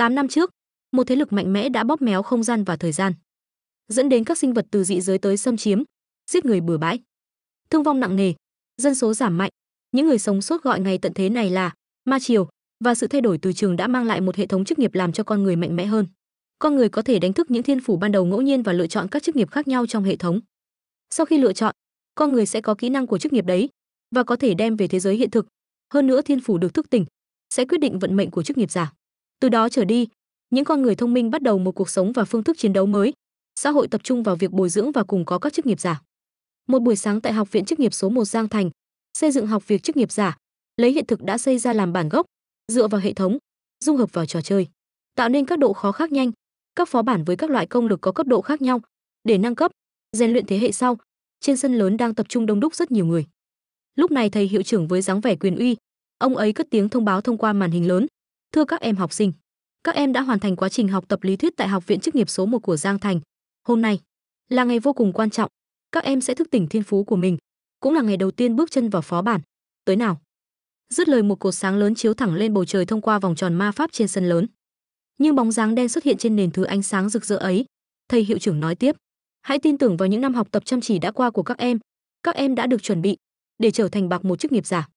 8 năm trước, một thế lực mạnh mẽ đã bóp méo không gian và thời gian, dẫn đến các sinh vật từ dị giới tới xâm chiếm, giết người bừa bãi. Thương vong nặng nề, dân số giảm mạnh, những người sống sót gọi ngày tận thế này là ma triều và sự thay đổi từ trường đã mang lại một hệ thống chức nghiệp làm cho con người mạnh mẽ hơn. Con người có thể đánh thức những thiên phủ ban đầu ngẫu nhiên và lựa chọn các chức nghiệp khác nhau trong hệ thống. Sau khi lựa chọn, con người sẽ có kỹ năng của chức nghiệp đấy và có thể đem về thế giới hiện thực. Hơn nữa thiên phủ được thức tỉnh sẽ quyết định vận mệnh của chức nghiệp giả. Từ đó trở đi, những con người thông minh bắt đầu một cuộc sống và phương thức chiến đấu mới. Xã hội tập trung vào việc bồi dưỡng và cùng có các chức nghiệp giả. Một buổi sáng tại Học viện chức nghiệp số 1 Giang Thành, xây dựng học việc chức nghiệp giả, lấy hiện thực đã xây ra làm bản gốc, dựa vào hệ thống, dung hợp vào trò chơi, tạo nên các độ khó khác nhanh, các phó bản với các loại công lực có cấp độ khác nhau để nâng cấp, rèn luyện thế hệ sau. Trên sân lớn đang tập trung đông đúc rất nhiều người. Lúc này thầy hiệu trưởng với dáng vẻ quyền uy, ông ấy cất tiếng thông báo thông qua màn hình lớn, Thưa các em học sinh, các em đã hoàn thành quá trình học tập lý thuyết tại Học viện chức nghiệp số 1 của Giang Thành. Hôm nay là ngày vô cùng quan trọng, các em sẽ thức tỉnh thiên phú của mình, cũng là ngày đầu tiên bước chân vào phó bản. Tới nào. Dứt lời một cột sáng lớn chiếu thẳng lên bầu trời thông qua vòng tròn ma pháp trên sân lớn. Nhưng bóng dáng đen xuất hiện trên nền thứ ánh sáng rực rỡ ấy. Thầy hiệu trưởng nói tiếp: "Hãy tin tưởng vào những năm học tập chăm chỉ đã qua của các em. Các em đã được chuẩn bị để trở thành bạc một chức nghiệp giả,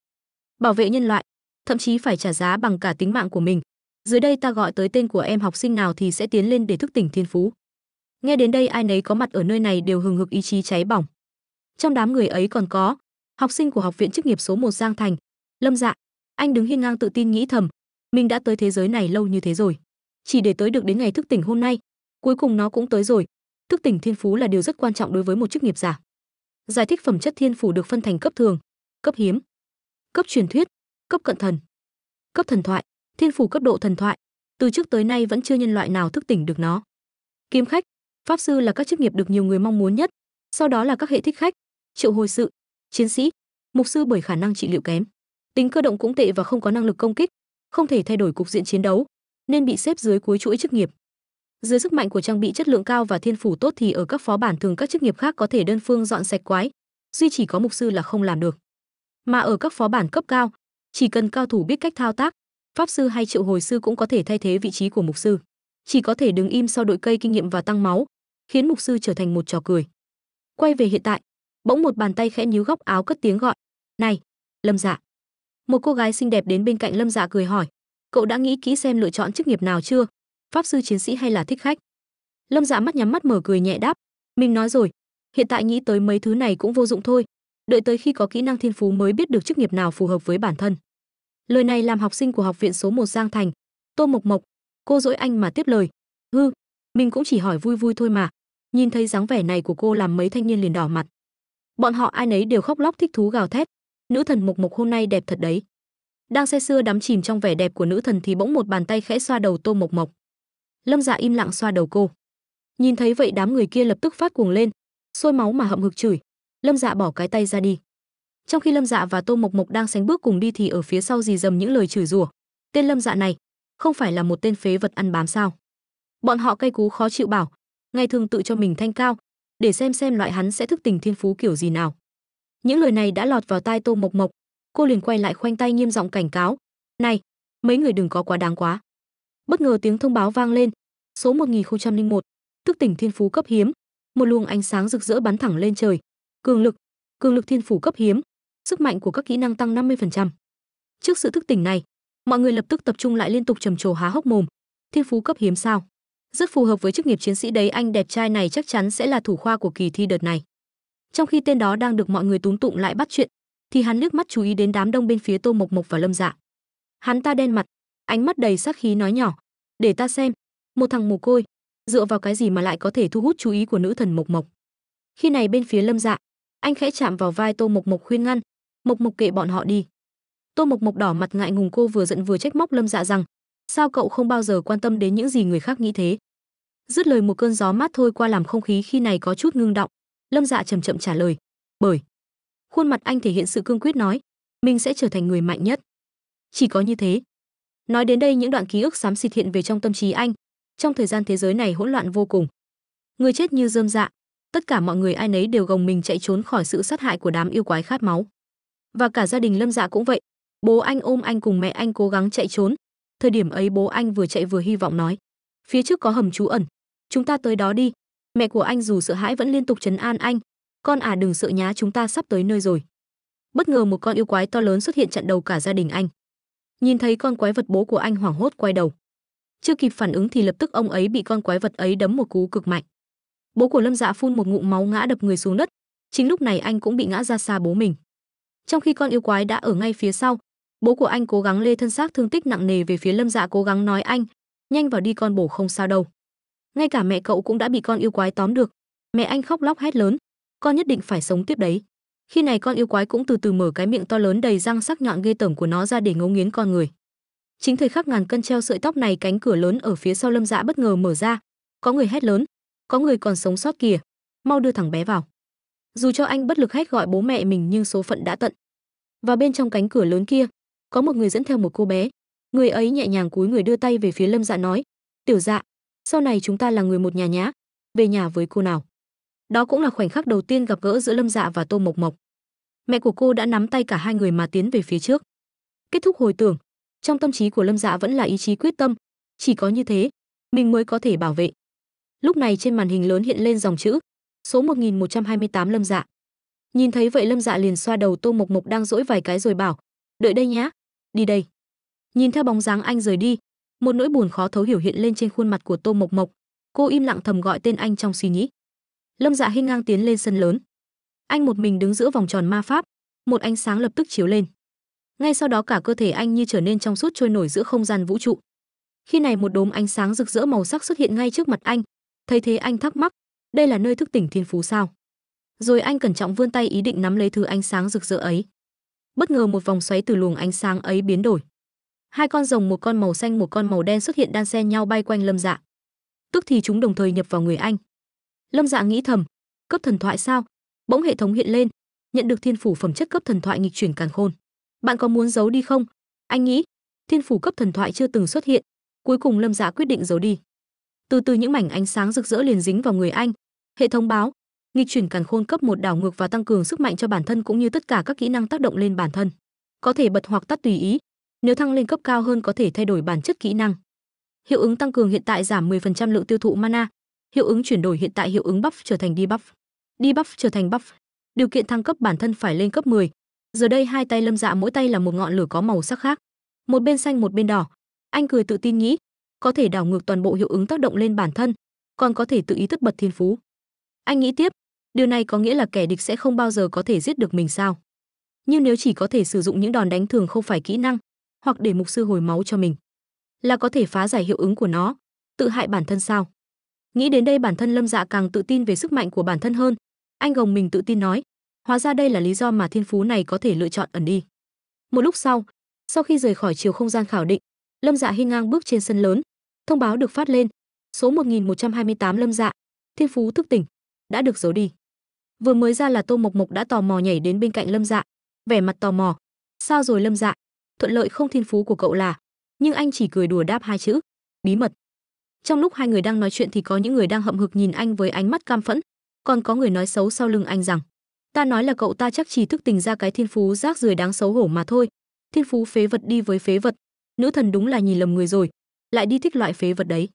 bảo vệ nhân loại, thậm chí phải trả giá bằng cả tính mạng của mình dưới đây ta gọi tới tên của em học sinh nào thì sẽ tiến lên để thức tỉnh thiên phú nghe đến đây ai nấy có mặt ở nơi này đều hừng hực ý chí cháy bỏng trong đám người ấy còn có học sinh của học viện chức nghiệp số 1 giang thành lâm dạ anh đứng hiên ngang tự tin nghĩ thầm mình đã tới thế giới này lâu như thế rồi chỉ để tới được đến ngày thức tỉnh hôm nay cuối cùng nó cũng tới rồi thức tỉnh thiên phú là điều rất quan trọng đối với một chức nghiệp giả giải thích phẩm chất thiên phủ được phân thành cấp thường cấp hiếm cấp truyền thuyết cấp cận thần cấp thần thoại thiên phủ cấp độ thần thoại từ trước tới nay vẫn chưa nhân loại nào thức tỉnh được nó kiếm khách pháp sư là các chức nghiệp được nhiều người mong muốn nhất sau đó là các hệ thích khách triệu hồi sự chiến sĩ mục sư bởi khả năng trị liệu kém tính cơ động cũng tệ và không có năng lực công kích không thể thay đổi cục diện chiến đấu nên bị xếp dưới cuối chuỗi chức nghiệp dưới sức mạnh của trang bị chất lượng cao và thiên phủ tốt thì ở các phó bản thường các chức nghiệp khác có thể đơn phương dọn sạch quái duy chỉ có mục sư là không làm được mà ở các phó bản cấp cao chỉ cần cao thủ biết cách thao tác, pháp sư hay triệu hồi sư cũng có thể thay thế vị trí của mục sư. Chỉ có thể đứng im sau đội cây kinh nghiệm và tăng máu, khiến mục sư trở thành một trò cười. Quay về hiện tại, bỗng một bàn tay khẽ nhíu góc áo cất tiếng gọi, "Này, Lâm Dạ." Một cô gái xinh đẹp đến bên cạnh Lâm Dạ cười hỏi, "Cậu đã nghĩ kỹ xem lựa chọn chức nghiệp nào chưa? Pháp sư chiến sĩ hay là thích khách?" Lâm Dạ mắt nhắm mắt mở cười nhẹ đáp, "Mình nói rồi, hiện tại nghĩ tới mấy thứ này cũng vô dụng thôi, đợi tới khi có kỹ năng thiên phú mới biết được chức nghiệp nào phù hợp với bản thân. Lời này làm học sinh của học viện số 1 Giang Thành, Tô Mộc Mộc, cô dỗi anh mà tiếp lời. Hư, mình cũng chỉ hỏi vui vui thôi mà. Nhìn thấy dáng vẻ này của cô làm mấy thanh niên liền đỏ mặt. Bọn họ ai nấy đều khóc lóc thích thú gào thét. Nữ thần Mộc Mộc hôm nay đẹp thật đấy. Đang say sưa đắm chìm trong vẻ đẹp của nữ thần thì bỗng một bàn tay khẽ xoa đầu Tô Mộc Mộc. Lâm Dạ im lặng xoa đầu cô. Nhìn thấy vậy đám người kia lập tức phát cuồng lên, sôi máu mà hậm hực chửi, lâm dạ bỏ cái tay ra đi trong khi lâm dạ và tô mộc mộc đang sánh bước cùng đi thì ở phía sau dì dầm những lời chửi rủa tên lâm dạ này không phải là một tên phế vật ăn bám sao bọn họ cay cú khó chịu bảo ngay thường tự cho mình thanh cao để xem xem loại hắn sẽ thức tình thiên phú kiểu gì nào những lời này đã lọt vào tai tô mộc mộc cô liền quay lại khoanh tay nghiêm giọng cảnh cáo này mấy người đừng có quá đáng quá bất ngờ tiếng thông báo vang lên số 1001, thức tỉnh thiên phú cấp hiếm một luồng ánh sáng rực rỡ bắn thẳng lên trời Cường lực, cường lực thiên phủ cấp hiếm, sức mạnh của các kỹ năng tăng 50%. Trước sự thức tỉnh này, mọi người lập tức tập trung lại liên tục trầm trồ há hốc mồm. Thiên phú cấp hiếm sao? Rất phù hợp với chức nghiệp chiến sĩ đấy, anh đẹp trai này chắc chắn sẽ là thủ khoa của kỳ thi đợt này. Trong khi tên đó đang được mọi người túm tụng lại bắt chuyện, thì hắn liếc mắt chú ý đến đám đông bên phía Tô Mộc Mộc và Lâm Dạ. Hắn ta đen mặt, ánh mắt đầy sắc khí nói nhỏ, "Để ta xem, một thằng mồ côi, dựa vào cái gì mà lại có thể thu hút chú ý của nữ thần Mộc Mộc?" Khi này bên phía Lâm Dạ, anh khẽ chạm vào vai tô mộc mộc khuyên ngăn mộc mộc kệ bọn họ đi tô mộc mộc đỏ mặt ngại ngùng cô vừa giận vừa trách móc lâm dạ rằng sao cậu không bao giờ quan tâm đến những gì người khác nghĩ thế dứt lời một cơn gió mát thôi qua làm không khí khi này có chút ngưng động lâm dạ chậm chậm trả lời bởi khuôn mặt anh thể hiện sự cương quyết nói mình sẽ trở thành người mạnh nhất chỉ có như thế nói đến đây những đoạn ký ức xám xịt hiện về trong tâm trí anh trong thời gian thế giới này hỗn loạn vô cùng người chết như dơm dạ tất cả mọi người ai nấy đều gồng mình chạy trốn khỏi sự sát hại của đám yêu quái khát máu. Và cả gia đình Lâm Dạ cũng vậy, bố anh ôm anh cùng mẹ anh cố gắng chạy trốn. Thời điểm ấy bố anh vừa chạy vừa hy vọng nói, phía trước có hầm trú ẩn, chúng ta tới đó đi. Mẹ của anh dù sợ hãi vẫn liên tục trấn an anh, con à đừng sợ nhá chúng ta sắp tới nơi rồi. Bất ngờ một con yêu quái to lớn xuất hiện chặn đầu cả gia đình anh. Nhìn thấy con quái vật bố của anh hoảng hốt quay đầu. Chưa kịp phản ứng thì lập tức ông ấy bị con quái vật ấy đấm một cú cực mạnh. Bố của Lâm Dạ phun một ngụm máu ngã đập người xuống đất, chính lúc này anh cũng bị ngã ra xa bố mình. Trong khi con yêu quái đã ở ngay phía sau, bố của anh cố gắng lê thân xác thương tích nặng nề về phía Lâm Dạ cố gắng nói anh, nhanh vào đi con bổ không sao đâu. Ngay cả mẹ cậu cũng đã bị con yêu quái tóm được, mẹ anh khóc lóc hét lớn, con nhất định phải sống tiếp đấy. Khi này con yêu quái cũng từ từ mở cái miệng to lớn đầy răng sắc nhọn ghê tởm của nó ra để ngấu nghiến con người. Chính thời khắc ngàn cân treo sợi tóc này cánh cửa lớn ở phía sau Lâm Dạ bất ngờ mở ra, có người hét lớn, có người còn sống sót kìa mau đưa thằng bé vào dù cho anh bất lực hét gọi bố mẹ mình nhưng số phận đã tận và bên trong cánh cửa lớn kia có một người dẫn theo một cô bé người ấy nhẹ nhàng cúi người đưa tay về phía lâm dạ nói tiểu dạ sau này chúng ta là người một nhà nhá về nhà với cô nào đó cũng là khoảnh khắc đầu tiên gặp gỡ giữa lâm dạ và tô mộc mộc mẹ của cô đã nắm tay cả hai người mà tiến về phía trước kết thúc hồi tưởng trong tâm trí của lâm dạ vẫn là ý chí quyết tâm chỉ có như thế mình mới có thể bảo vệ lúc này trên màn hình lớn hiện lên dòng chữ số 1128 lâm dạ nhìn thấy vậy lâm dạ liền xoa đầu tô mộc mộc đang dỗi vài cái rồi bảo đợi đây nhé đi đây nhìn theo bóng dáng anh rời đi một nỗi buồn khó thấu hiểu hiện lên trên khuôn mặt của tô mộc mộc cô im lặng thầm gọi tên anh trong suy nghĩ lâm dạ hiên ngang tiến lên sân lớn anh một mình đứng giữa vòng tròn ma pháp một ánh sáng lập tức chiếu lên ngay sau đó cả cơ thể anh như trở nên trong suốt trôi nổi giữa không gian vũ trụ khi này một đốm ánh sáng rực rỡ màu sắc xuất hiện ngay trước mặt anh thấy thế anh thắc mắc đây là nơi thức tỉnh thiên phú sao rồi anh cẩn trọng vươn tay ý định nắm lấy thứ ánh sáng rực rỡ ấy bất ngờ một vòng xoáy từ luồng ánh sáng ấy biến đổi hai con rồng một con màu xanh một con màu đen xuất hiện đan xen nhau bay quanh lâm dạ tức thì chúng đồng thời nhập vào người anh lâm dạ nghĩ thầm cấp thần thoại sao bỗng hệ thống hiện lên nhận được thiên phủ phẩm chất cấp thần thoại nghịch chuyển càn khôn bạn có muốn giấu đi không anh nghĩ thiên phủ cấp thần thoại chưa từng xuất hiện cuối cùng lâm dạ quyết định giấu đi từ từ những mảnh ánh sáng rực rỡ liền dính vào người anh hệ thống báo nghịch chuyển càn khôn cấp một đảo ngược và tăng cường sức mạnh cho bản thân cũng như tất cả các kỹ năng tác động lên bản thân có thể bật hoặc tắt tùy ý nếu thăng lên cấp cao hơn có thể thay đổi bản chất kỹ năng hiệu ứng tăng cường hiện tại giảm 10% lượng tiêu thụ mana hiệu ứng chuyển đổi hiện tại hiệu ứng buff trở thành debuff debuff trở thành buff điều kiện thăng cấp bản thân phải lên cấp 10. giờ đây hai tay lâm dạ mỗi tay là một ngọn lửa có màu sắc khác một bên xanh một bên đỏ anh cười tự tin nghĩ có thể đảo ngược toàn bộ hiệu ứng tác động lên bản thân, còn có thể tự ý tất bật thiên phú. Anh nghĩ tiếp, điều này có nghĩa là kẻ địch sẽ không bao giờ có thể giết được mình sao? Nhưng nếu chỉ có thể sử dụng những đòn đánh thường không phải kỹ năng, hoặc để mục sư hồi máu cho mình, là có thể phá giải hiệu ứng của nó, tự hại bản thân sao? Nghĩ đến đây bản thân Lâm Dạ càng tự tin về sức mạnh của bản thân hơn, anh gồng mình tự tin nói, hóa ra đây là lý do mà thiên phú này có thể lựa chọn ẩn đi. Một lúc sau, sau khi rời khỏi chiều không gian khảo định, Lâm Dạ hiên ngang bước trên sân lớn. Thông báo được phát lên. Số 1128 Lâm Dạ, Thiên Phú thức tỉnh, đã được giấu đi. Vừa mới ra là Tô Mộc Mộc đã tò mò nhảy đến bên cạnh Lâm Dạ, vẻ mặt tò mò. Sao rồi Lâm Dạ? Thuận lợi không thiên phú của cậu là? Nhưng anh chỉ cười đùa đáp hai chữ, bí mật. Trong lúc hai người đang nói chuyện thì có những người đang hậm hực nhìn anh với ánh mắt cam phẫn, còn có người nói xấu sau lưng anh rằng, ta nói là cậu ta chắc chỉ thức tỉnh ra cái thiên phú rác rưởi đáng xấu hổ mà thôi, thiên phú phế vật đi với phế vật, nữ thần đúng là nhìn lầm người rồi, lại đi thích loại phế vật đấy.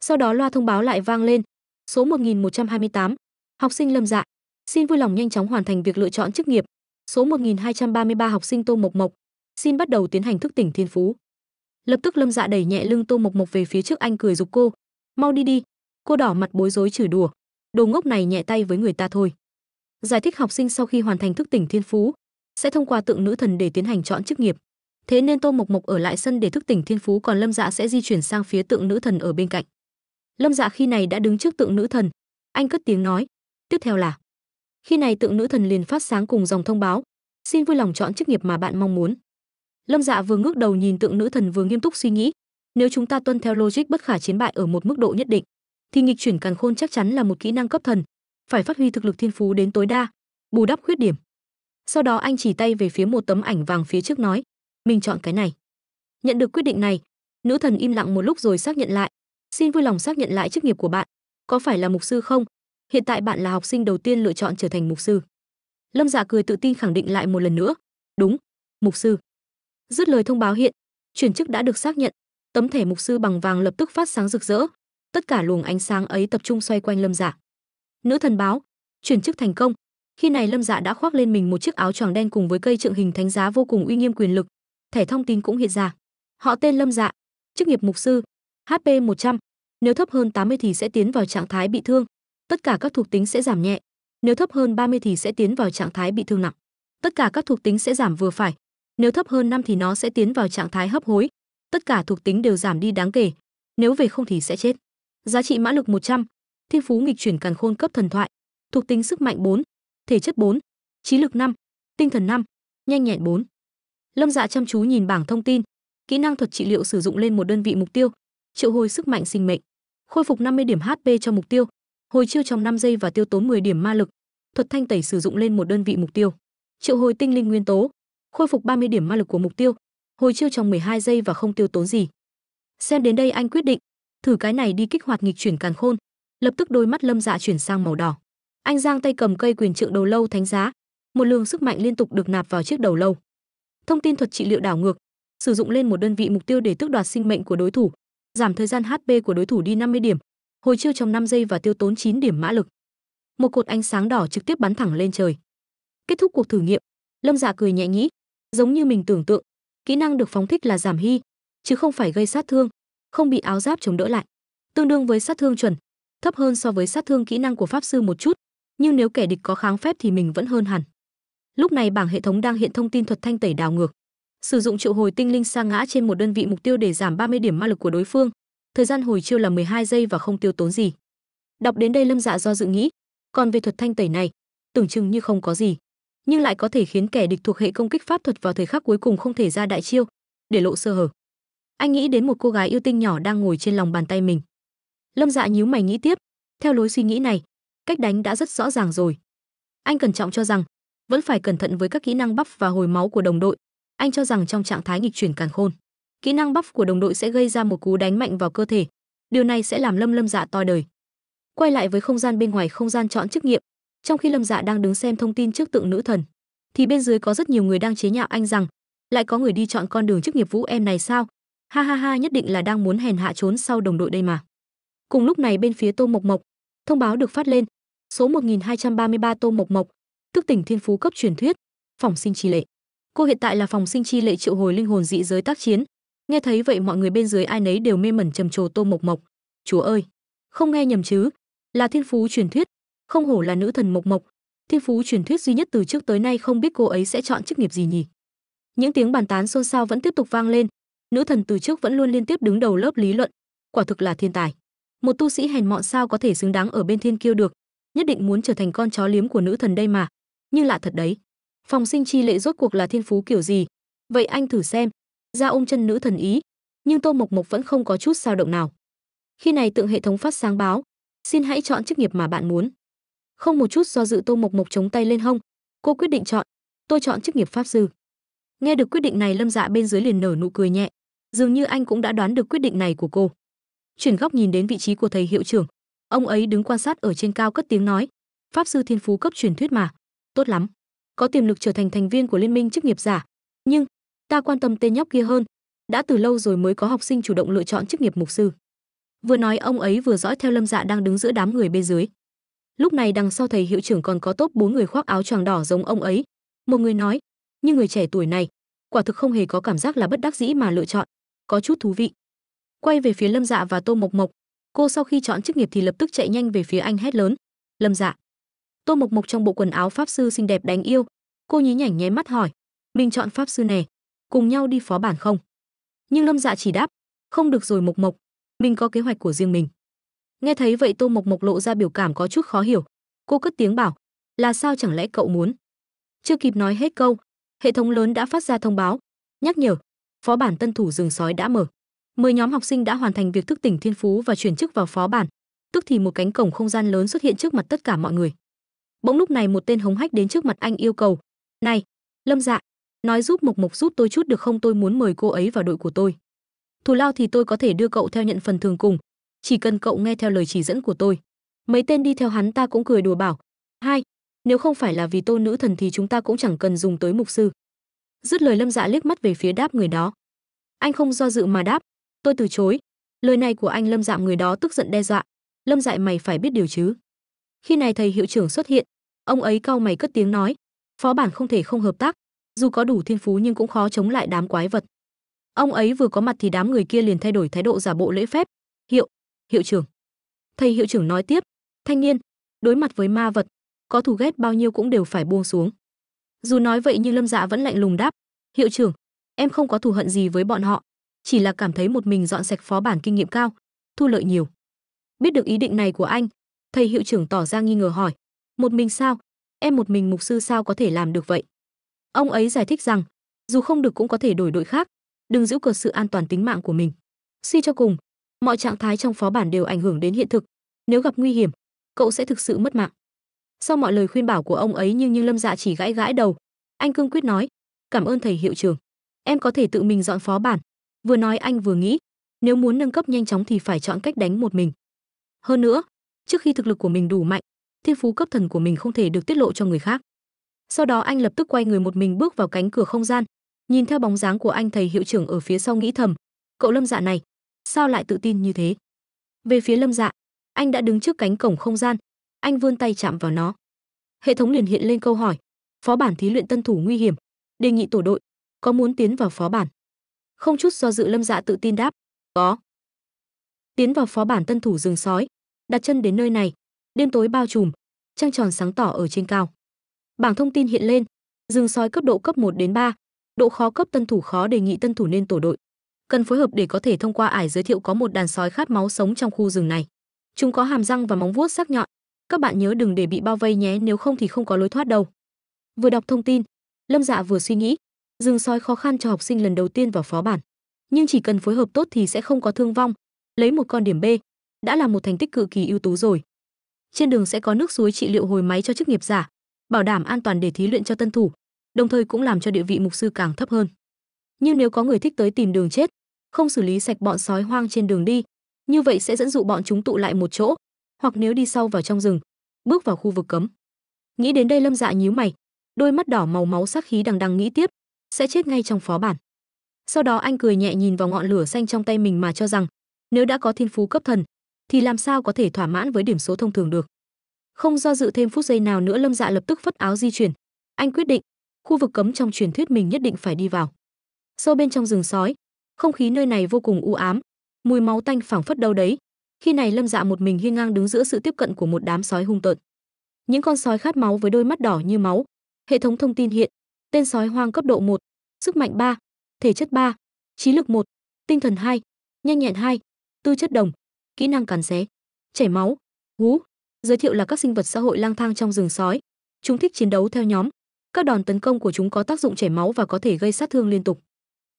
Sau đó loa thông báo lại vang lên, số 1128, học sinh Lâm Dạ, xin vui lòng nhanh chóng hoàn thành việc lựa chọn chức nghiệp. Số 1233 học sinh Tô Mộc Mộc, xin bắt đầu tiến hành thức tỉnh thiên phú. Lập tức Lâm Dạ đẩy nhẹ lưng Tô Mộc Mộc về phía trước anh cười dục cô, "Mau đi đi." Cô đỏ mặt bối rối chửi đùa, "Đồ ngốc này nhẹ tay với người ta thôi." Giải thích học sinh sau khi hoàn thành thức tỉnh thiên phú sẽ thông qua tượng nữ thần để tiến hành chọn chức nghiệp thế nên tô mộc mộc ở lại sân để thức tỉnh thiên phú còn lâm dạ sẽ di chuyển sang phía tượng nữ thần ở bên cạnh lâm dạ khi này đã đứng trước tượng nữ thần anh cất tiếng nói tiếp theo là khi này tượng nữ thần liền phát sáng cùng dòng thông báo xin vui lòng chọn chức nghiệp mà bạn mong muốn lâm dạ vừa ngước đầu nhìn tượng nữ thần vừa nghiêm túc suy nghĩ nếu chúng ta tuân theo logic bất khả chiến bại ở một mức độ nhất định thì nghịch chuyển càn khôn chắc chắn là một kỹ năng cấp thần phải phát huy thực lực thiên phú đến tối đa bù đắp khuyết điểm sau đó anh chỉ tay về phía một tấm ảnh vàng phía trước nói mình chọn cái này nhận được quyết định này nữ thần im lặng một lúc rồi xác nhận lại xin vui lòng xác nhận lại chức nghiệp của bạn có phải là mục sư không hiện tại bạn là học sinh đầu tiên lựa chọn trở thành mục sư lâm dạ cười tự tin khẳng định lại một lần nữa đúng mục sư dứt lời thông báo hiện chuyển chức đã được xác nhận tấm thẻ mục sư bằng vàng lập tức phát sáng rực rỡ tất cả luồng ánh sáng ấy tập trung xoay quanh lâm dạ nữ thần báo chuyển chức thành công khi này lâm dạ đã khoác lên mình một chiếc áo choàng đen cùng với cây trượng hình thánh giá vô cùng uy nghiêm quyền lực thẻ thông tin cũng hiện ra. Họ tên Lâm Dạ, chức nghiệp mục sư, HP 100, nếu thấp hơn 80 thì sẽ tiến vào trạng thái bị thương, tất cả các thuộc tính sẽ giảm nhẹ, nếu thấp hơn 30 thì sẽ tiến vào trạng thái bị thương nặng. Tất cả các thuộc tính sẽ giảm vừa phải, nếu thấp hơn 5 thì nó sẽ tiến vào trạng thái hấp hối, tất cả thuộc tính đều giảm đi đáng kể, nếu về không thì sẽ chết. Giá trị mã lực 100, thiên phú nghịch chuyển càn khôn cấp thần thoại, thuộc tính sức mạnh 4, thể chất 4, trí lực 5, tinh thần 5, nhanh nhẹn 4 lâm dạ chăm chú nhìn bảng thông tin kỹ năng thuật trị liệu sử dụng lên một đơn vị mục tiêu triệu hồi sức mạnh sinh mệnh khôi phục 50 điểm hp cho mục tiêu hồi chiêu trong 5 giây và tiêu tốn 10 điểm ma lực thuật thanh tẩy sử dụng lên một đơn vị mục tiêu triệu hồi tinh linh nguyên tố khôi phục 30 điểm ma lực của mục tiêu hồi chiêu trong 12 giây và không tiêu tốn gì xem đến đây anh quyết định thử cái này đi kích hoạt nghịch chuyển càn khôn lập tức đôi mắt lâm dạ chuyển sang màu đỏ anh giang tay cầm cây quyền trượng đầu lâu thánh giá một lượng sức mạnh liên tục được nạp vào chiếc đầu lâu thông tin thuật trị liệu đảo ngược, sử dụng lên một đơn vị mục tiêu để tước đoạt sinh mệnh của đối thủ, giảm thời gian HP của đối thủ đi 50 điểm, hồi chiêu trong 5 giây và tiêu tốn 9 điểm mã lực. Một cột ánh sáng đỏ trực tiếp bắn thẳng lên trời. Kết thúc cuộc thử nghiệm, Lâm Dạ cười nhẹ nhĩ, giống như mình tưởng tượng, kỹ năng được phóng thích là giảm hy, chứ không phải gây sát thương, không bị áo giáp chống đỡ lại, tương đương với sát thương chuẩn, thấp hơn so với sát thương kỹ năng của pháp sư một chút, nhưng nếu kẻ địch có kháng phép thì mình vẫn hơn hẳn. Lúc này bảng hệ thống đang hiện thông tin thuật thanh tẩy đảo ngược. Sử dụng triệu hồi tinh linh sa ngã trên một đơn vị mục tiêu để giảm 30 điểm ma lực của đối phương. Thời gian hồi chiêu là 12 giây và không tiêu tốn gì. Đọc đến đây Lâm Dạ do dự nghĩ, còn về thuật thanh tẩy này, tưởng chừng như không có gì, nhưng lại có thể khiến kẻ địch thuộc hệ công kích pháp thuật vào thời khắc cuối cùng không thể ra đại chiêu, để lộ sơ hở. Anh nghĩ đến một cô gái yêu tinh nhỏ đang ngồi trên lòng bàn tay mình. Lâm Dạ nhíu mày nghĩ tiếp, theo lối suy nghĩ này, cách đánh đã rất rõ ràng rồi. Anh cẩn trọng cho rằng, vẫn phải cẩn thận với các kỹ năng buff và hồi máu của đồng đội. Anh cho rằng trong trạng thái nghịch chuyển càn khôn, kỹ năng buff của đồng đội sẽ gây ra một cú đánh mạnh vào cơ thể. Điều này sẽ làm Lâm Lâm Dạ toi đời. Quay lại với không gian bên ngoài không gian chọn chức nghiệp, trong khi Lâm Dạ đang đứng xem thông tin trước tượng nữ thần, thì bên dưới có rất nhiều người đang chế nhạo anh rằng lại có người đi chọn con đường chức nghiệp vũ em này sao? Ha ha ha, nhất định là đang muốn hèn hạ trốn sau đồng đội đây mà. Cùng lúc này bên phía Tô Mộc Mộc, thông báo được phát lên, số 1233 Tô Mộc Mộc, tức tỉnh thiên phú cấp truyền thuyết phòng sinh chi lệ cô hiện tại là phòng sinh chi lệ triệu hồi linh hồn dị giới tác chiến nghe thấy vậy mọi người bên dưới ai nấy đều mê mẩn trầm trồ tô mộc mộc chúa ơi không nghe nhầm chứ là thiên phú truyền thuyết không hổ là nữ thần mộc mộc thiên phú truyền thuyết duy nhất từ trước tới nay không biết cô ấy sẽ chọn chức nghiệp gì nhỉ những tiếng bàn tán xôn xao vẫn tiếp tục vang lên nữ thần từ trước vẫn luôn liên tiếp đứng đầu lớp lý luận quả thực là thiên tài một tu sĩ hèn mọn sao có thể xứng đáng ở bên thiên kiêu được nhất định muốn trở thành con chó liếm của nữ thần đây mà như lạ thật đấy phòng sinh chi lệ rốt cuộc là thiên phú kiểu gì vậy anh thử xem ra ôm chân nữ thần ý nhưng tô mộc mộc vẫn không có chút dao động nào khi này tượng hệ thống phát sáng báo xin hãy chọn chức nghiệp mà bạn muốn không một chút do dự tô mộc mộc chống tay lên hông cô quyết định chọn tôi chọn chức nghiệp pháp sư nghe được quyết định này lâm dạ bên dưới liền nở nụ cười nhẹ dường như anh cũng đã đoán được quyết định này của cô chuyển góc nhìn đến vị trí của thầy hiệu trưởng ông ấy đứng quan sát ở trên cao cất tiếng nói pháp sư thiên phú cấp truyền thuyết mà tốt lắm có tiềm lực trở thành thành viên của liên minh chức nghiệp giả nhưng ta quan tâm tên nhóc kia hơn đã từ lâu rồi mới có học sinh chủ động lựa chọn chức nghiệp mục sư vừa nói ông ấy vừa dõi theo lâm dạ đang đứng giữa đám người bên dưới lúc này đằng sau thầy hiệu trưởng còn có top bốn người khoác áo choàng đỏ giống ông ấy một người nói nhưng người trẻ tuổi này quả thực không hề có cảm giác là bất đắc dĩ mà lựa chọn có chút thú vị quay về phía lâm dạ và tô mộc mộc cô sau khi chọn chức nghiệp thì lập tức chạy nhanh về phía anh hét lớn lâm dạ Tô Mộc Mộc trong bộ quần áo pháp sư xinh đẹp đánh yêu, cô nhí nhảnh nháy mắt hỏi, "Mình chọn pháp sư nè, cùng nhau đi phó bản không?" Nhưng Lâm Dạ chỉ đáp, "Không được rồi Mộc Mộc, mình có kế hoạch của riêng mình." Nghe thấy vậy Tô Mộc Mộc lộ ra biểu cảm có chút khó hiểu, cô cất tiếng bảo, "Là sao chẳng lẽ cậu muốn?" Chưa kịp nói hết câu, hệ thống lớn đã phát ra thông báo, nhắc nhở, phó bản tân thủ rừng sói đã mở. Mười nhóm học sinh đã hoàn thành việc thức tỉnh thiên phú và chuyển chức vào phó bản, tức thì một cánh cổng không gian lớn xuất hiện trước mặt tất cả mọi người bỗng lúc này một tên hống hách đến trước mặt anh yêu cầu này lâm dạ nói giúp mộc mục giúp tôi chút được không tôi muốn mời cô ấy vào đội của tôi thù lao thì tôi có thể đưa cậu theo nhận phần thường cùng chỉ cần cậu nghe theo lời chỉ dẫn của tôi mấy tên đi theo hắn ta cũng cười đùa bảo hai nếu không phải là vì tô nữ thần thì chúng ta cũng chẳng cần dùng tới mục sư dứt lời lâm dạ liếc mắt về phía đáp người đó anh không do dự mà đáp tôi từ chối lời này của anh lâm dạ người đó tức giận đe dọa lâm dạ mày phải biết điều chứ khi này thầy hiệu trưởng xuất hiện ông ấy cau mày cất tiếng nói phó bản không thể không hợp tác dù có đủ thiên phú nhưng cũng khó chống lại đám quái vật ông ấy vừa có mặt thì đám người kia liền thay đổi thái độ giả bộ lễ phép hiệu hiệu trưởng thầy hiệu trưởng nói tiếp thanh niên đối mặt với ma vật có thù ghét bao nhiêu cũng đều phải buông xuống dù nói vậy nhưng lâm dạ vẫn lạnh lùng đáp hiệu trưởng em không có thù hận gì với bọn họ chỉ là cảm thấy một mình dọn sạch phó bản kinh nghiệm cao thu lợi nhiều biết được ý định này của anh Thầy hiệu trưởng tỏ ra nghi ngờ hỏi, một mình sao? Em một mình mục sư sao có thể làm được vậy? Ông ấy giải thích rằng, dù không được cũng có thể đổi đội khác, đừng giữ cờ sự an toàn tính mạng của mình. Suy cho cùng, mọi trạng thái trong phó bản đều ảnh hưởng đến hiện thực, nếu gặp nguy hiểm, cậu sẽ thực sự mất mạng. Sau mọi lời khuyên bảo của ông ấy nhưng như Lâm Dạ chỉ gãi gãi đầu, anh cương quyết nói, "Cảm ơn thầy hiệu trưởng, em có thể tự mình dọn phó bản." Vừa nói anh vừa nghĩ, nếu muốn nâng cấp nhanh chóng thì phải chọn cách đánh một mình. Hơn nữa, trước khi thực lực của mình đủ mạnh thiên phú cấp thần của mình không thể được tiết lộ cho người khác sau đó anh lập tức quay người một mình bước vào cánh cửa không gian nhìn theo bóng dáng của anh thầy hiệu trưởng ở phía sau nghĩ thầm cậu lâm dạ này sao lại tự tin như thế về phía lâm dạ anh đã đứng trước cánh cổng không gian anh vươn tay chạm vào nó hệ thống liền hiện lên câu hỏi phó bản thí luyện tân thủ nguy hiểm đề nghị tổ đội có muốn tiến vào phó bản không chút do dự lâm dạ tự tin đáp có tiến vào phó bản tân thủ rừng sói đặt chân đến nơi này đêm tối bao trùm trăng tròn sáng tỏ ở trên cao bảng thông tin hiện lên rừng sói cấp độ cấp 1 đến 3, độ khó cấp tân thủ khó đề nghị tân thủ nên tổ đội cần phối hợp để có thể thông qua ải giới thiệu có một đàn sói khát máu sống trong khu rừng này chúng có hàm răng và móng vuốt sắc nhọn các bạn nhớ đừng để bị bao vây nhé nếu không thì không có lối thoát đâu vừa đọc thông tin lâm dạ vừa suy nghĩ rừng sói khó khăn cho học sinh lần đầu tiên vào phó bản nhưng chỉ cần phối hợp tốt thì sẽ không có thương vong lấy một con điểm b đã là một thành tích cực kỳ ưu tú rồi. Trên đường sẽ có nước suối trị liệu hồi máy cho chức nghiệp giả, bảo đảm an toàn để thí luyện cho tân thủ, đồng thời cũng làm cho địa vị mục sư càng thấp hơn. Nhưng nếu có người thích tới tìm đường chết, không xử lý sạch bọn sói hoang trên đường đi, như vậy sẽ dẫn dụ bọn chúng tụ lại một chỗ, hoặc nếu đi sâu vào trong rừng, bước vào khu vực cấm. Nghĩ đến đây Lâm Dạ nhíu mày, đôi mắt đỏ màu máu sắc khí đằng đằng nghĩ tiếp, sẽ chết ngay trong phó bản. Sau đó anh cười nhẹ nhìn vào ngọn lửa xanh trong tay mình mà cho rằng, nếu đã có thiên phú cấp thần, thì làm sao có thể thỏa mãn với điểm số thông thường được. Không do dự thêm phút giây nào nữa Lâm Dạ lập tức phất áo di chuyển. Anh quyết định, khu vực cấm trong truyền thuyết mình nhất định phải đi vào. Sâu bên trong rừng sói, không khí nơi này vô cùng u ám, mùi máu tanh phảng phất đâu đấy. Khi này Lâm Dạ một mình hiên ngang đứng giữa sự tiếp cận của một đám sói hung tợn. Những con sói khát máu với đôi mắt đỏ như máu. Hệ thống thông tin hiện, tên sói hoang cấp độ 1, sức mạnh 3, thể chất 3, trí lực 1, tinh thần 2, nhanh nhẹn 2, tư chất đồng, kỹ năng cắn xé chảy máu hú giới thiệu là các sinh vật xã hội lang thang trong rừng sói chúng thích chiến đấu theo nhóm các đòn tấn công của chúng có tác dụng chảy máu và có thể gây sát thương liên tục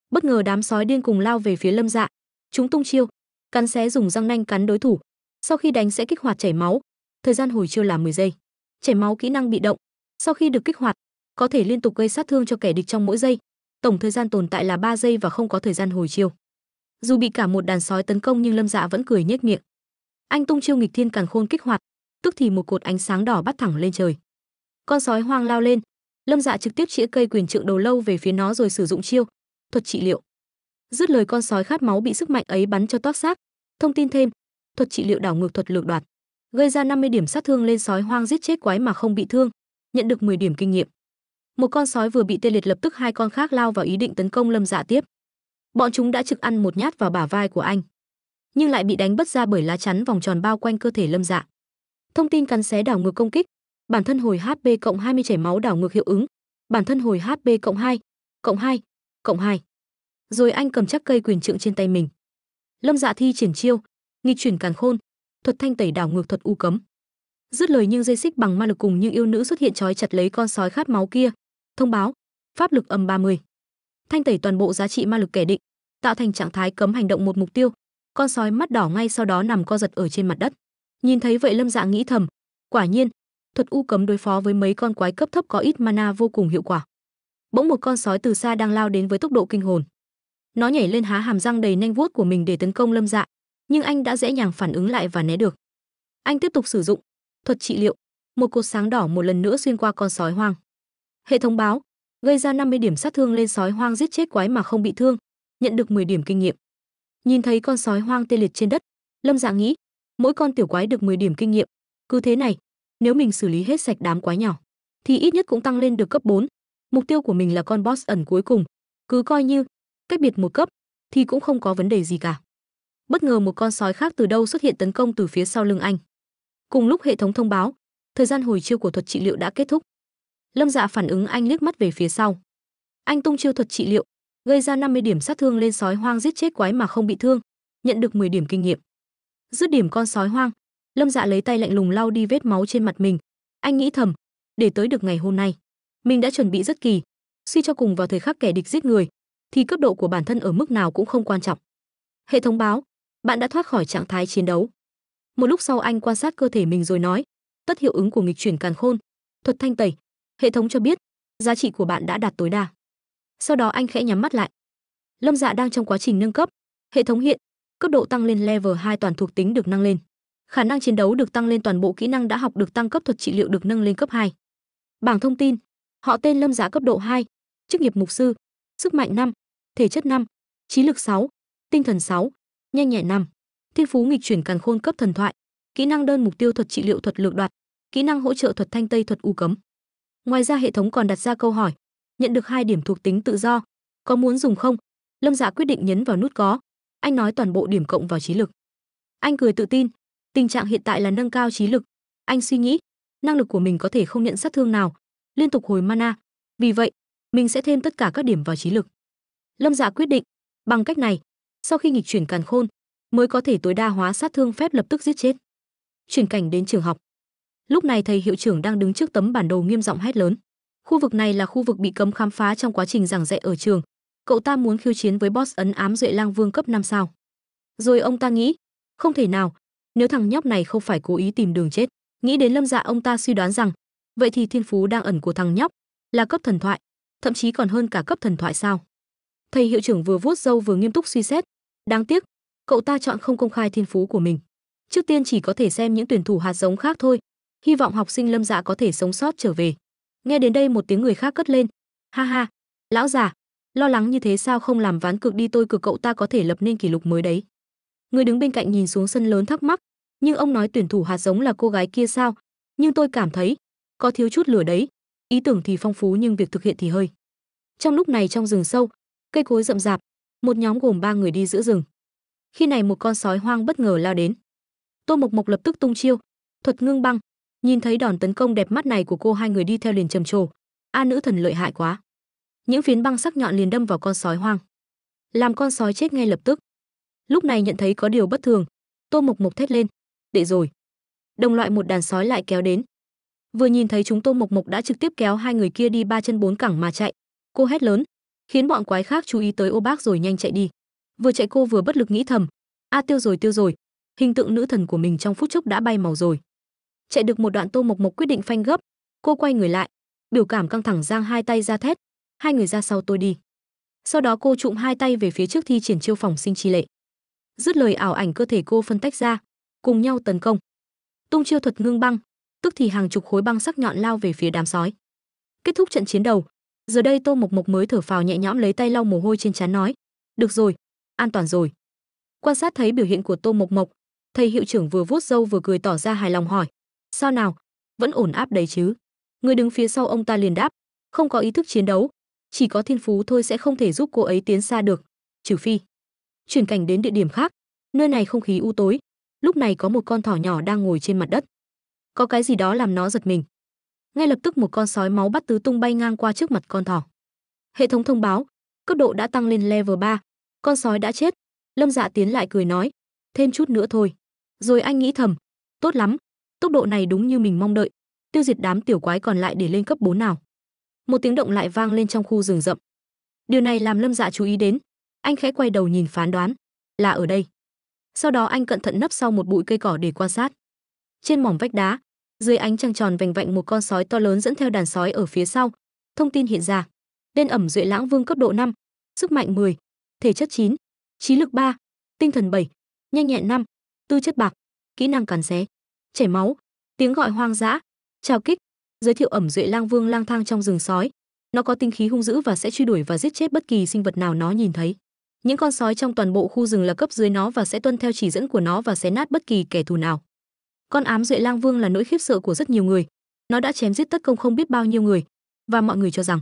bất ngờ đám sói điên cùng lao về phía lâm dạ chúng tung chiêu cắn xé dùng răng nanh cắn đối thủ sau khi đánh sẽ kích hoạt chảy máu thời gian hồi chiêu là 10 giây chảy máu kỹ năng bị động sau khi được kích hoạt có thể liên tục gây sát thương cho kẻ địch trong mỗi giây tổng thời gian tồn tại là 3 giây và không có thời gian hồi chiêu dù bị cả một đàn sói tấn công nhưng lâm dạ vẫn cười nhếch miệng anh tung chiêu nghịch thiên càn khôn kích hoạt tức thì một cột ánh sáng đỏ bắt thẳng lên trời con sói hoang lao lên lâm dạ trực tiếp chĩa cây quyền trượng đầu lâu về phía nó rồi sử dụng chiêu thuật trị liệu dứt lời con sói khát máu bị sức mạnh ấy bắn cho toát xác thông tin thêm thuật trị liệu đảo ngược thuật lược đoạt gây ra 50 điểm sát thương lên sói hoang giết chết quái mà không bị thương nhận được 10 điểm kinh nghiệm một con sói vừa bị tê liệt lập tức hai con khác lao vào ý định tấn công lâm dạ tiếp bọn chúng đã trực ăn một nhát vào bả vai của anh nhưng lại bị đánh bất ra bởi lá chắn vòng tròn bao quanh cơ thể lâm dạ thông tin cắn xé đảo ngược công kích bản thân hồi hp cộng 20 chảy máu đảo ngược hiệu ứng bản thân hồi hp cộng hai cộng hai cộng hai. rồi anh cầm chắc cây quyền trượng trên tay mình lâm dạ thi triển chiêu nghịch chuyển càn khôn thuật thanh tẩy đảo ngược thuật u cấm dứt lời nhưng dây xích bằng ma lực cùng những yêu nữ xuất hiện trói chặt lấy con sói khát máu kia thông báo pháp lực âm 30 thanh tẩy toàn bộ giá trị ma lực kẻ địch, tạo thành trạng thái cấm hành động một mục tiêu. Con sói mắt đỏ ngay sau đó nằm co giật ở trên mặt đất. Nhìn thấy vậy Lâm Dạ nghĩ thầm, quả nhiên, thuật u cấm đối phó với mấy con quái cấp thấp có ít mana vô cùng hiệu quả. Bỗng một con sói từ xa đang lao đến với tốc độ kinh hồn. Nó nhảy lên há hàm răng đầy nanh vuốt của mình để tấn công Lâm Dạ, nhưng anh đã dễ dàng phản ứng lại và né được. Anh tiếp tục sử dụng thuật trị liệu, một cột sáng đỏ một lần nữa xuyên qua con sói hoang. Hệ thống báo, gây ra 50 điểm sát thương lên sói hoang giết chết quái mà không bị thương, nhận được 10 điểm kinh nghiệm. Nhìn thấy con sói hoang tê liệt trên đất, Lâm Dạ nghĩ, mỗi con tiểu quái được 10 điểm kinh nghiệm, cứ thế này, nếu mình xử lý hết sạch đám quái nhỏ, thì ít nhất cũng tăng lên được cấp 4. Mục tiêu của mình là con boss ẩn cuối cùng, cứ coi như cách biệt một cấp thì cũng không có vấn đề gì cả. Bất ngờ một con sói khác từ đâu xuất hiện tấn công từ phía sau lưng anh. Cùng lúc hệ thống thông báo, thời gian hồi chiêu của thuật trị liệu đã kết thúc. Lâm Dạ phản ứng anh liếc mắt về phía sau. Anh tung chiêu thuật trị liệu, gây ra 50 điểm sát thương lên sói hoang giết chết quái mà không bị thương, nhận được 10 điểm kinh nghiệm. Dứt điểm con sói hoang, Lâm Dạ lấy tay lạnh lùng lau đi vết máu trên mặt mình. Anh nghĩ thầm, để tới được ngày hôm nay, mình đã chuẩn bị rất kỳ, suy cho cùng vào thời khắc kẻ địch giết người, thì cấp độ của bản thân ở mức nào cũng không quan trọng. Hệ thống báo, bạn đã thoát khỏi trạng thái chiến đấu. Một lúc sau anh quan sát cơ thể mình rồi nói, tất hiệu ứng của nghịch chuyển càn khôn, thuật thanh tẩy, Hệ thống cho biết, giá trị của bạn đã đạt tối đa. Sau đó anh khẽ nhắm mắt lại. Lâm Dạ đang trong quá trình nâng cấp, hệ thống hiện, cấp độ tăng lên level 2 toàn thuộc tính được nâng lên. Khả năng chiến đấu được tăng lên toàn bộ kỹ năng đã học được tăng cấp thuật trị liệu được nâng lên cấp 2. Bảng thông tin, họ tên Lâm Dạ cấp độ 2, chức nghiệp mục sư, sức mạnh 5, thể chất 5, trí lực 6, tinh thần 6, nhanh nhẹn 5, thiên phú nghịch chuyển càn khôn cấp thần thoại, kỹ năng đơn mục tiêu thuật trị liệu thuật lược đoạt, kỹ năng hỗ trợ thuật thanh tây thuật u cấm. Ngoài ra hệ thống còn đặt ra câu hỏi, nhận được hai điểm thuộc tính tự do, có muốn dùng không? Lâm Dạ quyết định nhấn vào nút có. Anh nói toàn bộ điểm cộng vào trí lực. Anh cười tự tin, tình trạng hiện tại là nâng cao trí lực. Anh suy nghĩ, năng lực của mình có thể không nhận sát thương nào, liên tục hồi mana, vì vậy, mình sẽ thêm tất cả các điểm vào trí lực. Lâm Dạ quyết định, bằng cách này, sau khi nghịch chuyển càn khôn, mới có thể tối đa hóa sát thương phép lập tức giết chết. Chuyển cảnh đến trường học, lúc này thầy hiệu trưởng đang đứng trước tấm bản đồ nghiêm giọng hét lớn khu vực này là khu vực bị cấm khám phá trong quá trình giảng dạy ở trường cậu ta muốn khiêu chiến với boss ấn ám duệ lang vương cấp 5 sao rồi ông ta nghĩ không thể nào nếu thằng nhóc này không phải cố ý tìm đường chết nghĩ đến lâm dạ ông ta suy đoán rằng vậy thì thiên phú đang ẩn của thằng nhóc là cấp thần thoại thậm chí còn hơn cả cấp thần thoại sao thầy hiệu trưởng vừa vuốt râu vừa nghiêm túc suy xét đáng tiếc cậu ta chọn không công khai thiên phú của mình trước tiên chỉ có thể xem những tuyển thủ hạt giống khác thôi hy vọng học sinh lâm dạ có thể sống sót trở về nghe đến đây một tiếng người khác cất lên ha ha lão già lo lắng như thế sao không làm ván cực đi tôi cực cậu ta có thể lập nên kỷ lục mới đấy người đứng bên cạnh nhìn xuống sân lớn thắc mắc nhưng ông nói tuyển thủ hạt giống là cô gái kia sao nhưng tôi cảm thấy có thiếu chút lửa đấy ý tưởng thì phong phú nhưng việc thực hiện thì hơi trong lúc này trong rừng sâu cây cối rậm rạp một nhóm gồm ba người đi giữa rừng khi này một con sói hoang bất ngờ lao đến tô mộc mộc lập tức tung chiêu thuật ngưng băng Nhìn thấy đòn tấn công đẹp mắt này của cô hai người đi theo liền trầm trồ. A nữ thần lợi hại quá. Những phiến băng sắc nhọn liền đâm vào con sói hoang. Làm con sói chết ngay lập tức. Lúc này nhận thấy có điều bất thường, Tô Mộc Mộc thét lên, đệ rồi." Đồng loại một đàn sói lại kéo đến. Vừa nhìn thấy chúng Tô Mộc Mộc đã trực tiếp kéo hai người kia đi ba chân bốn cẳng mà chạy. Cô hét lớn, khiến bọn quái khác chú ý tới ô bác rồi nhanh chạy đi. Vừa chạy cô vừa bất lực nghĩ thầm, "A tiêu rồi tiêu rồi." Hình tượng nữ thần của mình trong phút chốc đã bay màu rồi chạy được một đoạn tô mộc mộc quyết định phanh gấp cô quay người lại biểu cảm căng thẳng giang hai tay ra thét hai người ra sau tôi đi sau đó cô trụm hai tay về phía trước thi triển chiêu phòng sinh chi lệ dứt lời ảo ảnh cơ thể cô phân tách ra cùng nhau tấn công tung chiêu thuật ngưng băng tức thì hàng chục khối băng sắc nhọn lao về phía đám sói kết thúc trận chiến đầu giờ đây tô mộc mộc mới thở phào nhẹ nhõm lấy tay lau mồ hôi trên trán nói được rồi an toàn rồi quan sát thấy biểu hiện của tô mộc mộc thầy hiệu trưởng vừa vuốt râu vừa cười tỏ ra hài lòng hỏi sao nào vẫn ổn áp đấy chứ người đứng phía sau ông ta liền đáp không có ý thức chiến đấu chỉ có thiên phú thôi sẽ không thể giúp cô ấy tiến xa được trừ phi chuyển cảnh đến địa điểm khác nơi này không khí u tối lúc này có một con thỏ nhỏ đang ngồi trên mặt đất có cái gì đó làm nó giật mình ngay lập tức một con sói máu bắt tứ tung bay ngang qua trước mặt con thỏ hệ thống thông báo cấp độ đã tăng lên level 3. con sói đã chết lâm dạ tiến lại cười nói thêm chút nữa thôi rồi anh nghĩ thầm tốt lắm Tốc độ này đúng như mình mong đợi, tiêu diệt đám tiểu quái còn lại để lên cấp 4 nào. Một tiếng động lại vang lên trong khu rừng rậm. Điều này làm Lâm Dạ chú ý đến, anh khẽ quay đầu nhìn phán đoán, là ở đây. Sau đó anh cẩn thận nấp sau một bụi cây cỏ để quan sát. Trên mỏm vách đá, dưới ánh trăng tròn vành vạnh một con sói to lớn dẫn theo đàn sói ở phía sau. Thông tin hiện ra, tên ẩm duệ lãng vương cấp độ 5, sức mạnh 10, thể chất 9, trí lực 3, tinh thần 7, nhanh nhẹn 5, tư chất bạc, kỹ năng cắn xé chảy máu, tiếng gọi hoang dã, trào kích, giới thiệu ẩm duệ lang vương lang thang trong rừng sói. Nó có tinh khí hung dữ và sẽ truy đuổi và giết chết bất kỳ sinh vật nào nó nhìn thấy. Những con sói trong toàn bộ khu rừng là cấp dưới nó và sẽ tuân theo chỉ dẫn của nó và xé nát bất kỳ kẻ thù nào. Con ám duệ lang vương là nỗi khiếp sợ của rất nhiều người. Nó đã chém giết tất công không biết bao nhiêu người và mọi người cho rằng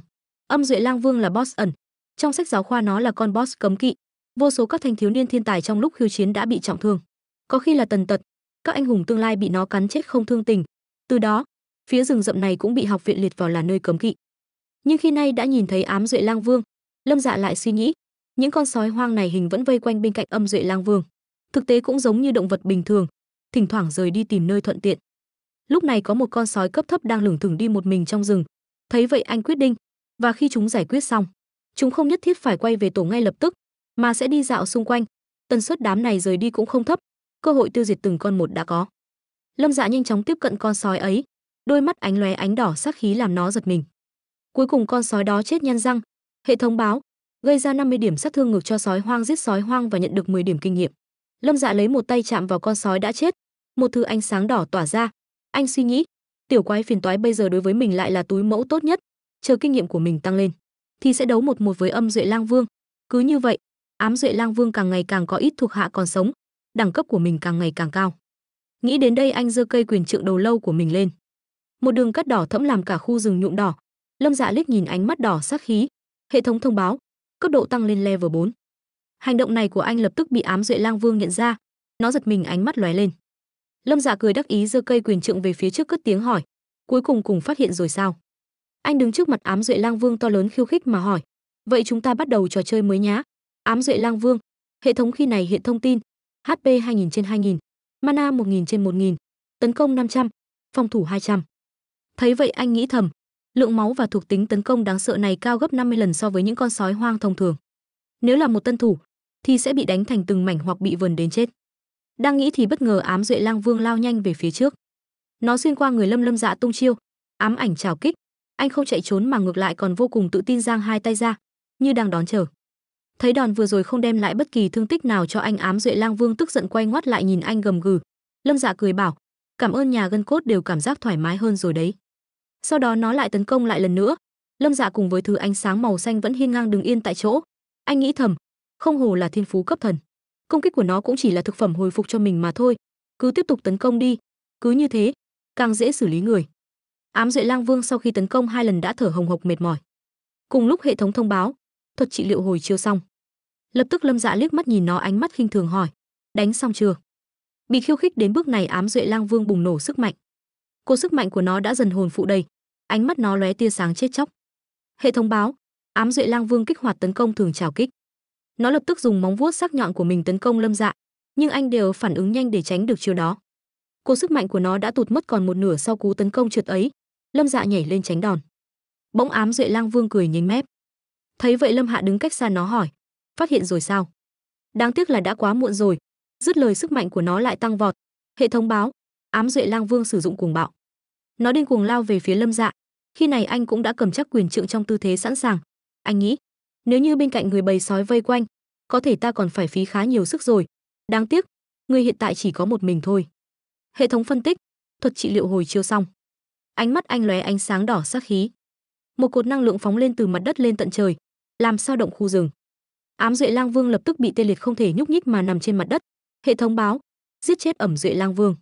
âm duệ lang vương là boss ẩn. Trong sách giáo khoa nó là con boss cấm kỵ. Vô số các thanh thiếu niên thiên tài trong lúc khiêu chiến đã bị trọng thương, có khi là tần tật, các anh hùng tương lai bị nó cắn chết không thương tình. Từ đó, phía rừng rậm này cũng bị học viện liệt vào là nơi cấm kỵ. Nhưng khi nay đã nhìn thấy ám duệ lang vương, Lâm Dạ lại suy nghĩ, những con sói hoang này hình vẫn vây quanh bên cạnh âm duệ lang vương. Thực tế cũng giống như động vật bình thường, thỉnh thoảng rời đi tìm nơi thuận tiện. Lúc này có một con sói cấp thấp đang lủng thường đi một mình trong rừng. Thấy vậy anh quyết định, và khi chúng giải quyết xong, chúng không nhất thiết phải quay về tổ ngay lập tức, mà sẽ đi dạo xung quanh. Tần suất đám này rời đi cũng không thấp, cơ hội tiêu diệt từng con một đã có. Lâm Dạ nhanh chóng tiếp cận con sói ấy, đôi mắt ánh lóe ánh đỏ sắc khí làm nó giật mình. Cuối cùng con sói đó chết nhăn răng, hệ thống báo, gây ra 50 điểm sát thương ngược cho sói hoang giết sói hoang và nhận được 10 điểm kinh nghiệm. Lâm Dạ lấy một tay chạm vào con sói đã chết, một thứ ánh sáng đỏ tỏa ra. Anh suy nghĩ, tiểu quái phiền toái bây giờ đối với mình lại là túi mẫu tốt nhất, chờ kinh nghiệm của mình tăng lên thì sẽ đấu một một với âm Duệ Lang Vương. Cứ như vậy, ám Duệ Lang Vương càng ngày càng có ít thuộc hạ còn sống, đẳng cấp của mình càng ngày càng cao. Nghĩ đến đây anh giơ cây quyền trượng đầu lâu của mình lên. Một đường cắt đỏ thẫm làm cả khu rừng nhuộm đỏ. Lâm Dạ liếc nhìn ánh mắt đỏ sắc khí, hệ thống thông báo, cấp độ tăng lên level 4. Hành động này của anh lập tức bị ám duệ lang vương nhận ra, nó giật mình ánh mắt lóe lên. Lâm Dạ cười đắc ý giơ cây quyền trượng về phía trước cất tiếng hỏi, cuối cùng cùng phát hiện rồi sao? Anh đứng trước mặt ám duệ lang vương to lớn khiêu khích mà hỏi, vậy chúng ta bắt đầu trò chơi mới nhá. Ám duệ lang vương, hệ thống khi này hiện thông tin, HP 2000 trên 2000, mana 1000 trên 1000, tấn công 500, phòng thủ 200. Thấy vậy anh nghĩ thầm, lượng máu và thuộc tính tấn công đáng sợ này cao gấp 50 lần so với những con sói hoang thông thường. Nếu là một tân thủ thì sẽ bị đánh thành từng mảnh hoặc bị vờn đến chết. Đang nghĩ thì bất ngờ ám duệ lang vương lao nhanh về phía trước. Nó xuyên qua người Lâm Lâm Dạ tung chiêu, ám ảnh trào kích, anh không chạy trốn mà ngược lại còn vô cùng tự tin giang hai tay ra, như đang đón chờ thấy đòn vừa rồi không đem lại bất kỳ thương tích nào cho anh ám duệ lang vương tức giận quay ngoắt lại nhìn anh gầm gừ lâm dạ cười bảo cảm ơn nhà gân cốt đều cảm giác thoải mái hơn rồi đấy sau đó nó lại tấn công lại lần nữa lâm dạ cùng với thứ ánh sáng màu xanh vẫn hiên ngang đứng yên tại chỗ anh nghĩ thầm không hồ là thiên phú cấp thần công kích của nó cũng chỉ là thực phẩm hồi phục cho mình mà thôi cứ tiếp tục tấn công đi cứ như thế càng dễ xử lý người ám duệ lang vương sau khi tấn công hai lần đã thở hồng hộc mệt mỏi cùng lúc hệ thống thông báo thuật trị liệu hồi chiêu xong lập tức lâm dạ liếc mắt nhìn nó ánh mắt khinh thường hỏi đánh xong chưa bị khiêu khích đến bước này ám duệ lang vương bùng nổ sức mạnh cô sức mạnh của nó đã dần hồn phụ đầy ánh mắt nó lóe tia sáng chết chóc hệ thống báo ám duệ lang vương kích hoạt tấn công thường trào kích nó lập tức dùng móng vuốt sắc nhọn của mình tấn công lâm dạ nhưng anh đều phản ứng nhanh để tránh được chiêu đó cô sức mạnh của nó đã tụt mất còn một nửa sau cú tấn công trượt ấy lâm dạ nhảy lên tránh đòn bỗng ám duệ lang vương cười nhếch mép Thấy vậy Lâm Hạ đứng cách xa nó hỏi, phát hiện rồi sao? Đáng tiếc là đã quá muộn rồi. Dứt lời sức mạnh của nó lại tăng vọt. Hệ thống báo, ám duệ lang vương sử dụng cuồng bạo. Nó điên cuồng lao về phía Lâm Dạ. Khi này anh cũng đã cầm chắc quyền trượng trong tư thế sẵn sàng. Anh nghĩ, nếu như bên cạnh người bầy sói vây quanh, có thể ta còn phải phí khá nhiều sức rồi. Đáng tiếc, người hiện tại chỉ có một mình thôi. Hệ thống phân tích, thuật trị liệu hồi chiêu xong. Ánh mắt anh lóe ánh sáng đỏ sắc khí. Một cột năng lượng phóng lên từ mặt đất lên tận trời, làm sao động khu rừng ám duệ lang vương lập tức bị tê liệt không thể nhúc nhích mà nằm trên mặt đất hệ thống báo giết chết ẩm duệ lang vương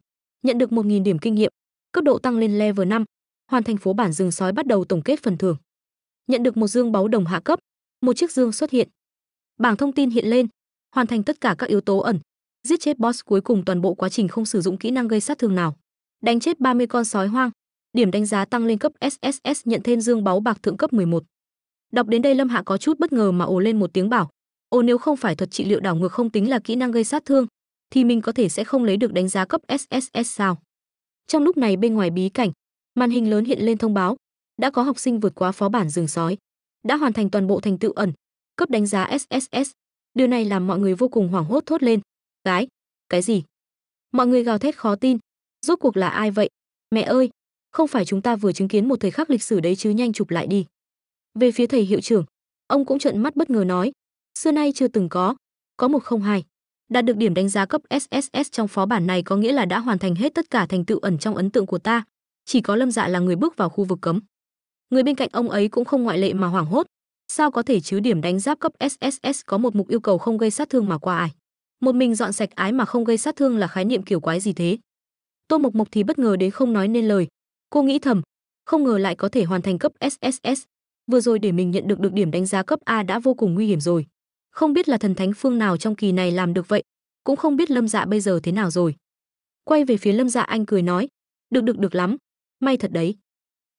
nhận được 1.000 điểm kinh nghiệm cấp độ tăng lên level 5, hoàn thành phố bản rừng sói bắt đầu tổng kết phần thưởng nhận được một dương báu đồng hạ cấp một chiếc dương xuất hiện bảng thông tin hiện lên hoàn thành tất cả các yếu tố ẩn giết chết boss cuối cùng toàn bộ quá trình không sử dụng kỹ năng gây sát thương nào đánh chết 30 con sói hoang điểm đánh giá tăng lên cấp SSS nhận thêm dương báu bạc thượng cấp 11. Đọc đến đây Lâm Hạ có chút bất ngờ mà ồ lên một tiếng bảo, ồ nếu không phải thuật trị liệu đảo ngược không tính là kỹ năng gây sát thương, thì mình có thể sẽ không lấy được đánh giá cấp SSS sao?" Trong lúc này bên ngoài bí cảnh, màn hình lớn hiện lên thông báo, đã có học sinh vượt quá phó bản rừng sói, đã hoàn thành toàn bộ thành tựu ẩn, cấp đánh giá SSS. Điều này làm mọi người vô cùng hoảng hốt thốt lên, "Cái, cái gì?" Mọi người gào thét khó tin, rốt cuộc là ai vậy? Mẹ ơi, không phải chúng ta vừa chứng kiến một thời khắc lịch sử đấy chứ nhanh chụp lại đi. Về phía thầy hiệu trưởng, ông cũng trợn mắt bất ngờ nói, xưa nay chưa từng có, có một không hai. Đạt được điểm đánh giá cấp SSS trong phó bản này có nghĩa là đã hoàn thành hết tất cả thành tựu ẩn trong ấn tượng của ta, chỉ có Lâm Dạ là người bước vào khu vực cấm. Người bên cạnh ông ấy cũng không ngoại lệ mà hoảng hốt, sao có thể chứ điểm đánh giáp cấp SSS có một mục yêu cầu không gây sát thương mà qua ải. Một mình dọn sạch ái mà không gây sát thương là khái niệm kiểu quái gì thế? Tô Mộc Mộc thì bất ngờ đến không nói nên lời. Cô nghĩ thầm, không ngờ lại có thể hoàn thành cấp SSS, Vừa rồi để mình nhận được được điểm đánh giá cấp A đã vô cùng nguy hiểm rồi. Không biết là thần thánh phương nào trong kỳ này làm được vậy, cũng không biết Lâm Dạ bây giờ thế nào rồi. Quay về phía Lâm Dạ anh cười nói, "Được được được lắm, may thật đấy."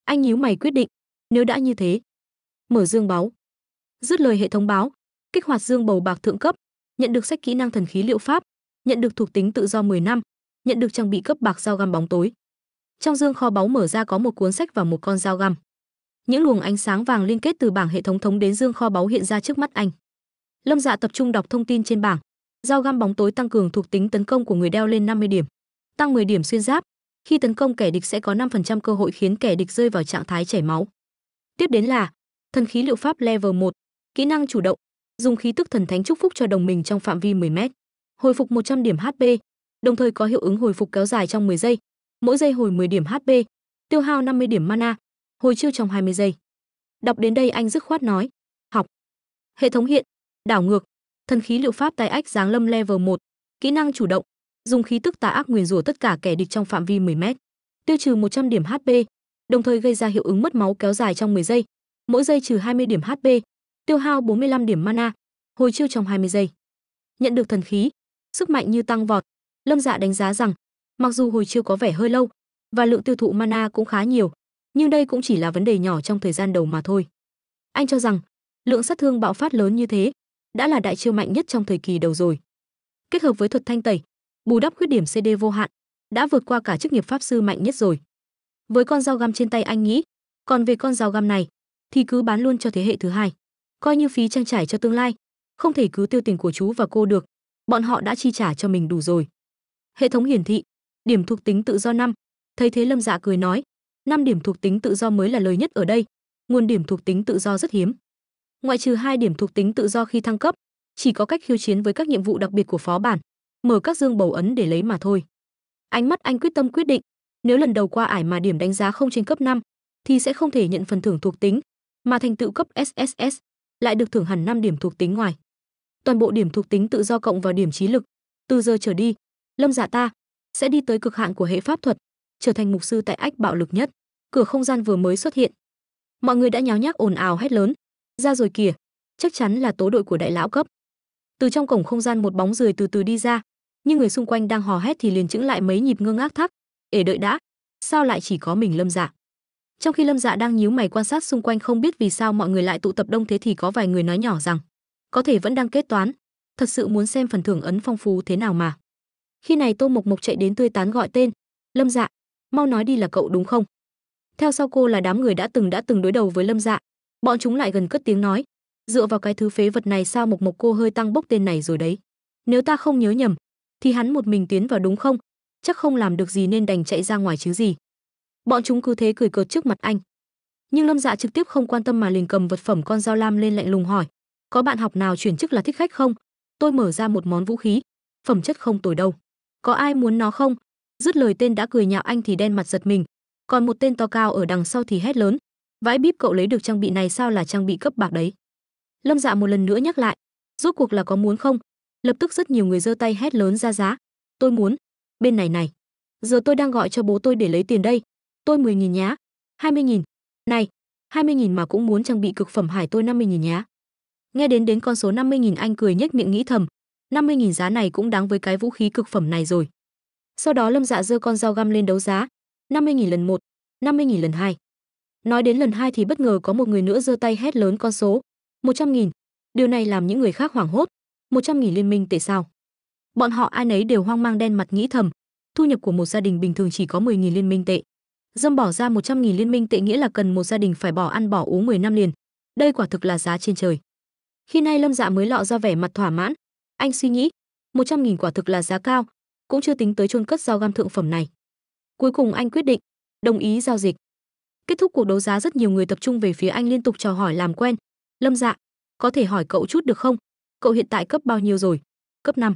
Anh nhíu mày quyết định, nếu đã như thế, mở dương báo. Dứt lời hệ thống báo, kích hoạt dương bầu bạc thượng cấp, nhận được sách kỹ năng thần khí liệu pháp, nhận được thuộc tính tự do 10 năm, nhận được trang bị cấp bạc dao găm bóng tối. Trong dương kho báu mở ra có một cuốn sách và một con dao găm những luồng ánh sáng vàng liên kết từ bảng hệ thống thống đến dương kho báu hiện ra trước mắt anh lâm dạ tập trung đọc thông tin trên bảng dao găm bóng tối tăng cường thuộc tính tấn công của người đeo lên 50 điểm tăng 10 điểm xuyên giáp khi tấn công kẻ địch sẽ có 5% cơ hội khiến kẻ địch rơi vào trạng thái chảy máu tiếp đến là thần khí liệu pháp level 1, kỹ năng chủ động dùng khí tức thần thánh chúc phúc cho đồng mình trong phạm vi 10 mét hồi phục 100 điểm hp đồng thời có hiệu ứng hồi phục kéo dài trong 10 giây mỗi giây hồi 10 điểm hp tiêu hao 50 điểm mana Hồi chiêu trong 20 giây. Đọc đến đây anh dứt khoát nói, học. Hệ thống hiện, đảo ngược, thần khí liệu pháp tai ách giáng lâm level 1, kỹ năng chủ động, dùng khí tức tà ác nguyền rủa tất cả kẻ địch trong phạm vi 10 mét, tiêu trừ 100 điểm HP, đồng thời gây ra hiệu ứng mất máu kéo dài trong 10 giây, mỗi giây trừ 20 điểm HP, tiêu hao 45 điểm mana, hồi chiêu trong 20 giây. Nhận được thần khí, sức mạnh như tăng vọt, Lâm Dạ đánh giá rằng, mặc dù hồi chiêu có vẻ hơi lâu và lượng tiêu thụ mana cũng khá nhiều, nhưng đây cũng chỉ là vấn đề nhỏ trong thời gian đầu mà thôi. Anh cho rằng, lượng sát thương bạo phát lớn như thế đã là đại chiêu mạnh nhất trong thời kỳ đầu rồi. Kết hợp với thuật thanh tẩy, bù đắp khuyết điểm CD vô hạn, đã vượt qua cả chức nghiệp pháp sư mạnh nhất rồi. Với con dao găm trên tay anh nghĩ, còn về con dao găm này thì cứ bán luôn cho thế hệ thứ hai, coi như phí trang trải cho tương lai, không thể cứ tiêu tiền của chú và cô được, bọn họ đã chi trả cho mình đủ rồi. Hệ thống hiển thị, điểm thuộc tính tự do năm, thấy thế Lâm Dạ cười nói, năm điểm thuộc tính tự do mới là lời nhất ở đây. Nguồn điểm thuộc tính tự do rất hiếm. Ngoại trừ hai điểm thuộc tính tự do khi thăng cấp, chỉ có cách khiêu chiến với các nhiệm vụ đặc biệt của phó bản, mở các dương bầu ấn để lấy mà thôi. Ánh mắt anh quyết tâm quyết định, nếu lần đầu qua ải mà điểm đánh giá không trên cấp 5 thì sẽ không thể nhận phần thưởng thuộc tính, mà thành tựu cấp SSS lại được thưởng hẳn 5 điểm thuộc tính ngoài. Toàn bộ điểm thuộc tính tự do cộng vào điểm trí lực. Từ giờ trở đi, Lâm Dạ ta sẽ đi tới cực hạn của hệ pháp thuật, trở thành mục sư tại ách bạo lực nhất. Cửa không gian vừa mới xuất hiện. Mọi người đã nháo nhác ồn ào hét lớn. Ra rồi kìa, chắc chắn là tố đội của đại lão cấp. Từ trong cổng không gian một bóng rười từ từ đi ra, nhưng người xung quanh đang hò hét thì liền chững lại mấy nhịp ngơ ngác thắc, "Ể đợi đã, sao lại chỉ có mình Lâm Dạ?" Trong khi Lâm Dạ đang nhíu mày quan sát xung quanh không biết vì sao mọi người lại tụ tập đông thế thì có vài người nói nhỏ rằng, "Có thể vẫn đang kết toán, thật sự muốn xem phần thưởng ấn phong phú thế nào mà." Khi này Tô Mộc Mộc chạy đến tươi tán gọi tên, "Lâm Dạ, mau nói đi là cậu đúng không theo sau cô là đám người đã từng đã từng đối đầu với lâm dạ bọn chúng lại gần cất tiếng nói dựa vào cái thứ phế vật này sao mộc mộc cô hơi tăng bốc tên này rồi đấy nếu ta không nhớ nhầm thì hắn một mình tiến vào đúng không chắc không làm được gì nên đành chạy ra ngoài chứ gì bọn chúng cứ thế cười cợt trước mặt anh nhưng lâm dạ trực tiếp không quan tâm mà liền cầm vật phẩm con dao lam lên lạnh lùng hỏi có bạn học nào chuyển chức là thích khách không tôi mở ra một món vũ khí phẩm chất không tồi đâu có ai muốn nó không dứt lời tên đã cười nhạo anh thì đen mặt giật mình còn một tên to cao ở đằng sau thì hét lớn vãi bíp cậu lấy được trang bị này sao là trang bị cấp bạc đấy lâm dạ một lần nữa nhắc lại rốt cuộc là có muốn không lập tức rất nhiều người giơ tay hét lớn ra giá tôi muốn bên này này giờ tôi đang gọi cho bố tôi để lấy tiền đây tôi 10.000 nhá 20.000 này 20.000 mà cũng muốn trang bị cực phẩm hải tôi 50.000 nhá nghe đến đến con số 50.000 anh cười nhếch miệng nghĩ thầm 50.000 giá này cũng đáng với cái vũ khí cực phẩm này rồi sau đó Lâm Dạ giơ con dao găm lên đấu giá, 50.000 lần một, 50.000 lần hai. Nói đến lần hai thì bất ngờ có một người nữa giơ tay hét lớn con số, 100.000. Điều này làm những người khác hoảng hốt, 100.000 liên minh tệ sao? Bọn họ ai nấy đều hoang mang đen mặt nghĩ thầm, thu nhập của một gia đình bình thường chỉ có 10.000 liên minh tệ. Dâm bỏ ra 100.000 liên minh tệ nghĩa là cần một gia đình phải bỏ ăn bỏ uống 10 năm liền. Đây quả thực là giá trên trời. Khi nay Lâm Dạ mới lọ ra vẻ mặt thỏa mãn, anh suy nghĩ, 100.000 quả thực là giá cao, cũng chưa tính tới chôn cất giao gam thượng phẩm này. Cuối cùng anh quyết định đồng ý giao dịch. Kết thúc cuộc đấu giá rất nhiều người tập trung về phía anh liên tục chào hỏi làm quen. Lâm Dạ, có thể hỏi cậu chút được không? Cậu hiện tại cấp bao nhiêu rồi? Cấp 5.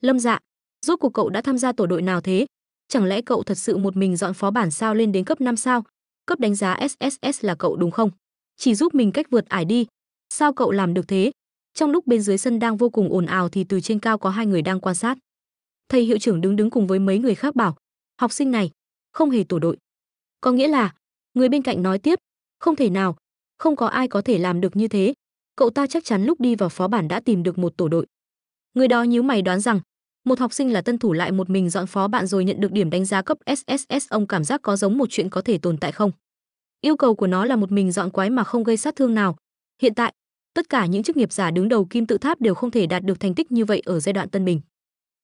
Lâm Dạ, rốt cuộc cậu đã tham gia tổ đội nào thế? Chẳng lẽ cậu thật sự một mình dọn phó bản sao lên đến cấp 5 sao? Cấp đánh giá SSS là cậu đúng không? Chỉ giúp mình cách vượt ải đi. Sao cậu làm được thế? Trong lúc bên dưới sân đang vô cùng ồn ào thì từ trên cao có hai người đang quan sát thầy hiệu trưởng đứng đứng cùng với mấy người khác bảo học sinh này không hề tổ đội có nghĩa là người bên cạnh nói tiếp không thể nào không có ai có thể làm được như thế cậu ta chắc chắn lúc đi vào phó bản đã tìm được một tổ đội người đó nhíu mày đoán rằng một học sinh là tân thủ lại một mình dọn phó bạn rồi nhận được điểm đánh giá cấp sss ông cảm giác có giống một chuyện có thể tồn tại không yêu cầu của nó là một mình dọn quái mà không gây sát thương nào hiện tại tất cả những chức nghiệp giả đứng đầu kim tự tháp đều không thể đạt được thành tích như vậy ở giai đoạn tân bình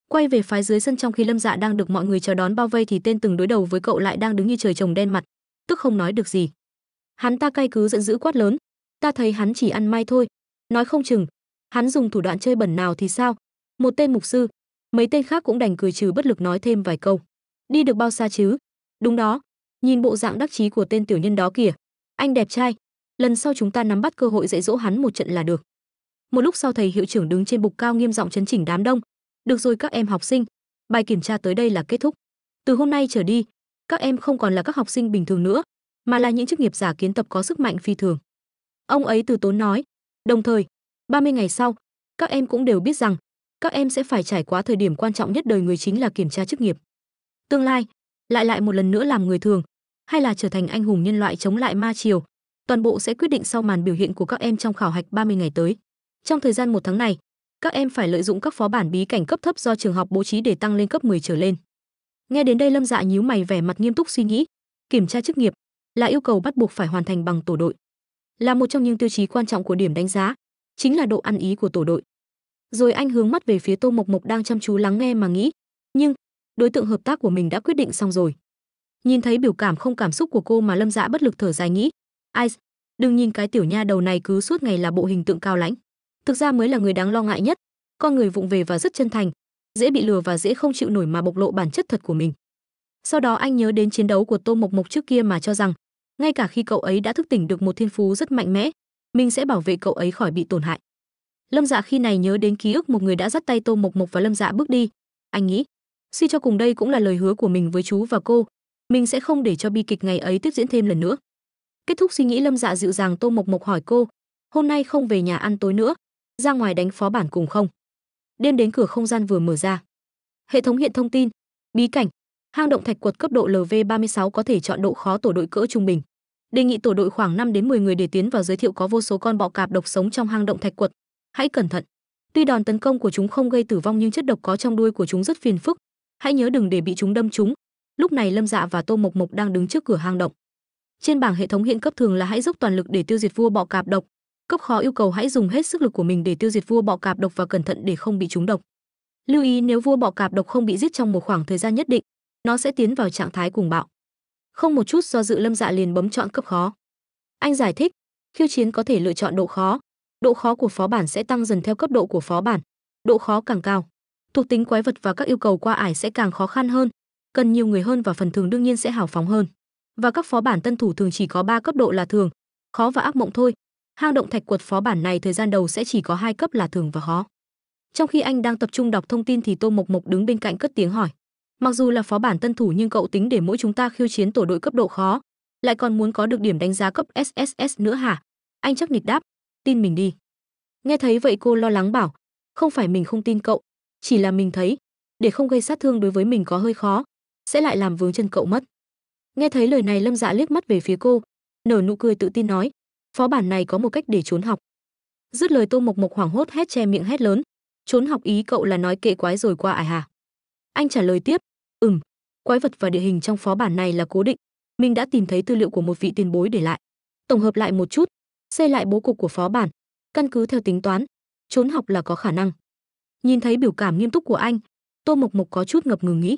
quay về phái dưới sân trong khi lâm dạ đang được mọi người chờ đón bao vây thì tên từng đối đầu với cậu lại đang đứng như trời trồng đen mặt tức không nói được gì hắn ta cay cứ giận dữ quát lớn ta thấy hắn chỉ ăn may thôi nói không chừng hắn dùng thủ đoạn chơi bẩn nào thì sao một tên mục sư mấy tên khác cũng đành cười trừ bất lực nói thêm vài câu đi được bao xa chứ đúng đó nhìn bộ dạng đắc chí của tên tiểu nhân đó kìa anh đẹp trai lần sau chúng ta nắm bắt cơ hội dạy dỗ hắn một trận là được một lúc sau thầy hiệu trưởng đứng trên bục cao nghiêm giọng chấn chỉnh đám đông được rồi các em học sinh, bài kiểm tra tới đây là kết thúc. Từ hôm nay trở đi, các em không còn là các học sinh bình thường nữa, mà là những chức nghiệp giả kiến tập có sức mạnh phi thường. Ông ấy từ tốn nói, đồng thời, 30 ngày sau, các em cũng đều biết rằng các em sẽ phải trải qua thời điểm quan trọng nhất đời người chính là kiểm tra chức nghiệp. Tương lai, lại lại một lần nữa làm người thường, hay là trở thành anh hùng nhân loại chống lại ma triều, toàn bộ sẽ quyết định sau màn biểu hiện của các em trong khảo hạch 30 ngày tới. Trong thời gian một tháng này, các em phải lợi dụng các phó bản bí cảnh cấp thấp do trường học bố trí để tăng lên cấp 10 trở lên. Nghe đến đây Lâm Dạ nhíu mày vẻ mặt nghiêm túc suy nghĩ, kiểm tra chức nghiệp là yêu cầu bắt buộc phải hoàn thành bằng tổ đội. Là một trong những tiêu chí quan trọng của điểm đánh giá, chính là độ ăn ý của tổ đội. Rồi anh hướng mắt về phía Tô Mộc Mộc đang chăm chú lắng nghe mà nghĩ, nhưng đối tượng hợp tác của mình đã quyết định xong rồi. Nhìn thấy biểu cảm không cảm xúc của cô mà Lâm Dạ bất lực thở dài nghĩ, "Ai, đừng nhìn cái tiểu nha đầu này cứ suốt ngày là bộ hình tượng cao lãnh." thực ra mới là người đáng lo ngại nhất con người vụng về và rất chân thành dễ bị lừa và dễ không chịu nổi mà bộc lộ bản chất thật của mình sau đó anh nhớ đến chiến đấu của tô mộc mộc trước kia mà cho rằng ngay cả khi cậu ấy đã thức tỉnh được một thiên phú rất mạnh mẽ mình sẽ bảo vệ cậu ấy khỏi bị tổn hại lâm dạ khi này nhớ đến ký ức một người đã dắt tay tô mộc mộc và lâm dạ bước đi anh nghĩ suy cho cùng đây cũng là lời hứa của mình với chú và cô mình sẽ không để cho bi kịch ngày ấy tiếp diễn thêm lần nữa kết thúc suy nghĩ lâm dạ dịu dàng tô mộc mộc hỏi cô hôm nay không về nhà ăn tối nữa ra ngoài đánh phó bản cùng không đêm đến cửa không gian vừa mở ra hệ thống hiện thông tin bí cảnh hang động thạch quật cấp độ lv 36 có thể chọn độ khó tổ đội cỡ trung bình đề nghị tổ đội khoảng 5 đến 10 người để tiến vào giới thiệu có vô số con bọ cạp độc sống trong hang động thạch quật hãy cẩn thận tuy đòn tấn công của chúng không gây tử vong nhưng chất độc có trong đuôi của chúng rất phiền phức hãy nhớ đừng để bị chúng đâm chúng lúc này lâm dạ và tô mộc mộc đang đứng trước cửa hang động trên bảng hệ thống hiện cấp thường là hãy dốc toàn lực để tiêu diệt vua bọ cạp độc cấp khó yêu cầu hãy dùng hết sức lực của mình để tiêu diệt vua bọ cạp độc và cẩn thận để không bị trúng độc. Lưu ý nếu vua bọ cạp độc không bị giết trong một khoảng thời gian nhất định, nó sẽ tiến vào trạng thái cuồng bạo. Không một chút do dự Lâm Dạ liền bấm chọn cấp khó. Anh giải thích, khiêu chiến có thể lựa chọn độ khó, độ khó của phó bản sẽ tăng dần theo cấp độ của phó bản, độ khó càng cao, thuộc tính quái vật và các yêu cầu qua ải sẽ càng khó khăn hơn, cần nhiều người hơn và phần thường đương nhiên sẽ hào phóng hơn. Và các phó bản tân thủ thường chỉ có ba cấp độ là thường, khó và ác mộng thôi, hang động thạch quật phó bản này thời gian đầu sẽ chỉ có hai cấp là thường và khó trong khi anh đang tập trung đọc thông tin thì tô mộc mộc đứng bên cạnh cất tiếng hỏi mặc dù là phó bản tân thủ nhưng cậu tính để mỗi chúng ta khiêu chiến tổ đội cấp độ khó lại còn muốn có được điểm đánh giá cấp sss nữa hả anh chắc nịch đáp tin mình đi nghe thấy vậy cô lo lắng bảo không phải mình không tin cậu chỉ là mình thấy để không gây sát thương đối với mình có hơi khó sẽ lại làm vướng chân cậu mất nghe thấy lời này lâm dạ liếc mắt về phía cô nở nụ cười tự tin nói phó bản này có một cách để trốn học dứt lời tô mộc mộc hoảng hốt hét che miệng hét lớn trốn học ý cậu là nói kệ quái rồi qua ải hả anh trả lời tiếp ừm quái vật và địa hình trong phó bản này là cố định mình đã tìm thấy tư liệu của một vị tiền bối để lại tổng hợp lại một chút xây lại bố cục của phó bản căn cứ theo tính toán trốn học là có khả năng nhìn thấy biểu cảm nghiêm túc của anh tô mộc mộc có chút ngập ngừng nghĩ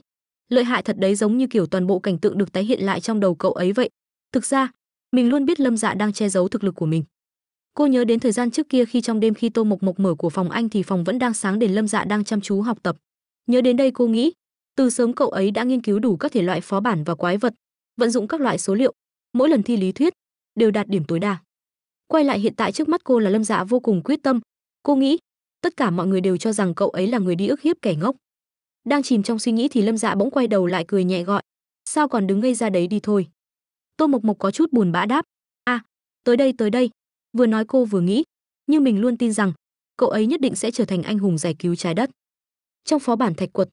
lợi hại thật đấy giống như kiểu toàn bộ cảnh tượng được tái hiện lại trong đầu cậu ấy vậy thực ra mình luôn biết lâm dạ đang che giấu thực lực của mình cô nhớ đến thời gian trước kia khi trong đêm khi tô mộc mộc mở của phòng anh thì phòng vẫn đang sáng đèn lâm dạ đang chăm chú học tập nhớ đến đây cô nghĩ từ sớm cậu ấy đã nghiên cứu đủ các thể loại phó bản và quái vật vận dụng các loại số liệu mỗi lần thi lý thuyết đều đạt điểm tối đa quay lại hiện tại trước mắt cô là lâm dạ vô cùng quyết tâm cô nghĩ tất cả mọi người đều cho rằng cậu ấy là người đi ức hiếp kẻ ngốc đang chìm trong suy nghĩ thì lâm dạ bỗng quay đầu lại cười nhẹ gọi sao còn đứng ngây ra đấy đi thôi Tô Mộc Mộc có chút buồn bã đáp, "A, à, tới đây tới đây." Vừa nói cô vừa nghĩ, nhưng mình luôn tin rằng cậu ấy nhất định sẽ trở thành anh hùng giải cứu trái đất. Trong phó bản thạch quật,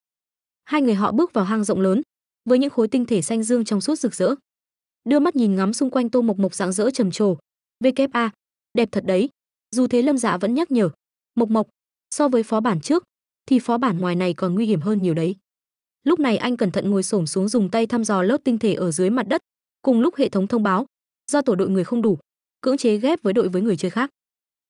hai người họ bước vào hang rộng lớn, với những khối tinh thể xanh dương trong suốt rực rỡ. Đưa mắt nhìn ngắm xung quanh Tô Mộc Mộc rạng rỡ trầm trồ, "VKA, đẹp thật đấy." Dù thế Lâm Dạ vẫn nhắc nhở, "Mộc Mộc, so với phó bản trước thì phó bản ngoài này còn nguy hiểm hơn nhiều đấy." Lúc này anh cẩn thận ngồi xổm xuống dùng tay thăm dò lớp tinh thể ở dưới mặt đất, cùng lúc hệ thống thông báo do tổ đội người không đủ cưỡng chế ghép với đội với người chơi khác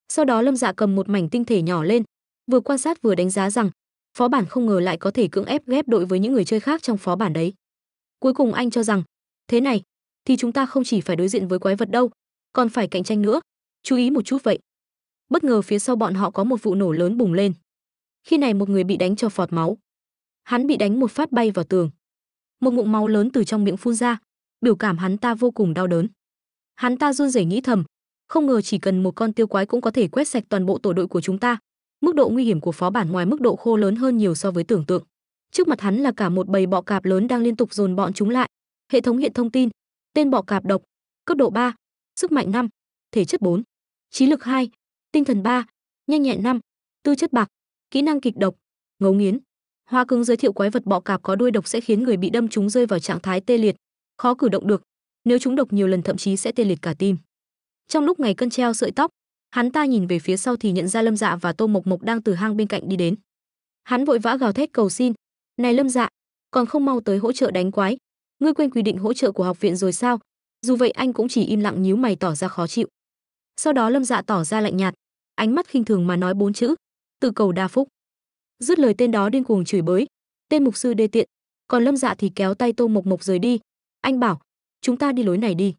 sau đó lâm dạ cầm một mảnh tinh thể nhỏ lên vừa quan sát vừa đánh giá rằng phó bản không ngờ lại có thể cưỡng ép ghép đội với những người chơi khác trong phó bản đấy cuối cùng anh cho rằng thế này thì chúng ta không chỉ phải đối diện với quái vật đâu còn phải cạnh tranh nữa chú ý một chút vậy bất ngờ phía sau bọn họ có một vụ nổ lớn bùng lên khi này một người bị đánh cho phọt máu hắn bị đánh một phát bay vào tường một ngụm máu lớn từ trong miệng phun ra biểu cảm hắn ta vô cùng đau đớn. Hắn ta run rẩy nghĩ thầm, không ngờ chỉ cần một con tiêu quái cũng có thể quét sạch toàn bộ tổ đội của chúng ta. Mức độ nguy hiểm của phó bản ngoài mức độ khô lớn hơn nhiều so với tưởng tượng. Trước mặt hắn là cả một bầy bọ cạp lớn đang liên tục dồn bọn chúng lại. Hệ thống hiện thông tin, tên bọ cạp độc, cấp độ 3, sức mạnh 5, thể chất 4, trí lực 2, tinh thần 3, nhanh nhẹn 5, tư chất bạc, kỹ năng kịch độc, ngấu nghiến. Hoa cưng giới thiệu quái vật bọ cạp có đuôi độc sẽ khiến người bị đâm chúng rơi vào trạng thái tê liệt, khó cử động được, nếu chúng độc nhiều lần thậm chí sẽ tê liệt cả tim. Trong lúc ngày cân treo sợi tóc, hắn ta nhìn về phía sau thì nhận ra Lâm Dạ và Tô Mộc Mộc đang từ hang bên cạnh đi đến. Hắn vội vã gào thét cầu xin, "Này Lâm Dạ, còn không mau tới hỗ trợ đánh quái, ngươi quên quy định hỗ trợ của học viện rồi sao?" Dù vậy anh cũng chỉ im lặng nhíu mày tỏ ra khó chịu. Sau đó Lâm Dạ tỏ ra lạnh nhạt, ánh mắt khinh thường mà nói bốn chữ, "Tự cầu đa phúc." Dứt lời tên đó điên cuồng chửi bới, tên mục sư đê tiện, còn Lâm Dạ thì kéo tay Tô Mộc Mộc rời đi, anh bảo, chúng ta đi lối này đi.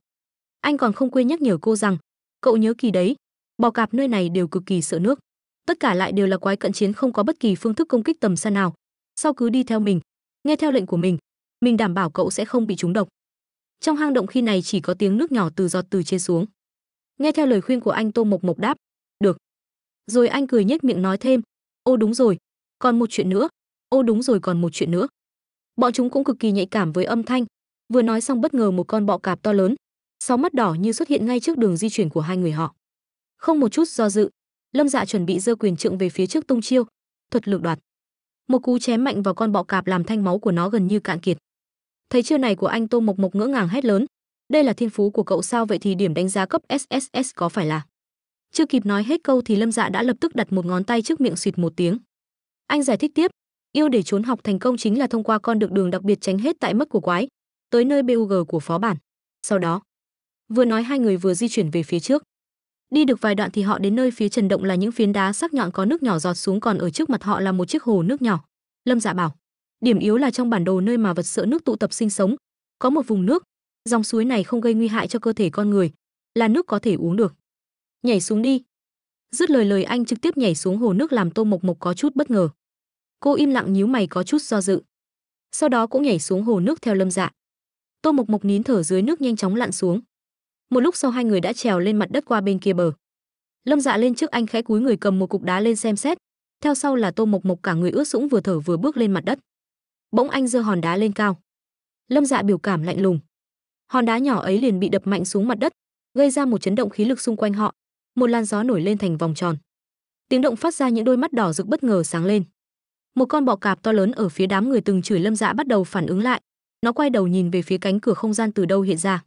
Anh còn không quên nhắc nhở cô rằng, cậu nhớ kỳ đấy, bò cạp nơi này đều cực kỳ sợ nước. Tất cả lại đều là quái cận chiến không có bất kỳ phương thức công kích tầm xa nào. Sau cứ đi theo mình, nghe theo lệnh của mình, mình đảm bảo cậu sẽ không bị trúng độc. Trong hang động khi này chỉ có tiếng nước nhỏ từ giọt từ trên xuống. Nghe theo lời khuyên của anh Tô Mộc Mộc đáp, "Được." Rồi anh cười nhếch miệng nói thêm, "Ô đúng rồi, còn một chuyện nữa, ô đúng rồi còn một chuyện nữa." Bọn chúng cũng cực kỳ nhạy cảm với âm thanh, Vừa nói xong bất ngờ một con bọ cạp to lớn, sáu mắt đỏ như xuất hiện ngay trước đường di chuyển của hai người họ. Không một chút do dự, Lâm Dạ chuẩn bị giơ quyền trượng về phía trước tung chiêu, thuật lực đoạt. Một cú chém mạnh vào con bọ cạp làm thanh máu của nó gần như cạn kiệt. Thấy chiêu này của anh Tô Mộc Mộc ngỡ ngàng hét lớn, đây là thiên phú của cậu sao vậy thì điểm đánh giá cấp SSS có phải là? Chưa kịp nói hết câu thì Lâm Dạ đã lập tức đặt một ngón tay trước miệng xịt một tiếng. Anh giải thích tiếp, yêu để trốn học thành công chính là thông qua con được đường đặc biệt tránh hết tại mất của quái, tới nơi BUG của phó bản. Sau đó, vừa nói hai người vừa di chuyển về phía trước. Đi được vài đoạn thì họ đến nơi phía trần động là những phiến đá sắc nhọn có nước nhỏ giọt xuống còn ở trước mặt họ là một chiếc hồ nước nhỏ. Lâm Dạ bảo, điểm yếu là trong bản đồ nơi mà vật sợ nước tụ tập sinh sống, có một vùng nước, dòng suối này không gây nguy hại cho cơ thể con người, là nước có thể uống được. Nhảy xuống đi. Dứt lời lời anh trực tiếp nhảy xuống hồ nước làm Tô Mộc Mộc có chút bất ngờ. Cô im lặng nhíu mày có chút do dự. Sau đó cũng nhảy xuống hồ nước theo Lâm Dạ tô mộc mộc nín thở dưới nước nhanh chóng lặn xuống một lúc sau hai người đã trèo lên mặt đất qua bên kia bờ lâm dạ lên trước anh khẽ cúi người cầm một cục đá lên xem xét theo sau là tô mộc mộc cả người ướt sũng vừa thở vừa bước lên mặt đất bỗng anh giơ hòn đá lên cao lâm dạ biểu cảm lạnh lùng hòn đá nhỏ ấy liền bị đập mạnh xuống mặt đất gây ra một chấn động khí lực xung quanh họ một làn gió nổi lên thành vòng tròn tiếng động phát ra những đôi mắt đỏ rực bất ngờ sáng lên một con bọ cạp to lớn ở phía đám người từng chửi lâm dạ bắt đầu phản ứng lại nó quay đầu nhìn về phía cánh cửa không gian từ đâu hiện ra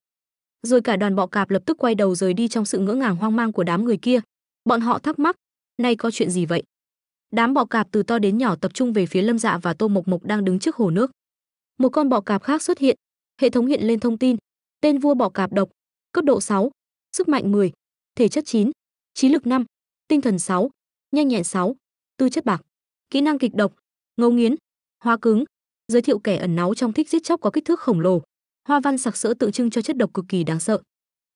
rồi cả đoàn bọ cạp lập tức quay đầu rời đi trong sự ngỡ ngàng hoang mang của đám người kia bọn họ thắc mắc nay có chuyện gì vậy đám bọ cạp từ to đến nhỏ tập trung về phía lâm dạ và tô mộc mộc đang đứng trước hồ nước một con bọ cạp khác xuất hiện hệ thống hiện lên thông tin tên vua bọ cạp độc cấp độ 6, sức mạnh 10, thể chất 9, trí lực 5, tinh thần 6, nhanh nhẹn 6, tư chất bạc kỹ năng kịch độc ngấu nghiến hóa cứng giới thiệu kẻ ẩn náu trong thích giết chóc có kích thước khổng lồ. Hoa văn sặc sỡ tượng trưng cho chất độc cực kỳ đáng sợ.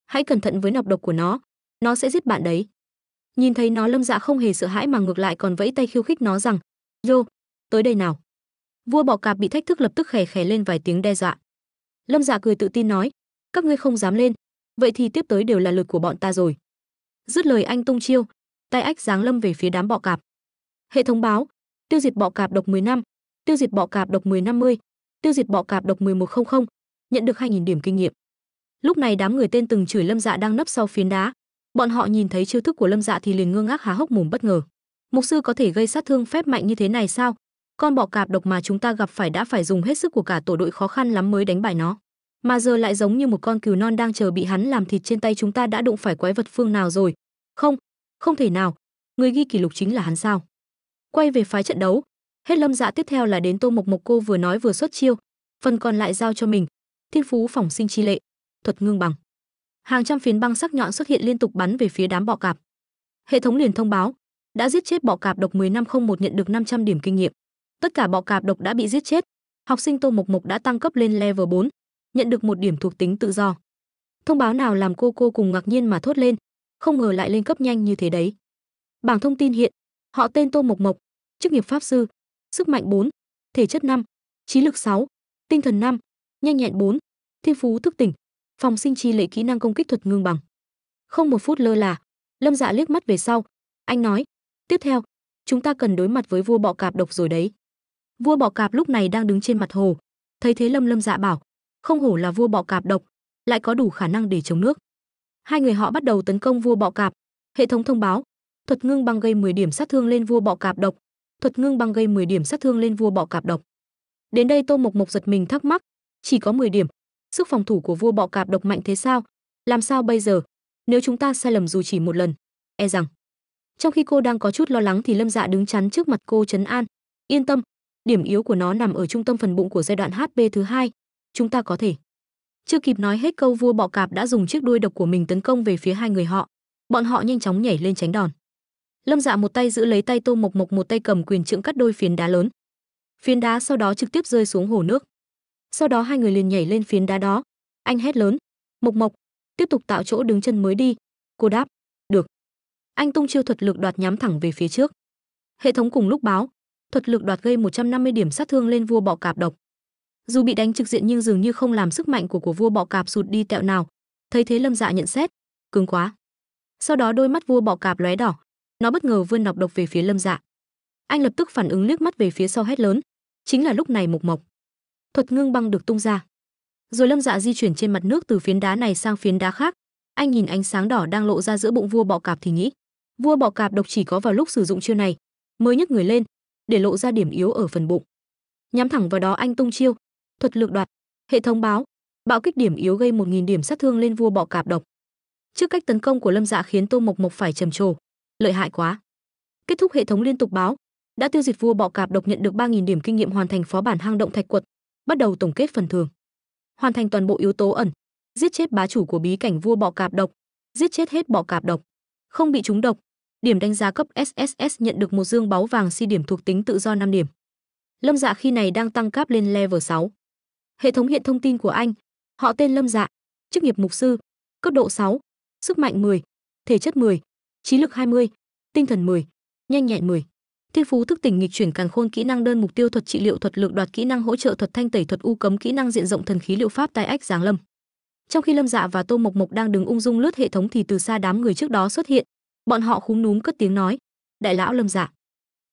Hãy cẩn thận với nọc độc của nó, nó sẽ giết bạn đấy. Nhìn thấy nó Lâm Dạ không hề sợ hãi mà ngược lại còn vẫy tay khiêu khích nó rằng, "Yo, tới đây nào." Vua bọ cạp bị thách thức lập tức khè khè lên vài tiếng đe dọa. Lâm Dạ cười tự tin nói, "Các ngươi không dám lên, vậy thì tiếp tới đều là lượt của bọn ta rồi." Dứt lời anh tung chiêu, tay ách giáng lâm về phía đám bọ cạp. Hệ thống báo, tiêu diệt bọ cạp độc 10 năm, tiêu diệt bọ cạp độc 1050, tiêu diệt bọ cạp độc 1100, nhận được 2000 điểm kinh nghiệm. Lúc này đám người tên từng chửi Lâm Dạ đang nấp sau phiến đá, bọn họ nhìn thấy chiêu thức của Lâm Dạ thì liền ngơ ngác há hốc mồm bất ngờ. Mục sư có thể gây sát thương phép mạnh như thế này sao? Con bọ cạp độc mà chúng ta gặp phải đã phải dùng hết sức của cả tổ đội khó khăn lắm mới đánh bại nó, mà giờ lại giống như một con cừu non đang chờ bị hắn làm thịt trên tay chúng ta đã đụng phải quái vật phương nào rồi. Không, không thể nào, người ghi kỷ lục chính là hắn sao? Quay về phái trận đấu, Hết Lâm Dạ tiếp theo là đến Tô Mộc Mộc cô vừa nói vừa xuất chiêu, phần còn lại giao cho mình. Thiên phú phòng sinh chi lệ, thuật ngưng bằng. Hàng trăm phiến băng sắc nhọn xuất hiện liên tục bắn về phía đám bọ cạp. Hệ thống liền thông báo, đã giết chết bọ cạp độc 10 năm không một nhận được 500 điểm kinh nghiệm. Tất cả bọ cạp độc đã bị giết chết. Học sinh Tô Mộc Mộc đã tăng cấp lên level 4, nhận được một điểm thuộc tính tự do. Thông báo nào làm cô cô cùng ngạc nhiên mà thốt lên, không ngờ lại lên cấp nhanh như thế đấy. Bảng thông tin hiện, họ tên Tô Mộc Mộc, chức nghiệp pháp sư, sức mạnh 4, thể chất 5, trí lực 6, tinh thần 5, nhanh nhẹn 4, thiên phú thức tỉnh, phòng sinh chi lệ kỹ năng công kích thuật ngưng bằng. Không một phút lơ là, Lâm Dạ liếc mắt về sau, anh nói, tiếp theo, chúng ta cần đối mặt với vua bọ cạp độc rồi đấy. Vua bọ cạp lúc này đang đứng trên mặt hồ, thấy thế Lâm Lâm Dạ bảo, không hổ là vua bọ cạp độc, lại có đủ khả năng để chống nước. Hai người họ bắt đầu tấn công vua bọ cạp, hệ thống thông báo, thuật ngưng băng gây 10 điểm sát thương lên vua bọ cạp độc, thuật ngưng băng gây 10 điểm sát thương lên vua bọ cạp độc. Đến đây Tô Mộc Mộc giật mình thắc mắc, chỉ có 10 điểm, sức phòng thủ của vua bọ cạp độc mạnh thế sao? Làm sao bây giờ? Nếu chúng ta sai lầm dù chỉ một lần, e rằng. Trong khi cô đang có chút lo lắng thì Lâm Dạ đứng chắn trước mặt cô trấn an, yên tâm, điểm yếu của nó nằm ở trung tâm phần bụng của giai đoạn HP thứ hai, chúng ta có thể. Chưa kịp nói hết câu vua bọ cạp đã dùng chiếc đuôi độc của mình tấn công về phía hai người họ. Bọn họ nhanh chóng nhảy lên tránh đòn. Lâm Dạ một tay giữ lấy tay Tô Mộc Mộc một tay cầm quyền trượng cắt đôi phiến đá lớn. Phiến đá sau đó trực tiếp rơi xuống hồ nước. Sau đó hai người liền nhảy lên phiến đá đó. Anh hét lớn, "Mộc Mộc, tiếp tục tạo chỗ đứng chân mới đi." Cô đáp, "Được." Anh tung chiêu thuật lực đoạt nhắm thẳng về phía trước. Hệ thống cùng lúc báo, thuật lực đoạt gây 150 điểm sát thương lên vua bọ cạp độc. Dù bị đánh trực diện nhưng dường như không làm sức mạnh của của vua bọ cạp sụt đi tẹo nào. Thấy thế Lâm Dạ nhận xét, cứng quá. Sau đó đôi mắt vua bọ cạp lóe đỏ, nó bất ngờ vươn nọc độc về phía lâm dạ anh lập tức phản ứng liếc mắt về phía sau hét lớn chính là lúc này mộc mộc thuật ngưng băng được tung ra rồi lâm dạ di chuyển trên mặt nước từ phiến đá này sang phiến đá khác anh nhìn ánh sáng đỏ đang lộ ra giữa bụng vua bọ cạp thì nghĩ vua bọ cạp độc chỉ có vào lúc sử dụng chiêu này mới nhấc người lên để lộ ra điểm yếu ở phần bụng nhắm thẳng vào đó anh tung chiêu thuật lược đoạt hệ thống báo bạo kích điểm yếu gây 1.000 điểm sát thương lên vua bọ cạp độc trước cách tấn công của lâm dạ khiến tô mộc mộc phải trầm trồ lợi hại quá kết thúc hệ thống liên tục báo đã tiêu diệt vua bọ cạp độc nhận được 3.000 điểm kinh nghiệm hoàn thành phó bản hang động thạch quật bắt đầu tổng kết phần thưởng hoàn thành toàn bộ yếu tố ẩn giết chết bá chủ của bí cảnh vua bọ cạp độc giết chết hết bọ cạp độc không bị trúng độc điểm đánh giá cấp sss nhận được một dương báu vàng si điểm thuộc tính tự do 5 điểm lâm dạ khi này đang tăng cấp lên level 6. hệ thống hiện thông tin của anh họ tên lâm dạ chức nghiệp mục sư cấp độ 6, sức mạnh 10, thể chất 10, trí lực 20, tinh thần 10, nhanh nhẹn 10. Thiên phú thức tỉnh nghịch chuyển càn khôn kỹ năng đơn mục tiêu thuật trị liệu thuật lượng đoạt kỹ năng hỗ trợ thuật thanh tẩy thuật u cấm kỹ năng diện rộng thần khí liệu pháp tai ách giáng lâm. Trong khi Lâm Dạ và Tô Mộc Mộc đang đứng ung dung lướt hệ thống thì từ xa đám người trước đó xuất hiện, bọn họ khúm núm cất tiếng nói: "Đại lão Lâm Dạ."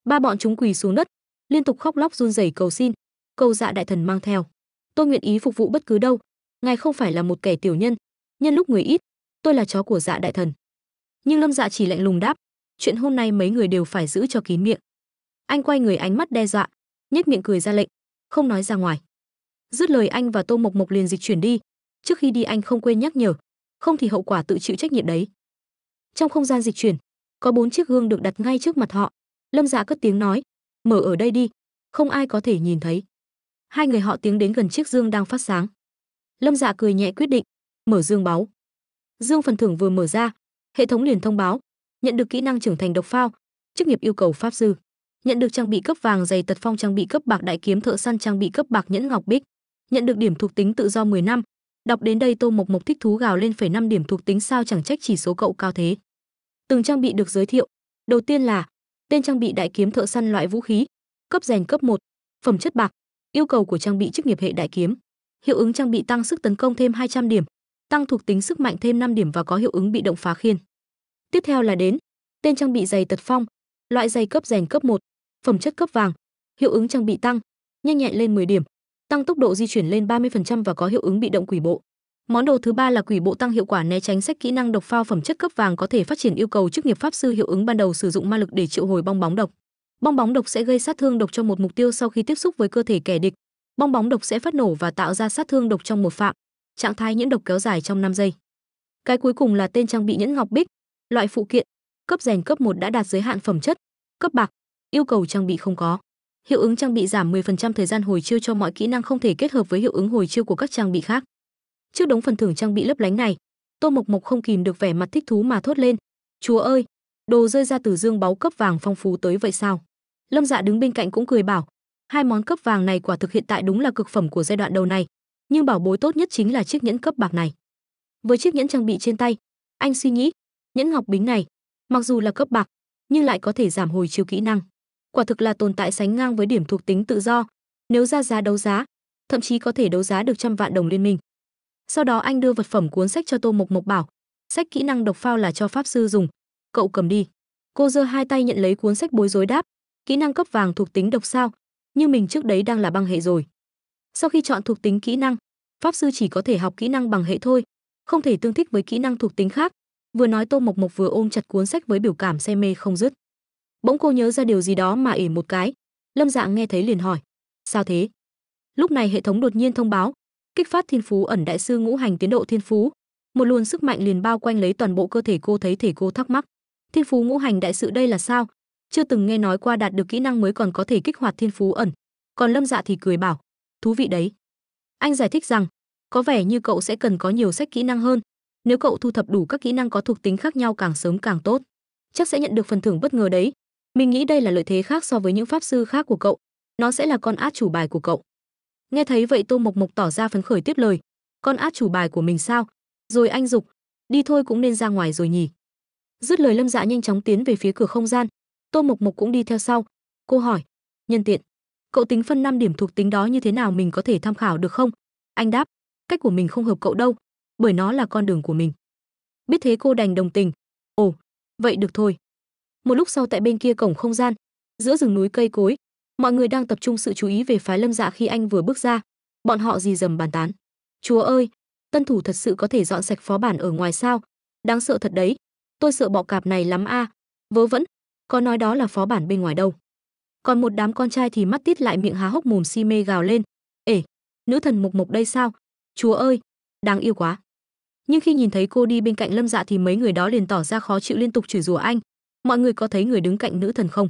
Ba bọn chúng quỳ xuống đất, liên tục khóc lóc run rẩy cầu xin, cầu dạ đại thần mang theo. "Tôi nguyện ý phục vụ bất cứ đâu, ngài không phải là một kẻ tiểu nhân, nhân lúc người ít, tôi là chó của dạ đại thần." nhưng lâm dạ chỉ lạnh lùng đáp chuyện hôm nay mấy người đều phải giữ cho kín miệng anh quay người ánh mắt đe dọa nhếch miệng cười ra lệnh không nói ra ngoài dứt lời anh và tô mộc mộc liền dịch chuyển đi trước khi đi anh không quên nhắc nhở không thì hậu quả tự chịu trách nhiệm đấy trong không gian dịch chuyển có bốn chiếc gương được đặt ngay trước mặt họ lâm dạ cất tiếng nói mở ở đây đi không ai có thể nhìn thấy hai người họ tiến đến gần chiếc dương đang phát sáng lâm dạ cười nhẹ quyết định mở dương báu dương phần thưởng vừa mở ra hệ thống liền thông báo nhận được kỹ năng trưởng thành độc phao chức nghiệp yêu cầu pháp sư nhận được trang bị cấp vàng dày tật phong trang bị cấp bạc đại kiếm thợ săn trang bị cấp bạc nhẫn ngọc bích nhận được điểm thuộc tính tự do 10 năm đọc đến đây tô mộc mộc thích thú gào lên phải năm điểm thuộc tính sao chẳng trách chỉ số cậu cao thế từng trang bị được giới thiệu đầu tiên là tên trang bị đại kiếm thợ săn loại vũ khí cấp rèn cấp 1, phẩm chất bạc yêu cầu của trang bị chức nghiệp hệ đại kiếm hiệu ứng trang bị tăng sức tấn công thêm 200 điểm tăng thuộc tính sức mạnh thêm 5 điểm và có hiệu ứng bị động phá khiên. Tiếp theo là đến tên trang bị giày tật phong, loại giày cấp rèn cấp 1, phẩm chất cấp vàng, hiệu ứng trang bị tăng, nhanh nhẹn lên 10 điểm, tăng tốc độ di chuyển lên 30% và có hiệu ứng bị động quỷ bộ. Món đồ thứ ba là quỷ bộ tăng hiệu quả né tránh sách kỹ năng độc phao phẩm chất cấp vàng có thể phát triển yêu cầu chức nghiệp pháp sư hiệu ứng ban đầu sử dụng ma lực để triệu hồi bong bóng độc. Bong bóng độc sẽ gây sát thương độc cho một mục tiêu sau khi tiếp xúc với cơ thể kẻ địch. Bong bóng độc sẽ phát nổ và tạo ra sát thương độc trong một phạm trạng thái nhẫn độc kéo dài trong 5 giây. Cái cuối cùng là tên trang bị nhẫn ngọc bích, loại phụ kiện, cấp rèn cấp 1 đã đạt giới hạn phẩm chất, cấp bạc, yêu cầu trang bị không có. Hiệu ứng trang bị giảm 10% thời gian hồi chiêu cho mọi kỹ năng không thể kết hợp với hiệu ứng hồi chiêu của các trang bị khác. Trước đống phần thưởng trang bị lấp lánh này, Tô Mộc Mộc không kìm được vẻ mặt thích thú mà thốt lên, "Chúa ơi, đồ rơi ra từ dương báu cấp vàng phong phú tới vậy sao?" Lâm Dạ đứng bên cạnh cũng cười bảo, "Hai món cấp vàng này quả thực hiện tại đúng là cực phẩm của giai đoạn đầu này, nhưng bảo bối tốt nhất chính là chiếc nhẫn cấp bạc này. Với chiếc nhẫn trang bị trên tay, anh suy nghĩ, nhẫn ngọc bính này, mặc dù là cấp bạc, nhưng lại có thể giảm hồi chiều kỹ năng. Quả thực là tồn tại sánh ngang với điểm thuộc tính tự do, nếu ra giá đấu giá, thậm chí có thể đấu giá được trăm vạn đồng liên minh. Sau đó anh đưa vật phẩm cuốn sách cho Tô Mộc Mộc bảo, sách kỹ năng độc phao là cho pháp sư dùng, cậu cầm đi. Cô giơ hai tay nhận lấy cuốn sách bối rối đáp, kỹ năng cấp vàng thuộc tính độc sao, nhưng mình trước đấy đang là băng hệ rồi. Sau khi chọn thuộc tính kỹ năng, pháp sư chỉ có thể học kỹ năng bằng hệ thôi, không thể tương thích với kỹ năng thuộc tính khác. Vừa nói Tô Mộc Mộc vừa ôm chặt cuốn sách với biểu cảm say mê không dứt. Bỗng cô nhớ ra điều gì đó mà ỉ một cái. Lâm Dạng nghe thấy liền hỏi: "Sao thế?" Lúc này hệ thống đột nhiên thông báo, kích phát thiên phú ẩn đại sư ngũ hành tiến độ thiên phú. Một luồng sức mạnh liền bao quanh lấy toàn bộ cơ thể cô thấy thể cô thắc mắc: "Thiên phú ngũ hành đại sự đây là sao? Chưa từng nghe nói qua đạt được kỹ năng mới còn có thể kích hoạt thiên phú ẩn." Còn Lâm Dạ thì cười bảo: thú vị đấy. Anh giải thích rằng, có vẻ như cậu sẽ cần có nhiều sách kỹ năng hơn, nếu cậu thu thập đủ các kỹ năng có thuộc tính khác nhau càng sớm càng tốt, chắc sẽ nhận được phần thưởng bất ngờ đấy. Mình nghĩ đây là lợi thế khác so với những pháp sư khác của cậu, nó sẽ là con át chủ bài của cậu. Nghe thấy vậy Tô Mộc Mộc tỏ ra phấn khởi tiếp lời, con át chủ bài của mình sao? Rồi anh dục, đi thôi cũng nên ra ngoài rồi nhỉ. Dứt lời Lâm Dạ nhanh chóng tiến về phía cửa không gian, Tô Mộc Mộc cũng đi theo sau. Cô hỏi, nhân tiện, cậu tính phân 5 điểm thuộc tính đó như thế nào mình có thể tham khảo được không anh đáp cách của mình không hợp cậu đâu bởi nó là con đường của mình biết thế cô đành đồng tình ồ vậy được thôi một lúc sau tại bên kia cổng không gian giữa rừng núi cây cối mọi người đang tập trung sự chú ý về phái lâm dạ khi anh vừa bước ra bọn họ gì dầm bàn tán chúa ơi tân thủ thật sự có thể dọn sạch phó bản ở ngoài sao đáng sợ thật đấy tôi sợ bọ cạp này lắm a à. vớ vẩn có nói đó là phó bản bên ngoài đâu còn một đám con trai thì mắt tít lại miệng há hốc mồm si mê gào lên ể nữ thần mục mộc đây sao chúa ơi đáng yêu quá nhưng khi nhìn thấy cô đi bên cạnh lâm dạ thì mấy người đó liền tỏ ra khó chịu liên tục chửi rủa anh mọi người có thấy người đứng cạnh nữ thần không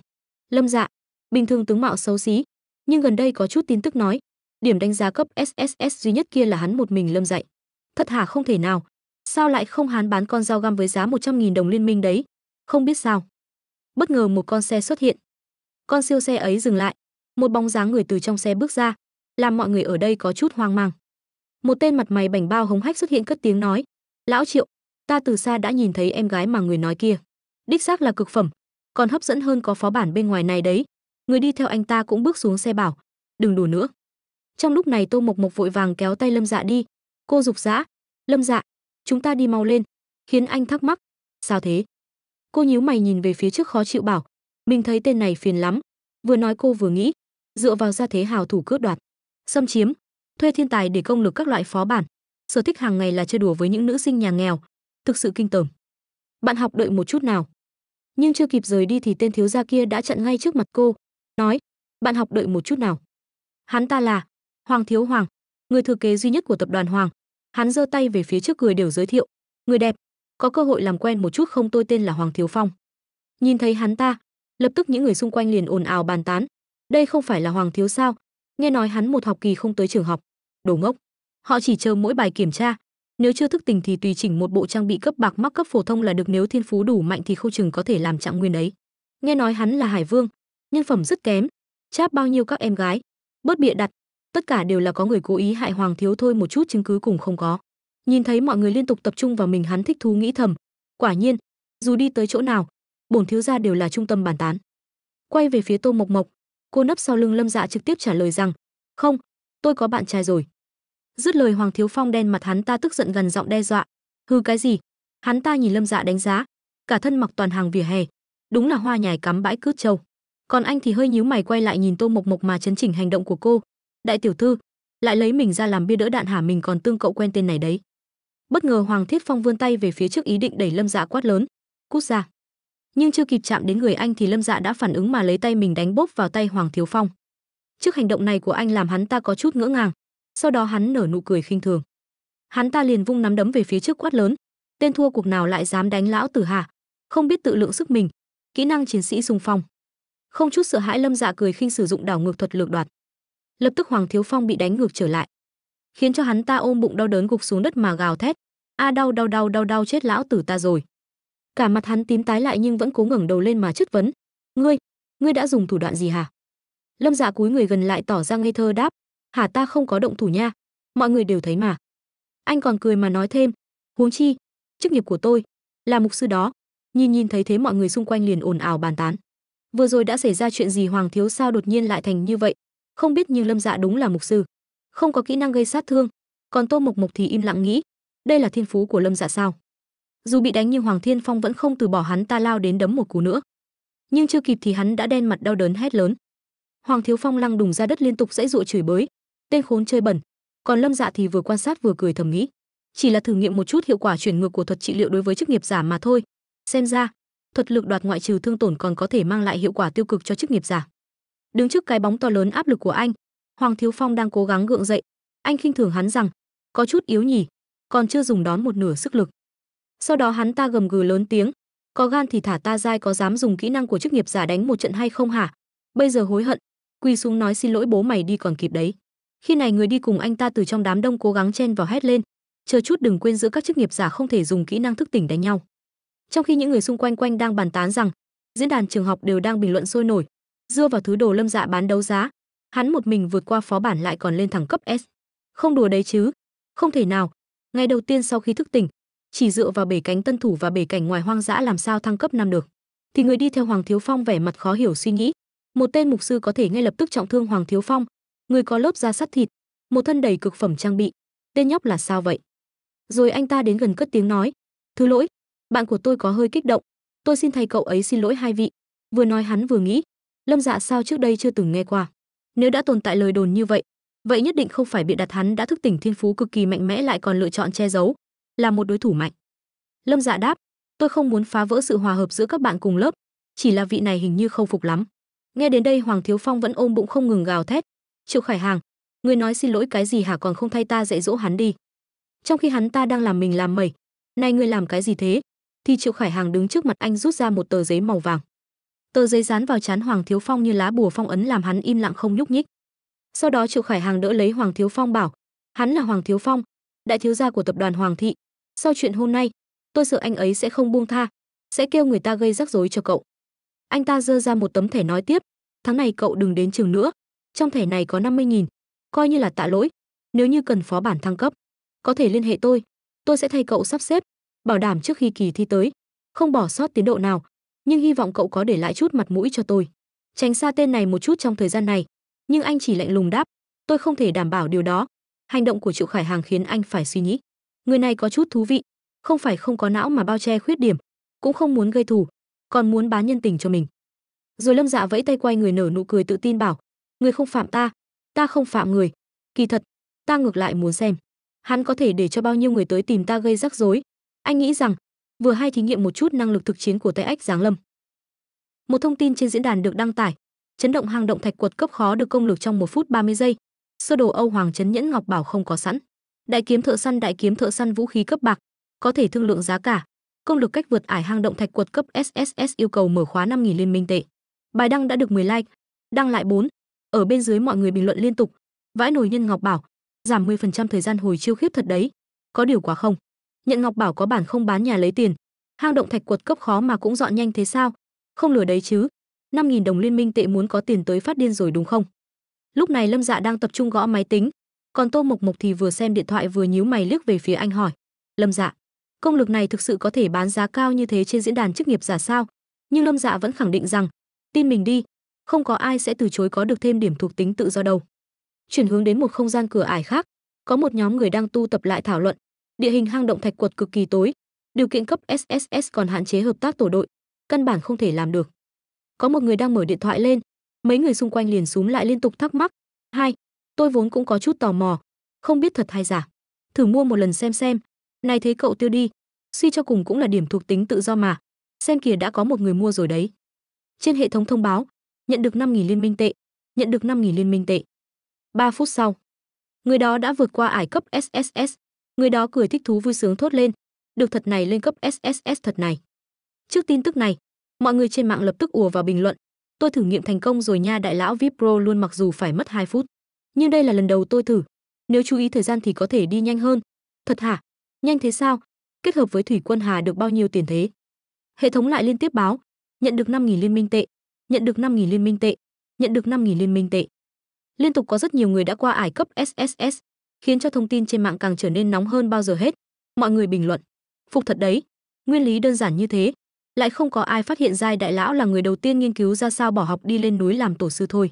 lâm dạ bình thường tướng mạo xấu xí nhưng gần đây có chút tin tức nói điểm đánh giá cấp sss duy nhất kia là hắn một mình lâm dạy thật hả không thể nào sao lại không hắn bán con dao găm với giá 100.000 đồng liên minh đấy không biết sao bất ngờ một con xe xuất hiện con siêu xe ấy dừng lại một bóng dáng người từ trong xe bước ra làm mọi người ở đây có chút hoang mang một tên mặt mày bảnh bao hống hách xuất hiện cất tiếng nói lão triệu ta từ xa đã nhìn thấy em gái mà người nói kia đích xác là cực phẩm còn hấp dẫn hơn có phó bản bên ngoài này đấy người đi theo anh ta cũng bước xuống xe bảo đừng đùa nữa trong lúc này tô mộc mộc vội vàng kéo tay lâm dạ đi cô dục dã lâm dạ chúng ta đi mau lên khiến anh thắc mắc sao thế cô nhíu mày nhìn về phía trước khó chịu bảo mình thấy tên này phiền lắm. Vừa nói cô vừa nghĩ, dựa vào gia thế hào thủ cướp đoạt, xâm chiếm, thuê thiên tài để công lực các loại phó bản. Sở thích hàng ngày là chơi đùa với những nữ sinh nhà nghèo, thực sự kinh tởm. Bạn học đợi một chút nào. Nhưng chưa kịp rời đi thì tên thiếu gia kia đã chặn ngay trước mặt cô, nói: "Bạn học đợi một chút nào." Hắn ta là Hoàng Thiếu Hoàng, người thừa kế duy nhất của tập đoàn Hoàng. Hắn giơ tay về phía trước cười đều giới thiệu: "Người đẹp, có cơ hội làm quen một chút không tôi tên là Hoàng Thiếu Phong." Nhìn thấy hắn ta, lập tức những người xung quanh liền ồn ào bàn tán đây không phải là hoàng thiếu sao nghe nói hắn một học kỳ không tới trường học đồ ngốc họ chỉ chờ mỗi bài kiểm tra nếu chưa thức tỉnh thì tùy chỉnh một bộ trang bị cấp bạc mắc cấp phổ thông là được nếu thiên phú đủ mạnh thì không chừng có thể làm trạng nguyên ấy nghe nói hắn là hải vương nhân phẩm rất kém cháp bao nhiêu các em gái bớt bịa đặt tất cả đều là có người cố ý hại hoàng thiếu thôi một chút chứng cứ cùng không có nhìn thấy mọi người liên tục tập trung vào mình hắn thích thú nghĩ thầm quả nhiên dù đi tới chỗ nào bổn thiếu gia đều là trung tâm bàn tán quay về phía tô mộc mộc cô nấp sau lưng lâm dạ trực tiếp trả lời rằng không tôi có bạn trai rồi dứt lời hoàng thiếu phong đen mặt hắn ta tức giận gần giọng đe dọa hư cái gì hắn ta nhìn lâm dạ đánh giá cả thân mặc toàn hàng vỉa hè đúng là hoa nhài cắm bãi cướp châu còn anh thì hơi nhíu mày quay lại nhìn tô mộc mộc mà chấn chỉnh hành động của cô đại tiểu thư lại lấy mình ra làm bia đỡ đạn hả mình còn tương cậu quen tên này đấy bất ngờ hoàng thiết phong vươn tay về phía trước ý định đẩy lâm dạ quát lớn cút ra nhưng chưa kịp chạm đến người anh thì lâm dạ đã phản ứng mà lấy tay mình đánh bốp vào tay hoàng thiếu phong trước hành động này của anh làm hắn ta có chút ngỡ ngàng sau đó hắn nở nụ cười khinh thường hắn ta liền vung nắm đấm về phía trước quát lớn tên thua cuộc nào lại dám đánh lão tử hà không biết tự lượng sức mình kỹ năng chiến sĩ sung phong không chút sợ hãi lâm dạ cười khinh sử dụng đảo ngược thuật lược đoạt lập tức hoàng thiếu phong bị đánh ngược trở lại khiến cho hắn ta ôm bụng đau đớn gục xuống đất mà gào thét a đau đau đau đau đau chết lão tử ta rồi cả mặt hắn tím tái lại nhưng vẫn cố ngẩng đầu lên mà chất vấn ngươi ngươi đã dùng thủ đoạn gì hả lâm dạ cúi người gần lại tỏ ra ngây thơ đáp hả ta không có động thủ nha mọi người đều thấy mà anh còn cười mà nói thêm huống chi chức nghiệp của tôi là mục sư đó nhìn nhìn thấy thế mọi người xung quanh liền ồn ào bàn tán vừa rồi đã xảy ra chuyện gì hoàng thiếu sao đột nhiên lại thành như vậy không biết nhưng lâm dạ đúng là mục sư không có kỹ năng gây sát thương còn tô mộc mộc thì im lặng nghĩ đây là thiên phú của lâm dạ sao dù bị đánh nhưng hoàng thiên phong vẫn không từ bỏ hắn ta lao đến đấm một cú nữa nhưng chưa kịp thì hắn đã đen mặt đau đớn hét lớn hoàng thiếu phong lăng đùng ra đất liên tục dãy dụa chửi bới tên khốn chơi bẩn còn lâm dạ thì vừa quan sát vừa cười thầm nghĩ chỉ là thử nghiệm một chút hiệu quả chuyển ngược của thuật trị liệu đối với chức nghiệp giả mà thôi xem ra thuật lực đoạt ngoại trừ thương tổn còn có thể mang lại hiệu quả tiêu cực cho chức nghiệp giả đứng trước cái bóng to lớn áp lực của anh hoàng thiếu phong đang cố gắng gượng dậy anh khinh thường hắn rằng có chút yếu nhỉ còn chưa dùng đón một nửa sức lực sau đó hắn ta gầm gừ lớn tiếng, có gan thì thả ta dai có dám dùng kỹ năng của chức nghiệp giả đánh một trận hay không hả? Bây giờ hối hận, quỳ xuống nói xin lỗi bố mày đi còn kịp đấy. Khi này người đi cùng anh ta từ trong đám đông cố gắng chen vào hét lên, chờ chút đừng quên giữa các chức nghiệp giả không thể dùng kỹ năng thức tỉnh đánh nhau. Trong khi những người xung quanh quanh đang bàn tán rằng, diễn đàn trường học đều đang bình luận sôi nổi, dưa vào thứ đồ lâm dạ bán đấu giá, hắn một mình vượt qua phó bản lại còn lên thẳng cấp S. Không đùa đấy chứ, không thể nào. Ngày đầu tiên sau khi thức tỉnh, chỉ dựa vào bể cánh tân thủ và bể cảnh ngoài hoang dã làm sao thăng cấp năm được thì người đi theo hoàng thiếu phong vẻ mặt khó hiểu suy nghĩ một tên mục sư có thể ngay lập tức trọng thương hoàng thiếu phong người có lớp da sắt thịt một thân đầy cực phẩm trang bị tên nhóc là sao vậy rồi anh ta đến gần cất tiếng nói thứ lỗi bạn của tôi có hơi kích động tôi xin thay cậu ấy xin lỗi hai vị vừa nói hắn vừa nghĩ lâm dạ sao trước đây chưa từng nghe qua nếu đã tồn tại lời đồn như vậy vậy nhất định không phải bị đặt hắn đã thức tỉnh thiên phú cực kỳ mạnh mẽ lại còn lựa chọn che giấu là một đối thủ mạnh. Lâm Dạ đáp, tôi không muốn phá vỡ sự hòa hợp giữa các bạn cùng lớp, chỉ là vị này hình như không phục lắm. Nghe đến đây Hoàng Thiếu Phong vẫn ôm bụng không ngừng gào thét, "Triệu Khải Hàng, người nói xin lỗi cái gì hả còn không thay ta dạy dỗ hắn đi?" Trong khi hắn ta đang làm mình làm mẩy, "Này ngươi làm cái gì thế?" thì Triệu Khải Hàng đứng trước mặt anh rút ra một tờ giấy màu vàng. Tờ giấy dán vào trán Hoàng Thiếu Phong như lá bùa phong ấn làm hắn im lặng không nhúc nhích. Sau đó Triệu Khải Hàng đỡ lấy Hoàng Thiếu Phong bảo, "Hắn là Hoàng Thiếu Phong, đại thiếu gia của tập đoàn Hoàng thị. Sau chuyện hôm nay, tôi sợ anh ấy sẽ không buông tha, sẽ kêu người ta gây rắc rối cho cậu. Anh ta dơ ra một tấm thẻ nói tiếp, tháng này cậu đừng đến trường nữa, trong thẻ này có 50.000, coi như là tạ lỗi, nếu như cần phó bản thăng cấp, có thể liên hệ tôi, tôi sẽ thay cậu sắp xếp, bảo đảm trước khi kỳ thi tới, không bỏ sót tiến độ nào, nhưng hy vọng cậu có để lại chút mặt mũi cho tôi. Tránh xa tên này một chút trong thời gian này, nhưng anh chỉ lạnh lùng đáp, tôi không thể đảm bảo điều đó, hành động của Triệu Khải Hàng khiến anh phải suy nghĩ. Người này có chút thú vị, không phải không có não mà bao che khuyết điểm, cũng không muốn gây thù, còn muốn bá nhân tình cho mình. Rồi Lâm Dạ vẫy tay quay người nở nụ cười tự tin bảo, người không phạm ta, ta không phạm người, kỳ thật, ta ngược lại muốn xem, hắn có thể để cho bao nhiêu người tới tìm ta gây rắc rối. Anh nghĩ rằng, vừa hay thí nghiệm một chút năng lực thực chiến của Tay Ách Giáng Lâm. Một thông tin trên diễn đàn được đăng tải, chấn động hang động thạch quật cấp khó được công lực trong 1 phút 30 giây, sơ đồ Âu Hoàng Trấn Nhẫn Ngọc Bảo không có sẵn. Đại kiếm thợ săn đại kiếm thợ săn vũ khí cấp bạc, có thể thương lượng giá cả. Công lực cách vượt ải hang động thạch quật cấp SSS yêu cầu mở khóa 5000 liên minh tệ. Bài đăng đã được 10 like, đăng lại 4. Ở bên dưới mọi người bình luận liên tục. Vãi nồi nhân Ngọc Bảo, giảm 10% thời gian hồi chiêu khiếp thật đấy. Có điều quá không? Nhận Ngọc Bảo có bản không bán nhà lấy tiền. Hang động thạch quật cấp khó mà cũng dọn nhanh thế sao? Không lừa đấy chứ. 5000 đồng liên minh tệ muốn có tiền tới phát điên rồi đúng không? lúc này lâm dạ đang tập trung gõ máy tính còn tô mộc mộc thì vừa xem điện thoại vừa nhíu mày liếc về phía anh hỏi lâm dạ công lực này thực sự có thể bán giá cao như thế trên diễn đàn chức nghiệp giả sao nhưng lâm dạ vẫn khẳng định rằng tin mình đi không có ai sẽ từ chối có được thêm điểm thuộc tính tự do đâu chuyển hướng đến một không gian cửa ải khác có một nhóm người đang tu tập lại thảo luận địa hình hang động thạch quật cực kỳ tối điều kiện cấp sss còn hạn chế hợp tác tổ đội căn bản không thể làm được có một người đang mở điện thoại lên mấy người xung quanh liền súng lại liên tục thắc mắc hai tôi vốn cũng có chút tò mò không biết thật hay giả thử mua một lần xem xem này thế cậu tiêu đi suy cho cùng cũng là điểm thuộc tính tự do mà xem kìa đã có một người mua rồi đấy trên hệ thống thông báo nhận được 5.000 liên minh tệ nhận được 5.000 liên minh tệ 3 phút sau người đó đã vượt qua ải cấp sss người đó cười thích thú vui sướng thốt lên được thật này lên cấp sss thật này trước tin tức này mọi người trên mạng lập tức ùa vào bình luận Tôi thử nghiệm thành công rồi nha đại lão VIP Pro luôn mặc dù phải mất 2 phút. Nhưng đây là lần đầu tôi thử. Nếu chú ý thời gian thì có thể đi nhanh hơn. Thật hả? Nhanh thế sao? Kết hợp với Thủy Quân Hà được bao nhiêu tiền thế? Hệ thống lại liên tiếp báo. Nhận được 5.000 liên minh tệ. Nhận được 5.000 liên minh tệ. Nhận được 5.000 liên minh tệ. Liên tục có rất nhiều người đã qua ải cấp SSS, khiến cho thông tin trên mạng càng trở nên nóng hơn bao giờ hết. Mọi người bình luận. Phục thật đấy. Nguyên lý đơn giản như thế, lại không có ai phát hiện giai đại lão là người đầu tiên nghiên cứu ra sao bỏ học đi lên núi làm tổ sư thôi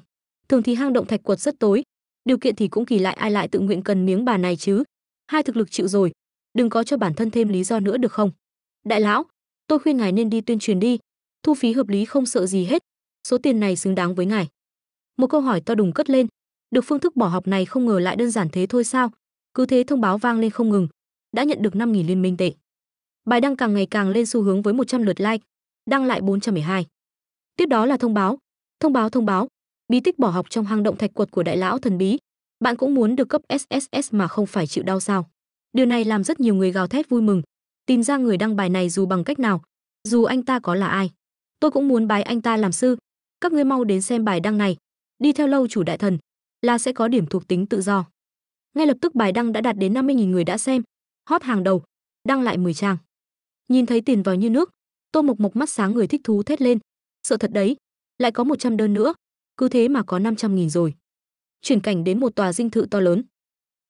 thường thì hang động thạch quật rất tối điều kiện thì cũng kỳ lại ai lại tự nguyện cần miếng bà này chứ hai thực lực chịu rồi đừng có cho bản thân thêm lý do nữa được không đại lão tôi khuyên ngài nên đi tuyên truyền đi thu phí hợp lý không sợ gì hết số tiền này xứng đáng với ngài một câu hỏi to đùng cất lên được phương thức bỏ học này không ngờ lại đơn giản thế thôi sao cứ thế thông báo vang lên không ngừng đã nhận được năm 000 liên minh tệ Bài đăng càng ngày càng lên xu hướng với 100 lượt like, đăng lại 412. Tiếp đó là thông báo, thông báo thông báo, bí tích bỏ học trong hang động thạch quật của đại lão thần bí. Bạn cũng muốn được cấp SSS mà không phải chịu đau sao? Điều này làm rất nhiều người gào thét vui mừng. Tìm ra người đăng bài này dù bằng cách nào, dù anh ta có là ai. Tôi cũng muốn bái anh ta làm sư. Các ngươi mau đến xem bài đăng này. Đi theo lâu chủ đại thần là sẽ có điểm thuộc tính tự do. Ngay lập tức bài đăng đã đạt đến 50.000 người đã xem, hot hàng đầu, đăng lại 10 trang. Nhìn thấy tiền vào như nước, Tô Mộc Mộc mắt sáng người thích thú thét lên, sợ thật đấy, lại có 100 đơn nữa, cứ thế mà có 500 nghìn rồi. Chuyển cảnh đến một tòa dinh thự to lớn.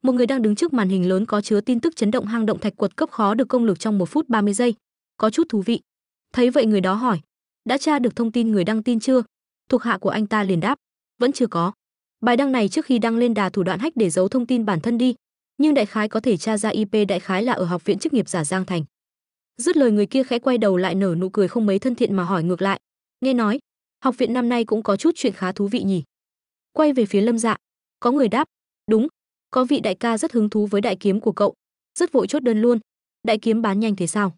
Một người đang đứng trước màn hình lớn có chứa tin tức chấn động hang động thạch quật cấp khó được công lực trong 1 phút 30 giây, có chút thú vị. Thấy vậy người đó hỏi, đã tra được thông tin người đăng tin chưa? Thuộc hạ của anh ta liền đáp, vẫn chưa có. Bài đăng này trước khi đăng lên đà thủ đoạn hách để giấu thông tin bản thân đi, nhưng đại khái có thể tra ra IP đại khái là ở học viện chức nghiệp giả Giang Thành. Dứt lời người kia khẽ quay đầu lại nở nụ cười không mấy thân thiện mà hỏi ngược lại, nghe nói, học viện năm nay cũng có chút chuyện khá thú vị nhỉ. Quay về phía Lâm Dạ, có người đáp, đúng, có vị đại ca rất hứng thú với đại kiếm của cậu, rất vội chốt đơn luôn, đại kiếm bán nhanh thế sao?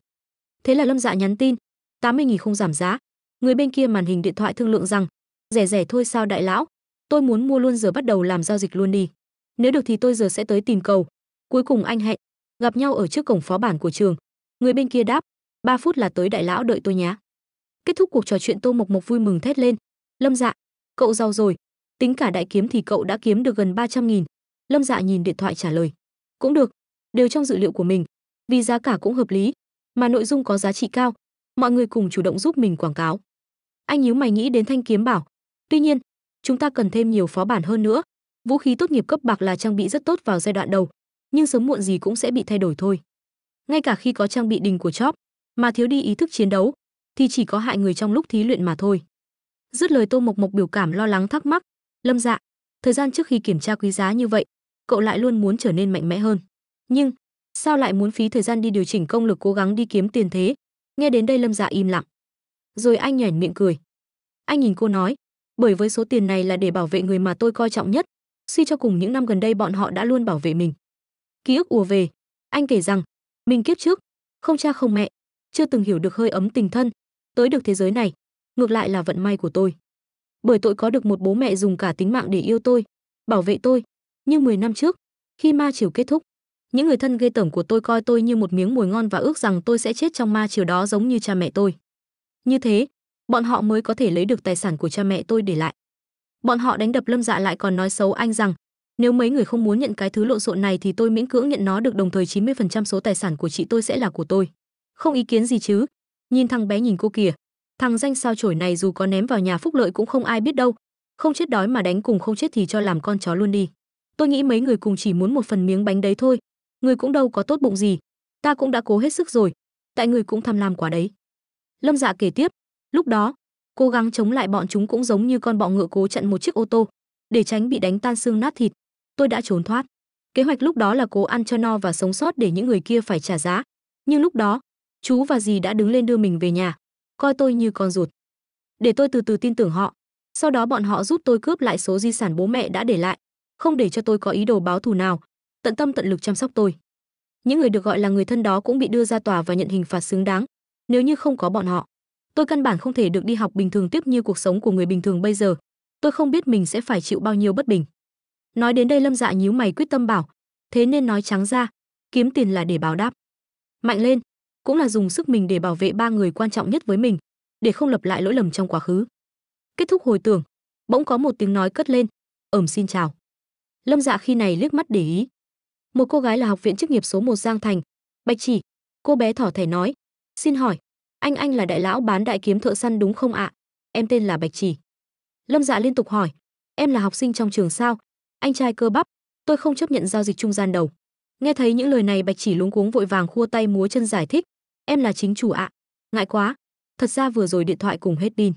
Thế là Lâm Dạ nhắn tin, 80.000 không giảm giá. Người bên kia màn hình điện thoại thương lượng rằng, rẻ rẻ thôi sao đại lão, tôi muốn mua luôn giờ bắt đầu làm giao dịch luôn đi. Nếu được thì tôi giờ sẽ tới tìm cầu. Cuối cùng anh hẹn gặp nhau ở trước cổng phó bản của trường. Người bên kia đáp, 3 phút là tới đại lão đợi tôi nhá. Kết thúc cuộc trò chuyện Tô Mộc Mộc vui mừng thét lên, Lâm Dạ, cậu giàu rồi, tính cả đại kiếm thì cậu đã kiếm được gần 300 nghìn. Lâm Dạ nhìn điện thoại trả lời, cũng được, đều trong dự liệu của mình, vì giá cả cũng hợp lý, mà nội dung có giá trị cao, mọi người cùng chủ động giúp mình quảng cáo. Anh nhíu mày nghĩ đến thanh kiếm bảo, tuy nhiên, chúng ta cần thêm nhiều phó bản hơn nữa. Vũ khí tốt nghiệp cấp bạc là trang bị rất tốt vào giai đoạn đầu, nhưng sớm muộn gì cũng sẽ bị thay đổi thôi ngay cả khi có trang bị đình của chóp mà thiếu đi ý thức chiến đấu thì chỉ có hại người trong lúc thí luyện mà thôi dứt lời tô mộc mộc biểu cảm lo lắng thắc mắc lâm dạ thời gian trước khi kiểm tra quý giá như vậy cậu lại luôn muốn trở nên mạnh mẽ hơn nhưng sao lại muốn phí thời gian đi điều chỉnh công lực cố gắng đi kiếm tiền thế nghe đến đây lâm dạ im lặng rồi anh nhảy miệng cười anh nhìn cô nói bởi với số tiền này là để bảo vệ người mà tôi coi trọng nhất suy cho cùng những năm gần đây bọn họ đã luôn bảo vệ mình ký ức ùa về anh kể rằng mình kiếp trước, không cha không mẹ, chưa từng hiểu được hơi ấm tình thân, tới được thế giới này, ngược lại là vận may của tôi. Bởi tội có được một bố mẹ dùng cả tính mạng để yêu tôi, bảo vệ tôi, như 10 năm trước, khi ma chiều kết thúc, những người thân ghê tởm của tôi coi tôi như một miếng mồi ngon và ước rằng tôi sẽ chết trong ma chiều đó giống như cha mẹ tôi. Như thế, bọn họ mới có thể lấy được tài sản của cha mẹ tôi để lại. Bọn họ đánh đập Lâm Dạ lại còn nói xấu anh rằng nếu mấy người không muốn nhận cái thứ lộn xộn này thì tôi miễn cưỡng nhận nó được đồng thời 90% số tài sản của chị tôi sẽ là của tôi. Không ý kiến gì chứ? Nhìn thằng bé nhìn cô kìa. Thằng danh sao chổi này dù có ném vào nhà phúc lợi cũng không ai biết đâu. Không chết đói mà đánh cùng không chết thì cho làm con chó luôn đi. Tôi nghĩ mấy người cùng chỉ muốn một phần miếng bánh đấy thôi. Người cũng đâu có tốt bụng gì. Ta cũng đã cố hết sức rồi. Tại người cũng tham lam quá đấy. Lâm dạ kể tiếp. Lúc đó, cố gắng chống lại bọn chúng cũng giống như con bọ ngựa cố chặn một chiếc ô tô để tránh bị đánh tan xương nát thịt tôi đã trốn thoát. Kế hoạch lúc đó là cố ăn cho no và sống sót để những người kia phải trả giá. Nhưng lúc đó, chú và dì đã đứng lên đưa mình về nhà, coi tôi như con ruột. Để tôi từ từ tin tưởng họ. Sau đó bọn họ giúp tôi cướp lại số di sản bố mẹ đã để lại, không để cho tôi có ý đồ báo thù nào, tận tâm tận lực chăm sóc tôi. Những người được gọi là người thân đó cũng bị đưa ra tòa và nhận hình phạt xứng đáng, nếu như không có bọn họ. Tôi căn bản không thể được đi học bình thường tiếp như cuộc sống của người bình thường bây giờ. Tôi không biết mình sẽ phải chịu bao nhiêu bất bình. Nói đến đây Lâm Dạ nhíu mày quyết tâm bảo, thế nên nói trắng ra, kiếm tiền là để báo đáp. Mạnh lên, cũng là dùng sức mình để bảo vệ ba người quan trọng nhất với mình, để không lặp lại lỗi lầm trong quá khứ. Kết thúc hồi tưởng, bỗng có một tiếng nói cất lên, "Ẩm xin chào." Lâm Dạ khi này liếc mắt để ý. Một cô gái là học viện chức nghiệp số 1 Giang Thành, Bạch Chỉ, cô bé thỏ thẻ nói, "Xin hỏi, anh anh là đại lão bán đại kiếm thợ săn đúng không ạ? Em tên là Bạch Chỉ." Lâm Dạ liên tục hỏi, "Em là học sinh trong trường sao? anh trai cơ bắp tôi không chấp nhận giao dịch trung gian đầu nghe thấy những lời này bạch chỉ luống cuống vội vàng khua tay múa chân giải thích em là chính chủ ạ ngại quá thật ra vừa rồi điện thoại cùng hết pin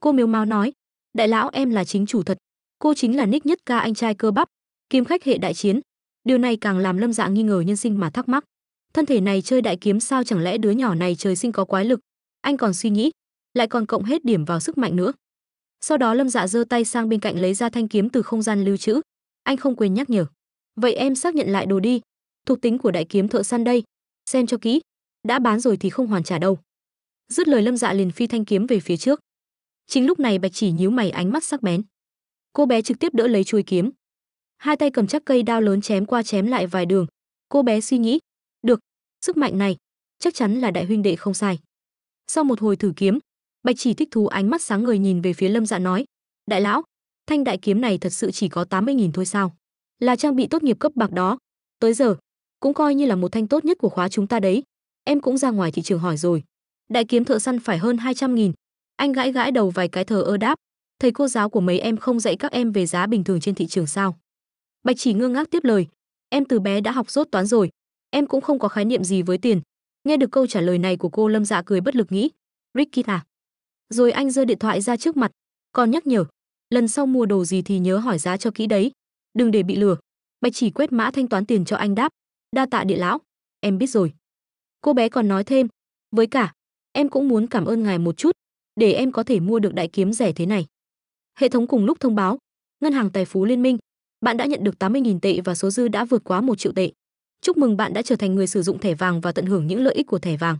cô miếu mau nói đại lão em là chính chủ thật cô chính là nick nhất ca anh trai cơ bắp kiếm khách hệ đại chiến điều này càng làm lâm dạ nghi ngờ nhân sinh mà thắc mắc thân thể này chơi đại kiếm sao chẳng lẽ đứa nhỏ này trời sinh có quái lực anh còn suy nghĩ lại còn cộng hết điểm vào sức mạnh nữa sau đó lâm dạ giơ tay sang bên cạnh lấy ra thanh kiếm từ không gian lưu trữ anh không quên nhắc nhở vậy em xác nhận lại đồ đi thuộc tính của đại kiếm thợ săn đây xem cho kỹ đã bán rồi thì không hoàn trả đâu dứt lời lâm dạ liền phi thanh kiếm về phía trước chính lúc này bạch chỉ nhíu mày ánh mắt sắc bén cô bé trực tiếp đỡ lấy chuôi kiếm hai tay cầm chắc cây đao lớn chém qua chém lại vài đường cô bé suy nghĩ được sức mạnh này chắc chắn là đại huynh đệ không sai sau một hồi thử kiếm bạch chỉ thích thú ánh mắt sáng người nhìn về phía lâm dạ nói đại lão thanh đại kiếm này thật sự chỉ có 80.000 thôi sao? Là trang bị tốt nghiệp cấp bạc đó. Tới giờ, cũng coi như là một thanh tốt nhất của khóa chúng ta đấy. Em cũng ra ngoài thị trường hỏi rồi. Đại kiếm thợ săn phải hơn 200.000. Anh gãi gãi đầu vài cái thờ ơ đáp. Thầy cô giáo của mấy em không dạy các em về giá bình thường trên thị trường sao? Bạch chỉ ngơ ngác tiếp lời. Em từ bé đã học rốt toán rồi. Em cũng không có khái niệm gì với tiền. Nghe được câu trả lời này của cô Lâm Dạ cười bất lực nghĩ. Ricky à? Rồi anh giơ điện thoại ra trước mặt, còn nhắc nhở, lần sau mua đồ gì thì nhớ hỏi giá cho kỹ đấy đừng để bị lừa bạch chỉ quét mã thanh toán tiền cho anh đáp đa tạ địa lão em biết rồi cô bé còn nói thêm với cả em cũng muốn cảm ơn ngài một chút để em có thể mua được đại kiếm rẻ thế này hệ thống cùng lúc thông báo ngân hàng tài phú liên minh bạn đã nhận được 80.000 tệ và số dư đã vượt quá một triệu tệ chúc mừng bạn đã trở thành người sử dụng thẻ vàng và tận hưởng những lợi ích của thẻ vàng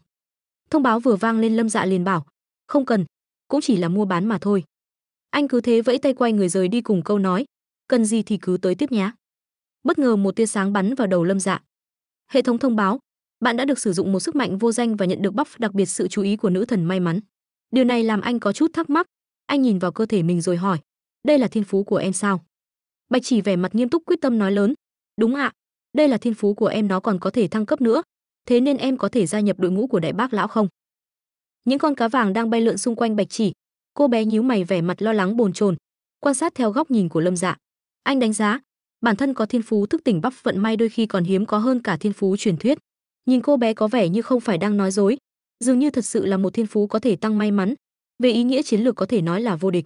thông báo vừa vang lên lâm dạ liền bảo không cần cũng chỉ là mua bán mà thôi anh cứ thế vẫy tay quay người rời đi cùng câu nói, cần gì thì cứ tới tiếp nhé. Bất ngờ một tia sáng bắn vào đầu Lâm Dạ. Hệ thống thông báo, bạn đã được sử dụng một sức mạnh vô danh và nhận được buff đặc biệt sự chú ý của nữ thần may mắn. Điều này làm anh có chút thắc mắc, anh nhìn vào cơ thể mình rồi hỏi, đây là thiên phú của em sao? Bạch Chỉ vẻ mặt nghiêm túc quyết tâm nói lớn, đúng ạ, đây là thiên phú của em nó còn có thể thăng cấp nữa, thế nên em có thể gia nhập đội ngũ của đại bác lão không? Những con cá vàng đang bay lượn xung quanh Bạch Chỉ, cô bé nhíu mày vẻ mặt lo lắng bồn chồn quan sát theo góc nhìn của lâm dạ anh đánh giá bản thân có thiên phú thức tỉnh bắp vận may đôi khi còn hiếm có hơn cả thiên phú truyền thuyết nhìn cô bé có vẻ như không phải đang nói dối dường như thật sự là một thiên phú có thể tăng may mắn về ý nghĩa chiến lược có thể nói là vô địch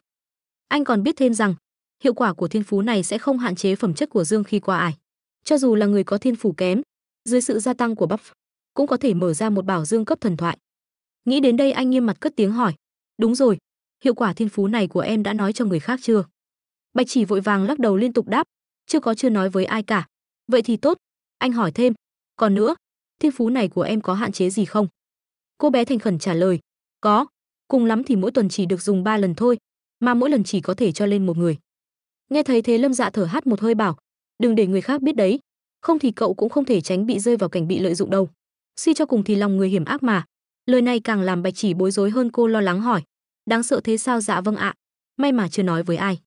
anh còn biết thêm rằng hiệu quả của thiên phú này sẽ không hạn chế phẩm chất của dương khi qua ải cho dù là người có thiên phú kém dưới sự gia tăng của bắp cũng có thể mở ra một bảo dương cấp thần thoại nghĩ đến đây anh nghiêm mặt cất tiếng hỏi đúng rồi hiệu quả thiên phú này của em đã nói cho người khác chưa bạch chỉ vội vàng lắc đầu liên tục đáp chưa có chưa nói với ai cả vậy thì tốt anh hỏi thêm còn nữa thiên phú này của em có hạn chế gì không cô bé thành khẩn trả lời có cùng lắm thì mỗi tuần chỉ được dùng 3 lần thôi mà mỗi lần chỉ có thể cho lên một người nghe thấy thế lâm dạ thở hắt một hơi bảo đừng để người khác biết đấy không thì cậu cũng không thể tránh bị rơi vào cảnh bị lợi dụng đâu suy cho cùng thì lòng người hiểm ác mà lời này càng làm bạch chỉ bối rối hơn cô lo lắng hỏi đáng sợ thế sao dạ vâng ạ may mà chưa nói với ai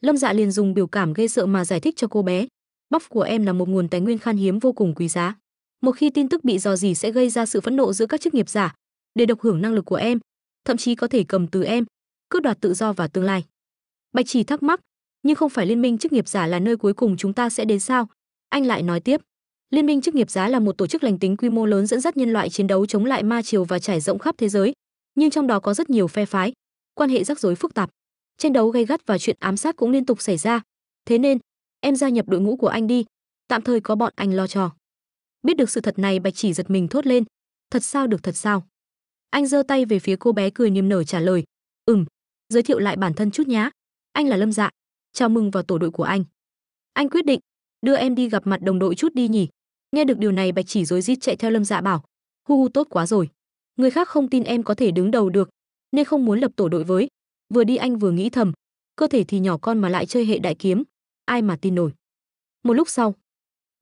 lâm dạ liền dùng biểu cảm gây sợ mà giải thích cho cô bé bóc của em là một nguồn tài nguyên khan hiếm vô cùng quý giá một khi tin tức bị dò dỉ sẽ gây ra sự phẫn nộ giữa các chức nghiệp giả để độc hưởng năng lực của em thậm chí có thể cầm từ em cướp đoạt tự do và tương lai bạch chỉ thắc mắc nhưng không phải liên minh chức nghiệp giả là nơi cuối cùng chúng ta sẽ đến sao anh lại nói tiếp liên minh chức nghiệp giả là một tổ chức lành tính quy mô lớn dẫn dắt nhân loại chiến đấu chống lại ma triều và trải rộng khắp thế giới nhưng trong đó có rất nhiều phe phái, quan hệ rắc rối phức tạp. Tranh đấu gay gắt và chuyện ám sát cũng liên tục xảy ra. Thế nên, em gia nhập đội ngũ của anh đi, tạm thời có bọn anh lo cho. Biết được sự thật này Bạch Chỉ giật mình thốt lên, thật sao được thật sao? Anh giơ tay về phía cô bé cười niềm nở trả lời, "Ừm, giới thiệu lại bản thân chút nhá. Anh là Lâm Dạ, chào mừng vào tổ đội của anh." Anh quyết định đưa em đi gặp mặt đồng đội chút đi nhỉ. Nghe được điều này Bạch Chỉ rối rít chạy theo Lâm Dạ bảo, "Hu hu tốt quá rồi." người khác không tin em có thể đứng đầu được, nên không muốn lập tổ đội với. Vừa đi anh vừa nghĩ thầm, cơ thể thì nhỏ con mà lại chơi hệ đại kiếm, ai mà tin nổi. Một lúc sau,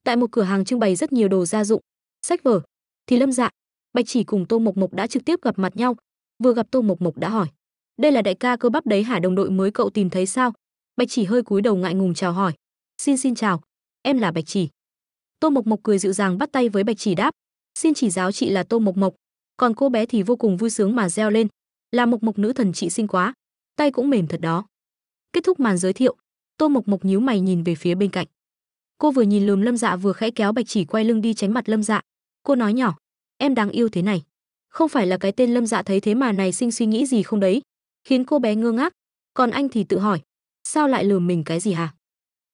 tại một cửa hàng trưng bày rất nhiều đồ gia dụng, sách vở, thì Lâm Dạ, Bạch Chỉ cùng Tô Mộc Mộc đã trực tiếp gặp mặt nhau, vừa gặp Tô Mộc Mộc đã hỏi: "Đây là đại ca cơ bắp đấy hả đồng đội mới cậu tìm thấy sao?" Bạch Chỉ hơi cúi đầu ngại ngùng chào hỏi: "Xin xin chào, em là Bạch Chỉ." Tô Mộc Mộc cười dịu dàng bắt tay với Bạch Chỉ đáp: "Xin chỉ giáo chị là Tô Mộc Mộc, còn cô bé thì vô cùng vui sướng mà reo lên là mộc mộc nữ thần chị xinh quá tay cũng mềm thật đó kết thúc màn giới thiệu tô mộc mộc nhíu mày nhìn về phía bên cạnh cô vừa nhìn lườm lâm dạ vừa khẽ kéo bạch chỉ quay lưng đi tránh mặt lâm dạ cô nói nhỏ em đáng yêu thế này không phải là cái tên lâm dạ thấy thế mà này sinh suy nghĩ gì không đấy khiến cô bé ngơ ngác còn anh thì tự hỏi sao lại lừa mình cái gì hả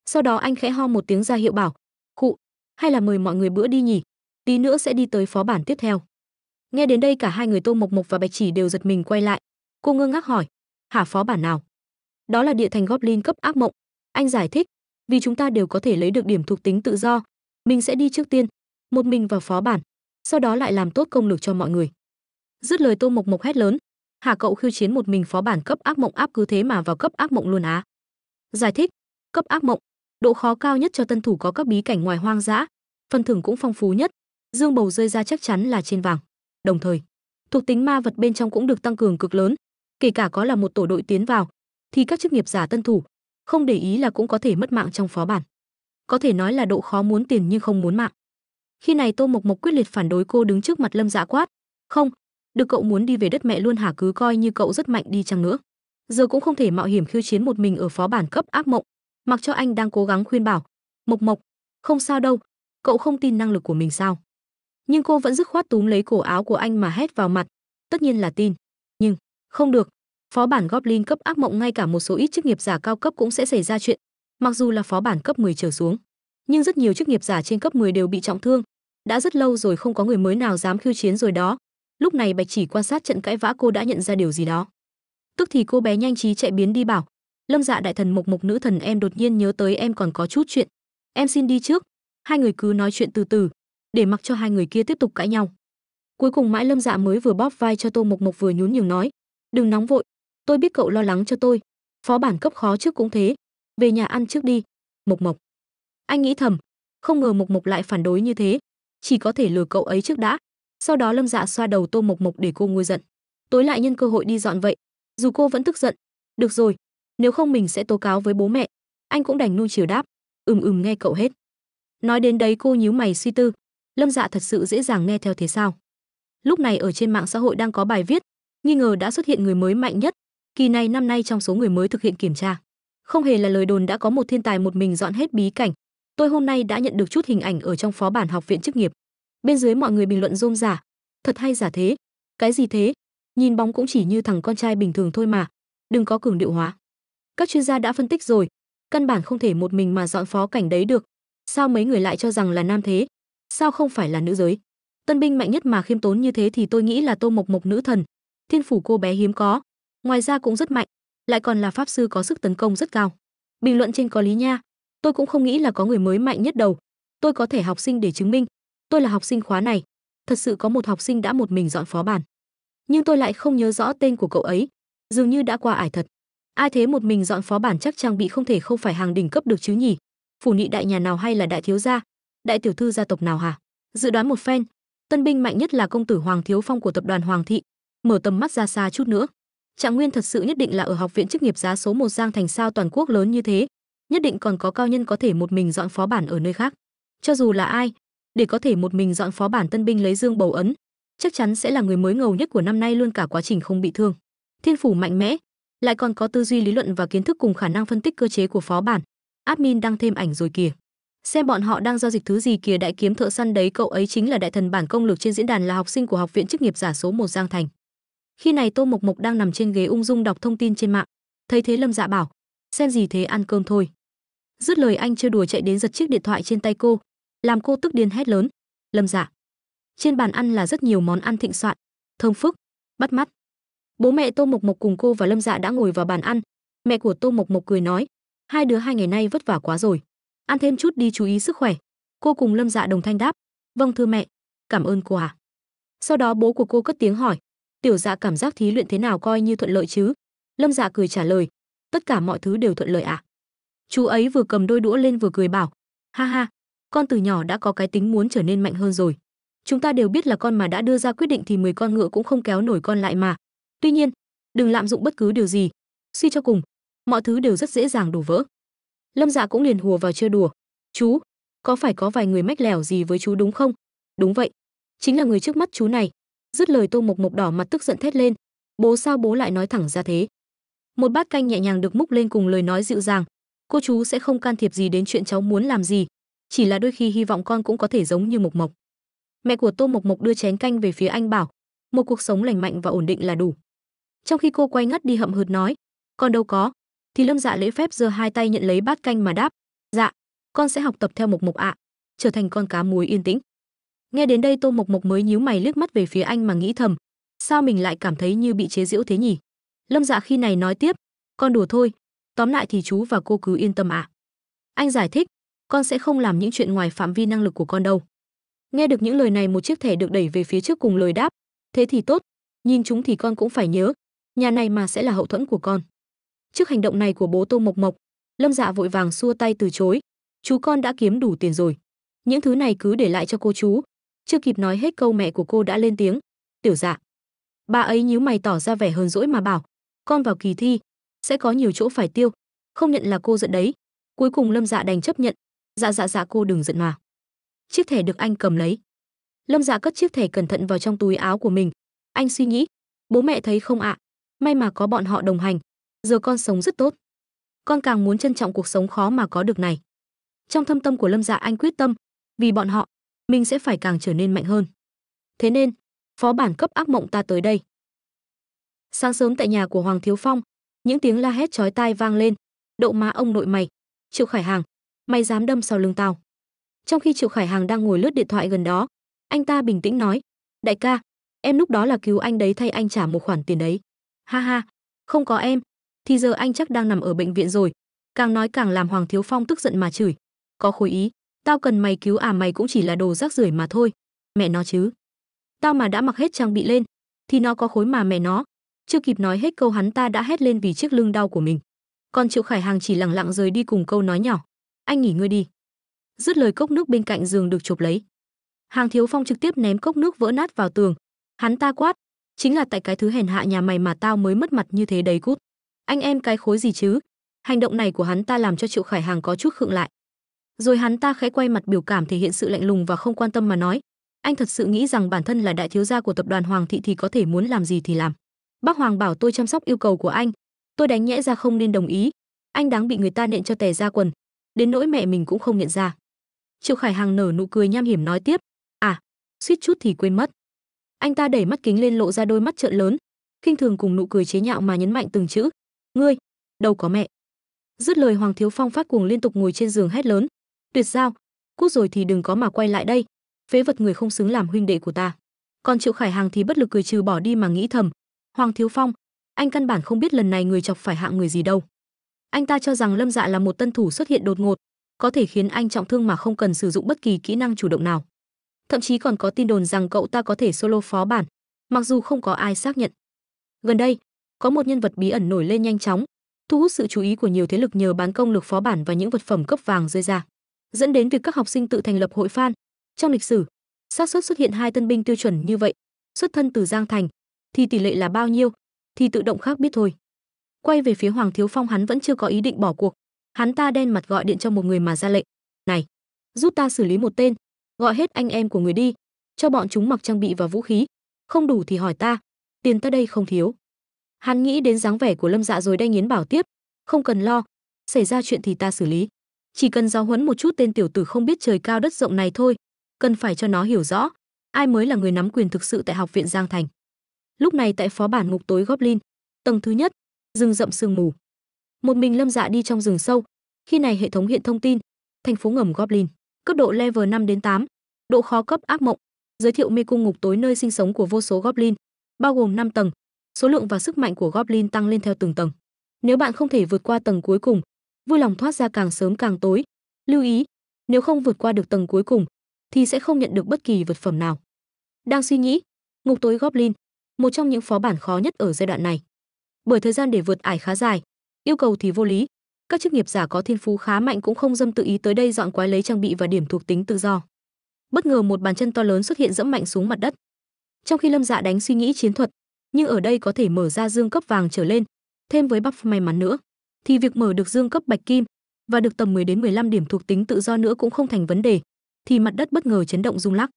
sau đó anh khẽ ho một tiếng ra hiệu bảo cụ hay là mời mọi người bữa đi nhỉ tí nữa sẽ đi tới phó bản tiếp theo nghe đến đây cả hai người tô mộc mộc và bạch chỉ đều giật mình quay lại cô ngơ ngác hỏi hả phó bản nào đó là địa thành goblin cấp ác mộng anh giải thích vì chúng ta đều có thể lấy được điểm thuộc tính tự do mình sẽ đi trước tiên một mình vào phó bản sau đó lại làm tốt công lược cho mọi người dứt lời tô mộc mộc hét lớn hà cậu khiêu chiến một mình phó bản cấp ác mộng áp cứ thế mà vào cấp ác mộng luôn á giải thích cấp ác mộng độ khó cao nhất cho tân thủ có các bí cảnh ngoài hoang dã phần thưởng cũng phong phú nhất dương bầu rơi ra chắc chắn là trên vàng đồng thời thuộc tính ma vật bên trong cũng được tăng cường cực lớn kể cả có là một tổ đội tiến vào thì các chức nghiệp giả tân thủ không để ý là cũng có thể mất mạng trong phó bản có thể nói là độ khó muốn tiền nhưng không muốn mạng khi này tô mộc mộc quyết liệt phản đối cô đứng trước mặt lâm dạ quát không được cậu muốn đi về đất mẹ luôn hả cứ coi như cậu rất mạnh đi chăng nữa giờ cũng không thể mạo hiểm khiêu chiến một mình ở phó bản cấp ác mộng mặc cho anh đang cố gắng khuyên bảo mộc mộc không sao đâu cậu không tin năng lực của mình sao nhưng cô vẫn dứt khoát túm lấy cổ áo của anh mà hét vào mặt, tất nhiên là tin. Nhưng, không được, phó bản Goblin cấp ác mộng ngay cả một số ít chức nghiệp giả cao cấp cũng sẽ xảy ra chuyện, mặc dù là phó bản cấp 10 trở xuống, nhưng rất nhiều chức nghiệp giả trên cấp 10 đều bị trọng thương. Đã rất lâu rồi không có người mới nào dám khiêu chiến rồi đó. Lúc này Bạch Chỉ quan sát trận cãi vã cô đã nhận ra điều gì đó. Tức thì cô bé nhanh trí chạy biến đi bảo, Lâm Dạ đại thần mộc mộc nữ thần em đột nhiên nhớ tới em còn có chút chuyện, em xin đi trước. Hai người cứ nói chuyện từ từ, để mặc cho hai người kia tiếp tục cãi nhau. Cuối cùng mãi Lâm Dạ mới vừa bóp vai cho Tô Mộc Mộc vừa nhún nhường nói, "Đừng nóng vội, tôi biết cậu lo lắng cho tôi, phó bản cấp khó trước cũng thế, về nhà ăn trước đi." Mộc Mộc. Anh nghĩ thầm, không ngờ Mộc Mộc lại phản đối như thế, chỉ có thể lừa cậu ấy trước đã. Sau đó Lâm Dạ xoa đầu Tô Mộc Mộc để cô nguôi giận, tối lại nhân cơ hội đi dọn vậy, dù cô vẫn tức giận. "Được rồi, nếu không mình sẽ tố cáo với bố mẹ." Anh cũng đành nuôi chiều đáp, "Ừm ừm nghe cậu hết." Nói đến đấy cô nhíu mày suy tư, lâm dạ thật sự dễ dàng nghe theo thế sao lúc này ở trên mạng xã hội đang có bài viết nghi ngờ đã xuất hiện người mới mạnh nhất kỳ này năm nay trong số người mới thực hiện kiểm tra không hề là lời đồn đã có một thiên tài một mình dọn hết bí cảnh tôi hôm nay đã nhận được chút hình ảnh ở trong phó bản học viện chức nghiệp bên dưới mọi người bình luận rôm giả thật hay giả thế cái gì thế nhìn bóng cũng chỉ như thằng con trai bình thường thôi mà đừng có cường điệu hóa các chuyên gia đã phân tích rồi căn bản không thể một mình mà dọn phó cảnh đấy được sao mấy người lại cho rằng là nam thế sao không phải là nữ giới? Tân binh mạnh nhất mà khiêm tốn như thế thì tôi nghĩ là Tô Mộc Mộc nữ thần, thiên phủ cô bé hiếm có, ngoài ra cũng rất mạnh, lại còn là pháp sư có sức tấn công rất cao. Bình luận trên có lý nha, tôi cũng không nghĩ là có người mới mạnh nhất đầu, tôi có thể học sinh để chứng minh, tôi là học sinh khóa này, thật sự có một học sinh đã một mình dọn phó bản. Nhưng tôi lại không nhớ rõ tên của cậu ấy, dường như đã qua ải thật. Ai thế một mình dọn phó bản chắc trang bị không thể không phải hàng đỉnh cấp được chứ nhỉ? Phủ nị đại nhà nào hay là đại thiếu gia, đại tiểu thư gia tộc nào hả dự đoán một phen tân binh mạnh nhất là công tử hoàng thiếu phong của tập đoàn hoàng thị mở tầm mắt ra xa chút nữa trạng nguyên thật sự nhất định là ở học viện chức nghiệp giá số một giang thành sao toàn quốc lớn như thế nhất định còn có cao nhân có thể một mình dọn phó bản ở nơi khác cho dù là ai để có thể một mình dọn phó bản tân binh lấy dương bầu ấn chắc chắn sẽ là người mới ngầu nhất của năm nay luôn cả quá trình không bị thương thiên phủ mạnh mẽ lại còn có tư duy lý luận và kiến thức cùng khả năng phân tích cơ chế của phó bản admin đăng thêm ảnh rồi kìa xem bọn họ đang giao dịch thứ gì kìa đại kiếm thợ săn đấy cậu ấy chính là đại thần bản công lực trên diễn đàn là học sinh của học viện chức nghiệp giả số một giang thành khi này tô mộc mộc đang nằm trên ghế ung dung đọc thông tin trên mạng thấy thế lâm dạ bảo xem gì thế ăn cơm thôi dứt lời anh chưa đùa chạy đến giật chiếc điện thoại trên tay cô làm cô tức điên hét lớn lâm dạ trên bàn ăn là rất nhiều món ăn thịnh soạn thơm phức bắt mắt bố mẹ tô mộc mộc cùng cô và lâm dạ đã ngồi vào bàn ăn mẹ của tô mộc mộc cười nói hai đứa hai ngày nay vất vả quá rồi ăn thêm chút đi chú ý sức khỏe cô cùng lâm dạ đồng thanh đáp vâng thưa mẹ cảm ơn cô ạ sau đó bố của cô cất tiếng hỏi tiểu dạ cảm giác thí luyện thế nào coi như thuận lợi chứ lâm dạ cười trả lời tất cả mọi thứ đều thuận lợi ạ chú ấy vừa cầm đôi đũa lên vừa cười bảo ha ha con từ nhỏ đã có cái tính muốn trở nên mạnh hơn rồi chúng ta đều biết là con mà đã đưa ra quyết định thì 10 con ngựa cũng không kéo nổi con lại mà tuy nhiên đừng lạm dụng bất cứ điều gì suy cho cùng mọi thứ đều rất dễ dàng đổ vỡ lâm dạ cũng liền hùa vào chơi đùa chú có phải có vài người mách lẻo gì với chú đúng không đúng vậy chính là người trước mắt chú này dứt lời tô mộc mộc đỏ mặt tức giận thét lên bố sao bố lại nói thẳng ra thế một bát canh nhẹ nhàng được múc lên cùng lời nói dịu dàng cô chú sẽ không can thiệp gì đến chuyện cháu muốn làm gì chỉ là đôi khi hy vọng con cũng có thể giống như mộc mộc mẹ của tô mộc mộc đưa chén canh về phía anh bảo một cuộc sống lành mạnh và ổn định là đủ trong khi cô quay ngắt đi hậm hực nói còn đâu có thì lâm dạ lễ phép giơ hai tay nhận lấy bát canh mà đáp dạ con sẽ học tập theo mộc mộc ạ trở thành con cá muối yên tĩnh nghe đến đây tô mộc mộc mới nhíu mày liếc mắt về phía anh mà nghĩ thầm sao mình lại cảm thấy như bị chế giễu thế nhỉ lâm dạ khi này nói tiếp con đùa thôi tóm lại thì chú và cô cứ yên tâm ạ anh giải thích con sẽ không làm những chuyện ngoài phạm vi năng lực của con đâu nghe được những lời này một chiếc thẻ được đẩy về phía trước cùng lời đáp thế thì tốt nhìn chúng thì con cũng phải nhớ nhà này mà sẽ là hậu thuẫn của con Trước hành động này của bố Tô Mộc Mộc, Lâm Dạ vội vàng xua tay từ chối, "Chú con đã kiếm đủ tiền rồi, những thứ này cứ để lại cho cô chú." Chưa kịp nói hết câu mẹ của cô đã lên tiếng, "Tiểu Dạ." Bà ấy nhíu mày tỏ ra vẻ hờn dỗi mà bảo, "Con vào kỳ thi, sẽ có nhiều chỗ phải tiêu, không nhận là cô giận đấy." Cuối cùng Lâm Dạ đành chấp nhận, "Dạ dạ dạ cô đừng giận mà." Chiếc thẻ được anh cầm lấy. Lâm Dạ cất chiếc thẻ cẩn thận vào trong túi áo của mình. Anh suy nghĩ, bố mẹ thấy không ạ, à? may mà có bọn họ đồng hành, giờ con sống rất tốt con càng muốn trân trọng cuộc sống khó mà có được này trong thâm tâm của lâm dạ anh quyết tâm vì bọn họ mình sẽ phải càng trở nên mạnh hơn thế nên phó bản cấp ác mộng ta tới đây sáng sớm tại nhà của hoàng thiếu phong những tiếng la hét chói tai vang lên đậu má ông nội mày triệu khải hàng mày dám đâm sau lưng tao trong khi triệu khải hàng đang ngồi lướt điện thoại gần đó anh ta bình tĩnh nói đại ca em lúc đó là cứu anh đấy thay anh trả một khoản tiền đấy ha ha không có em thì giờ anh chắc đang nằm ở bệnh viện rồi. Càng nói càng làm Hoàng Thiếu Phong tức giận mà chửi. Có khối ý, tao cần mày cứu à mày cũng chỉ là đồ rác rưởi mà thôi. Mẹ nó chứ. Tao mà đã mặc hết trang bị lên, thì nó có khối mà mẹ nó. Chưa kịp nói hết câu hắn ta đã hét lên vì chiếc lưng đau của mình. Còn Triệu Khải Hàng chỉ lặng lặng rời đi cùng câu nói nhỏ. Anh nghỉ ngơi đi. Dứt lời cốc nước bên cạnh giường được chụp lấy. Hàng Thiếu Phong trực tiếp ném cốc nước vỡ nát vào tường. Hắn ta quát, chính là tại cái thứ hèn hạ nhà mày mà tao mới mất mặt như thế đấy cút anh em cái khối gì chứ hành động này của hắn ta làm cho triệu khải hàng có chút khựng lại rồi hắn ta khẽ quay mặt biểu cảm thể hiện sự lạnh lùng và không quan tâm mà nói anh thật sự nghĩ rằng bản thân là đại thiếu gia của tập đoàn hoàng thị thì có thể muốn làm gì thì làm bác hoàng bảo tôi chăm sóc yêu cầu của anh tôi đánh nhẽ ra không nên đồng ý anh đáng bị người ta nện cho tè ra quần đến nỗi mẹ mình cũng không nhận ra triệu khải hàng nở nụ cười nham hiểm nói tiếp à suýt chút thì quên mất anh ta đẩy mắt kính lên lộ ra đôi mắt trợn lớn khinh thường cùng nụ cười chế nhạo mà nhấn mạnh từng chữ ngươi đâu có mẹ dứt lời hoàng thiếu phong phát cuồng liên tục ngồi trên giường hét lớn tuyệt giao cút rồi thì đừng có mà quay lại đây phế vật người không xứng làm huynh đệ của ta còn triệu khải hàng thì bất lực cười trừ bỏ đi mà nghĩ thầm hoàng thiếu phong anh căn bản không biết lần này người chọc phải hạng người gì đâu anh ta cho rằng lâm dạ là một tân thủ xuất hiện đột ngột có thể khiến anh trọng thương mà không cần sử dụng bất kỳ kỹ năng chủ động nào thậm chí còn có tin đồn rằng cậu ta có thể solo phó bản mặc dù không có ai xác nhận gần đây có một nhân vật bí ẩn nổi lên nhanh chóng, thu hút sự chú ý của nhiều thế lực nhờ bán công lực phó bản và những vật phẩm cấp vàng rơi ra, dẫn đến việc các học sinh tự thành lập hội phan Trong lịch sử, xác suất xuất hiện hai tân binh tiêu chuẩn như vậy, xuất thân từ Giang Thành, thì tỷ lệ là bao nhiêu, thì tự động khác biết thôi. Quay về phía Hoàng Thiếu Phong hắn vẫn chưa có ý định bỏ cuộc, hắn ta đen mặt gọi điện cho một người mà ra lệnh, "Này, giúp ta xử lý một tên, gọi hết anh em của người đi, cho bọn chúng mặc trang bị và vũ khí, không đủ thì hỏi ta, tiền ta đây không thiếu." Hắn nghĩ đến dáng vẻ của Lâm Dạ rồi đay nghiến bảo tiếp, không cần lo, xảy ra chuyện thì ta xử lý. Chỉ cần giáo huấn một chút tên tiểu tử không biết trời cao đất rộng này thôi, cần phải cho nó hiểu rõ, ai mới là người nắm quyền thực sự tại học viện Giang Thành. Lúc này tại phó bản ngục tối Goblin, tầng thứ nhất, rừng rậm sương mù. Một mình Lâm Dạ đi trong rừng sâu, khi này hệ thống hiện thông tin, thành phố ngầm Goblin, cấp độ level 5 đến 8, độ khó cấp ác mộng, giới thiệu mê cung ngục tối nơi sinh sống của vô số Goblin, bao gồm 5 tầng, số lượng và sức mạnh của goblin tăng lên theo từng tầng. Nếu bạn không thể vượt qua tầng cuối cùng, vui lòng thoát ra càng sớm càng tối. Lưu ý, nếu không vượt qua được tầng cuối cùng thì sẽ không nhận được bất kỳ vật phẩm nào. Đang suy nghĩ, ngục tối goblin, một trong những phó bản khó nhất ở giai đoạn này. Bởi thời gian để vượt ải khá dài, yêu cầu thì vô lý, các chức nghiệp giả có thiên phú khá mạnh cũng không dâm tự ý tới đây dọn quái lấy trang bị và điểm thuộc tính tự do. Bất ngờ một bàn chân to lớn xuất hiện dẫm mạnh xuống mặt đất. Trong khi Lâm Dạ đánh suy nghĩ chiến thuật, nhưng ở đây có thể mở ra dương cấp vàng trở lên, thêm với buff may mắn nữa, thì việc mở được dương cấp bạch kim và được tầm 10 đến 15 điểm thuộc tính tự do nữa cũng không thành vấn đề, thì mặt đất bất ngờ chấn động rung lắc.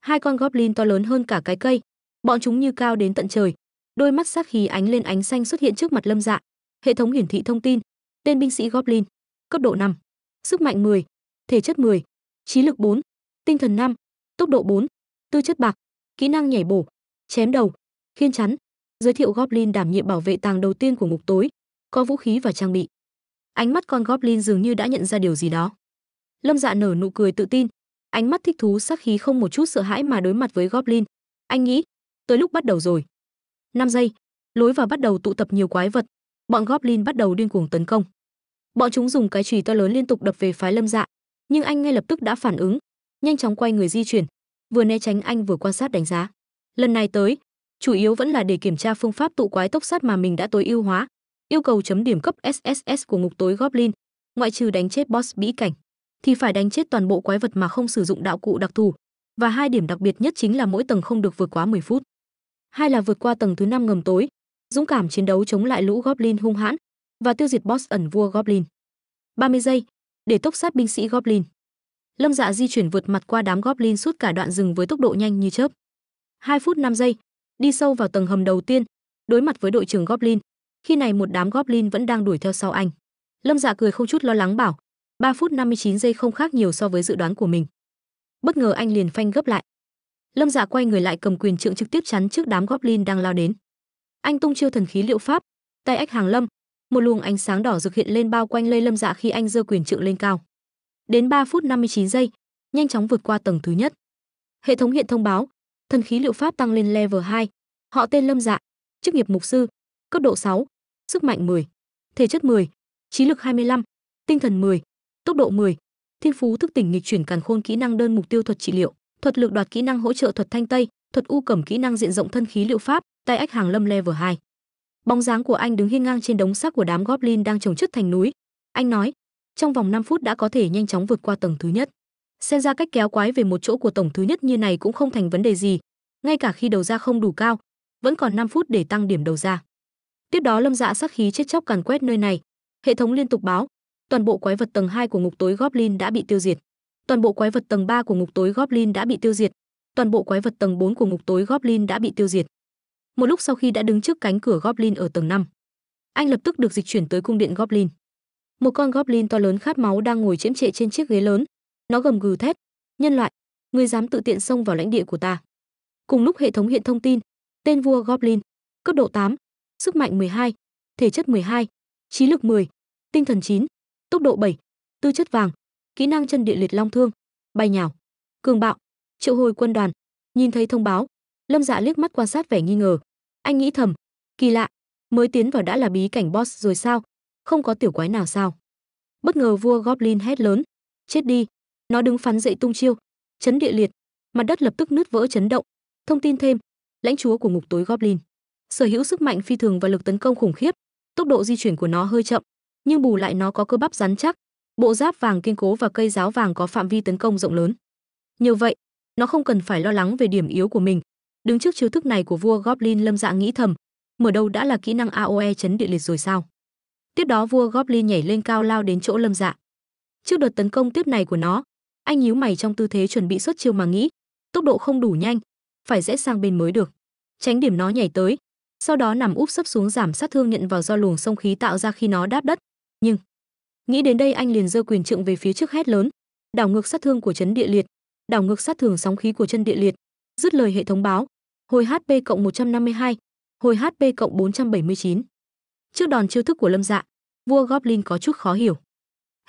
Hai con goblin to lớn hơn cả cái cây, bọn chúng như cao đến tận trời, đôi mắt sắc khí ánh lên ánh xanh xuất hiện trước mặt Lâm Dạ. Hệ thống hiển thị thông tin: Tên binh sĩ goblin, cấp độ 5, sức mạnh 10, thể chất 10, trí lực 4, tinh thần 5, tốc độ 4, tư chất bạc, kỹ năng nhảy bổ, chém đầu, khiên chắn, giới thiệu Goblin đảm nhiệm bảo vệ tàng đầu tiên của ngục tối, có vũ khí và trang bị. Ánh mắt con Goblin dường như đã nhận ra điều gì đó. Lâm Dạ nở nụ cười tự tin, ánh mắt thích thú sắc khí không một chút sợ hãi mà đối mặt với Goblin. Anh nghĩ, tới lúc bắt đầu rồi. 5 giây, lối vào bắt đầu tụ tập nhiều quái vật, bọn Goblin bắt đầu điên cuồng tấn công. Bọn chúng dùng cái chùy to lớn liên tục đập về phái Lâm Dạ, nhưng anh ngay lập tức đã phản ứng, nhanh chóng quay người di chuyển, vừa né tránh anh vừa quan sát đánh giá. Lần này tới, chủ yếu vẫn là để kiểm tra phương pháp tụ quái tốc sát mà mình đã tối ưu hóa. Yêu cầu chấm điểm cấp SSS của ngục tối Goblin, ngoại trừ đánh chết boss bĩ cảnh, thì phải đánh chết toàn bộ quái vật mà không sử dụng đạo cụ đặc thù. Và hai điểm đặc biệt nhất chính là mỗi tầng không được vượt quá 10 phút. Hai là vượt qua tầng thứ 5 ngầm tối, dũng cảm chiến đấu chống lại lũ Goblin hung hãn và tiêu diệt boss ẩn vua Goblin. 30 giây để tốc sát binh sĩ Goblin. Lâm Dạ di chuyển vượt mặt qua đám Goblin suốt cả đoạn rừng với tốc độ nhanh như chớp. 2 phút 5 giây đi sâu vào tầng hầm đầu tiên, đối mặt với đội trưởng Goblin. Khi này một đám Goblin vẫn đang đuổi theo sau anh. Lâm Dạ cười không chút lo lắng bảo, 3 phút 59 giây không khác nhiều so với dự đoán của mình. Bất ngờ anh liền phanh gấp lại. Lâm Dạ quay người lại cầm quyền trượng trực tiếp chắn trước đám Goblin đang lao đến. Anh tung chiêu thần khí liệu pháp, tay ách hàng lâm, một luồng ánh sáng đỏ rực hiện lên bao quanh lây Lâm Dạ khi anh giơ quyền trượng lên cao. Đến 3 phút 59 giây, nhanh chóng vượt qua tầng thứ nhất. Hệ thống hiện thông báo, thần khí liệu pháp tăng lên level 2. Họ tên Lâm Dạ, chức nghiệp mục sư, cấp độ 6, sức mạnh 10, thể chất 10, trí lực 25, tinh thần 10, tốc độ 10, thiên phú thức tỉnh nghịch chuyển càn khôn kỹ năng đơn mục tiêu thuật trị liệu, thuật lực đoạt kỹ năng hỗ trợ thuật thanh tây, thuật u cẩm kỹ năng diện rộng thân khí liệu pháp, tay ách hàng lâm level 2. Bóng dáng của anh đứng hiên ngang trên đống xác của đám goblin đang chồng chất thành núi. Anh nói, trong vòng 5 phút đã có thể nhanh chóng vượt qua tầng thứ nhất xem ra cách kéo quái về một chỗ của tổng thứ nhất như này cũng không thành vấn đề gì ngay cả khi đầu ra không đủ cao vẫn còn 5 phút để tăng điểm đầu ra tiếp đó lâm dạ sắc khí chết chóc càn quét nơi này hệ thống liên tục báo toàn bộ quái vật tầng 2 của ngục tối goblin đã bị tiêu diệt toàn bộ quái vật tầng 3 của ngục tối goblin đã bị tiêu diệt toàn bộ quái vật tầng 4 của ngục tối goblin đã bị tiêu diệt một lúc sau khi đã đứng trước cánh cửa goblin ở tầng 5 anh lập tức được dịch chuyển tới cung điện goblin một con goblin to lớn khát máu đang ngồi chiếm trệ trên chiếc ghế lớn nó gầm gừ thét, "Nhân loại, ngươi dám tự tiện xông vào lãnh địa của ta?" Cùng lúc hệ thống hiện thông tin, tên vua Goblin, cấp độ 8, sức mạnh 12, thể chất 12, trí lực 10, tinh thần 9, tốc độ 7, tư chất vàng, kỹ năng chân địa liệt long thương, bay nhào, cường bạo, triệu hồi quân đoàn. Nhìn thấy thông báo, Lâm Dạ liếc mắt quan sát vẻ nghi ngờ. Anh nghĩ thầm, kỳ lạ, mới tiến vào đã là bí cảnh boss rồi sao? Không có tiểu quái nào sao? Bất ngờ vua Goblin hét lớn, chết đi, nó đứng phắn dậy tung chiêu, chấn địa liệt, mặt đất lập tức nứt vỡ chấn động. Thông tin thêm, lãnh chúa của ngục tối Goblin, sở hữu sức mạnh phi thường và lực tấn công khủng khiếp, tốc độ di chuyển của nó hơi chậm, nhưng bù lại nó có cơ bắp rắn chắc, bộ giáp vàng kiên cố và cây giáo vàng có phạm vi tấn công rộng lớn. Nhờ vậy, nó không cần phải lo lắng về điểm yếu của mình. Đứng trước chiêu thức này của vua Goblin Lâm Dạ nghĩ thầm, mở đầu đã là kỹ năng AOE chấn địa liệt rồi sao? Tiếp đó vua Goblin nhảy lên cao lao đến chỗ Lâm Dạ. Trước đợt tấn công tiếp này của nó, anh nhíu mày trong tư thế chuẩn bị xuất chiêu mà nghĩ tốc độ không đủ nhanh phải rẽ sang bên mới được tránh điểm nó nhảy tới sau đó nằm úp sấp xuống giảm sát thương nhận vào do luồng sông khí tạo ra khi nó đáp đất nhưng nghĩ đến đây anh liền giơ quyền trượng về phía trước hét lớn đảo ngược sát thương của chấn địa liệt đảo ngược sát thường sóng khí của chân địa liệt dứt lời hệ thống báo hồi hp cộng 152, hồi hp cộng 479. trước đòn chiêu thức của lâm dạ vua goblin có chút khó hiểu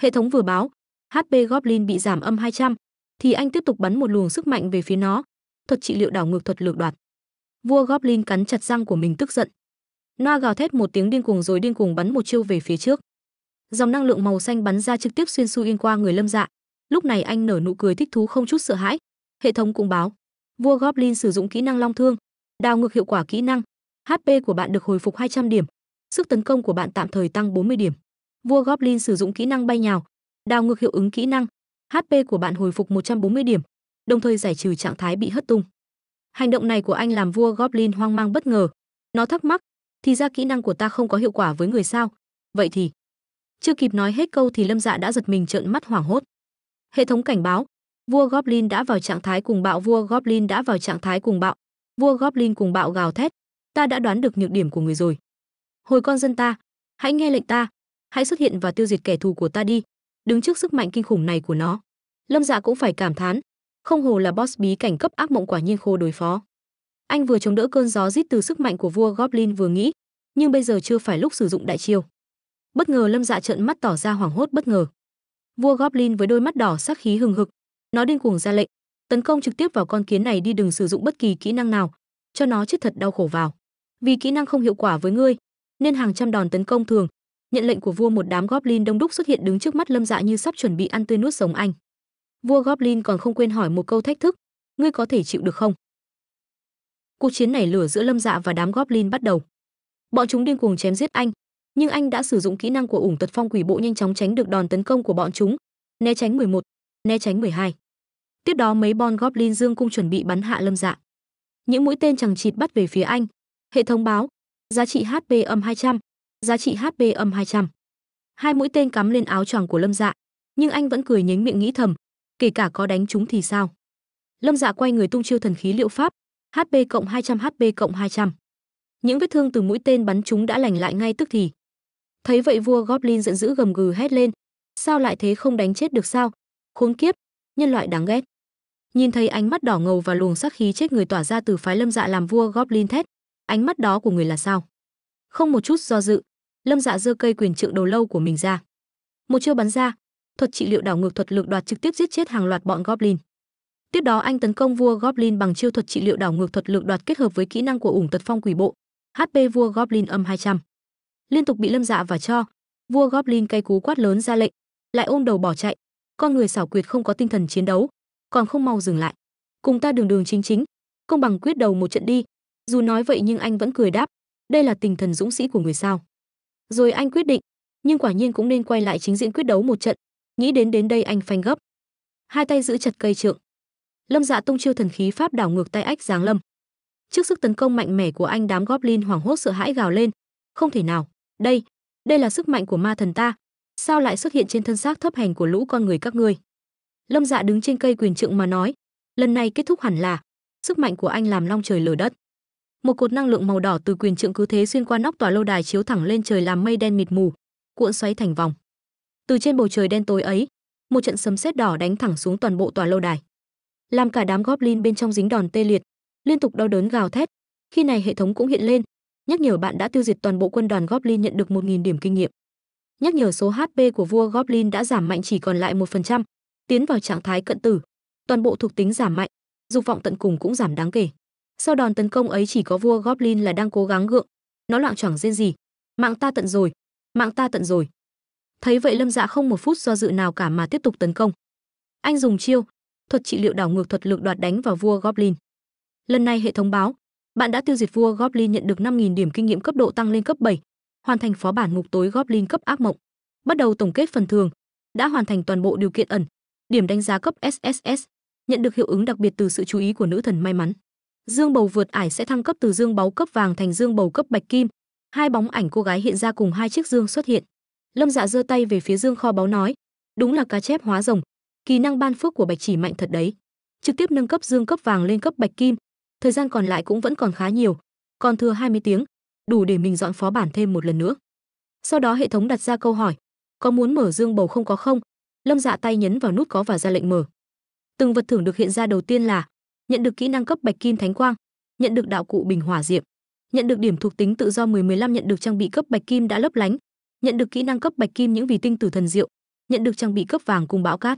hệ thống vừa báo HP Goblin bị giảm âm 200, thì anh tiếp tục bắn một luồng sức mạnh về phía nó. Thuật trị liệu đảo ngược thuật lược đoạt. Vua Goblin cắn chặt răng của mình tức giận. Noa gào thét một tiếng điên cuồng rồi điên cuồng bắn một chiêu về phía trước. Dòng năng lượng màu xanh bắn ra trực tiếp xuyên xu yên qua người Lâm Dạ. Lúc này anh nở nụ cười thích thú không chút sợ hãi. Hệ thống cũng báo, vua Goblin sử dụng kỹ năng Long Thương, đào ngược hiệu quả kỹ năng, HP của bạn được hồi phục 200 điểm, sức tấn công của bạn tạm thời tăng 40 điểm. Vua Goblin sử dụng kỹ năng bay nhào, đào ngược hiệu ứng kỹ năng hp của bạn hồi phục 140 điểm đồng thời giải trừ trạng thái bị hất tung hành động này của anh làm vua goblin hoang mang bất ngờ nó thắc mắc thì ra kỹ năng của ta không có hiệu quả với người sao vậy thì chưa kịp nói hết câu thì lâm dạ đã giật mình trợn mắt hoảng hốt hệ thống cảnh báo vua goblin đã vào trạng thái cùng bạo vua goblin đã vào trạng thái cùng bạo vua goblin cùng bạo gào thét ta đã đoán được nhược điểm của người rồi hồi con dân ta hãy nghe lệnh ta hãy xuất hiện và tiêu diệt kẻ thù của ta đi đứng trước sức mạnh kinh khủng này của nó lâm dạ cũng phải cảm thán không hồ là boss bí cảnh cấp ác mộng quả nhiên khô đối phó anh vừa chống đỡ cơn gió rít từ sức mạnh của vua goblin vừa nghĩ nhưng bây giờ chưa phải lúc sử dụng đại chiêu bất ngờ lâm dạ trợn mắt tỏ ra hoảng hốt bất ngờ vua goblin với đôi mắt đỏ sắc khí hừng hực nó điên cuồng ra lệnh tấn công trực tiếp vào con kiến này đi đừng sử dụng bất kỳ kỹ năng nào cho nó chết thật đau khổ vào vì kỹ năng không hiệu quả với ngươi nên hàng trăm đòn tấn công thường nhận lệnh của vua một đám goblin đông đúc xuất hiện đứng trước mắt lâm dạ như sắp chuẩn bị ăn tươi nuốt sống anh vua goblin còn không quên hỏi một câu thách thức ngươi có thể chịu được không cuộc chiến nảy lửa giữa lâm dạ và đám goblin bắt đầu bọn chúng điên cuồng chém giết anh nhưng anh đã sử dụng kỹ năng của ủng tật phong quỷ bộ nhanh chóng tránh được đòn tấn công của bọn chúng né tránh 11, né tránh 12. tiếp đó mấy bon goblin dương cung chuẩn bị bắn hạ lâm dạ những mũi tên chẳng chịt bắt về phía anh hệ thống báo giá trị hp âm 200, giá trị HP âm 200. Hai mũi tên cắm lên áo choàng của Lâm Dạ, nhưng anh vẫn cười nhếch miệng nghĩ thầm, kể cả có đánh chúng thì sao? Lâm Dạ quay người tung chiêu thần khí liệu pháp, HP cộng 200 HP cộng 200. Những vết thương từ mũi tên bắn chúng đã lành lại ngay tức thì. Thấy vậy vua Goblin giận dữ gầm gừ hét lên, sao lại thế không đánh chết được sao? Khốn kiếp, nhân loại đáng ghét. Nhìn thấy ánh mắt đỏ ngầu và luồng sắc khí chết người tỏa ra từ phái Lâm Dạ làm vua Goblin thét, ánh mắt đó của người là sao? Không một chút do dự, lâm dạ giơ cây quyền trượng đầu lâu của mình ra một chiêu bắn ra thuật trị liệu đảo ngược thuật lực đoạt trực tiếp giết chết hàng loạt bọn goblin tiếp đó anh tấn công vua goblin bằng chiêu thuật trị liệu đảo ngược thuật lực đoạt kết hợp với kỹ năng của ủng tật phong quỷ bộ hp vua goblin âm 200. liên tục bị lâm dạ và cho vua goblin cay cú quát lớn ra lệnh lại ôm đầu bỏ chạy con người xảo quyệt không có tinh thần chiến đấu còn không mau dừng lại cùng ta đường đường chính chính công bằng quyết đầu một trận đi dù nói vậy nhưng anh vẫn cười đáp đây là tinh thần dũng sĩ của người sao rồi anh quyết định, nhưng quả nhiên cũng nên quay lại chính diện quyết đấu một trận. Nghĩ đến đến đây anh phanh gấp, hai tay giữ chặt cây trượng. Lâm Dạ tung chiêu thần khí pháp đảo ngược tay ách giáng lâm. Trước sức tấn công mạnh mẽ của anh đám goblin hoảng hốt sợ hãi gào lên, không thể nào, đây, đây là sức mạnh của ma thần ta, sao lại xuất hiện trên thân xác thấp hèn của lũ con người các ngươi? Lâm Dạ đứng trên cây quyền trượng mà nói, lần này kết thúc hẳn là sức mạnh của anh làm long trời lở đất một cột năng lượng màu đỏ từ quyền trượng cứ thế xuyên qua nóc tòa lâu đài chiếu thẳng lên trời làm mây đen mịt mù cuộn xoáy thành vòng từ trên bầu trời đen tối ấy một trận sấm sét đỏ đánh thẳng xuống toàn bộ tòa lâu đài làm cả đám goblin bên trong dính đòn tê liệt liên tục đau đớn gào thét khi này hệ thống cũng hiện lên nhắc nhở bạn đã tiêu diệt toàn bộ quân đoàn goblin nhận được một 000 điểm kinh nghiệm nhắc nhở số hp của vua goblin đã giảm mạnh chỉ còn lại 1%, tiến vào trạng thái cận tử toàn bộ thuộc tính giảm mạnh dục vọng tận cùng cũng giảm đáng kể sau đòn tấn công ấy chỉ có vua Goblin là đang cố gắng gượng. Nó loạn choạng rên gì, "Mạng ta tận rồi, mạng ta tận rồi." Thấy vậy Lâm Dạ không một phút do dự nào cả mà tiếp tục tấn công. Anh dùng chiêu, thuật trị liệu đảo ngược thuật lực đoạt đánh vào vua Goblin. Lần này hệ thống báo, bạn đã tiêu diệt vua Goblin nhận được 5000 điểm kinh nghiệm cấp độ tăng lên cấp 7, hoàn thành phó bản ngục tối Goblin cấp ác mộng. Bắt đầu tổng kết phần thưởng, đã hoàn thành toàn bộ điều kiện ẩn, điểm đánh giá cấp SSS, nhận được hiệu ứng đặc biệt từ sự chú ý của nữ thần may mắn. Dương bầu vượt ải sẽ thăng cấp từ dương báu cấp vàng thành dương bầu cấp bạch kim. Hai bóng ảnh cô gái hiện ra cùng hai chiếc dương xuất hiện. Lâm Dạ giơ tay về phía dương kho báu nói, đúng là cá chép hóa rồng, kỹ năng ban phước của Bạch Chỉ mạnh thật đấy. Trực tiếp nâng cấp dương cấp vàng lên cấp bạch kim, thời gian còn lại cũng vẫn còn khá nhiều, còn thừa 20 tiếng, đủ để mình dọn phó bản thêm một lần nữa. Sau đó hệ thống đặt ra câu hỏi, có muốn mở dương bầu không có không? Lâm Dạ tay nhấn vào nút có và ra lệnh mở. Từng vật thưởng được hiện ra đầu tiên là nhận được kỹ năng cấp bạch kim thánh quang, nhận được đạo cụ bình hỏa diệm, nhận được điểm thuộc tính tự do 10 15 nhận được trang bị cấp bạch kim đã lấp lánh, nhận được kỹ năng cấp bạch kim những vì tinh tử thần diệu, nhận được trang bị cấp vàng cùng bão cát.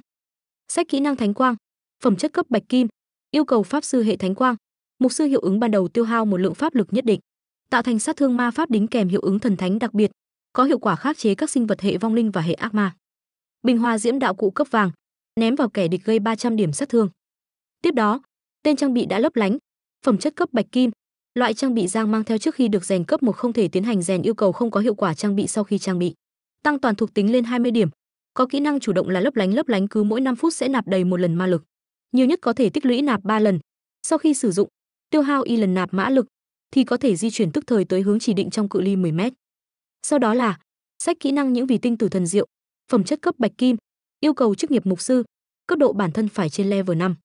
Sách kỹ năng thánh quang, phẩm chất cấp bạch kim, yêu cầu pháp sư hệ thánh quang, mục sư hiệu ứng ban đầu tiêu hao một lượng pháp lực nhất định, tạo thành sát thương ma pháp đính kèm hiệu ứng thần thánh đặc biệt, có hiệu quả khắc chế các sinh vật hệ vong linh và hệ ác ma. Bình hòa diễm đạo cụ cấp vàng, ném vào kẻ địch gây 300 điểm sát thương. Tiếp đó, tên trang bị đã lấp lánh phẩm chất cấp bạch kim loại trang bị giang mang theo trước khi được rèn cấp một không thể tiến hành rèn yêu cầu không có hiệu quả trang bị sau khi trang bị tăng toàn thuộc tính lên 20 điểm có kỹ năng chủ động là lấp lánh lấp lánh cứ mỗi 5 phút sẽ nạp đầy một lần ma lực nhiều nhất có thể tích lũy nạp 3 lần sau khi sử dụng tiêu hao y lần nạp mã lực thì có thể di chuyển tức thời tới hướng chỉ định trong cự ly 10 mét sau đó là sách kỹ năng những vì tinh tử thần diệu phẩm chất cấp bạch kim yêu cầu chức nghiệp mục sư cấp độ bản thân phải trên level 5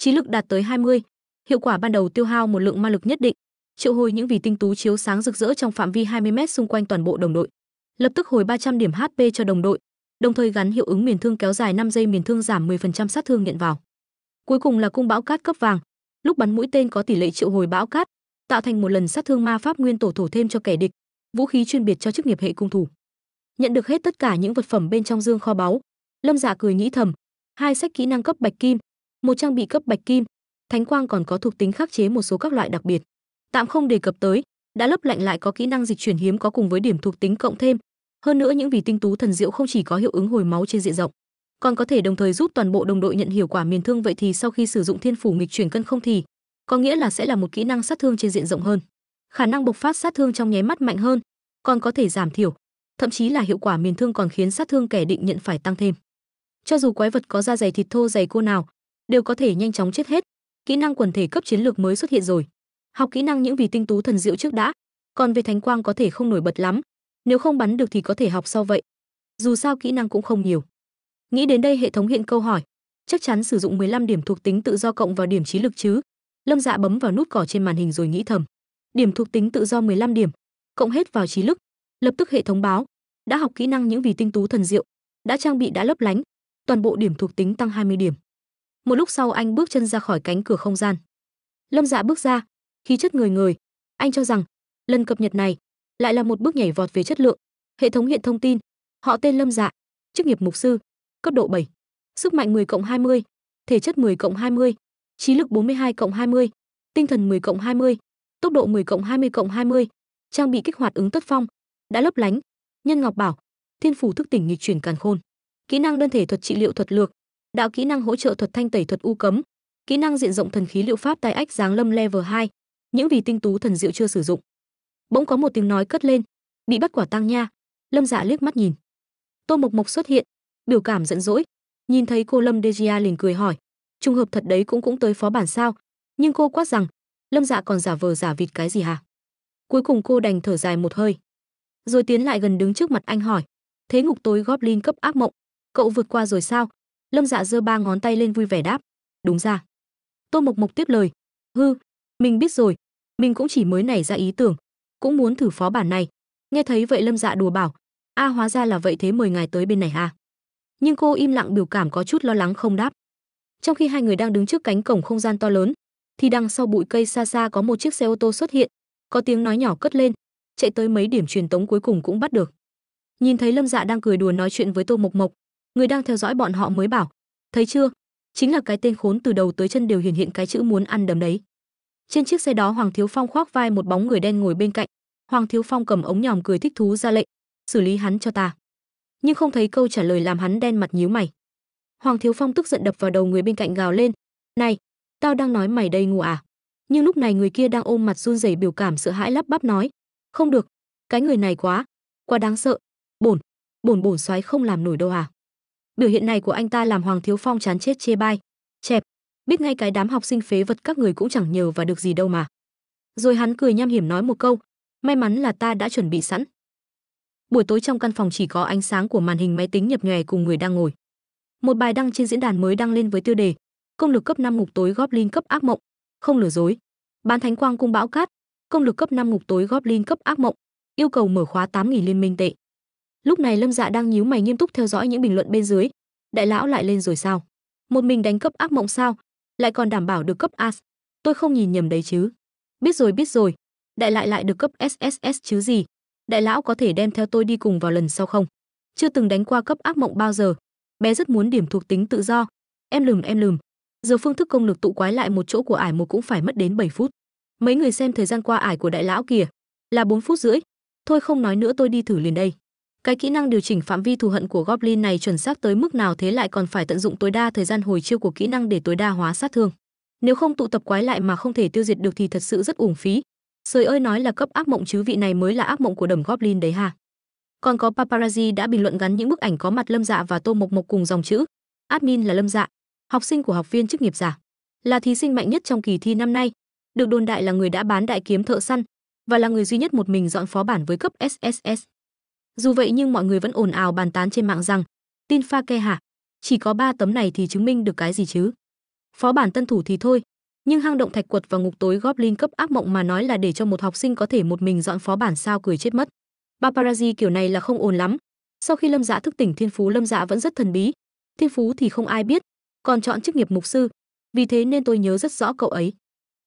trí lực đạt tới 20. Hiệu quả ban đầu tiêu hao một lượng ma lực nhất định, triệu hồi những vì tinh tú chiếu sáng rực rỡ trong phạm vi 20m xung quanh toàn bộ đồng đội. Lập tức hồi 300 điểm HP cho đồng đội, đồng thời gắn hiệu ứng miền thương kéo dài 5 giây miền thương giảm 10% sát thương nhận vào. Cuối cùng là cung bão cát cấp vàng, lúc bắn mũi tên có tỷ lệ triệu hồi bão cát, tạo thành một lần sát thương ma pháp nguyên tổ thổ thêm cho kẻ địch, vũ khí chuyên biệt cho chức nghiệp hệ cung thủ. Nhận được hết tất cả những vật phẩm bên trong dương kho báu, Lâm Dạ cười nghĩ thầm, hai sách kỹ năng cấp bạch kim, một trang bị cấp bạch kim. Thánh quang còn có thuộc tính khắc chế một số các loại đặc biệt. Tạm không đề cập tới, đã lấp lạnh lại có kỹ năng dịch chuyển hiếm có cùng với điểm thuộc tính cộng thêm. Hơn nữa những vị tinh tú thần diệu không chỉ có hiệu ứng hồi máu trên diện rộng, còn có thể đồng thời giúp toàn bộ đồng đội nhận hiệu quả miền thương vậy thì sau khi sử dụng thiên phủ nghịch chuyển cân không thì có nghĩa là sẽ là một kỹ năng sát thương trên diện rộng hơn. Khả năng bộc phát sát thương trong nháy mắt mạnh hơn, còn có thể giảm thiểu, thậm chí là hiệu quả miền thương còn khiến sát thương kẻ định nhận phải tăng thêm. Cho dù quái vật có da dày thịt thô dày cô nào, đều có thể nhanh chóng chết hết kỹ năng quần thể cấp chiến lược mới xuất hiện rồi học kỹ năng những vì tinh tú thần diệu trước đã còn về thánh quang có thể không nổi bật lắm nếu không bắn được thì có thể học sau vậy dù sao kỹ năng cũng không nhiều nghĩ đến đây hệ thống hiện câu hỏi chắc chắn sử dụng 15 điểm thuộc tính tự do cộng vào điểm trí lực chứ lâm dạ bấm vào nút cỏ trên màn hình rồi nghĩ thầm điểm thuộc tính tự do 15 điểm cộng hết vào trí lực lập tức hệ thống báo đã học kỹ năng những vì tinh tú thần diệu đã trang bị đã lấp lánh toàn bộ điểm thuộc tính tăng 20 điểm một lúc sau anh bước chân ra khỏi cánh cửa không gian lâm dạ bước ra khí chất người người anh cho rằng lần cập nhật này lại là một bước nhảy vọt về chất lượng hệ thống hiện thông tin họ tên lâm dạ chức nghiệp mục sư cấp độ 7 sức mạnh 10 cộng 20 thể chất 10 cộng 20 trí lực 42 cộng 20 tinh thần 10 cộng 20 tốc độ 10 cộng 20 cộng 20 trang bị kích hoạt ứng tất phong đã lấp lánh nhân ngọc bảo thiên phủ thức tỉnh nghịch chuyển càn khôn kỹ năng đơn thể thuật trị liệu thuật lược đạo kỹ năng hỗ trợ thuật thanh tẩy thuật u cấm kỹ năng diện rộng thần khí liệu pháp tai ách giáng lâm level 2, những vì tinh tú thần diệu chưa sử dụng bỗng có một tiếng nói cất lên bị bắt quả tang nha lâm dạ liếc mắt nhìn tô mộc mộc xuất hiện biểu cảm giận dỗi nhìn thấy cô lâm dejia liền cười hỏi trùng hợp thật đấy cũng cũng tới phó bản sao nhưng cô quát rằng lâm dạ còn giả vờ giả vịt cái gì hả cuối cùng cô đành thở dài một hơi rồi tiến lại gần đứng trước mặt anh hỏi thế ngục tối goblin cấp ác mộng cậu vượt qua rồi sao lâm dạ giơ ba ngón tay lên vui vẻ đáp đúng ra tô mộc mộc tiếp lời hư mình biết rồi mình cũng chỉ mới nảy ra ý tưởng cũng muốn thử phó bản này nghe thấy vậy lâm dạ đùa bảo a hóa ra là vậy thế mời ngài tới bên này à nhưng cô im lặng biểu cảm có chút lo lắng không đáp trong khi hai người đang đứng trước cánh cổng không gian to lớn thì đằng sau bụi cây xa xa có một chiếc xe ô tô xuất hiện có tiếng nói nhỏ cất lên chạy tới mấy điểm truyền tống cuối cùng cũng bắt được nhìn thấy lâm dạ đang cười đùa nói chuyện với tô mộc mộc người đang theo dõi bọn họ mới bảo thấy chưa chính là cái tên khốn từ đầu tới chân đều hiển hiện cái chữ muốn ăn đấm đấy trên chiếc xe đó hoàng thiếu phong khoác vai một bóng người đen ngồi bên cạnh hoàng thiếu phong cầm ống nhòm cười thích thú ra lệnh xử lý hắn cho ta nhưng không thấy câu trả lời làm hắn đen mặt nhíu mày hoàng thiếu phong tức giận đập vào đầu người bên cạnh gào lên này tao đang nói mày đây ngủ à nhưng lúc này người kia đang ôm mặt run rẩy biểu cảm sợ hãi lắp bắp nói không được cái người này quá quá đáng sợ bổn bổn bổn soái không làm nổi đâu à Biểu hiện này của anh ta làm Hoàng Thiếu Phong chán chết chê bai. Chẹp, biết ngay cái đám học sinh phế vật các người cũng chẳng nhờ và được gì đâu mà. Rồi hắn cười nham hiểm nói một câu, may mắn là ta đã chuẩn bị sẵn. Buổi tối trong căn phòng chỉ có ánh sáng của màn hình máy tính nhập nhòe cùng người đang ngồi. Một bài đăng trên diễn đàn mới đăng lên với tiêu đề: Công lực cấp 5 ngục tối Goblin cấp ác mộng, không lừa dối. Bán Thánh Quang cung bão cát, công lực cấp 5 ngục tối Goblin cấp ác mộng, yêu cầu mở khóa 8000 liên minh tệ lúc này lâm dạ đang nhíu mày nghiêm túc theo dõi những bình luận bên dưới đại lão lại lên rồi sao một mình đánh cấp ác mộng sao lại còn đảm bảo được cấp as tôi không nhìn nhầm đấy chứ biết rồi biết rồi đại lại lại được cấp sss chứ gì đại lão có thể đem theo tôi đi cùng vào lần sau không chưa từng đánh qua cấp ác mộng bao giờ bé rất muốn điểm thuộc tính tự do em lùm em lùm giờ phương thức công lực tụ quái lại một chỗ của ải một cũng phải mất đến 7 phút mấy người xem thời gian qua ải của đại lão kìa là 4 phút rưỡi thôi không nói nữa tôi đi thử liền đây cái kỹ năng điều chỉnh phạm vi thù hận của Goblin này chuẩn xác tới mức nào thế lại còn phải tận dụng tối đa thời gian hồi chiêu của kỹ năng để tối đa hóa sát thương. Nếu không tụ tập quái lại mà không thể tiêu diệt được thì thật sự rất uổng phí. Sơi ơi nói là cấp ác mộng chứ vị này mới là ác mộng của đầm Goblin đấy ha. Còn có paparazzi đã bình luận gắn những bức ảnh có mặt Lâm Dạ và Tô Mộc Mộc cùng dòng chữ. Admin là Lâm Dạ, học sinh của học viên chức nghiệp giả, là thí sinh mạnh nhất trong kỳ thi năm nay, được đồn đại là người đã bán đại kiếm thợ săn và là người duy nhất một mình dọn phó bản với cấp SSS. Dù vậy nhưng mọi người vẫn ồn ào bàn tán trên mạng rằng tin pha ke hả? Chỉ có ba tấm này thì chứng minh được cái gì chứ? Phó bản tân thủ thì thôi, nhưng hang động thạch quật và ngục tối goblin cấp ác mộng mà nói là để cho một học sinh có thể một mình dọn phó bản sao cười chết mất. Paparazzi kiểu này là không ồn lắm. Sau khi Lâm Dạ thức tỉnh thiên phú Lâm Dạ vẫn rất thần bí. Thiên phú thì không ai biết, còn chọn chức nghiệp mục sư. Vì thế nên tôi nhớ rất rõ cậu ấy.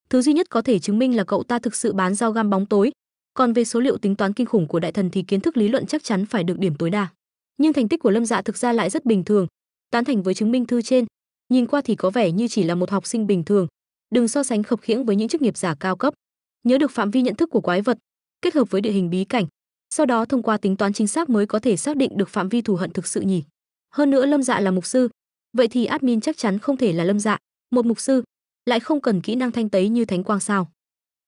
Thứ duy nhất có thể chứng minh là cậu ta thực sự bán dao găm bóng tối, còn về số liệu tính toán kinh khủng của đại thần thì kiến thức lý luận chắc chắn phải được điểm tối đa nhưng thành tích của lâm dạ thực ra lại rất bình thường tán thành với chứng minh thư trên nhìn qua thì có vẻ như chỉ là một học sinh bình thường đừng so sánh khập khiễng với những chức nghiệp giả cao cấp nhớ được phạm vi nhận thức của quái vật kết hợp với địa hình bí cảnh sau đó thông qua tính toán chính xác mới có thể xác định được phạm vi thù hận thực sự nhỉ hơn nữa lâm dạ là mục sư vậy thì admin chắc chắn không thể là lâm dạ một mục sư lại không cần kỹ năng thanh tấy như thánh quang sao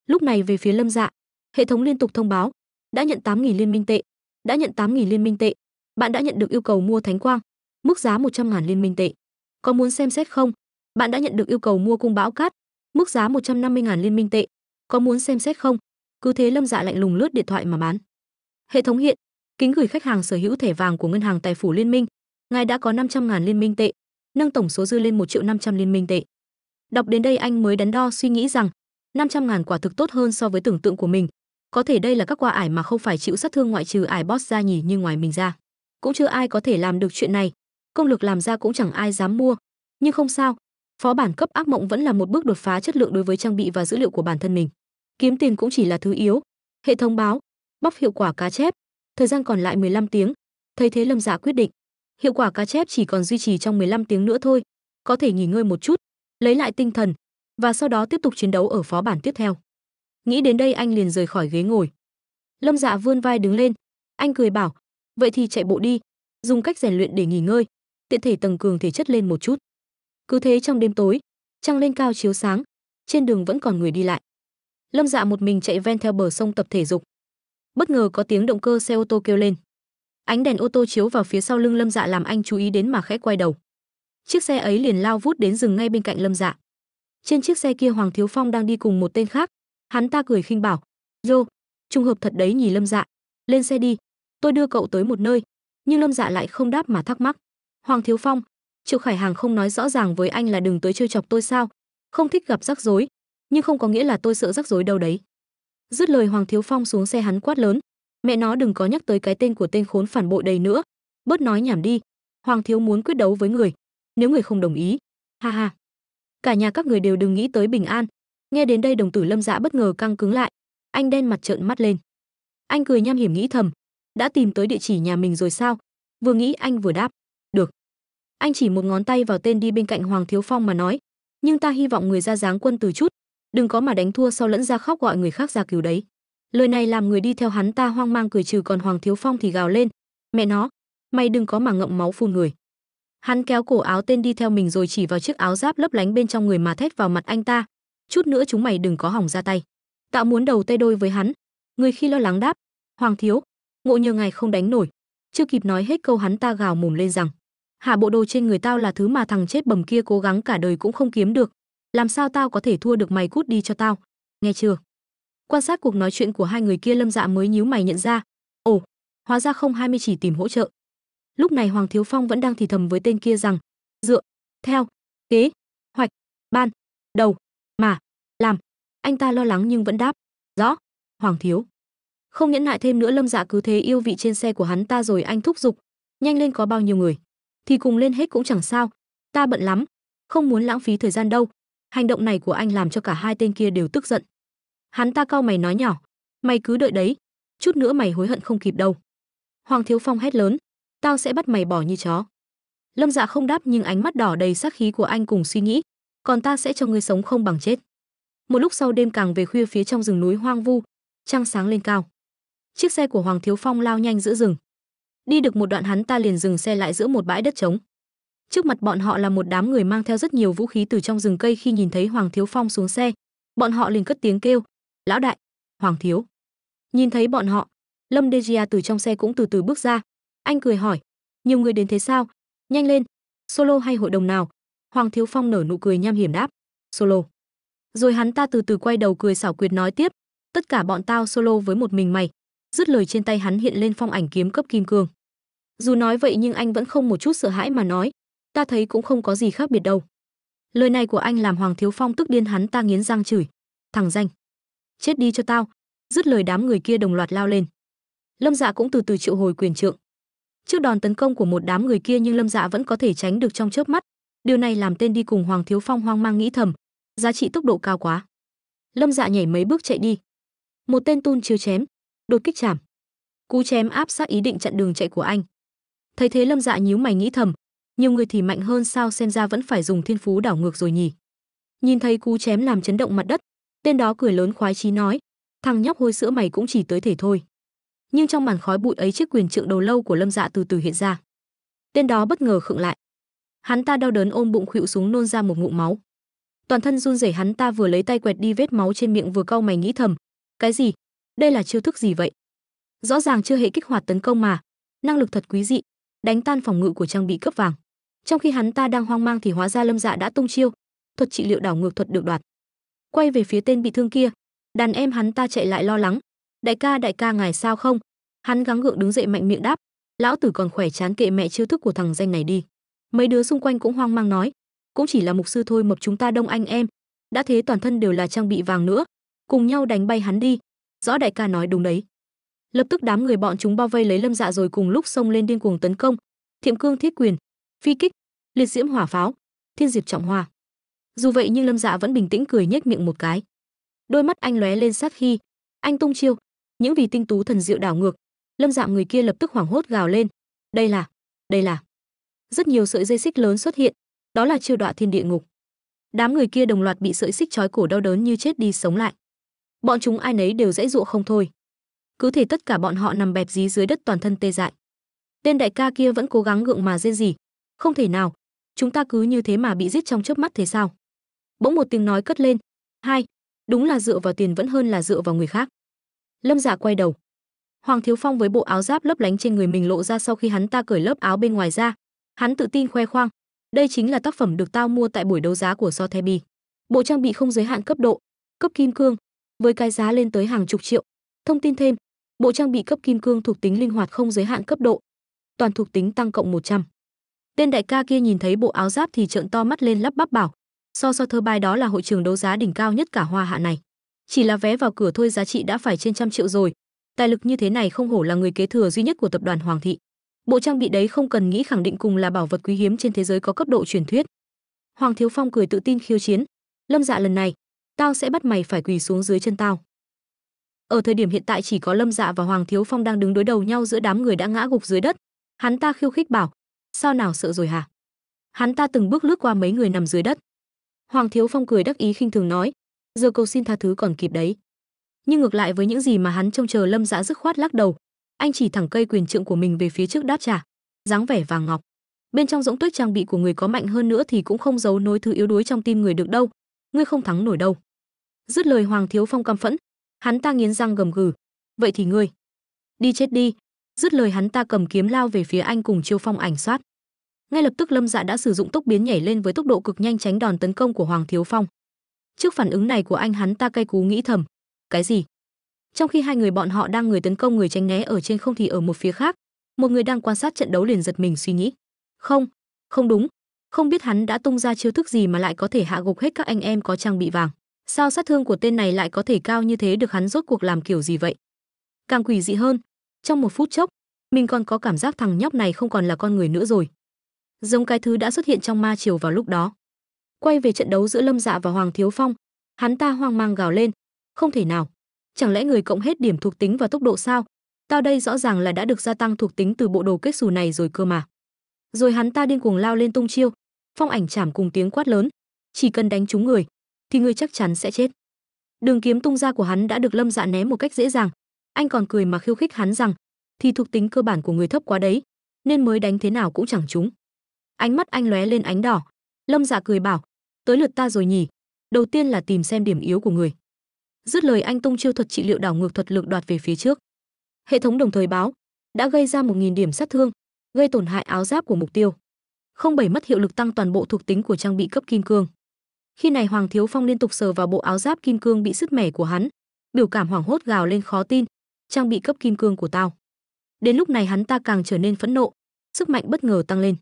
lúc này về phía lâm dạ hệ thống liên tục thông báo đã nhận 8.000 liên minh tệ đã nhận 8.000 liên minh tệ bạn đã nhận được yêu cầu mua thánh quang mức giá 100.000 liên minh tệ có muốn xem xét không bạn đã nhận được yêu cầu mua cung bão cát mức giá 150.000 liên minh tệ có muốn xem xét không cứ thế lâm dạ lạnh lùng lướt điện thoại mà bán hệ thống hiện kính gửi khách hàng sở hữu thẻ vàng của ngân hàng tài phủ liên minh ngài đã có 500.000 liên minh tệ nâng tổng số dư lên 1 triệu 500 liên minh tệ đọc đến đây anh mới đắn đo suy nghĩ rằng 500.000 quả thực tốt hơn so với tưởng tượng của mình có thể đây là các quả ải mà không phải chịu sát thương ngoại trừ ải boss ra nhỉ nhưng ngoài mình ra cũng chưa ai có thể làm được chuyện này công lực làm ra cũng chẳng ai dám mua nhưng không sao phó bản cấp ác mộng vẫn là một bước đột phá chất lượng đối với trang bị và dữ liệu của bản thân mình kiếm tiền cũng chỉ là thứ yếu hệ thống báo bóc hiệu quả cá chép thời gian còn lại 15 tiếng thấy thế lâm dạ quyết định hiệu quả cá chép chỉ còn duy trì trong 15 tiếng nữa thôi có thể nghỉ ngơi một chút lấy lại tinh thần và sau đó tiếp tục chiến đấu ở phó bản tiếp theo Nghĩ đến đây anh liền rời khỏi ghế ngồi. Lâm Dạ vươn vai đứng lên, anh cười bảo, vậy thì chạy bộ đi, dùng cách rèn luyện để nghỉ ngơi, tiện thể tầng cường thể chất lên một chút. Cứ thế trong đêm tối, trăng lên cao chiếu sáng, trên đường vẫn còn người đi lại. Lâm Dạ một mình chạy ven theo bờ sông tập thể dục. Bất ngờ có tiếng động cơ xe ô tô kêu lên. Ánh đèn ô tô chiếu vào phía sau lưng Lâm Dạ làm anh chú ý đến mà khẽ quay đầu. Chiếc xe ấy liền lao vút đến rừng ngay bên cạnh Lâm Dạ. Trên chiếc xe kia Hoàng Thiếu Phong đang đi cùng một tên khác, Hắn ta cười khinh bảo, "Dô, trùng hợp thật đấy nhỉ Lâm Dạ, lên xe đi, tôi đưa cậu tới một nơi." Nhưng Lâm Dạ lại không đáp mà thắc mắc, "Hoàng Thiếu Phong, Triệu Khải Hàng không nói rõ ràng với anh là đừng tới chơi chọc tôi sao? Không thích gặp rắc rối, nhưng không có nghĩa là tôi sợ rắc rối đâu đấy." Dứt lời Hoàng Thiếu Phong xuống xe hắn quát lớn, "Mẹ nó đừng có nhắc tới cái tên của tên khốn phản bội đầy nữa, bớt nói nhảm đi, Hoàng Thiếu muốn quyết đấu với người, nếu người không đồng ý, ha ha, cả nhà các người đều đừng nghĩ tới bình an, Nghe đến đây đồng tử Lâm Dạ bất ngờ căng cứng lại, anh đen mặt trợn mắt lên. Anh cười nham hiểm nghĩ thầm, đã tìm tới địa chỉ nhà mình rồi sao? Vừa nghĩ anh vừa đáp, được. Anh chỉ một ngón tay vào tên đi bên cạnh Hoàng Thiếu Phong mà nói, nhưng ta hy vọng người ra dáng quân từ chút, đừng có mà đánh thua sau lẫn ra khóc gọi người khác ra cứu đấy. Lời này làm người đi theo hắn ta hoang mang cười trừ còn Hoàng Thiếu Phong thì gào lên, mẹ nó, mày đừng có mà ngậm máu phun người. Hắn kéo cổ áo tên đi theo mình rồi chỉ vào chiếc áo giáp lấp lánh bên trong người mà thét vào mặt anh ta, chút nữa chúng mày đừng có hỏng ra tay tạo muốn đầu tay đôi với hắn người khi lo lắng đáp hoàng thiếu ngộ nhờ ngài không đánh nổi chưa kịp nói hết câu hắn ta gào mồm lên rằng hạ bộ đồ trên người tao là thứ mà thằng chết bầm kia cố gắng cả đời cũng không kiếm được làm sao tao có thể thua được mày cút đi cho tao nghe chưa quan sát cuộc nói chuyện của hai người kia lâm dạ mới nhíu mày nhận ra ồ hóa ra không hai mươi chỉ tìm hỗ trợ lúc này hoàng thiếu phong vẫn đang thì thầm với tên kia rằng dựa theo kế hoạch ban đầu làm anh ta lo lắng nhưng vẫn đáp rõ hoàng thiếu không nhẫn nại thêm nữa lâm dạ cứ thế yêu vị trên xe của hắn ta rồi anh thúc giục nhanh lên có bao nhiêu người thì cùng lên hết cũng chẳng sao ta bận lắm không muốn lãng phí thời gian đâu hành động này của anh làm cho cả hai tên kia đều tức giận hắn ta cau mày nói nhỏ mày cứ đợi đấy chút nữa mày hối hận không kịp đâu hoàng thiếu phong hét lớn tao sẽ bắt mày bỏ như chó lâm dạ không đáp nhưng ánh mắt đỏ đầy sát khí của anh cùng suy nghĩ còn ta sẽ cho ngươi sống không bằng chết một lúc sau đêm càng về khuya phía trong rừng núi hoang vu trăng sáng lên cao chiếc xe của hoàng thiếu phong lao nhanh giữa rừng đi được một đoạn hắn ta liền dừng xe lại giữa một bãi đất trống trước mặt bọn họ là một đám người mang theo rất nhiều vũ khí từ trong rừng cây khi nhìn thấy hoàng thiếu phong xuống xe bọn họ liền cất tiếng kêu lão đại hoàng thiếu nhìn thấy bọn họ lâm degia từ trong xe cũng từ từ bước ra anh cười hỏi nhiều người đến thế sao nhanh lên solo hay hội đồng nào hoàng thiếu phong nở nụ cười nham hiểm đáp solo rồi hắn ta từ từ quay đầu cười xảo quyệt nói tiếp, tất cả bọn tao solo với một mình mày. Dứt lời trên tay hắn hiện lên phong ảnh kiếm cấp kim cương. Dù nói vậy nhưng anh vẫn không một chút sợ hãi mà nói, ta thấy cũng không có gì khác biệt đâu. Lời này của anh làm Hoàng Thiếu Phong tức điên hắn ta nghiến răng chửi, thằng danh, chết đi cho tao. Dứt lời đám người kia đồng loạt lao lên. Lâm Dạ cũng từ từ triệu hồi quyền trượng. Trước đòn tấn công của một đám người kia nhưng Lâm Dạ vẫn có thể tránh được trong chớp mắt, điều này làm tên đi cùng Hoàng Thiếu Phong hoang mang nghĩ thầm, giá trị tốc độ cao quá lâm dạ nhảy mấy bước chạy đi một tên tun chiếu chém đột kích chạm cú chém áp sát ý định chặn đường chạy của anh thấy thế lâm dạ nhíu mày nghĩ thầm nhiều người thì mạnh hơn sao xem ra vẫn phải dùng thiên phú đảo ngược rồi nhỉ nhìn thấy cú chém làm chấn động mặt đất tên đó cười lớn khoái chí nói thằng nhóc hôi sữa mày cũng chỉ tới thể thôi nhưng trong màn khói bụi ấy chiếc quyền trượng đầu lâu của lâm dạ từ từ hiện ra tên đó bất ngờ khựng lại hắn ta đau đớn ôm bụng khuỵu xuống nôn ra một ngụm máu toàn thân run rẩy hắn ta vừa lấy tay quẹt đi vết máu trên miệng vừa cau mày nghĩ thầm cái gì đây là chiêu thức gì vậy rõ ràng chưa hề kích hoạt tấn công mà năng lực thật quý dị đánh tan phòng ngự của trang bị cấp vàng trong khi hắn ta đang hoang mang thì hóa ra lâm dạ đã tung chiêu thuật trị liệu đảo ngược thuật được đoạt quay về phía tên bị thương kia đàn em hắn ta chạy lại lo lắng đại ca đại ca ngài sao không hắn gắng gượng đứng dậy mạnh miệng đáp lão tử còn khỏe chán kệ mẹ chiêu thức của thằng danh này đi mấy đứa xung quanh cũng hoang mang nói cũng chỉ là mục sư thôi mập chúng ta đông anh em đã thế toàn thân đều là trang bị vàng nữa cùng nhau đánh bay hắn đi rõ đại ca nói đúng đấy lập tức đám người bọn chúng bao vây lấy lâm dạ rồi cùng lúc xông lên điên cuồng tấn công thiệm cương thiết quyền phi kích liệt diễm hỏa pháo thiên diệp trọng hòa dù vậy nhưng lâm dạ vẫn bình tĩnh cười nhếch miệng một cái đôi mắt anh lóe lên sát khi anh tung chiêu những vì tinh tú thần diệu đảo ngược lâm dạ người kia lập tức hoảng hốt gào lên đây là đây là rất nhiều sợi dây xích lớn xuất hiện đó là chiêu đọa thiên địa ngục đám người kia đồng loạt bị sợi xích trói cổ đau đớn như chết đi sống lại bọn chúng ai nấy đều dễ dụ không thôi cứ thể tất cả bọn họ nằm bẹp dí dưới đất toàn thân tê dại tên đại ca kia vẫn cố gắng gượng mà dê gì không thể nào chúng ta cứ như thế mà bị giết trong chớp mắt thế sao bỗng một tiếng nói cất lên hai đúng là dựa vào tiền vẫn hơn là dựa vào người khác lâm dạ quay đầu hoàng thiếu phong với bộ áo giáp lấp lánh trên người mình lộ ra sau khi hắn ta cởi lớp áo bên ngoài ra hắn tự tin khoe khoang đây chính là tác phẩm được tao mua tại buổi đấu giá của Sotheby. Bộ trang bị không giới hạn cấp độ, cấp kim cương, với cái giá lên tới hàng chục triệu. Thông tin thêm, bộ trang bị cấp kim cương thuộc tính linh hoạt không giới hạn cấp độ, toàn thuộc tính tăng cộng 100. Tên đại ca kia nhìn thấy bộ áo giáp thì trợn to mắt lên lắp bắp bảo, so so thơ bài đó là hội trường đấu giá đỉnh cao nhất cả hoa hạ này. Chỉ là vé vào cửa thôi giá trị đã phải trên trăm triệu rồi. Tài lực như thế này không hổ là người kế thừa duy nhất của tập đoàn Hoàng thị bộ trang bị đấy không cần nghĩ khẳng định cùng là bảo vật quý hiếm trên thế giới có cấp độ truyền thuyết hoàng thiếu phong cười tự tin khiêu chiến lâm dạ lần này tao sẽ bắt mày phải quỳ xuống dưới chân tao ở thời điểm hiện tại chỉ có lâm dạ và hoàng thiếu phong đang đứng đối đầu nhau giữa đám người đã ngã gục dưới đất hắn ta khiêu khích bảo sao nào sợ rồi hả hắn ta từng bước lướt qua mấy người nằm dưới đất hoàng thiếu phong cười đắc ý khinh thường nói giờ cầu xin tha thứ còn kịp đấy nhưng ngược lại với những gì mà hắn trông chờ lâm dạ dứt khoát lắc đầu anh chỉ thẳng cây quyền trượng của mình về phía trước đáp trả dáng vẻ vàng ngọc bên trong dũng tuyết trang bị của người có mạnh hơn nữa thì cũng không giấu nối thứ yếu đuối trong tim người được đâu ngươi không thắng nổi đâu dứt lời hoàng thiếu phong căm phẫn hắn ta nghiến răng gầm gừ vậy thì ngươi đi chết đi dứt lời hắn ta cầm kiếm lao về phía anh cùng chiêu phong ảnh soát ngay lập tức lâm dạ đã sử dụng tốc biến nhảy lên với tốc độ cực nhanh tránh đòn tấn công của hoàng thiếu phong trước phản ứng này của anh hắn ta cay cú nghĩ thầm cái gì trong khi hai người bọn họ đang người tấn công người tránh né ở trên không thì ở một phía khác, một người đang quan sát trận đấu liền giật mình suy nghĩ. Không, không đúng, không biết hắn đã tung ra chiêu thức gì mà lại có thể hạ gục hết các anh em có trang bị vàng. Sao sát thương của tên này lại có thể cao như thế được hắn rốt cuộc làm kiểu gì vậy? Càng quỷ dị hơn, trong một phút chốc, mình còn có cảm giác thằng nhóc này không còn là con người nữa rồi. Giống cái thứ đã xuất hiện trong ma chiều vào lúc đó. Quay về trận đấu giữa Lâm Dạ và Hoàng Thiếu Phong, hắn ta hoang mang gào lên, không thể nào, chẳng lẽ người cộng hết điểm thuộc tính và tốc độ sao tao đây rõ ràng là đã được gia tăng thuộc tính từ bộ đồ kết xù này rồi cơ mà rồi hắn ta điên cuồng lao lên tung chiêu phong ảnh chảm cùng tiếng quát lớn chỉ cần đánh trúng người thì người chắc chắn sẽ chết đường kiếm tung ra của hắn đã được lâm dạ né một cách dễ dàng anh còn cười mà khiêu khích hắn rằng thì thuộc tính cơ bản của người thấp quá đấy nên mới đánh thế nào cũng chẳng trúng ánh mắt anh lóe lên ánh đỏ lâm dạ cười bảo tới lượt ta rồi nhỉ đầu tiên là tìm xem điểm yếu của người dứt lời anh tung chiêu thuật trị liệu đảo ngược thuật lực đoạt về phía trước hệ thống đồng thời báo đã gây ra 1.000 điểm sát thương gây tổn hại áo giáp của mục tiêu không bảy mất hiệu lực tăng toàn bộ thuộc tính của trang bị cấp kim cương khi này hoàng thiếu phong liên tục sờ vào bộ áo giáp kim cương bị sứt mẻ của hắn biểu cảm hoảng hốt gào lên khó tin trang bị cấp kim cương của tao đến lúc này hắn ta càng trở nên phẫn nộ sức mạnh bất ngờ tăng lên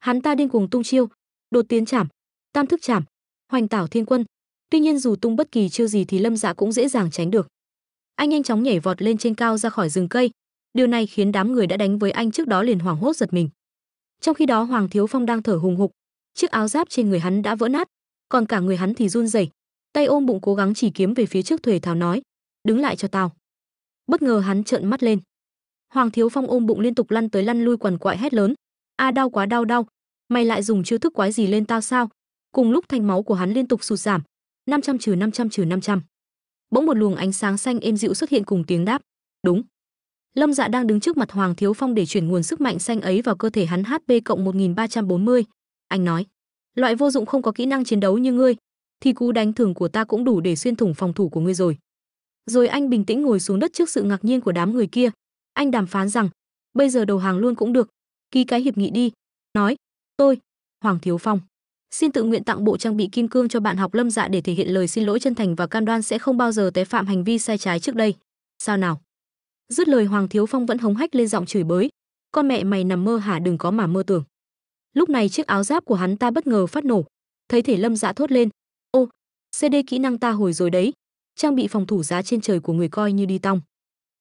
hắn ta điên cuồng tung chiêu đột tiến chảm tam thức chảm hoành tảo thiên quân Tuy nhiên dù tung bất kỳ chiêu gì thì Lâm Dạ cũng dễ dàng tránh được. Anh nhanh chóng nhảy vọt lên trên cao ra khỏi rừng cây. Điều này khiến đám người đã đánh với anh trước đó liền hoảng hốt giật mình. Trong khi đó Hoàng Thiếu Phong đang thở hùng hục, chiếc áo giáp trên người hắn đã vỡ nát, còn cả người hắn thì run rẩy, tay ôm bụng cố gắng chỉ kiếm về phía trước Thuề Thảo nói, "Đứng lại cho tao." Bất ngờ hắn trợn mắt lên. Hoàng Thiếu Phong ôm bụng liên tục lăn tới lăn lui quằn quại hét lớn, "A à, đau quá đau đau, mày lại dùng chiêu thức quái gì lên tao sao?" Cùng lúc thanh máu của hắn liên tục sụt giảm, 500 trừ 500 trừ 500. Bỗng một luồng ánh sáng xanh êm dịu xuất hiện cùng tiếng đáp, "Đúng." Lâm Dạ đang đứng trước mặt Hoàng Thiếu Phong để chuyển nguồn sức mạnh xanh ấy vào cơ thể hắn HP cộng 1340. Anh nói, "Loại vô dụng không có kỹ năng chiến đấu như ngươi, thì cú đánh thường của ta cũng đủ để xuyên thủng phòng thủ của ngươi rồi." Rồi anh bình tĩnh ngồi xuống đất trước sự ngạc nhiên của đám người kia. Anh đàm phán rằng, "Bây giờ đầu hàng luôn cũng được, ký cái hiệp nghị đi." Nói, "Tôi, Hoàng Thiếu Phong." xin tự nguyện tặng bộ trang bị kim cương cho bạn học Lâm Dạ để thể hiện lời xin lỗi chân thành và cam đoan sẽ không bao giờ tái phạm hành vi sai trái trước đây. Sao nào? Dứt lời Hoàng Thiếu Phong vẫn hống hách lên giọng chửi bới, con mẹ mày nằm mơ hả đừng có mà mơ tưởng. Lúc này chiếc áo giáp của hắn ta bất ngờ phát nổ, thấy thể Lâm Dạ thốt lên, "Ô, CD kỹ năng ta hồi rồi đấy." Trang bị phòng thủ giá trên trời của người coi như đi tong.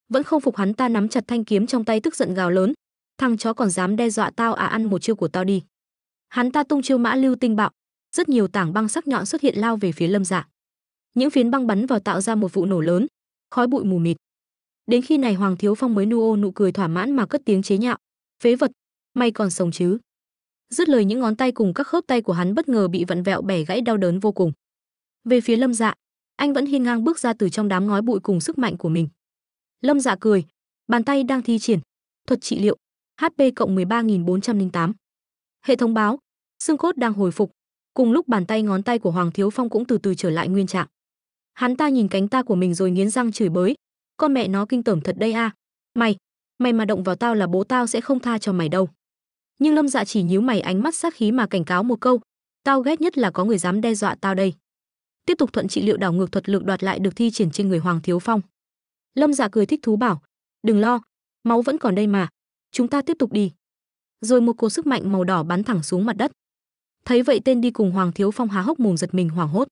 Vẫn không phục hắn ta nắm chặt thanh kiếm trong tay tức giận gào lớn, thằng chó còn dám đe dọa tao à ăn một chiêu của tao đi hắn ta tung chiêu mã lưu tinh bạo rất nhiều tảng băng sắc nhọn xuất hiện lao về phía lâm dạ những phiến băng bắn vào tạo ra một vụ nổ lớn khói bụi mù mịt đến khi này hoàng thiếu phong mới nu ô nụ cười thỏa mãn mà cất tiếng chế nhạo phế vật may còn sống chứ dứt lời những ngón tay cùng các khớp tay của hắn bất ngờ bị vặn vẹo bẻ gãy đau đớn vô cùng về phía lâm dạ anh vẫn hiên ngang bước ra từ trong đám ngói bụi cùng sức mạnh của mình lâm dạ cười bàn tay đang thi triển thuật trị liệu hp cộng mười ba nghìn bốn trăm linh tám. Hệ thống báo, xương cốt đang hồi phục. Cùng lúc bàn tay ngón tay của Hoàng Thiếu Phong cũng từ từ trở lại nguyên trạng. Hắn ta nhìn cánh ta của mình rồi nghiến răng chửi bới, con mẹ nó kinh tởm thật đây a. À. Mày, mày mà động vào tao là bố tao sẽ không tha cho mày đâu. Nhưng Lâm Dạ chỉ nhíu mày ánh mắt sát khí mà cảnh cáo một câu, tao ghét nhất là có người dám đe dọa tao đây. Tiếp tục thuận trị liệu đảo ngược thuật lực đoạt lại được thi triển trên người Hoàng Thiếu Phong. Lâm Dạ cười thích thú bảo, đừng lo, máu vẫn còn đây mà, chúng ta tiếp tục đi rồi một cột sức mạnh màu đỏ bắn thẳng xuống mặt đất. Thấy vậy tên đi cùng Hoàng Thiếu Phong há hốc mồm giật mình hoảng hốt.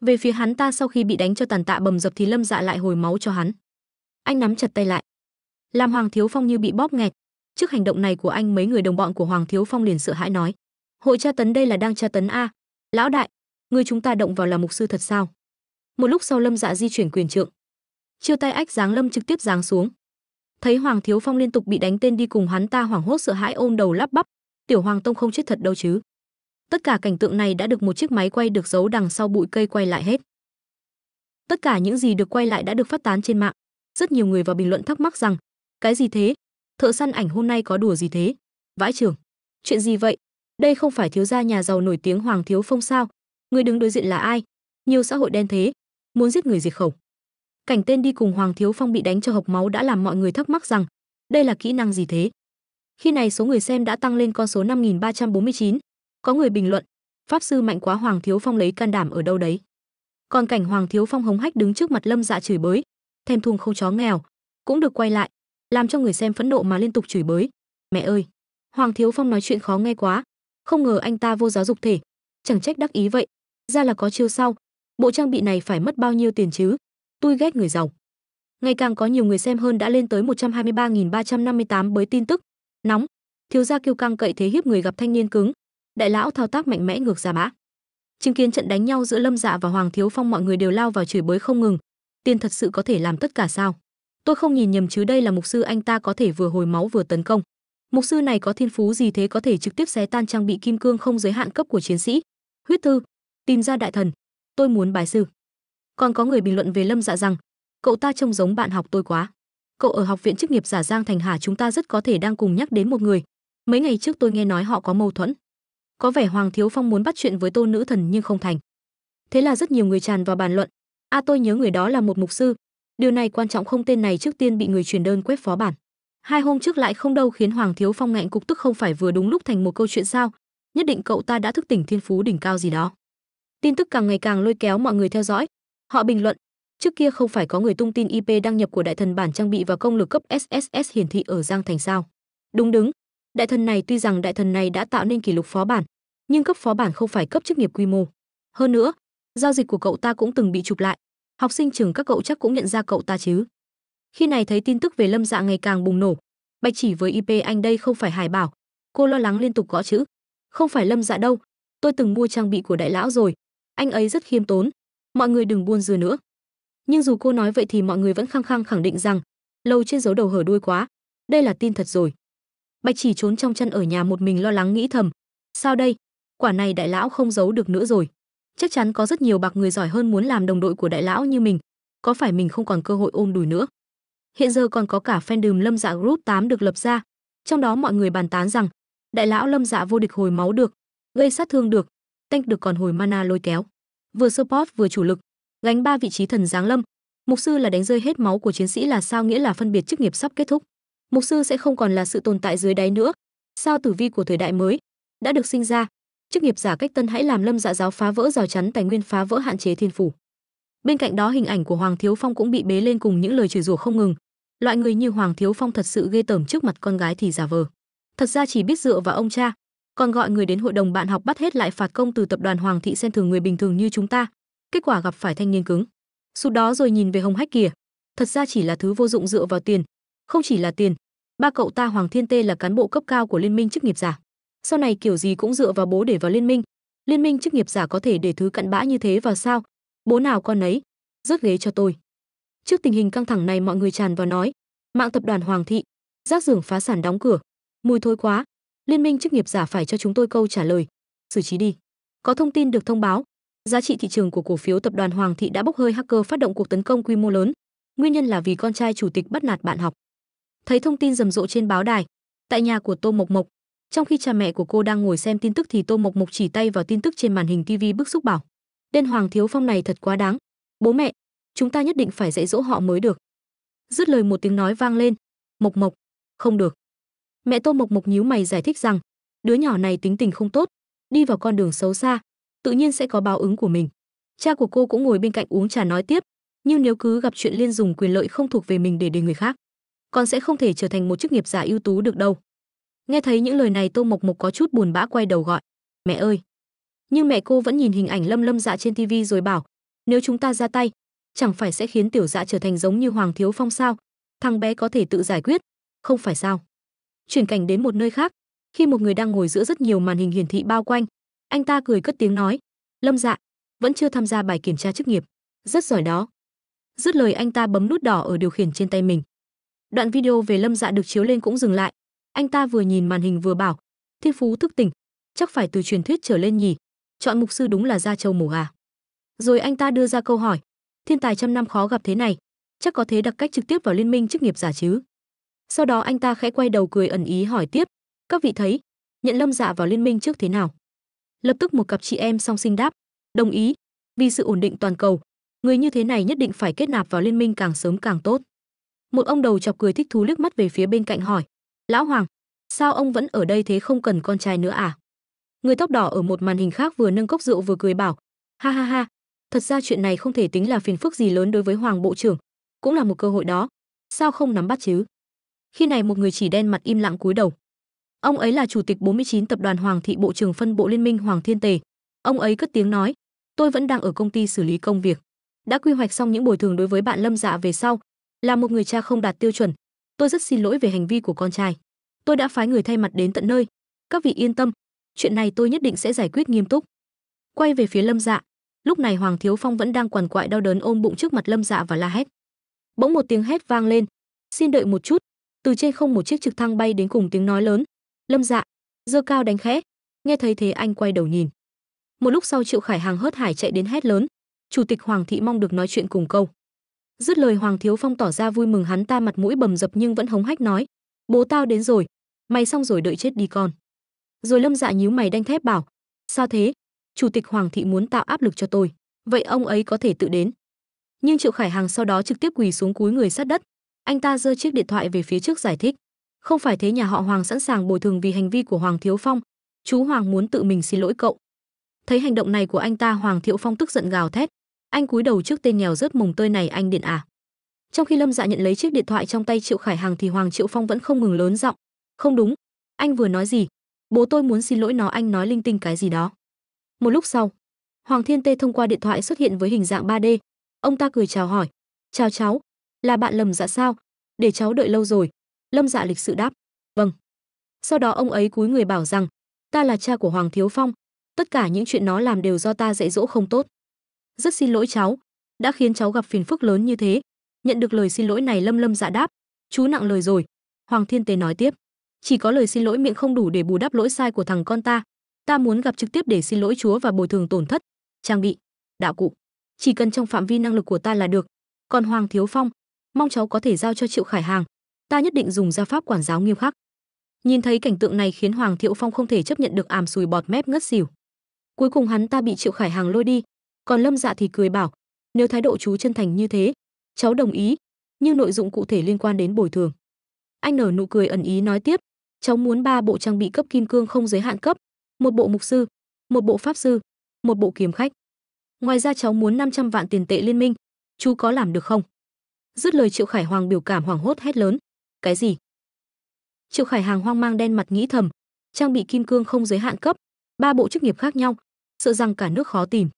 Về phía hắn ta sau khi bị đánh cho tàn tạ bầm dập thì Lâm Dạ lại hồi máu cho hắn. Anh nắm chặt tay lại, làm Hoàng Thiếu Phong như bị bóp nghẹt. Trước hành động này của anh mấy người đồng bọn của Hoàng Thiếu Phong liền sợ hãi nói: "Hội tra tấn đây là đang tra tấn a, lão đại, người chúng ta động vào là mục sư thật sao?" Một lúc sau Lâm Dạ di chuyển quyền trượng, chiêu tay ách giáng lâm trực tiếp giáng xuống thấy hoàng thiếu phong liên tục bị đánh tên đi cùng hắn ta hoảng hốt sợ hãi ôm đầu lắp bắp tiểu hoàng tông không chết thật đâu chứ tất cả cảnh tượng này đã được một chiếc máy quay được giấu đằng sau bụi cây quay lại hết tất cả những gì được quay lại đã được phát tán trên mạng rất nhiều người vào bình luận thắc mắc rằng cái gì thế thợ săn ảnh hôm nay có đùa gì thế vãi trưởng chuyện gì vậy đây không phải thiếu gia nhà giàu nổi tiếng hoàng thiếu phong sao người đứng đối diện là ai nhiều xã hội đen thế muốn giết người diệt khẩu cảnh tên đi cùng hoàng thiếu phong bị đánh cho hộc máu đã làm mọi người thắc mắc rằng đây là kỹ năng gì thế khi này số người xem đã tăng lên con số 5349. có người bình luận pháp sư mạnh quá hoàng thiếu phong lấy can đảm ở đâu đấy còn cảnh hoàng thiếu phong hống hách đứng trước mặt lâm dạ chửi bới thèm thùng không chó nghèo cũng được quay lại làm cho người xem phẫn nộ mà liên tục chửi bới mẹ ơi hoàng thiếu phong nói chuyện khó nghe quá không ngờ anh ta vô giáo dục thể chẳng trách đắc ý vậy ra là có chiêu sau bộ trang bị này phải mất bao nhiêu tiền chứ Tôi ghét người giàu. Ngày càng có nhiều người xem hơn đã lên tới 123.358 bởi tin tức nóng. Thiếu gia kiêu căng cậy thế hiếp người gặp thanh niên cứng. Đại lão thao tác mạnh mẽ ngược ra mã. Chứng kiến trận đánh nhau giữa Lâm Dạ và Hoàng Thiếu Phong mọi người đều lao vào chửi bới không ngừng. Tiên thật sự có thể làm tất cả sao? Tôi không nhìn nhầm chứ đây là mục sư anh ta có thể vừa hồi máu vừa tấn công. Mục sư này có thiên phú gì thế có thể trực tiếp xé tan trang bị kim cương không giới hạn cấp của chiến sĩ. Huyết thư, tìm ra đại thần, tôi muốn bài sư còn có người bình luận về lâm dạ rằng cậu ta trông giống bạn học tôi quá cậu ở học viện chức nghiệp giả giang thành hà chúng ta rất có thể đang cùng nhắc đến một người mấy ngày trước tôi nghe nói họ có mâu thuẫn có vẻ hoàng thiếu phong muốn bắt chuyện với tô nữ thần nhưng không thành thế là rất nhiều người tràn vào bàn luận à, tôi nhớ người đó là một mục sư điều này quan trọng không tên này trước tiên bị người truyền đơn quét phó bản hai hôm trước lại không đâu khiến hoàng thiếu phong ngạnh cục tức không phải vừa đúng lúc thành một câu chuyện sao nhất định cậu ta đã thức tỉnh thiên phú đỉnh cao gì đó tin tức càng ngày càng lôi kéo mọi người theo dõi Họ bình luận, trước kia không phải có người tung tin IP đăng nhập của đại thần bản trang bị và công lực cấp SSS hiển thị ở Giang Thành sao? Đúng đúng, đại thần này tuy rằng đại thần này đã tạo nên kỷ lục phó bản, nhưng cấp phó bản không phải cấp chức nghiệp quy mô. Hơn nữa, giao dịch của cậu ta cũng từng bị chụp lại. Học sinh trường các cậu chắc cũng nhận ra cậu ta chứ. Khi này thấy tin tức về Lâm Dạ ngày càng bùng nổ, Bạch chỉ với IP anh đây không phải hải bảo, cô lo lắng liên tục gõ chữ. Không phải Lâm Dạ đâu, tôi từng mua trang bị của đại lão rồi, anh ấy rất khiêm tốn, mọi người đừng buôn dừa nữa nhưng dù cô nói vậy thì mọi người vẫn khăng khăng khẳng định rằng lâu trên dấu đầu hở đuôi quá đây là tin thật rồi bạch chỉ trốn trong chân ở nhà một mình lo lắng nghĩ thầm sao đây quả này đại lão không giấu được nữa rồi chắc chắn có rất nhiều bạc người giỏi hơn muốn làm đồng đội của đại lão như mình có phải mình không còn cơ hội ôm đùi nữa hiện giờ còn có cả fandom lâm dạ group 8 được lập ra trong đó mọi người bàn tán rằng đại lão lâm dạ vô địch hồi máu được gây sát thương được tanh được còn hồi mana lôi kéo vừa support vừa chủ lực, gánh ba vị trí thần giáng lâm. Mục sư là đánh rơi hết máu của chiến sĩ là sao nghĩa là phân biệt chức nghiệp sắp kết thúc. Mục sư sẽ không còn là sự tồn tại dưới đáy nữa. Sao tử vi của thời đại mới đã được sinh ra, chức nghiệp giả cách tân hãy làm lâm dạ giáo phá vỡ rào chắn tài nguyên phá vỡ hạn chế thiên phủ. Bên cạnh đó hình ảnh của Hoàng Thiếu Phong cũng bị bế lên cùng những lời chửi rủa không ngừng. Loại người như Hoàng Thiếu Phong thật sự ghê tởm trước mặt con gái thì giả vờ. Thật ra chỉ biết dựa vào ông cha, còn gọi người đến hội đồng bạn học bắt hết lại phạt công từ tập đoàn Hoàng thị xem thường người bình thường như chúng ta. Kết quả gặp phải thanh niên cứng. Sụt đó rồi nhìn về Hồng Hách kìa, thật ra chỉ là thứ vô dụng dựa vào tiền, không chỉ là tiền. Ba cậu ta Hoàng Thiên Tê là cán bộ cấp cao của liên minh chức nghiệp giả. Sau này kiểu gì cũng dựa vào bố để vào liên minh. Liên minh chức nghiệp giả có thể để thứ cặn bã như thế vào sao? Bố nào con ấy, rớt ghế cho tôi. Trước tình hình căng thẳng này mọi người tràn vào nói, mạng tập đoàn Hoàng thị, rác rưởi phá sản đóng cửa, mùi thối quá, liên minh chức nghiệp giả phải cho chúng tôi câu trả lời xử trí đi có thông tin được thông báo giá trị thị trường của cổ phiếu tập đoàn hoàng thị đã bốc hơi hacker phát động cuộc tấn công quy mô lớn nguyên nhân là vì con trai chủ tịch bắt nạt bạn học thấy thông tin rầm rộ trên báo đài tại nhà của tô mộc mộc trong khi cha mẹ của cô đang ngồi xem tin tức thì tô mộc mộc chỉ tay vào tin tức trên màn hình TV bức xúc bảo Đen hoàng thiếu phong này thật quá đáng bố mẹ chúng ta nhất định phải dạy dỗ họ mới được dứt lời một tiếng nói vang lên mộc mộc không được Mẹ Tô Mộc Mộc nhíu mày giải thích rằng, đứa nhỏ này tính tình không tốt, đi vào con đường xấu xa, tự nhiên sẽ có báo ứng của mình. Cha của cô cũng ngồi bên cạnh uống trà nói tiếp, nhưng nếu cứ gặp chuyện liên dùng quyền lợi không thuộc về mình để đề người khác, con sẽ không thể trở thành một chức nghiệp giả ưu tú được đâu. Nghe thấy những lời này Tô Mộc Mộc có chút buồn bã quay đầu gọi, "Mẹ ơi." Nhưng mẹ cô vẫn nhìn hình ảnh Lâm Lâm Dạ trên tivi rồi bảo, "Nếu chúng ta ra tay, chẳng phải sẽ khiến tiểu dạ trở thành giống như Hoàng Thiếu Phong sao? Thằng bé có thể tự giải quyết, không phải sao?" chuyển cảnh đến một nơi khác khi một người đang ngồi giữa rất nhiều màn hình hiển thị bao quanh anh ta cười cất tiếng nói lâm dạ vẫn chưa tham gia bài kiểm tra chức nghiệp rất giỏi đó dứt lời anh ta bấm nút đỏ ở điều khiển trên tay mình đoạn video về lâm dạ được chiếu lên cũng dừng lại anh ta vừa nhìn màn hình vừa bảo thiên phú thức tỉnh chắc phải từ truyền thuyết trở lên nhỉ chọn mục sư đúng là ra châu mổ gà rồi anh ta đưa ra câu hỏi thiên tài trăm năm khó gặp thế này chắc có thế đặc cách trực tiếp vào liên minh chức nghiệp giả chứ sau đó anh ta khẽ quay đầu cười ẩn ý hỏi tiếp, "Các vị thấy, nhận Lâm Dạ vào liên minh trước thế nào?" Lập tức một cặp chị em song sinh đáp, "Đồng ý, vì sự ổn định toàn cầu, người như thế này nhất định phải kết nạp vào liên minh càng sớm càng tốt." Một ông đầu chọc cười thích thú liếc mắt về phía bên cạnh hỏi, "Lão Hoàng, sao ông vẫn ở đây thế không cần con trai nữa à?" Người tóc đỏ ở một màn hình khác vừa nâng cốc rượu vừa cười bảo, "Ha ha ha, thật ra chuyện này không thể tính là phiền phức gì lớn đối với Hoàng bộ trưởng, cũng là một cơ hội đó, sao không nắm bắt chứ?" Khi này một người chỉ đen mặt im lặng cúi đầu. Ông ấy là chủ tịch 49 tập đoàn Hoàng thị Bộ trưởng phân bộ Liên minh Hoàng Thiên Tề. Ông ấy cất tiếng nói, "Tôi vẫn đang ở công ty xử lý công việc. Đã quy hoạch xong những bồi thường đối với bạn Lâm Dạ về sau, là một người cha không đạt tiêu chuẩn, tôi rất xin lỗi về hành vi của con trai. Tôi đã phái người thay mặt đến tận nơi. Các vị yên tâm, chuyện này tôi nhất định sẽ giải quyết nghiêm túc." Quay về phía Lâm Dạ, lúc này Hoàng Thiếu Phong vẫn đang quằn quại đau đớn ôm bụng trước mặt Lâm Dạ và la hét. Bỗng một tiếng hét vang lên, "Xin đợi một chút, từ trên không một chiếc trực thăng bay đến cùng tiếng nói lớn lâm dạ dơ cao đánh khẽ nghe thấy thế anh quay đầu nhìn một lúc sau triệu khải hàng hớt hải chạy đến hét lớn chủ tịch hoàng thị mong được nói chuyện cùng câu dứt lời hoàng thiếu phong tỏ ra vui mừng hắn ta mặt mũi bầm dập nhưng vẫn hống hách nói bố tao đến rồi mày xong rồi đợi chết đi con rồi lâm dạ nhíu mày đanh thép bảo sao thế chủ tịch hoàng thị muốn tạo áp lực cho tôi vậy ông ấy có thể tự đến nhưng triệu khải hằng sau đó trực tiếp quỳ xuống cúi người sát đất anh ta giơ chiếc điện thoại về phía trước giải thích, không phải thế nhà họ Hoàng sẵn sàng bồi thường vì hành vi của Hoàng Thiếu Phong, chú Hoàng muốn tự mình xin lỗi cậu. Thấy hành động này của anh ta Hoàng Thiệu Phong tức giận gào thét, anh cúi đầu trước tên nghèo rớt mồng tơi này anh điện à. Trong khi Lâm Dạ nhận lấy chiếc điện thoại trong tay Triệu Khải Hàng thì Hoàng Triệu Phong vẫn không ngừng lớn giọng, "Không đúng, anh vừa nói gì? Bố tôi muốn xin lỗi nó, anh nói linh tinh cái gì đó." Một lúc sau, Hoàng Thiên Tê thông qua điện thoại xuất hiện với hình dạng 3D, ông ta cười chào hỏi, "Chào cháu, là bạn lầm dạ sao để cháu đợi lâu rồi lâm dạ lịch sự đáp vâng sau đó ông ấy cúi người bảo rằng ta là cha của hoàng thiếu phong tất cả những chuyện nó làm đều do ta dạy dỗ không tốt rất xin lỗi cháu đã khiến cháu gặp phiền phức lớn như thế nhận được lời xin lỗi này lâm lâm dạ đáp chú nặng lời rồi hoàng thiên tế nói tiếp chỉ có lời xin lỗi miệng không đủ để bù đắp lỗi sai của thằng con ta ta muốn gặp trực tiếp để xin lỗi chúa và bồi thường tổn thất trang bị đạo cụ chỉ cần trong phạm vi năng lực của ta là được còn hoàng thiếu phong mong cháu có thể giao cho Triệu Khải Hàng, ta nhất định dùng gia pháp quản giáo nghiêm khắc. Nhìn thấy cảnh tượng này khiến Hoàng Thiệu Phong không thể chấp nhận được ảm sùi bọt mép ngất xỉu. Cuối cùng hắn ta bị Triệu Khải Hàng lôi đi, còn Lâm Dạ thì cười bảo, nếu thái độ chú chân thành như thế, cháu đồng ý, nhưng nội dụng cụ thể liên quan đến bồi thường. Anh nở nụ cười ẩn ý nói tiếp, cháu muốn ba bộ trang bị cấp kim cương không giới hạn cấp, một bộ mục sư, một bộ pháp sư, một bộ kiếm khách. Ngoài ra cháu muốn 500 vạn tiền tệ liên minh, chú có làm được không? dứt lời triệu khải hoàng biểu cảm hoảng hốt hét lớn cái gì triệu khải hàng hoang mang đen mặt nghĩ thầm trang bị kim cương không giới hạn cấp ba bộ chức nghiệp khác nhau sợ rằng cả nước khó tìm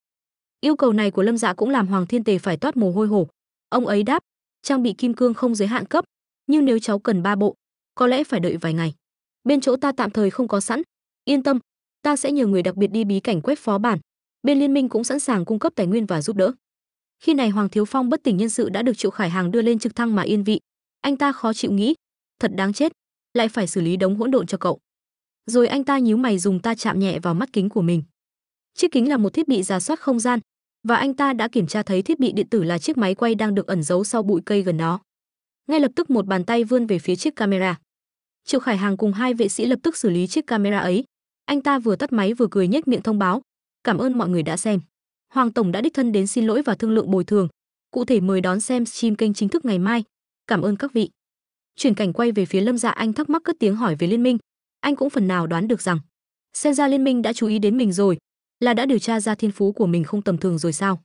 yêu cầu này của lâm dạ cũng làm hoàng thiên tề phải toát mồ hôi hổ ông ấy đáp trang bị kim cương không giới hạn cấp nhưng nếu cháu cần ba bộ có lẽ phải đợi vài ngày bên chỗ ta tạm thời không có sẵn yên tâm ta sẽ nhờ người đặc biệt đi bí cảnh quét phó bản bên liên minh cũng sẵn sàng cung cấp tài nguyên và giúp đỡ khi này hoàng thiếu phong bất tỉnh nhân sự đã được triệu khải hàng đưa lên trực thăng mà yên vị anh ta khó chịu nghĩ thật đáng chết lại phải xử lý đống hỗn độn cho cậu rồi anh ta nhíu mày dùng ta chạm nhẹ vào mắt kính của mình chiếc kính là một thiết bị giả soát không gian và anh ta đã kiểm tra thấy thiết bị điện tử là chiếc máy quay đang được ẩn giấu sau bụi cây gần nó. ngay lập tức một bàn tay vươn về phía chiếc camera triệu khải hàng cùng hai vệ sĩ lập tức xử lý chiếc camera ấy anh ta vừa tắt máy vừa cười nhếch miệng thông báo cảm ơn mọi người đã xem Hoàng tổng đã đích thân đến xin lỗi và thương lượng bồi thường. Cụ thể mời đón xem stream kênh chính thức ngày mai. Cảm ơn các vị. Chuyển cảnh quay về phía Lâm Dạ Anh thắc mắc cất tiếng hỏi về Liên minh. Anh cũng phần nào đoán được rằng, xem ra Liên minh đã chú ý đến mình rồi, là đã điều tra ra thiên phú của mình không tầm thường rồi sao?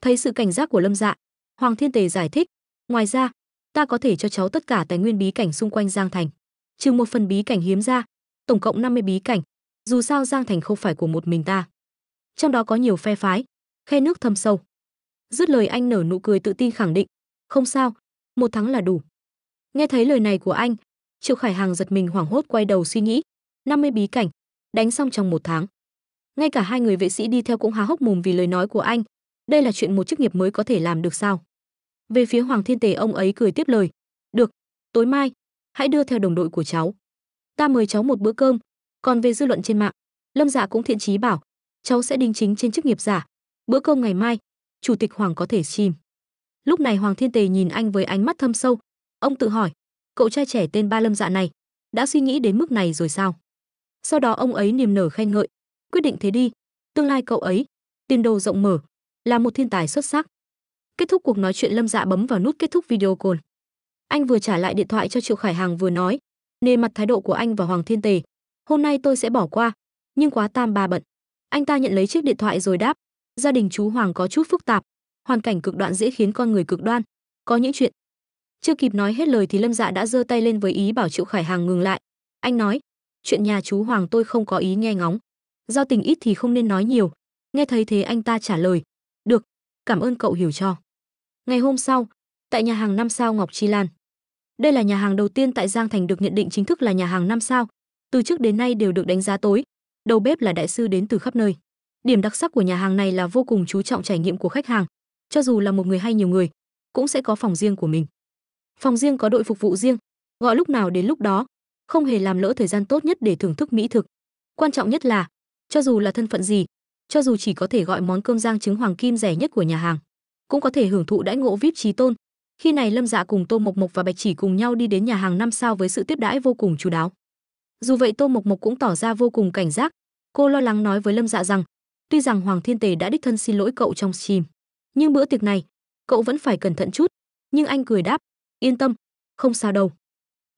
Thấy sự cảnh giác của Lâm Dạ, Hoàng Thiên Tề giải thích, ngoài ra, ta có thể cho cháu tất cả tài nguyên bí cảnh xung quanh Giang Thành, trừ một phần bí cảnh hiếm ra, tổng cộng 50 bí cảnh, dù sao Giang Thành không phải của một mình ta. Trong đó có nhiều phe phái, khe nước thâm sâu. Dứt lời anh nở nụ cười tự tin khẳng định, không sao, một tháng là đủ. Nghe thấy lời này của anh, Triệu Khải Hàng giật mình hoảng hốt quay đầu suy nghĩ, 50 bí cảnh, đánh xong trong một tháng. Ngay cả hai người vệ sĩ đi theo cũng há hốc mồm vì lời nói của anh, đây là chuyện một chức nghiệp mới có thể làm được sao? Về phía Hoàng Thiên Tề ông ấy cười tiếp lời, "Được, tối mai hãy đưa theo đồng đội của cháu. Ta mời cháu một bữa cơm, còn về dư luận trên mạng, Lâm Dạ cũng thiện chí bảo, cháu sẽ đính chính trên chức nghiệp giả, bữa cơm ngày mai chủ tịch hoàng có thể chìm lúc này hoàng thiên tề nhìn anh với ánh mắt thâm sâu ông tự hỏi cậu trai trẻ tên ba lâm dạ này đã suy nghĩ đến mức này rồi sao sau đó ông ấy niềm nở khen ngợi quyết định thế đi tương lai cậu ấy tiền đồ rộng mở là một thiên tài xuất sắc kết thúc cuộc nói chuyện lâm dạ bấm vào nút kết thúc video call anh vừa trả lại điện thoại cho triệu khải hàng vừa nói nề mặt thái độ của anh và hoàng thiên tề hôm nay tôi sẽ bỏ qua nhưng quá tam ba bận anh ta nhận lấy chiếc điện thoại rồi đáp gia đình chú Hoàng có chút phức tạp, hoàn cảnh cực đoan dễ khiến con người cực đoan. Có những chuyện. Chưa kịp nói hết lời thì Lâm Dạ đã giơ tay lên với ý bảo Triệu Khải Hàng ngừng lại. Anh nói, chuyện nhà chú Hoàng tôi không có ý nghe ngóng. Giao tình ít thì không nên nói nhiều. Nghe thấy thế anh ta trả lời, được, cảm ơn cậu hiểu cho. Ngày hôm sau, tại nhà hàng năm sao Ngọc Chi Lan. Đây là nhà hàng đầu tiên tại Giang Thành được nhận định chính thức là nhà hàng năm sao. Từ trước đến nay đều được đánh giá tối. Đầu bếp là đại sư đến từ khắp nơi. Điểm đặc sắc của nhà hàng này là vô cùng chú trọng trải nghiệm của khách hàng, cho dù là một người hay nhiều người, cũng sẽ có phòng riêng của mình. Phòng riêng có đội phục vụ riêng, gọi lúc nào đến lúc đó, không hề làm lỡ thời gian tốt nhất để thưởng thức mỹ thực. Quan trọng nhất là, cho dù là thân phận gì, cho dù chỉ có thể gọi món cơm rang trứng hoàng kim rẻ nhất của nhà hàng, cũng có thể hưởng thụ đãi ngộ VIP trí tôn. Khi này Lâm Dạ cùng Tô Mộc Mộc và Bạch Chỉ cùng nhau đi đến nhà hàng năm sao với sự tiếp đãi vô cùng chú đáo. Dù vậy Tô Mộc Mộc cũng tỏ ra vô cùng cảnh giác, cô lo lắng nói với Lâm Dạ rằng Tuy rằng Hoàng Thiên Tề đã đích thân xin lỗi cậu trong stream, nhưng bữa tiệc này, cậu vẫn phải cẩn thận chút. Nhưng anh cười đáp, yên tâm, không sao đâu.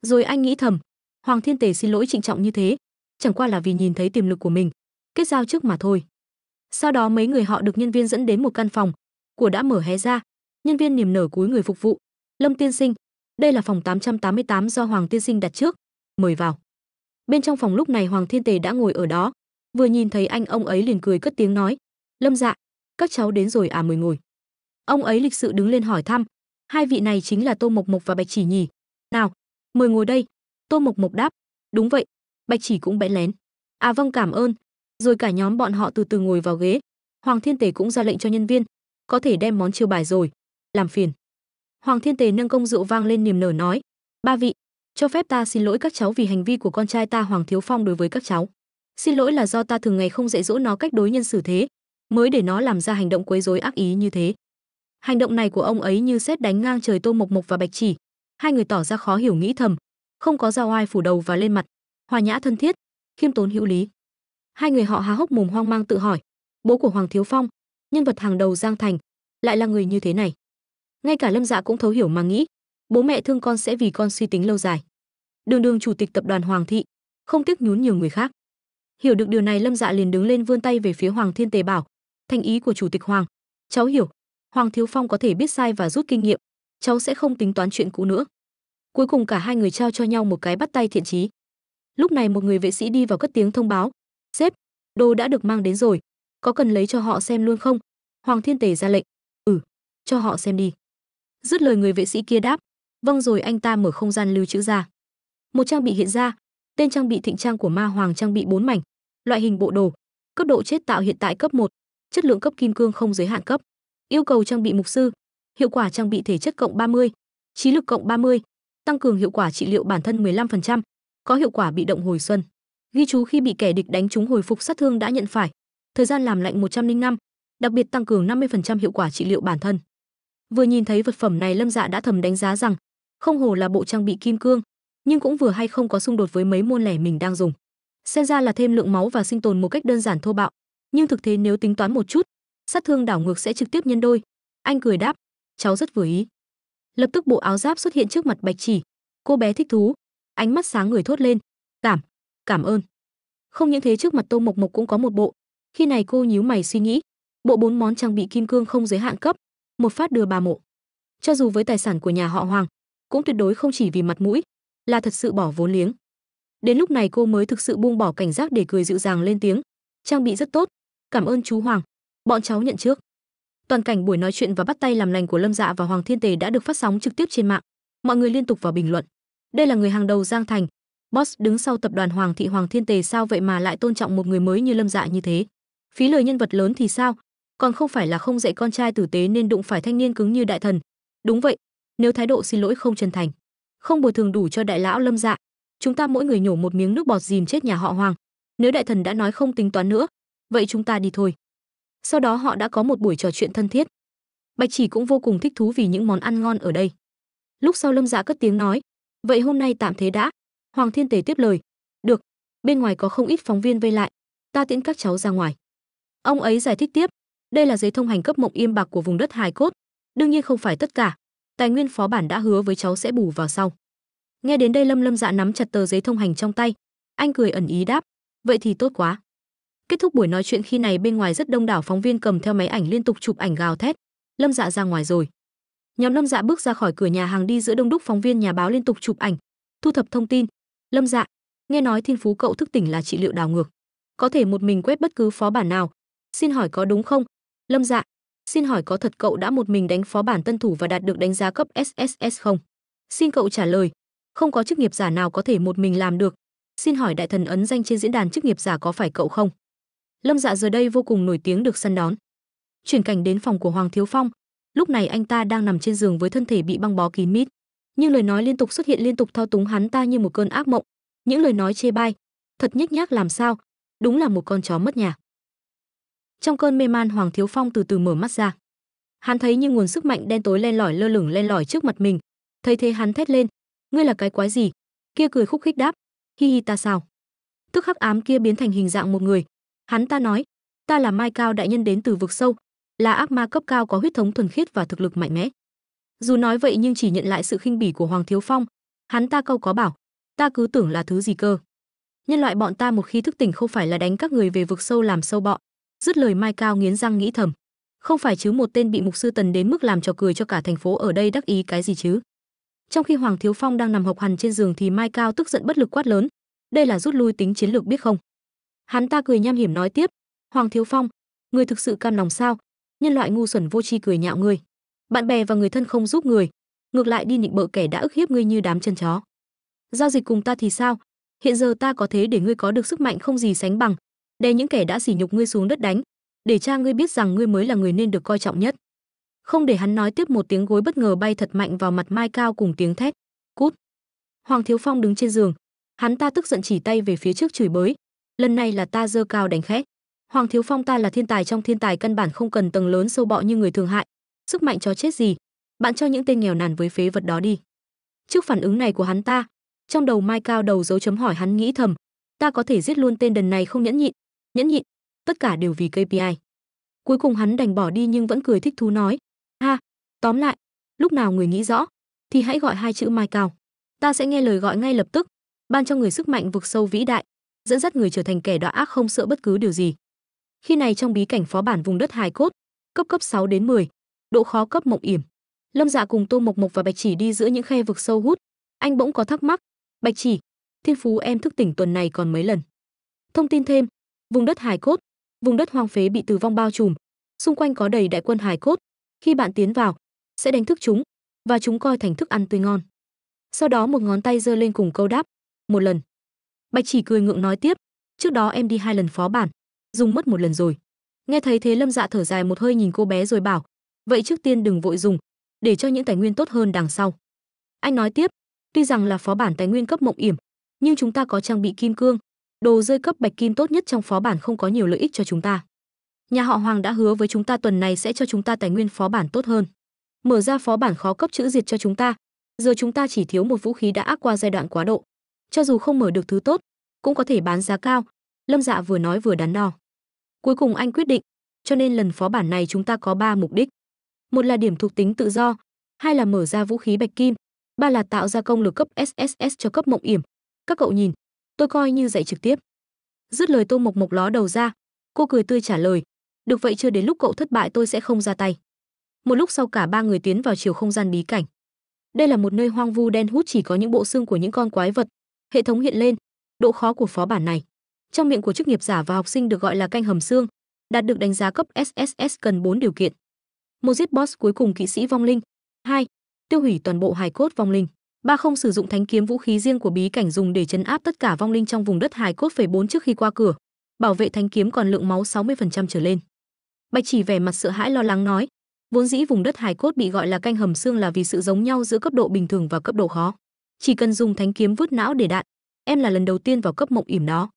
Rồi anh nghĩ thầm, Hoàng Thiên Tề xin lỗi trịnh trọng như thế, chẳng qua là vì nhìn thấy tiềm lực của mình, kết giao trước mà thôi. Sau đó mấy người họ được nhân viên dẫn đến một căn phòng, của đã mở hé ra, nhân viên niềm nở cúi người phục vụ, Lâm Tiên Sinh, đây là phòng 888 do Hoàng Tiên Sinh đặt trước, mời vào. Bên trong phòng lúc này Hoàng Thiên Tề đã ngồi ở đó, vừa nhìn thấy anh ông ấy liền cười cất tiếng nói lâm dạ các cháu đến rồi à mời ngồi ông ấy lịch sự đứng lên hỏi thăm hai vị này chính là tô mộc mộc và bạch chỉ nhỉ nào mời ngồi đây tô mộc mộc đáp đúng vậy bạch chỉ cũng bẽn lén à vâng cảm ơn rồi cả nhóm bọn họ từ từ ngồi vào ghế hoàng thiên tề cũng ra lệnh cho nhân viên có thể đem món chiêu bài rồi làm phiền hoàng thiên tề nâng công rượu vang lên niềm nở nói ba vị cho phép ta xin lỗi các cháu vì hành vi của con trai ta hoàng thiếu phong đối với các cháu xin lỗi là do ta thường ngày không dạy dỗ nó cách đối nhân xử thế mới để nó làm ra hành động quấy rối ác ý như thế hành động này của ông ấy như xét đánh ngang trời tô mộc mộc và bạch chỉ hai người tỏ ra khó hiểu nghĩ thầm không có dao oai phủ đầu và lên mặt hòa nhã thân thiết khiêm tốn hữu lý hai người họ há hốc mồm hoang mang tự hỏi bố của hoàng thiếu phong nhân vật hàng đầu giang thành lại là người như thế này ngay cả lâm dạ cũng thấu hiểu mà nghĩ bố mẹ thương con sẽ vì con suy tính lâu dài đường đường chủ tịch tập đoàn hoàng thị không tiếc nhún nhiều người khác hiểu được điều này lâm dạ liền đứng lên vươn tay về phía hoàng thiên tề bảo thành ý của chủ tịch hoàng cháu hiểu hoàng thiếu phong có thể biết sai và rút kinh nghiệm cháu sẽ không tính toán chuyện cũ nữa cuối cùng cả hai người trao cho nhau một cái bắt tay thiện chí lúc này một người vệ sĩ đi vào cất tiếng thông báo sếp đồ đã được mang đến rồi có cần lấy cho họ xem luôn không hoàng thiên tề ra lệnh ừ cho họ xem đi dứt lời người vệ sĩ kia đáp vâng rồi anh ta mở không gian lưu trữ ra một trang bị hiện ra Tên trang bị thịnh trang của Ma Hoàng trang bị 4 mảnh. Loại hình bộ đồ. Cấp độ chết tạo hiện tại cấp 1, chất lượng cấp kim cương không giới hạn cấp. Yêu cầu trang bị mục sư. Hiệu quả trang bị thể chất cộng 30, trí lực cộng 30, tăng cường hiệu quả trị liệu bản thân 15%, có hiệu quả bị động hồi xuân. Ghi chú khi bị kẻ địch đánh trúng hồi phục sát thương đã nhận phải. Thời gian làm lạnh 105, đặc biệt tăng cường 50% hiệu quả trị liệu bản thân. Vừa nhìn thấy vật phẩm này Lâm Dạ đã thầm đánh giá rằng, không hồ là bộ trang bị kim cương, nhưng cũng vừa hay không có xung đột với mấy môn lẻ mình đang dùng. Xem ra là thêm lượng máu và sinh tồn một cách đơn giản thô bạo, nhưng thực tế nếu tính toán một chút, sát thương đảo ngược sẽ trực tiếp nhân đôi. Anh cười đáp, cháu rất vừa ý. Lập tức bộ áo giáp xuất hiện trước mặt Bạch Chỉ, cô bé thích thú, ánh mắt sáng người thốt lên, "Cảm, cảm ơn." Không những thế trước mặt Tô Mộc Mộc cũng có một bộ. Khi này cô nhíu mày suy nghĩ, bộ bốn món trang bị kim cương không giới hạn cấp, một phát đưa bà mộ. Cho dù với tài sản của nhà họ Hoàng, cũng tuyệt đối không chỉ vì mặt mũi, là thật sự bỏ vốn liếng. Đến lúc này cô mới thực sự buông bỏ cảnh giác để cười dịu dàng lên tiếng, "Trang bị rất tốt, cảm ơn chú Hoàng, bọn cháu nhận trước." Toàn cảnh buổi nói chuyện và bắt tay làm lành của Lâm Dạ và Hoàng Thiên Tề đã được phát sóng trực tiếp trên mạng. Mọi người liên tục vào bình luận. Đây là người hàng đầu Giang Thành, boss đứng sau tập đoàn Hoàng thị Hoàng Thiên Tề sao vậy mà lại tôn trọng một người mới như Lâm Dạ như thế? Phí lời nhân vật lớn thì sao? Còn không phải là không dạy con trai tử tế nên đụng phải thanh niên cứng như đại thần. Đúng vậy, nếu thái độ xin lỗi không chân thành, không bồi thường đủ cho đại lão lâm dạ chúng ta mỗi người nhổ một miếng nước bọt dìm chết nhà họ hoàng nếu đại thần đã nói không tính toán nữa vậy chúng ta đi thôi sau đó họ đã có một buổi trò chuyện thân thiết bạch chỉ cũng vô cùng thích thú vì những món ăn ngon ở đây lúc sau lâm dạ cất tiếng nói vậy hôm nay tạm thế đã hoàng thiên tề tiếp lời được bên ngoài có không ít phóng viên vây lại ta tiễn các cháu ra ngoài ông ấy giải thích tiếp đây là giấy thông hành cấp mộng yêm bạc của vùng đất Hải cốt đương nhiên không phải tất cả tài nguyên phó bản đã hứa với cháu sẽ bù vào sau nghe đến đây lâm lâm dạ nắm chặt tờ giấy thông hành trong tay anh cười ẩn ý đáp vậy thì tốt quá kết thúc buổi nói chuyện khi này bên ngoài rất đông đảo phóng viên cầm theo máy ảnh liên tục chụp ảnh gào thét lâm dạ ra ngoài rồi nhóm lâm dạ bước ra khỏi cửa nhà hàng đi giữa đông đúc phóng viên nhà báo liên tục chụp ảnh thu thập thông tin lâm dạ nghe nói thiên phú cậu thức tỉnh là trị liệu đào ngược có thể một mình quét bất cứ phó bản nào xin hỏi có đúng không lâm dạ Xin hỏi có thật cậu đã một mình đánh phó bản tân thủ và đạt được đánh giá cấp SSS không? Xin cậu trả lời, không có chức nghiệp giả nào có thể một mình làm được. Xin hỏi đại thần ấn danh trên diễn đàn chức nghiệp giả có phải cậu không? Lâm Dạ giờ đây vô cùng nổi tiếng được săn đón. Chuyển cảnh đến phòng của Hoàng Thiếu Phong, lúc này anh ta đang nằm trên giường với thân thể bị băng bó kín mít, nhưng lời nói liên tục xuất hiện liên tục thao túng hắn ta như một cơn ác mộng, những lời nói chê bai, thật nhếch nhác làm sao, đúng là một con chó mất nhà trong cơn mê man hoàng thiếu phong từ từ mở mắt ra hắn thấy như nguồn sức mạnh đen tối len lỏi lơ lửng len lỏi trước mặt mình thấy thế hắn thét lên ngươi là cái quái gì kia cười khúc khích đáp hi hi ta sao tức hắc ám kia biến thành hình dạng một người hắn ta nói ta là mai cao đại nhân đến từ vực sâu là ác ma cấp cao có huyết thống thuần khiết và thực lực mạnh mẽ dù nói vậy nhưng chỉ nhận lại sự khinh bỉ của hoàng thiếu phong hắn ta câu có bảo ta cứ tưởng là thứ gì cơ nhân loại bọn ta một khi thức tỉnh không phải là đánh các người về vực sâu làm sâu bọ dứt lời mai cao nghiến răng nghĩ thầm không phải chứ một tên bị mục sư tần đến mức làm trò cười cho cả thành phố ở đây đắc ý cái gì chứ trong khi hoàng thiếu phong đang nằm học hành trên giường thì mai cao tức giận bất lực quát lớn đây là rút lui tính chiến lược biết không hắn ta cười nham hiểm nói tiếp hoàng thiếu phong người thực sự cam lòng sao nhân loại ngu xuẩn vô tri cười nhạo ngươi, bạn bè và người thân không giúp người ngược lại đi nịnh bợ kẻ đã ức hiếp ngươi như đám chân chó giao dịch cùng ta thì sao hiện giờ ta có thế để ngươi có được sức mạnh không gì sánh bằng đè những kẻ đã sỉ nhục ngươi xuống đất đánh để cha ngươi biết rằng ngươi mới là người nên được coi trọng nhất không để hắn nói tiếp một tiếng gối bất ngờ bay thật mạnh vào mặt mai cao cùng tiếng thét cút hoàng thiếu phong đứng trên giường hắn ta tức giận chỉ tay về phía trước chửi bới lần này là ta dơ cao đánh khét hoàng thiếu phong ta là thiên tài trong thiên tài căn bản không cần tầng lớn sâu bọ như người thường hại sức mạnh chó chết gì bạn cho những tên nghèo nàn với phế vật đó đi trước phản ứng này của hắn ta trong đầu mai cao đầu dấu chấm hỏi hắn nghĩ thầm ta có thể giết luôn tên đần này không nhẫn nhịn nhẫn nhịn, tất cả đều vì KPI. Cuối cùng hắn đành bỏ đi nhưng vẫn cười thích thú nói, "Ha, tóm lại, lúc nào người nghĩ rõ thì hãy gọi hai chữ Mai Cao. Ta sẽ nghe lời gọi ngay lập tức, ban cho người sức mạnh vực sâu vĩ đại, dẫn dắt người trở thành kẻ đọa ác không sợ bất cứ điều gì." Khi này trong bí cảnh phó bản vùng đất hài cốt, cấp cấp 6 đến 10, độ khó cấp mộng yểm. Lâm Dạ cùng Tô Mộc Mộc và Bạch Chỉ đi giữa những khe vực sâu hút, anh bỗng có thắc mắc, "Bạch Chỉ, thiên phú em thức tỉnh tuần này còn mấy lần?" Thông tin thêm, Vùng đất hài cốt, vùng đất hoang phế bị tử vong bao trùm, xung quanh có đầy đại quân hài cốt, khi bạn tiến vào, sẽ đánh thức chúng và chúng coi thành thức ăn tươi ngon. Sau đó một ngón tay giơ lên cùng câu đáp, một lần. Bạch Chỉ cười ngượng nói tiếp, trước đó em đi hai lần phó bản, dùng mất một lần rồi. Nghe thấy thế Lâm Dạ thở dài một hơi nhìn cô bé rồi bảo, vậy trước tiên đừng vội dùng, để cho những tài nguyên tốt hơn đằng sau. Anh nói tiếp, tuy rằng là phó bản tài nguyên cấp mộng yểm, nhưng chúng ta có trang bị kim cương, đồ rơi cấp bạch kim tốt nhất trong phó bản không có nhiều lợi ích cho chúng ta nhà họ hoàng đã hứa với chúng ta tuần này sẽ cho chúng ta tài nguyên phó bản tốt hơn mở ra phó bản khó cấp chữ diệt cho chúng ta giờ chúng ta chỉ thiếu một vũ khí đã ác qua giai đoạn quá độ cho dù không mở được thứ tốt cũng có thể bán giá cao lâm dạ vừa nói vừa đắn đo cuối cùng anh quyết định cho nên lần phó bản này chúng ta có 3 mục đích một là điểm thuộc tính tự do hai là mở ra vũ khí bạch kim ba là tạo ra công lực cấp sss cho cấp mộng yểm các cậu nhìn tôi coi như dạy trực tiếp dứt lời tô mộc mộc ló đầu ra cô cười tươi trả lời được vậy chưa đến lúc cậu thất bại tôi sẽ không ra tay một lúc sau cả ba người tiến vào chiều không gian bí cảnh đây là một nơi hoang vu đen hút chỉ có những bộ xương của những con quái vật hệ thống hiện lên độ khó của phó bản này trong miệng của chức nghiệp giả và học sinh được gọi là canh hầm xương đạt được đánh giá cấp sss cần 4 điều kiện một giết boss cuối cùng kỵ sĩ vong linh hai tiêu hủy toàn bộ hài cốt vong linh Ba không sử dụng thánh kiếm vũ khí riêng của bí cảnh dùng để chấn áp tất cả vong linh trong vùng đất hài cốt phẩy bốn trước khi qua cửa. Bảo vệ thánh kiếm còn lượng máu 60% trở lên. Bạch Chỉ vẻ mặt sợ hãi lo lắng nói, vốn dĩ vùng đất hài cốt bị gọi là canh hầm xương là vì sự giống nhau giữa cấp độ bình thường và cấp độ khó. Chỉ cần dùng thánh kiếm vứt não để đạn, em là lần đầu tiên vào cấp mộng ỉm đó.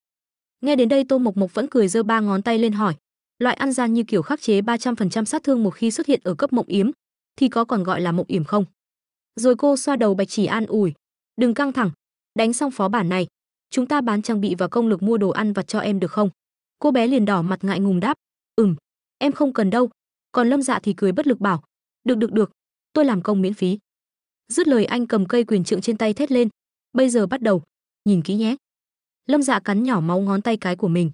Nghe đến đây Tô Mộc Mộc vẫn cười giơ ba ngón tay lên hỏi, loại ăn gian như kiểu khắc chế 300% sát thương một khi xuất hiện ở cấp mộng yếm thì có còn gọi là mộng yểm không? rồi cô xoa đầu bạch chỉ an ủi đừng căng thẳng đánh xong phó bản này chúng ta bán trang bị và công lực mua đồ ăn vặt cho em được không cô bé liền đỏ mặt ngại ngùng đáp ừm em không cần đâu còn lâm dạ thì cười bất lực bảo được được được tôi làm công miễn phí dứt lời anh cầm cây quyền trượng trên tay thét lên bây giờ bắt đầu nhìn kỹ nhé lâm dạ cắn nhỏ máu ngón tay cái của mình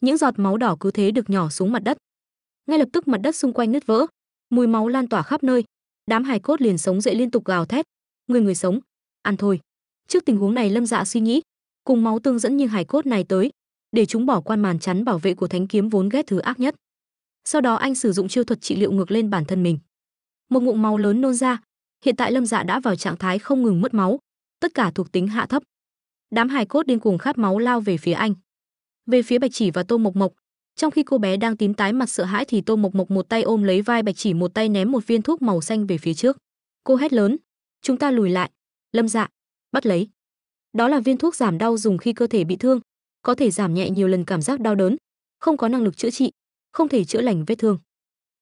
những giọt máu đỏ cứ thế được nhỏ xuống mặt đất ngay lập tức mặt đất xung quanh nứt vỡ mùi máu lan tỏa khắp nơi đám hài cốt liền sống dậy liên tục gào thét người người sống ăn thôi trước tình huống này lâm dạ suy nghĩ cùng máu tương dẫn nhưng hài cốt này tới để chúng bỏ qua màn chắn bảo vệ của thánh kiếm vốn ghét thứ ác nhất sau đó anh sử dụng chiêu thuật trị liệu ngược lên bản thân mình một ngụm máu lớn nôn ra hiện tại lâm dạ đã vào trạng thái không ngừng mất máu tất cả thuộc tính hạ thấp đám hài cốt điên cuồng khát máu lao về phía anh về phía bạch chỉ và tô mộc mộc trong khi cô bé đang tím tái mặt sợ hãi thì Tô Mộc Mộc một tay ôm lấy vai Bạch Chỉ một tay ném một viên thuốc màu xanh về phía trước. Cô hét lớn, "Chúng ta lùi lại, Lâm Dạ, bắt lấy." Đó là viên thuốc giảm đau dùng khi cơ thể bị thương, có thể giảm nhẹ nhiều lần cảm giác đau đớn, không có năng lực chữa trị, không thể chữa lành vết thương.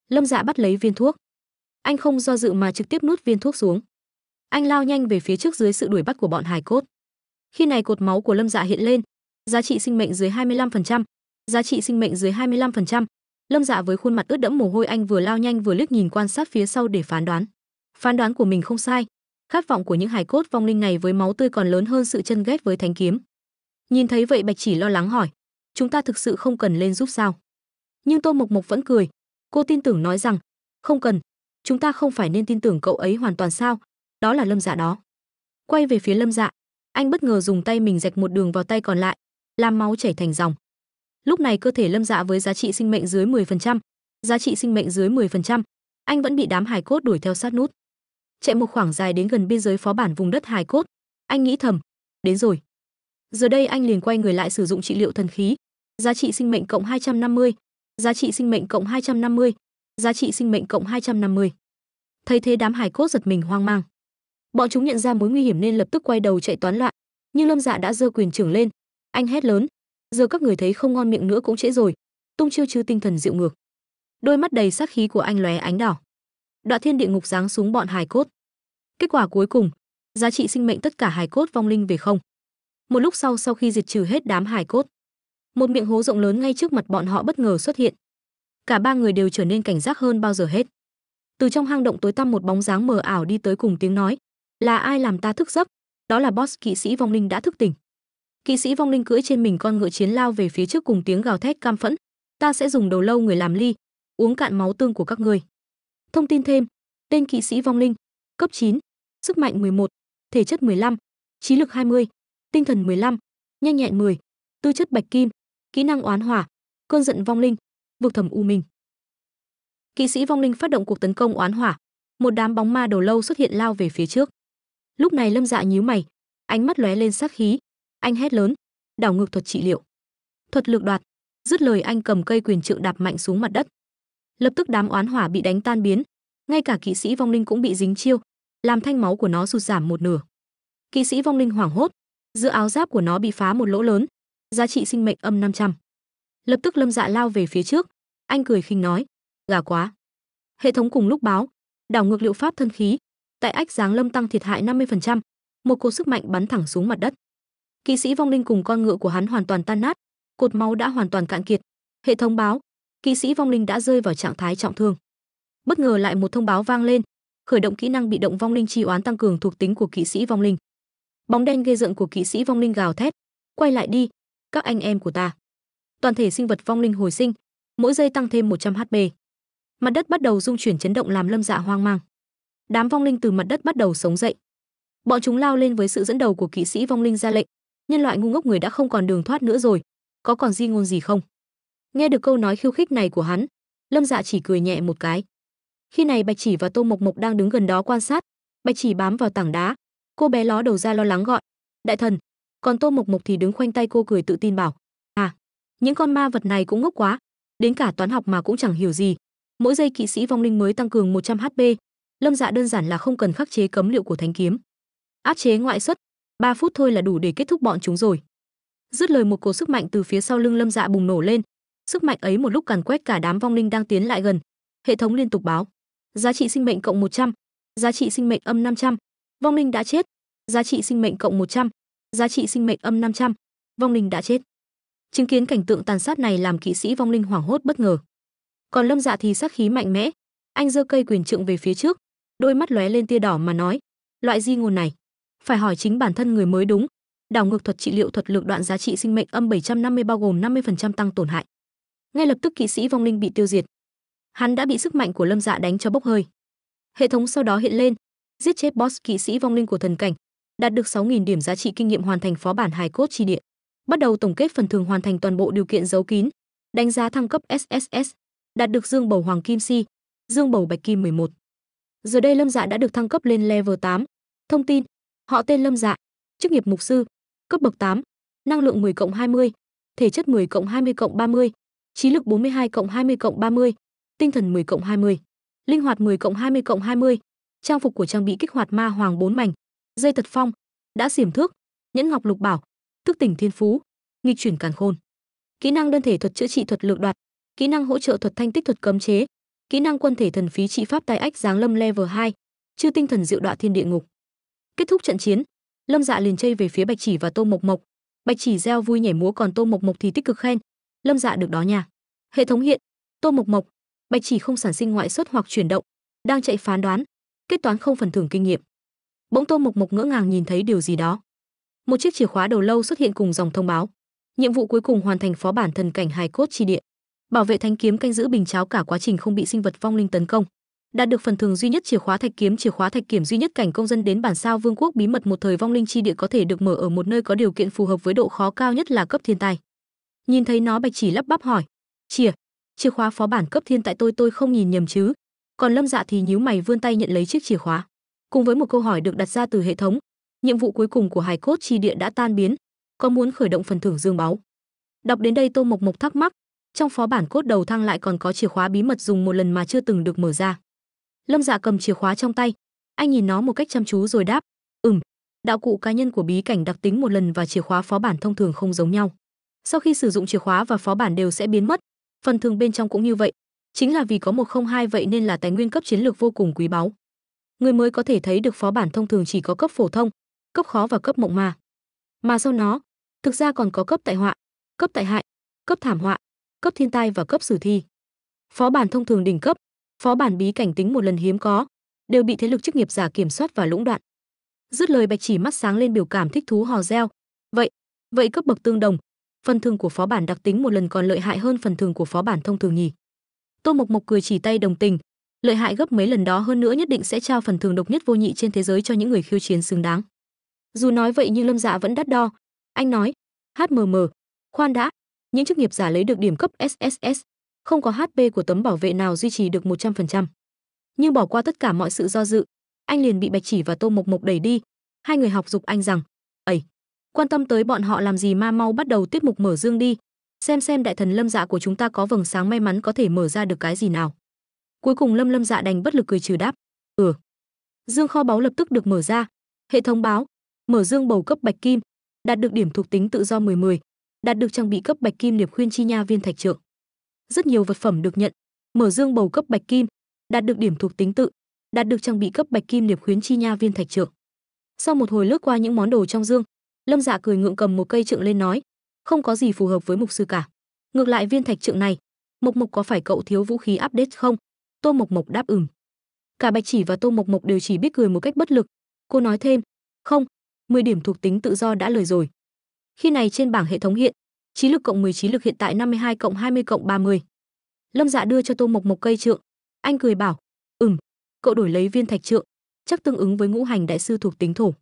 Lâm Dạ bắt lấy viên thuốc. Anh không do dự mà trực tiếp nuốt viên thuốc xuống. Anh lao nhanh về phía trước dưới sự đuổi bắt của bọn hài cốt. Khi này cột máu của Lâm Dạ hiện lên, giá trị sinh mệnh dưới 25%, giá trị sinh mệnh dưới 25%. Lâm Dạ với khuôn mặt ướt đẫm mồ hôi anh vừa lao nhanh vừa liếc nhìn quan sát phía sau để phán đoán. Phán đoán của mình không sai, khát vọng của những hài cốt vong linh này với máu tươi còn lớn hơn sự chân ghét với thánh kiếm. Nhìn thấy vậy Bạch Chỉ lo lắng hỏi, chúng ta thực sự không cần lên giúp sao? Nhưng Tô Mộc Mộc vẫn cười, cô tin tưởng nói rằng, không cần, chúng ta không phải nên tin tưởng cậu ấy hoàn toàn sao, đó là Lâm Dạ đó. Quay về phía Lâm Dạ, anh bất ngờ dùng tay mình rạch một đường vào tay còn lại, làm máu chảy thành dòng lúc này cơ thể lâm dạ với giá trị sinh mệnh dưới 10%, giá trị sinh mệnh dưới 10%, anh vẫn bị đám hài cốt đuổi theo sát nút. Chạy một khoảng dài đến gần biên giới phó bản vùng đất hài cốt, anh nghĩ thầm, đến rồi. Giờ đây anh liền quay người lại sử dụng trị liệu thần khí, giá trị sinh mệnh cộng 250, giá trị sinh mệnh cộng 250, giá trị sinh mệnh cộng 250. Thấy thế đám hài cốt giật mình hoang mang. Bọn chúng nhận ra mối nguy hiểm nên lập tức quay đầu chạy toán loạn, nhưng Lâm Dạ đã giơ quyền trưởng lên, anh hét lớn, giờ các người thấy không ngon miệng nữa cũng trễ rồi tung chiêu chứ tinh thần dịu ngược đôi mắt đầy sát khí của anh lóe ánh đỏ đoạn thiên địa ngục giáng xuống bọn hài cốt kết quả cuối cùng giá trị sinh mệnh tất cả hài cốt vong linh về không một lúc sau sau khi diệt trừ hết đám hài cốt một miệng hố rộng lớn ngay trước mặt bọn họ bất ngờ xuất hiện cả ba người đều trở nên cảnh giác hơn bao giờ hết từ trong hang động tối tăm một bóng dáng mờ ảo đi tới cùng tiếng nói là ai làm ta thức giấc đó là boss kỵ sĩ vong linh đã thức tỉnh kỵ sĩ vong linh cưỡi trên mình con ngựa chiến lao về phía trước cùng tiếng gào thét cam phẫn ta sẽ dùng đầu lâu người làm ly uống cạn máu tương của các ngươi thông tin thêm tên kỵ sĩ vong linh cấp 9, sức mạnh 11, thể chất 15, trí lực 20, tinh thần 15, nhanh nhẹn 10, tư chất bạch kim, kỹ năng oán hỏa, cơn giận vong linh, vực thầm u minh. Kỵ sĩ vong linh phát động cuộc tấn công oán hỏa, một đám bóng ma đầu lâu xuất hiện lao về phía trước. Lúc này Lâm Dạ nhíu mày, ánh mắt lóe lên sát khí, anh hét lớn đảo ngược thuật trị liệu thuật lược đoạt dứt lời anh cầm cây quyền trượng đạp mạnh xuống mặt đất lập tức đám oán hỏa bị đánh tan biến ngay cả kỵ sĩ vong linh cũng bị dính chiêu làm thanh máu của nó sụt giảm một nửa kỵ sĩ vong linh hoảng hốt giữa áo giáp của nó bị phá một lỗ lớn giá trị sinh mệnh âm 500. lập tức lâm dạ lao về phía trước anh cười khinh nói gà quá hệ thống cùng lúc báo đảo ngược liệu pháp thân khí tại ách giáng lâm tăng thiệt hại 50%, một cột sức mạnh bắn thẳng xuống mặt đất kỵ sĩ vong linh cùng con ngựa của hắn hoàn toàn tan nát, cột máu đã hoàn toàn cạn kiệt. Hệ thống báo, kỵ sĩ vong linh đã rơi vào trạng thái trọng thương. Bất ngờ lại một thông báo vang lên, khởi động kỹ năng bị động vong linh chi oán tăng cường thuộc tính của kỵ sĩ vong linh. Bóng đen ghê dựng của kỵ sĩ vong linh gào thét, quay lại đi, các anh em của ta. Toàn thể sinh vật vong linh hồi sinh, mỗi giây tăng thêm 100 HP. Mặt đất bắt đầu rung chuyển chấn động làm Lâm Dạ hoang mang. Đám vong linh từ mặt đất bắt đầu sống dậy. Bọn chúng lao lên với sự dẫn đầu của kỵ sĩ vong linh ra lệnh, nhân loại ngu ngốc người đã không còn đường thoát nữa rồi có còn di ngôn gì không nghe được câu nói khiêu khích này của hắn lâm dạ chỉ cười nhẹ một cái khi này bạch chỉ và tô mộc mộc đang đứng gần đó quan sát bạch chỉ bám vào tảng đá cô bé ló đầu ra lo lắng gọi đại thần còn tô mộc mộc thì đứng khoanh tay cô cười tự tin bảo à những con ma vật này cũng ngốc quá đến cả toán học mà cũng chẳng hiểu gì mỗi giây kỵ sĩ vong linh mới tăng cường 100 hp lâm dạ đơn giản là không cần khắc chế cấm liệu của thánh kiếm áp chế ngoại xuất 3 phút thôi là đủ để kết thúc bọn chúng rồi. Dứt lời một cổ sức mạnh từ phía sau lưng Lâm Dạ bùng nổ lên, sức mạnh ấy một lúc càn quét cả đám vong linh đang tiến lại gần. Hệ thống liên tục báo: giá trị sinh mệnh cộng 100, giá trị sinh mệnh âm 500, vong linh đã chết, giá trị sinh mệnh cộng 100, giá trị sinh mệnh âm 500, vong linh đã chết. Chứng kiến cảnh tượng tàn sát này làm kỵ sĩ vong linh hoảng hốt bất ngờ. Còn Lâm Dạ thì sát khí mạnh mẽ, anh giơ cây quyền trượng về phía trước, đôi mắt lóe lên tia đỏ mà nói: "Loại di ngôn này, phải hỏi chính bản thân người mới đúng. Đảo ngược thuật trị liệu thuật lược đoạn giá trị sinh mệnh âm 750 bao gồm 50% tăng tổn hại. Ngay lập tức kỵ sĩ vong linh bị tiêu diệt. Hắn đã bị sức mạnh của Lâm Dạ đánh cho bốc hơi. Hệ thống sau đó hiện lên, giết chết boss kỵ sĩ vong linh của thần cảnh, đạt được 6000 điểm giá trị kinh nghiệm hoàn thành phó bản hài cốt chi địa. Bắt đầu tổng kết phần thưởng hoàn thành toàn bộ điều kiện giấu kín, đánh giá thăng cấp SSS, đạt được dương bầu hoàng kim si, dương bầu bạch kim 11. Giờ đây Lâm Dạ đã được thăng cấp lên level 8. Thông tin Họ tên Lâm Dạ, chức nghiệp mục sư, cấp bậc 8, năng lượng 10 cộng 20, thể chất 10 cộng 20 cộng 30, trí lực 42 cộng 20 cộng 30, tinh thần 10 cộng 20, linh hoạt 10 cộng 20 cộng 20, trang phục của trang bị kích hoạt ma hoàng 4 mảnh, dây thật phong, đã xiểm thước, nhẫn ngọc lục bảo, thức tỉnh thiên phú, nghịch chuyển càn khôn. Kỹ năng đơn thể thuật chữa trị thuật lược đoạt, kỹ năng hỗ trợ thuật thanh tích thuật cấm chế, kỹ năng quân thể thần phí trị pháp tai ách giáng lâm level 2, chư tinh thần diệu đọa thiên địa ngục kết thúc trận chiến lâm dạ liền chơi về phía bạch chỉ và tô mộc mộc bạch chỉ reo vui nhảy múa còn tô mộc mộc thì tích cực khen lâm dạ được đó nha hệ thống hiện tô mộc mộc bạch chỉ không sản sinh ngoại xuất hoặc chuyển động đang chạy phán đoán kết toán không phần thưởng kinh nghiệm bỗng tô mộc mộc ngỡ ngàng nhìn thấy điều gì đó một chiếc chìa khóa đầu lâu xuất hiện cùng dòng thông báo nhiệm vụ cuối cùng hoàn thành phó bản thần cảnh hài cốt chi địa bảo vệ thanh kiếm canh giữ bình cháo cả quá trình không bị sinh vật vong linh tấn công đạt được phần thưởng duy nhất chìa khóa thạch kiếm chìa khóa thạch kiểm duy nhất cảnh công dân đến bản sao vương quốc bí mật một thời vong linh chi địa có thể được mở ở một nơi có điều kiện phù hợp với độ khó cao nhất là cấp thiên tài nhìn thấy nó bạch chỉ lắp bắp hỏi chìa chìa khóa phó bản cấp thiên tại tôi tôi không nhìn nhầm chứ còn lâm dạ thì nhíu mày vươn tay nhận lấy chiếc chìa khóa cùng với một câu hỏi được đặt ra từ hệ thống nhiệm vụ cuối cùng của hải cốt chi địa đã tan biến có muốn khởi động phần thưởng dương báu đọc đến đây tô mộc mộc thắc mắc trong phó bản cốt đầu thang lại còn có chìa khóa bí mật dùng một lần mà chưa từng được mở ra lâm dạ cầm chìa khóa trong tay anh nhìn nó một cách chăm chú rồi đáp ừm đạo cụ cá nhân của bí cảnh đặc tính một lần và chìa khóa phó bản thông thường không giống nhau sau khi sử dụng chìa khóa và phó bản đều sẽ biến mất phần thường bên trong cũng như vậy chính là vì có một không hai vậy nên là tài nguyên cấp chiến lược vô cùng quý báu người mới có thể thấy được phó bản thông thường chỉ có cấp phổ thông cấp khó và cấp mộng mà mà sau nó thực ra còn có cấp tại họa cấp tại hại cấp thảm họa cấp thiên tai và cấp sử thi phó bản thông thường đỉnh cấp phó bản bí cảnh tính một lần hiếm có đều bị thế lực chức nghiệp giả kiểm soát và lũng đoạn dứt lời bạch chỉ mắt sáng lên biểu cảm thích thú hò reo vậy vậy cấp bậc tương đồng phần thưởng của phó bản đặc tính một lần còn lợi hại hơn phần thưởng của phó bản thông thường nhỉ tô mộc mộc cười chỉ tay đồng tình lợi hại gấp mấy lần đó hơn nữa nhất định sẽ trao phần thưởng độc nhất vô nhị trên thế giới cho những người khiêu chiến xứng đáng dù nói vậy nhưng lâm dạ vẫn đắt đo anh nói hmm khoan đã những chức nghiệp giả lấy được điểm cấp sss không có HP của tấm bảo vệ nào duy trì được 100%. Nhưng bỏ qua tất cả mọi sự do dự, anh liền bị Bạch Chỉ và Tô Mộc Mộc đẩy đi. Hai người học dục anh rằng, "Ấy, quan tâm tới bọn họ làm gì ma mau bắt đầu tiết mục mở dương đi, xem xem đại thần Lâm Dạ của chúng ta có vầng sáng may mắn có thể mở ra được cái gì nào." Cuối cùng Lâm Lâm Dạ đành bất lực cười trừ đáp, "Ừ." Dương kho báu lập tức được mở ra, hệ thống báo, mở dương bầu cấp bạch kim, đạt được điểm thuộc tính tự do 10 10, đạt được trang bị cấp bạch kim Liệp Khuyên Chi Nha viên thạch trượng rất nhiều vật phẩm được nhận. Mở dương bầu cấp bạch kim, đạt được điểm thuộc tính tự, đạt được trang bị cấp bạch kim liệp khuyến chi nha viên thạch trượng. Sau một hồi lướt qua những món đồ trong dương, Lâm Dạ cười ngượng cầm một cây trượng lên nói, không có gì phù hợp với mục sư cả. Ngược lại viên thạch trượng này, Mộc Mộc có phải cậu thiếu vũ khí update không? Tô Mộc Mộc đáp ừm. Cả Bạch Chỉ và Tô Mộc Mộc đều chỉ biết cười một cách bất lực. Cô nói thêm, "Không, 10 điểm thuộc tính tự do đã lời rồi." Khi này trên bảng hệ thống hiện, trí lực cộng 10 trí lực hiện tại 52 cộng 20 cộng 30. Lâm Dạ đưa cho Tô Mộc một cây trượng, anh cười bảo, "Ừm, cậu đổi lấy viên thạch trượng, chắc tương ứng với ngũ hành đại sư thuộc tính thổ."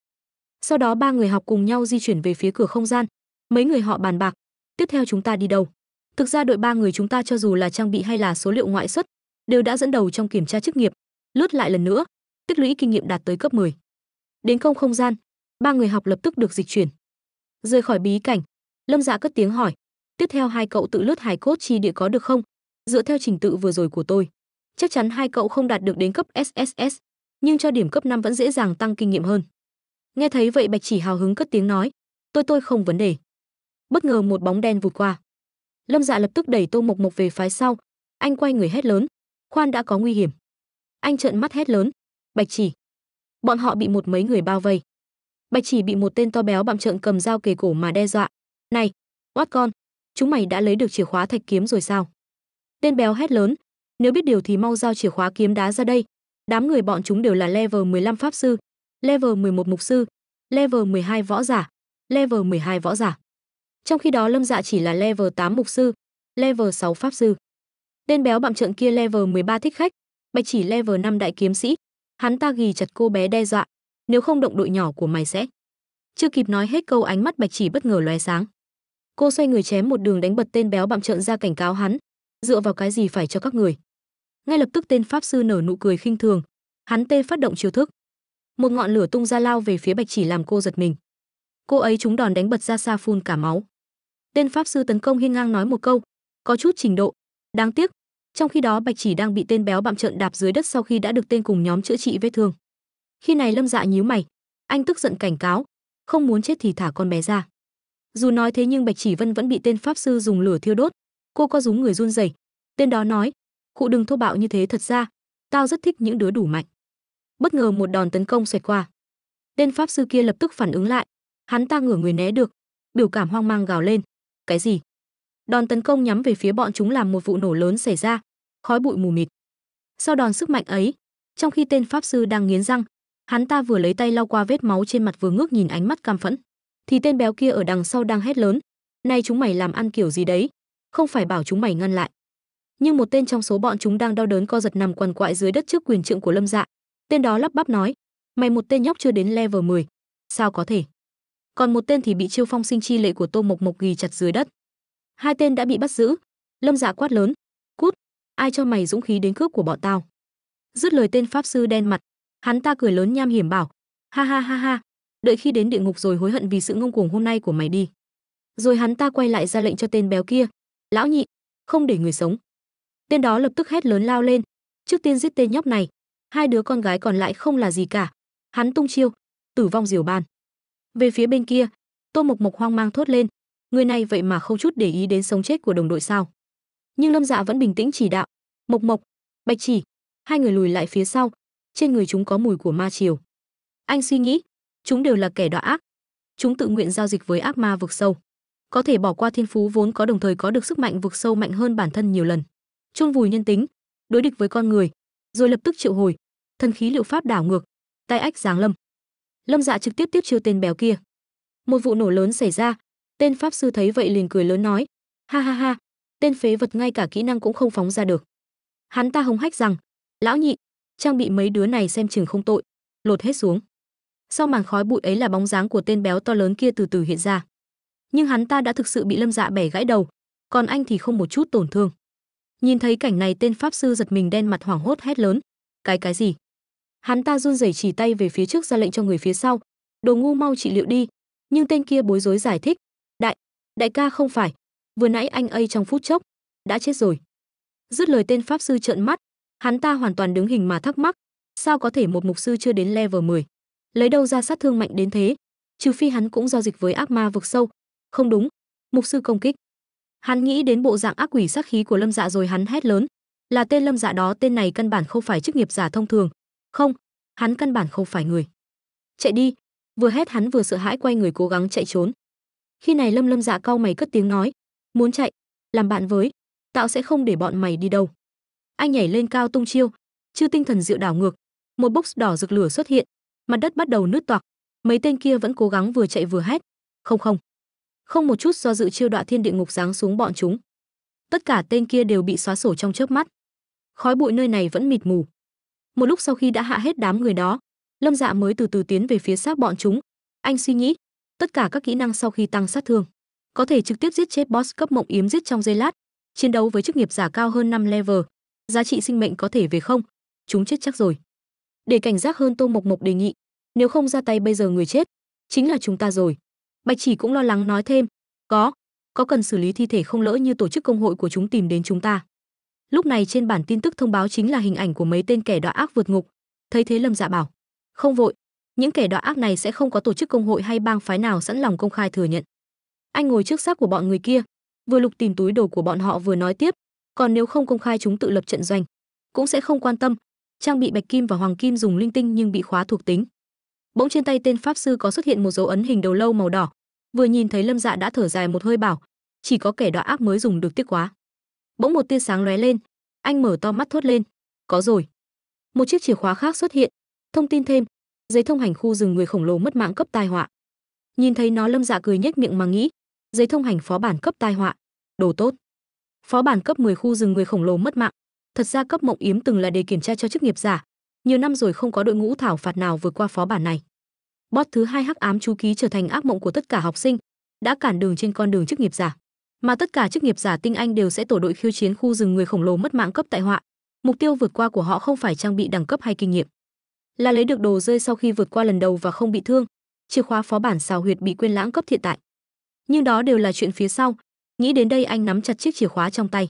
Sau đó ba người học cùng nhau di chuyển về phía cửa không gian, mấy người họ bàn bạc, "Tiếp theo chúng ta đi đâu?" Thực ra đội ba người chúng ta cho dù là trang bị hay là số liệu ngoại xuất, đều đã dẫn đầu trong kiểm tra chức nghiệp, lướt lại lần nữa, tích lũy kinh nghiệm đạt tới cấp 10. Đến không không gian, ba người học lập tức được dịch chuyển. Rời khỏi bí cảnh, Lâm Dạ cất tiếng hỏi, tiếp theo hai cậu tự lướt hài cốt chi địa có được không? Dựa theo trình tự vừa rồi của tôi, chắc chắn hai cậu không đạt được đến cấp SSS, nhưng cho điểm cấp 5 vẫn dễ dàng tăng kinh nghiệm hơn. Nghe thấy vậy Bạch Chỉ hào hứng cất tiếng nói, tôi tôi không vấn đề. Bất ngờ một bóng đen vụt qua. Lâm Dạ lập tức đẩy Tô Mộc Mộc về phía sau, anh quay người hét lớn, khoan đã có nguy hiểm. Anh trợn mắt hét lớn, Bạch Chỉ. Bọn họ bị một mấy người bao vây. Bạch Chỉ bị một tên to béo bặm trợn cầm dao kề cổ mà đe dọa, này, oát con, chúng mày đã lấy được chìa khóa thạch kiếm rồi sao? Tên béo hét lớn, nếu biết điều thì mau giao chìa khóa kiếm đá ra đây. Đám người bọn chúng đều là level 15 pháp sư, level 11 mục sư, level 12 võ giả, level 12 võ giả. Trong khi đó Lâm Dạ chỉ là level 8 mục sư, level 6 pháp sư. Tên béo bạm trợn kia level 13 thích khách, Bạch chỉ level 5 đại kiếm sĩ. Hắn ta ghi chặt cô bé đe dọa, nếu không động đội nhỏ của mày sẽ. Chưa kịp nói hết câu ánh mắt Bạch chỉ bất ngờ lóe sáng cô xoay người chém một đường đánh bật tên béo bặm trợn ra cảnh cáo hắn dựa vào cái gì phải cho các người ngay lập tức tên pháp sư nở nụ cười khinh thường hắn tê phát động chiêu thức một ngọn lửa tung ra lao về phía bạch chỉ làm cô giật mình cô ấy trúng đòn đánh bật ra xa phun cả máu tên pháp sư tấn công hiên ngang nói một câu có chút trình độ đáng tiếc trong khi đó bạch chỉ đang bị tên béo bạm trợn đạp dưới đất sau khi đã được tên cùng nhóm chữa trị vết thương khi này lâm dạ nhíu mày anh tức giận cảnh cáo không muốn chết thì thả con bé ra dù nói thế nhưng Bạch Chỉ Vân vẫn bị tên pháp sư dùng lửa thiêu đốt. Cô có rúm người run rẩy. Tên đó nói, "Cụ đừng thô bạo như thế thật ra, tao rất thích những đứa đủ mạnh." Bất ngờ một đòn tấn công xoẹt qua. Tên pháp sư kia lập tức phản ứng lại, hắn ta ngửa người né được, biểu cảm hoang mang gào lên, "Cái gì?" Đòn tấn công nhắm về phía bọn chúng làm một vụ nổ lớn xảy ra, khói bụi mù mịt. Sau đòn sức mạnh ấy, trong khi tên pháp sư đang nghiến răng, hắn ta vừa lấy tay lau qua vết máu trên mặt vừa ngước nhìn ánh mắt cam phẫn thì tên béo kia ở đằng sau đang hét lớn nay chúng mày làm ăn kiểu gì đấy không phải bảo chúng mày ngăn lại nhưng một tên trong số bọn chúng đang đau đớn co giật nằm quằn quại dưới đất trước quyền trượng của lâm dạ tên đó lắp bắp nói mày một tên nhóc chưa đến level 10, sao có thể còn một tên thì bị chiêu phong sinh chi lệ của tô mộc mộc ghi chặt dưới đất hai tên đã bị bắt giữ lâm dạ quát lớn cút ai cho mày dũng khí đến cướp của bọn tao dứt lời tên pháp sư đen mặt hắn ta cười lớn nham hiểm bảo ha ha ha ha đợi khi đến địa ngục rồi hối hận vì sự ngông cuồng hôm nay của mày đi rồi hắn ta quay lại ra lệnh cho tên béo kia lão nhị không để người sống tên đó lập tức hét lớn lao lên trước tiên giết tên nhóc này hai đứa con gái còn lại không là gì cả hắn tung chiêu tử vong diều bàn về phía bên kia tô mộc mộc hoang mang thốt lên người này vậy mà không chút để ý đến sống chết của đồng đội sao nhưng lâm dạ vẫn bình tĩnh chỉ đạo mộc mộc bạch chỉ hai người lùi lại phía sau trên người chúng có mùi của ma triều anh suy nghĩ Chúng đều là kẻ đọa ác. Chúng tự nguyện giao dịch với ác ma vực sâu. Có thể bỏ qua thiên phú vốn có đồng thời có được sức mạnh vực sâu mạnh hơn bản thân nhiều lần. Chôn vùi nhân tính, đối địch với con người, rồi lập tức triệu hồi, thân khí liệu pháp đảo ngược, tay ách giáng lâm. Lâm Dạ trực tiếp tiếp chiêu tên béo kia. Một vụ nổ lớn xảy ra, tên pháp sư thấy vậy liền cười lớn nói: "Ha ha ha, tên phế vật ngay cả kỹ năng cũng không phóng ra được." Hắn ta hống hách rằng: "Lão nhị, trang bị mấy đứa này xem chừng không tội, lột hết xuống." sau màn khói bụi ấy là bóng dáng của tên béo to lớn kia từ từ hiện ra nhưng hắn ta đã thực sự bị lâm dạ bẻ gãy đầu còn anh thì không một chút tổn thương nhìn thấy cảnh này tên pháp sư giật mình đen mặt hoảng hốt hét lớn cái cái gì hắn ta run rẩy chỉ tay về phía trước ra lệnh cho người phía sau đồ ngu mau trị liệu đi nhưng tên kia bối rối giải thích đại đại ca không phải vừa nãy anh ấy trong phút chốc đã chết rồi dứt lời tên pháp sư trợn mắt hắn ta hoàn toàn đứng hình mà thắc mắc sao có thể một mục sư chưa đến level 10 lấy đâu ra sát thương mạnh đến thế trừ phi hắn cũng giao dịch với ác ma vực sâu không đúng mục sư công kích hắn nghĩ đến bộ dạng ác quỷ sát khí của lâm dạ rồi hắn hét lớn là tên lâm dạ đó tên này căn bản không phải chức nghiệp giả thông thường không hắn căn bản không phải người chạy đi vừa hét hắn vừa sợ hãi quay người cố gắng chạy trốn khi này lâm lâm dạ cau mày cất tiếng nói muốn chạy làm bạn với tạo sẽ không để bọn mày đi đâu anh nhảy lên cao tung chiêu chư tinh thần diệu đảo ngược một box đỏ rực lửa xuất hiện mặt đất bắt đầu nứt toạc mấy tên kia vẫn cố gắng vừa chạy vừa hét không không không một chút do dự chiêu đọa thiên địa ngục giáng xuống bọn chúng tất cả tên kia đều bị xóa sổ trong chớp mắt khói bụi nơi này vẫn mịt mù một lúc sau khi đã hạ hết đám người đó lâm dạ mới từ từ tiến về phía xác bọn chúng anh suy nghĩ tất cả các kỹ năng sau khi tăng sát thương có thể trực tiếp giết chết boss cấp mộng yếm giết trong giây lát chiến đấu với chức nghiệp giả cao hơn 5 level giá trị sinh mệnh có thể về không chúng chết chắc rồi để cảnh giác hơn Tô Mộc Mộc đề nghị, nếu không ra tay bây giờ người chết chính là chúng ta rồi. Bạch Chỉ cũng lo lắng nói thêm, có, có cần xử lý thi thể không lỡ như tổ chức công hội của chúng tìm đến chúng ta. Lúc này trên bản tin tức thông báo chính là hình ảnh của mấy tên kẻ đọa ác vượt ngục. Thấy thế Lâm Dạ bảo, không vội, những kẻ đọa ác này sẽ không có tổ chức công hội hay bang phái nào sẵn lòng công khai thừa nhận. Anh ngồi trước xác của bọn người kia, vừa lục tìm túi đồ của bọn họ vừa nói tiếp, còn nếu không công khai chúng tự lập trận doanh, cũng sẽ không quan tâm, trang bị bạch kim và hoàng kim dùng linh tinh nhưng bị khóa thuộc tính bỗng trên tay tên pháp sư có xuất hiện một dấu ấn hình đầu lâu màu đỏ vừa nhìn thấy lâm dạ đã thở dài một hơi bảo chỉ có kẻ đọa ác mới dùng được tiếc quá bỗng một tia sáng lóe lên anh mở to mắt thốt lên có rồi một chiếc chìa khóa khác xuất hiện thông tin thêm giấy thông hành khu rừng người khổng lồ mất mạng cấp tai họa nhìn thấy nó lâm dạ cười nhếch miệng mà nghĩ giấy thông hành phó bản cấp tai họa đồ tốt phó bản cấp 10 khu rừng người khổng lồ mất mạng Thật ra cấp Mộng Yếm từng là đề kiểm tra cho chức nghiệp giả, nhiều năm rồi không có đội ngũ thảo phạt nào vượt qua phó bản này. Bót thứ hai hắc ám chú ký trở thành ác mộng của tất cả học sinh, đã cản đường trên con đường chức nghiệp giả. Mà tất cả chức nghiệp giả tinh anh đều sẽ tổ đội khiêu chiến khu rừng người khổng lồ mất mạng cấp tại họa. Mục tiêu vượt qua của họ không phải trang bị đẳng cấp hay kinh nghiệm, là lấy được đồ rơi sau khi vượt qua lần đầu và không bị thương. Chìa khóa phó bản xào huyệt bị quên lãng cấp hiện tại. Nhưng đó đều là chuyện phía sau. Nghĩ đến đây anh nắm chặt chiếc chìa khóa trong tay.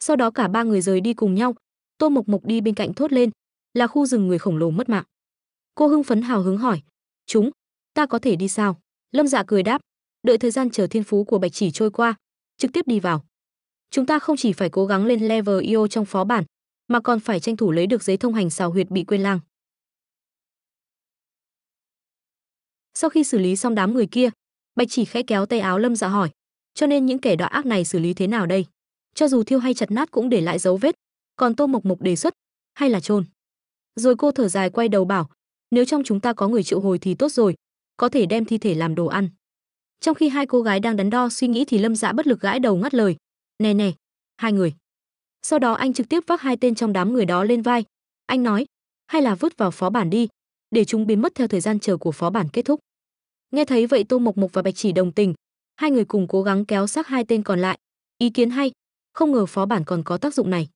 Sau đó cả ba người rời đi cùng nhau, Tô Mộc Mộc đi bên cạnh thốt lên, là khu rừng người khổng lồ mất mạng. Cô hưng phấn hào hứng hỏi, "Chúng, ta có thể đi sao?" Lâm Dạ cười đáp, đợi thời gian chờ thiên phú của Bạch Chỉ trôi qua, trực tiếp đi vào. Chúng ta không chỉ phải cố gắng lên level IO e trong phó bản, mà còn phải tranh thủ lấy được giấy thông hành xào huyệt bị quên lang. Sau khi xử lý xong đám người kia, Bạch Chỉ khẽ kéo tay áo Lâm Dạ hỏi, "Cho nên những kẻ đọa ác này xử lý thế nào đây?" cho dù thiêu hay chặt nát cũng để lại dấu vết còn tô mộc mộc đề xuất hay là chôn rồi cô thở dài quay đầu bảo nếu trong chúng ta có người triệu hồi thì tốt rồi có thể đem thi thể làm đồ ăn trong khi hai cô gái đang đắn đo suy nghĩ thì lâm dạ bất lực gãi đầu ngắt lời nè nè hai người sau đó anh trực tiếp vác hai tên trong đám người đó lên vai anh nói hay là vứt vào phó bản đi để chúng biến mất theo thời gian chờ của phó bản kết thúc nghe thấy vậy tô mộc mộc và bạch chỉ đồng tình hai người cùng cố gắng kéo xác hai tên còn lại ý kiến hay không ngờ phó bản còn có tác dụng này.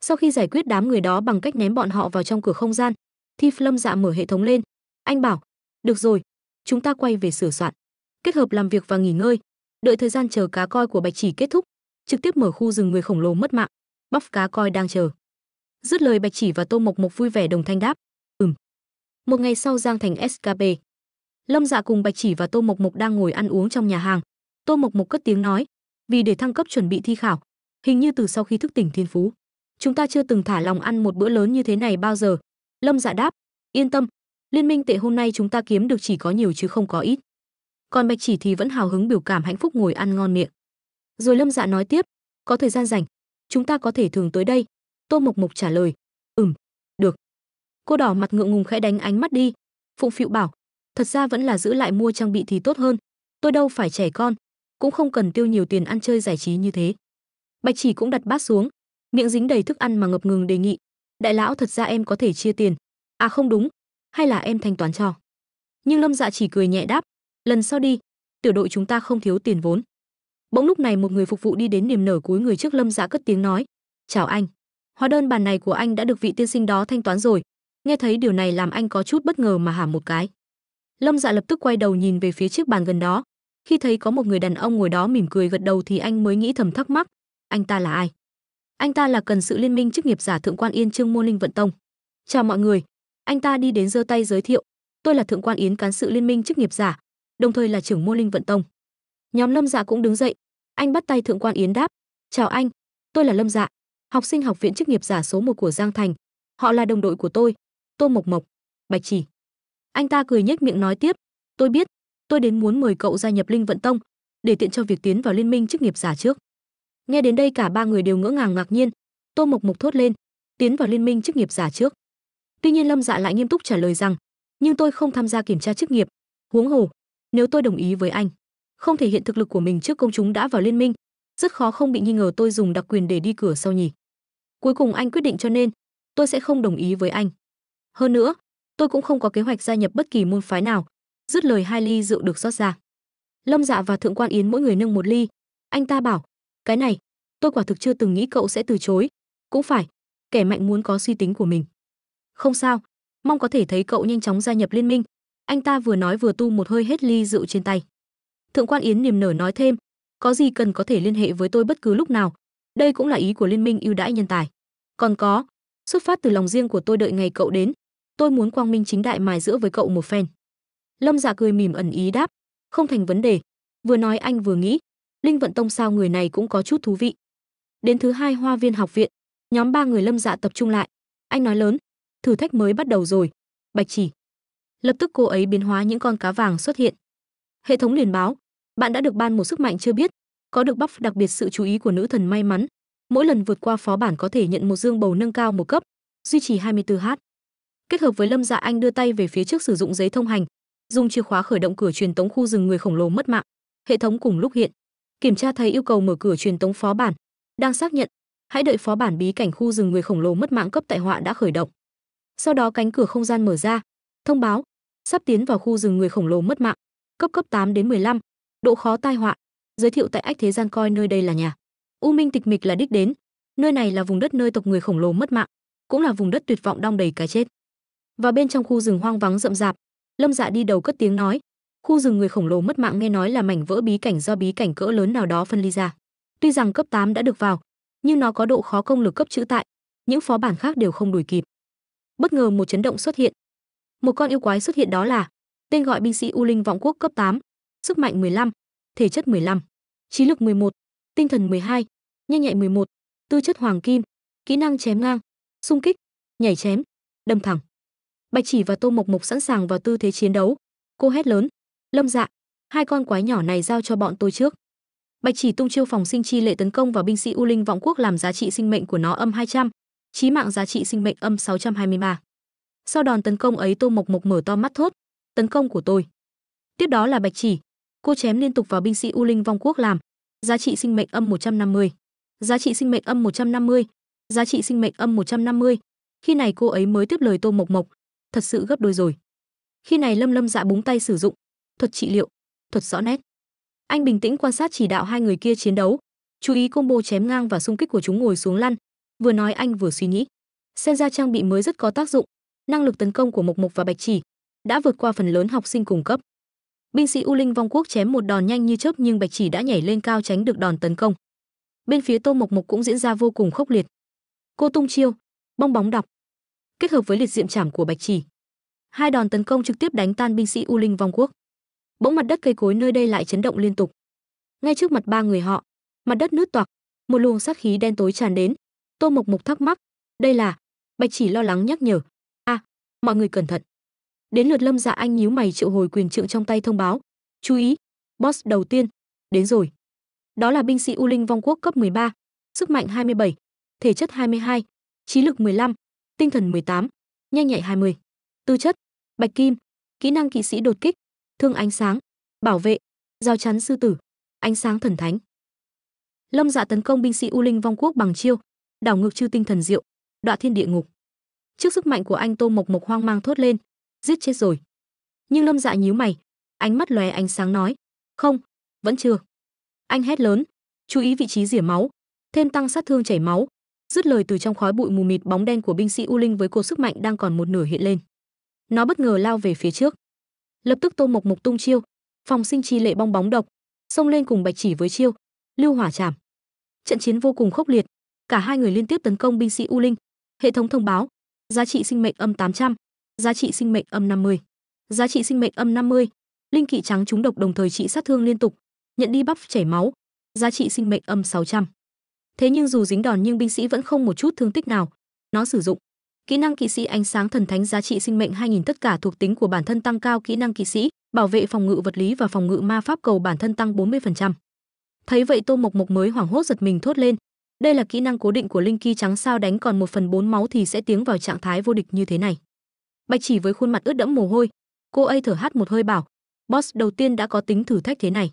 Sau khi giải quyết đám người đó bằng cách ném bọn họ vào trong cửa không gian, thì Lâm Dạ mở hệ thống lên. Anh bảo, được rồi, chúng ta quay về sửa soạn. Kết hợp làm việc và nghỉ ngơi, đợi thời gian chờ cá coi của Bạch Chỉ kết thúc, trực tiếp mở khu rừng người khổng lồ mất mạng, bóc cá coi đang chờ. Dứt lời Bạch Chỉ và Tô Mộc Mộc vui vẻ đồng thanh đáp, "Ừm." Một ngày sau Giang Thành SKP, Lâm Dạ cùng Bạch Chỉ và Tô Mộc Mộc đang ngồi ăn uống trong nhà hàng. Tô Mộc Mộc cất tiếng nói, "Vì để thăng cấp chuẩn bị thi khảo, hình như từ sau khi thức tỉnh thiên phú chúng ta chưa từng thả lòng ăn một bữa lớn như thế này bao giờ lâm dạ đáp yên tâm liên minh tệ hôm nay chúng ta kiếm được chỉ có nhiều chứ không có ít còn bạch chỉ thì vẫn hào hứng biểu cảm hạnh phúc ngồi ăn ngon miệng rồi lâm dạ nói tiếp có thời gian rảnh chúng ta có thể thường tới đây tô mộc mộc trả lời ừm được cô đỏ mặt ngượng ngùng khẽ đánh ánh mắt đi phụng phịu bảo thật ra vẫn là giữ lại mua trang bị thì tốt hơn tôi đâu phải trẻ con cũng không cần tiêu nhiều tiền ăn chơi giải trí như thế bạch chỉ cũng đặt bát xuống miệng dính đầy thức ăn mà ngập ngừng đề nghị đại lão thật ra em có thể chia tiền à không đúng hay là em thanh toán cho nhưng lâm dạ chỉ cười nhẹ đáp lần sau đi tiểu đội chúng ta không thiếu tiền vốn bỗng lúc này một người phục vụ đi đến niềm nở cúi người trước lâm dạ cất tiếng nói chào anh hóa đơn bàn này của anh đã được vị tiên sinh đó thanh toán rồi nghe thấy điều này làm anh có chút bất ngờ mà hả một cái lâm dạ lập tức quay đầu nhìn về phía chiếc bàn gần đó khi thấy có một người đàn ông ngồi đó mỉm cười gật đầu thì anh mới nghĩ thầm thắc mắc anh ta là ai anh ta là cần sự liên minh chức nghiệp giả thượng quan yên trương môn linh vận tông chào mọi người anh ta đi đến giơ tay giới thiệu tôi là thượng quan yến cán sự liên minh chức nghiệp giả đồng thời là trưởng môn linh vận tông nhóm lâm dạ cũng đứng dậy anh bắt tay thượng quan yến đáp chào anh tôi là lâm dạ học sinh học viện chức nghiệp giả số một của giang thành họ là đồng đội của tôi tô mộc mộc bạch chỉ anh ta cười nhếch miệng nói tiếp tôi biết tôi đến muốn mời cậu gia nhập linh vận tông để tiện cho việc tiến vào liên minh chức nghiệp giả trước Nghe đến đây cả ba người đều ngỡ ngàng ngạc nhiên. Tô Mộc Mộc thốt lên, tiến vào liên minh chức nghiệp giả trước. Tuy nhiên Lâm Dạ lại nghiêm túc trả lời rằng, nhưng tôi không tham gia kiểm tra chức nghiệp. Huống hồ, nếu tôi đồng ý với anh, không thể hiện thực lực của mình trước công chúng đã vào liên minh, rất khó không bị nghi ngờ tôi dùng đặc quyền để đi cửa sau nhỉ. Cuối cùng anh quyết định cho nên, tôi sẽ không đồng ý với anh. Hơn nữa, tôi cũng không có kế hoạch gia nhập bất kỳ môn phái nào. Dứt lời hai ly rượu được rót ra. Lâm Dạ và Thượng quan Yến mỗi người nâng một ly. Anh ta bảo, cái này tôi quả thực chưa từng nghĩ cậu sẽ từ chối cũng phải kẻ mạnh muốn có suy tính của mình không sao mong có thể thấy cậu nhanh chóng gia nhập liên minh anh ta vừa nói vừa tu một hơi hết ly rượu trên tay thượng quan yến niềm nở nói thêm có gì cần có thể liên hệ với tôi bất cứ lúc nào đây cũng là ý của liên minh ưu đãi nhân tài còn có xuất phát từ lòng riêng của tôi đợi ngày cậu đến tôi muốn quang minh chính đại mài giữa với cậu một phen lâm dạ cười mỉm ẩn ý đáp không thành vấn đề vừa nói anh vừa nghĩ Linh Vận Tông sao người này cũng có chút thú vị. Đến thứ hai Hoa Viên học viện, nhóm ba người Lâm Dạ tập trung lại. Anh nói lớn, thử thách mới bắt đầu rồi. Bạch Chỉ. Lập tức cô ấy biến hóa những con cá vàng xuất hiện. Hệ thống liền báo, bạn đã được ban một sức mạnh chưa biết, có được buff đặc biệt sự chú ý của nữ thần may mắn. Mỗi lần vượt qua phó bản có thể nhận một dương bầu nâng cao một cấp, duy trì 24h. Kết hợp với Lâm Dạ Anh đưa tay về phía trước sử dụng giấy thông hành, dùng chìa khóa khởi động cửa truyền tống khu rừng người khổng lồ mất mạng. Hệ thống cùng lúc hiện kiểm tra thấy yêu cầu mở cửa truyền tống phó bản đang xác nhận hãy đợi phó bản bí cảnh khu rừng người khổng lồ mất mạng cấp tại họa đã khởi động sau đó cánh cửa không gian mở ra thông báo sắp tiến vào khu rừng người khổng lồ mất mạng cấp cấp 8 đến 15 độ khó tai họa giới thiệu tại ách thế gian coi nơi đây là nhà u minh tịch mịch là đích đến nơi này là vùng đất nơi tộc người khổng lồ mất mạng cũng là vùng đất tuyệt vọng đong đầy cái chết và bên trong khu rừng hoang vắng rậm rạp lâm dạ đi đầu cất tiếng nói khu rừng người khổng lồ mất mạng nghe nói là mảnh vỡ bí cảnh do bí cảnh cỡ lớn nào đó phân ly ra tuy rằng cấp 8 đã được vào nhưng nó có độ khó công lực cấp chữ tại những phó bản khác đều không đuổi kịp bất ngờ một chấn động xuất hiện một con yêu quái xuất hiện đó là tên gọi binh sĩ u linh vọng quốc cấp 8, sức mạnh 15, thể chất 15, trí lực 11, tinh thần 12, nhanh nhạy 11, tư chất hoàng kim, kỹ năng chém ngang, xung kích, nhảy chém, đâm thẳng. Bạch Chỉ và Tô Mộc Mộc sẵn sàng vào tư thế chiến đấu. Cô hét lớn, lâm dạ hai con quái nhỏ này giao cho bọn tôi trước bạch chỉ tung chiêu phòng sinh chi lệ tấn công vào binh sĩ u linh vọng quốc làm giá trị sinh mệnh của nó âm 200, chí mạng giá trị sinh mệnh âm 623. sau đòn tấn công ấy tô mộc mộc mở to mắt thốt tấn công của tôi tiếp đó là bạch chỉ cô chém liên tục vào binh sĩ u linh vong quốc làm giá trị sinh mệnh âm 150, giá trị sinh mệnh âm 150, giá trị sinh mệnh âm 150. Khi này cô ấy mới tiếp lời Tô Mộc Mộc, thật sự gấp đôi rồi. Khi này Lâm Lâm dạ búng tay sử dụng, thuật trị liệu, thuật rõ nét. Anh bình tĩnh quan sát chỉ đạo hai người kia chiến đấu, chú ý combo chém ngang và xung kích của chúng ngồi xuống lăn. Vừa nói anh vừa suy nghĩ. Xem ra trang bị mới rất có tác dụng, năng lực tấn công của Mộc Mộc và Bạch Chỉ đã vượt qua phần lớn học sinh cùng cấp. Binh sĩ U Linh Vong Quốc chém một đòn nhanh như chớp nhưng Bạch Chỉ đã nhảy lên cao tránh được đòn tấn công. Bên phía Tô Mộc Mộc cũng diễn ra vô cùng khốc liệt. Cô tung chiêu, bong bóng đọc, kết hợp với liệt diệm chảm của Bạch Chỉ. Hai đòn tấn công trực tiếp đánh tan binh sĩ U Linh Vong Quốc bỗng mặt đất cây cối nơi đây lại chấn động liên tục. Ngay trước mặt ba người họ, mặt đất nứt toạc, một luồng sát khí đen tối tràn đến. Tô Mộc Mộc thắc mắc, đây là? Bạch Chỉ lo lắng nhắc nhở, a, à, mọi người cẩn thận. Đến lượt Lâm Dạ Anh nhíu mày triệu hồi quyền trượng trong tay thông báo, chú ý, boss đầu tiên, đến rồi. Đó là binh sĩ U Linh Vong Quốc cấp 13, sức mạnh 27, thể chất 22, trí lực 15, tinh thần 18, nhanh nhạy 20. Tư chất: Bạch kim, kỹ năng kỵ sĩ đột kích, thương ánh sáng, bảo vệ, giao chắn sư tử, ánh sáng thần thánh. Lâm Dạ tấn công binh sĩ U Linh Vong Quốc bằng chiêu, đảo ngược chư tinh thần diệu, đọa thiên địa ngục. Trước sức mạnh của anh Tô Mộc Mộc hoang mang thốt lên, giết chết rồi. Nhưng Lâm Dạ nhíu mày, ánh mắt lóe ánh sáng nói, "Không, vẫn chưa." Anh hét lớn, "Chú ý vị trí rỉa máu, thêm tăng sát thương chảy máu." rút lời từ trong khói bụi mù mịt bóng đen của binh sĩ U Linh với cột sức mạnh đang còn một nửa hiện lên. Nó bất ngờ lao về phía trước lập tức tô mộc mục tung chiêu phòng sinh chi lệ bong bóng độc xông lên cùng bạch chỉ với chiêu lưu hỏa chảm trận chiến vô cùng khốc liệt cả hai người liên tiếp tấn công binh sĩ u linh hệ thống thông báo giá trị sinh mệnh âm 800, giá trị sinh mệnh âm 50, giá trị sinh mệnh âm 50, linh kỵ trắng trúng độc đồng thời trị sát thương liên tục nhận đi bắp chảy máu giá trị sinh mệnh âm 600. thế nhưng dù dính đòn nhưng binh sĩ vẫn không một chút thương tích nào nó sử dụng Kỹ năng kỵ sĩ ánh sáng thần thánh giá trị sinh mệnh 2000 tất cả thuộc tính của bản thân tăng cao kỹ năng kỵ sĩ, bảo vệ phòng ngự vật lý và phòng ngự ma pháp cầu bản thân tăng 40%. Thấy vậy Tô Mộc Mộc mới hoảng hốt giật mình thốt lên. Đây là kỹ năng cố định của linh kỳ trắng sao đánh còn 1 phần 4 máu thì sẽ tiến vào trạng thái vô địch như thế này. Bạch chỉ với khuôn mặt ướt đẫm mồ hôi, cô ấy thở hắt một hơi bảo, boss đầu tiên đã có tính thử thách thế này.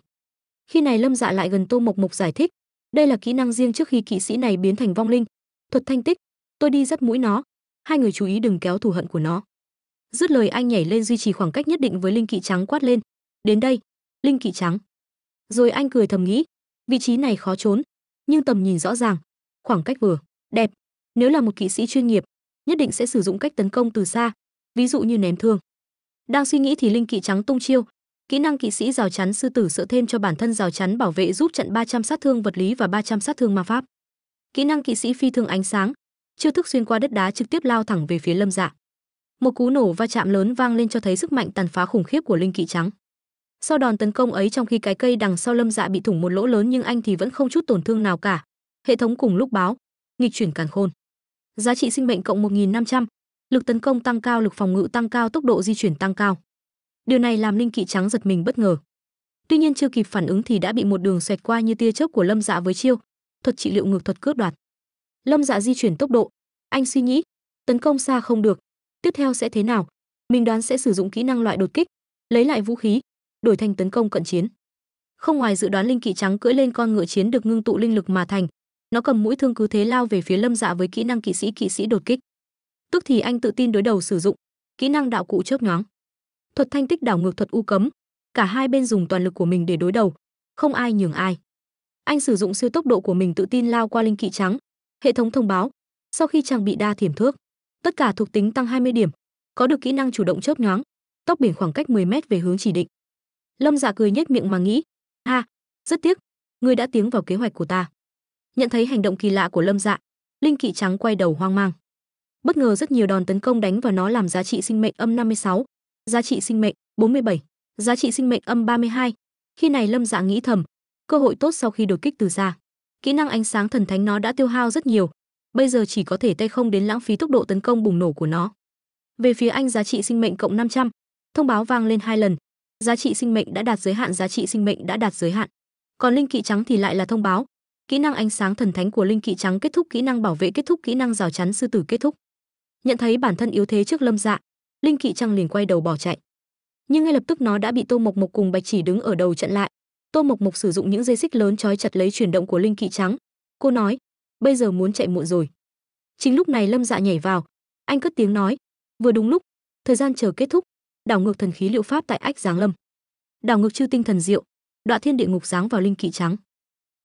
Khi này Lâm Dạ lại gần Tô Mộc Mộc giải thích, đây là kỹ năng riêng trước khi kỵ sĩ này biến thành vong linh, thuật thanh tích, tôi đi rất mũi nó, hai người chú ý đừng kéo thù hận của nó dứt lời anh nhảy lên duy trì khoảng cách nhất định với linh kỵ trắng quát lên đến đây linh kỵ trắng rồi anh cười thầm nghĩ vị trí này khó trốn nhưng tầm nhìn rõ ràng khoảng cách vừa đẹp nếu là một kỵ sĩ chuyên nghiệp nhất định sẽ sử dụng cách tấn công từ xa ví dụ như ném thương đang suy nghĩ thì linh kỵ trắng tung chiêu kỹ năng kỵ sĩ rào chắn sư tử sợ thêm cho bản thân rào chắn bảo vệ giúp chặn 300 sát thương vật lý và 300 sát thương ma pháp kỹ năng kỵ sĩ phi thường ánh sáng chiêu thức xuyên qua đất đá trực tiếp lao thẳng về phía lâm dạ một cú nổ va chạm lớn vang lên cho thấy sức mạnh tàn phá khủng khiếp của linh kỵ trắng sau đòn tấn công ấy trong khi cái cây đằng sau lâm dạ bị thủng một lỗ lớn nhưng anh thì vẫn không chút tổn thương nào cả hệ thống cùng lúc báo nghịch chuyển càn khôn giá trị sinh mệnh cộng 1.500, lực tấn công tăng cao lực phòng ngự tăng cao tốc độ di chuyển tăng cao điều này làm linh kỵ trắng giật mình bất ngờ tuy nhiên chưa kịp phản ứng thì đã bị một đường xoẹt qua như tia chớp của lâm dạ với chiêu thuật trị liệu ngược thuật cướp đoạt Lâm Dạ di chuyển tốc độ, anh suy nghĩ, tấn công xa không được, tiếp theo sẽ thế nào? Mình đoán sẽ sử dụng kỹ năng loại đột kích, lấy lại vũ khí, đổi thành tấn công cận chiến. Không ngoài dự đoán linh kỵ trắng cưỡi lên con ngựa chiến được ngưng tụ linh lực mà thành, nó cầm mũi thương cứ thế lao về phía Lâm Dạ với kỹ năng kỵ sĩ kỵ sĩ đột kích. Tức thì anh tự tin đối đầu sử dụng kỹ năng đạo cụ chớp nhoáng. Thuật thanh tích đảo ngược thuật u cấm, cả hai bên dùng toàn lực của mình để đối đầu, không ai nhường ai. Anh sử dụng siêu tốc độ của mình tự tin lao qua linh kỵ trắng, Hệ thống thông báo, sau khi trang bị đa thiểm thước, tất cả thuộc tính tăng 20 điểm, có được kỹ năng chủ động chớp nhoáng, tốc biển khoảng cách 10 mét về hướng chỉ định. Lâm Dạ cười nhếch miệng mà nghĩ, "Ha, rất tiếc, ngươi đã tiếng vào kế hoạch của ta." Nhận thấy hành động kỳ lạ của Lâm Dạ, linh kỵ trắng quay đầu hoang mang. Bất ngờ rất nhiều đòn tấn công đánh vào nó làm giá trị sinh mệnh âm 56, giá trị sinh mệnh 47, giá trị sinh mệnh âm 32. Khi này Lâm Dạ nghĩ thầm, cơ hội tốt sau khi đột kích từ xa kỹ năng ánh sáng thần thánh nó đã tiêu hao rất nhiều bây giờ chỉ có thể tay không đến lãng phí tốc độ tấn công bùng nổ của nó về phía anh giá trị sinh mệnh cộng 500, thông báo vang lên hai lần giá trị sinh mệnh đã đạt giới hạn giá trị sinh mệnh đã đạt giới hạn còn linh kỵ trắng thì lại là thông báo kỹ năng ánh sáng thần thánh của linh kỵ trắng kết thúc kỹ năng bảo vệ kết thúc kỹ năng rào chắn sư tử kết thúc nhận thấy bản thân yếu thế trước lâm dạ linh kỵ trăng liền quay đầu bỏ chạy nhưng ngay lập tức nó đã bị tô mộc mộc cùng bạch chỉ đứng ở đầu trận lại tô mộc mộc sử dụng những dây xích lớn trói chặt lấy chuyển động của linh kỵ trắng cô nói bây giờ muốn chạy muộn rồi chính lúc này lâm dạ nhảy vào anh cất tiếng nói vừa đúng lúc thời gian chờ kết thúc đảo ngược thần khí liệu pháp tại ách giáng lâm đảo ngược chư tinh thần diệu đọa thiên địa ngục giáng vào linh kỵ trắng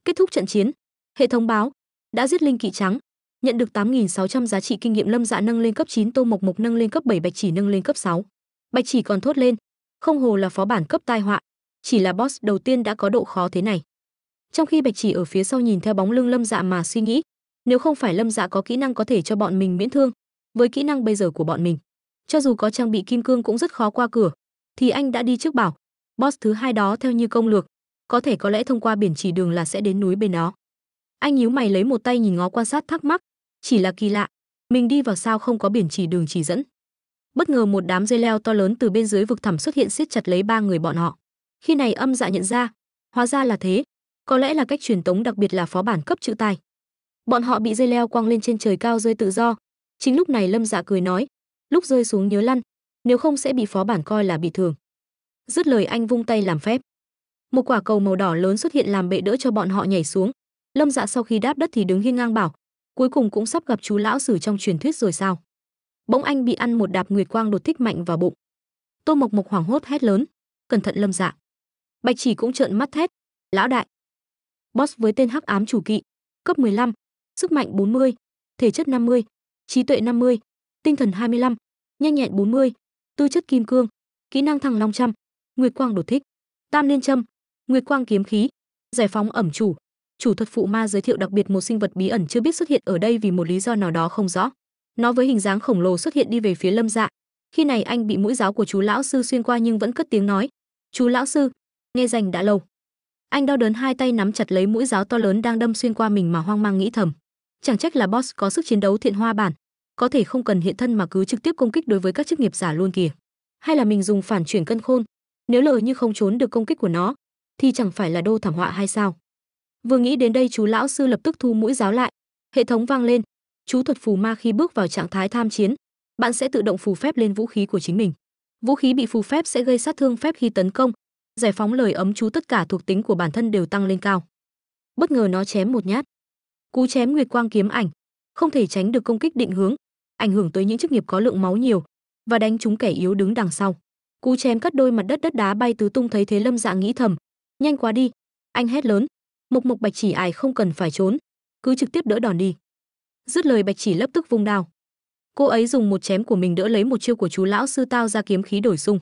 kết thúc trận chiến hệ thống báo đã giết linh kỵ trắng nhận được 8.600 giá trị kinh nghiệm lâm dạ nâng lên cấp 9 tô mộc mộc nâng lên cấp 7 bạch chỉ nâng lên cấp 6. Bạch chỉ còn thốt lên, không hồ là phó bản cấp tai họa, chỉ là boss đầu tiên đã có độ khó thế này trong khi bạch chỉ ở phía sau nhìn theo bóng lưng lâm dạ mà suy nghĩ nếu không phải lâm dạ có kỹ năng có thể cho bọn mình miễn thương với kỹ năng bây giờ của bọn mình cho dù có trang bị kim cương cũng rất khó qua cửa thì anh đã đi trước bảo boss thứ hai đó theo như công lược có thể có lẽ thông qua biển chỉ đường là sẽ đến núi bên đó anh nhíu mày lấy một tay nhìn ngó quan sát thắc mắc chỉ là kỳ lạ mình đi vào sao không có biển chỉ đường chỉ dẫn bất ngờ một đám dây leo to lớn từ bên dưới vực thẳm xuất hiện siết chặt lấy ba người bọn họ khi này âm dạ nhận ra hóa ra là thế có lẽ là cách truyền tống đặc biệt là phó bản cấp chữ tài bọn họ bị dây leo quăng lên trên trời cao rơi tự do chính lúc này lâm dạ cười nói lúc rơi xuống nhớ lăn nếu không sẽ bị phó bản coi là bị thường dứt lời anh vung tay làm phép một quả cầu màu đỏ lớn xuất hiện làm bệ đỡ cho bọn họ nhảy xuống lâm dạ sau khi đáp đất thì đứng hiên ngang bảo cuối cùng cũng sắp gặp chú lão sử trong truyền thuyết rồi sao bỗng anh bị ăn một đạp nguyệt quang đột thích mạnh vào bụng tô mộc mộc hoảng hốt hét lớn cẩn thận lâm dạ Bạch Chỉ cũng trợn mắt thét, "Lão đại!" Boss với tên Hắc Ám chủ kỵ, cấp 15, sức mạnh 40, thể chất 50, trí tuệ 50, tinh thần 25, nhanh nhẹn 40, tư chất kim cương, kỹ năng thăng long trăm, nguyệt quang đột thích, tam liên châm, nguyệt quang kiếm khí, giải phóng ẩm chủ, chủ thuật phụ ma giới thiệu đặc biệt một sinh vật bí ẩn chưa biết xuất hiện ở đây vì một lý do nào đó không rõ. Nó với hình dáng khổng lồ xuất hiện đi về phía Lâm Dạ. Khi này anh bị mũi giáo của chú lão sư xuyên qua nhưng vẫn cất tiếng nói: "Chú lão sư, nghe danh đã lâu anh đau đớn hai tay nắm chặt lấy mũi giáo to lớn đang đâm xuyên qua mình mà hoang mang nghĩ thầm chẳng trách là boss có sức chiến đấu thiện hoa bản có thể không cần hiện thân mà cứ trực tiếp công kích đối với các chức nghiệp giả luôn kìa hay là mình dùng phản chuyển cân khôn nếu lỡ như không trốn được công kích của nó thì chẳng phải là đô thảm họa hay sao vừa nghĩ đến đây chú lão sư lập tức thu mũi giáo lại hệ thống vang lên chú thuật phù ma khi bước vào trạng thái tham chiến bạn sẽ tự động phù phép lên vũ khí của chính mình vũ khí bị phù phép sẽ gây sát thương phép khi tấn công giải phóng lời ấm chú tất cả thuộc tính của bản thân đều tăng lên cao. Bất ngờ nó chém một nhát. Cú chém nguyệt quang kiếm ảnh, không thể tránh được công kích định hướng, ảnh hưởng tới những chức nghiệp có lượng máu nhiều và đánh trúng kẻ yếu đứng đằng sau. Cú chém cắt đôi mặt đất đất đá bay tứ tung thấy thế Lâm Dạ nghĩ thầm, nhanh quá đi, anh hét lớn, Mộc Mộc Bạch Chỉ ải không cần phải trốn, cứ trực tiếp đỡ đòn đi. Dứt lời Bạch Chỉ lập tức vung đao. Cô ấy dùng một chém của mình đỡ lấy một chiêu của chú lão sư tao ra kiếm khí đổi xung.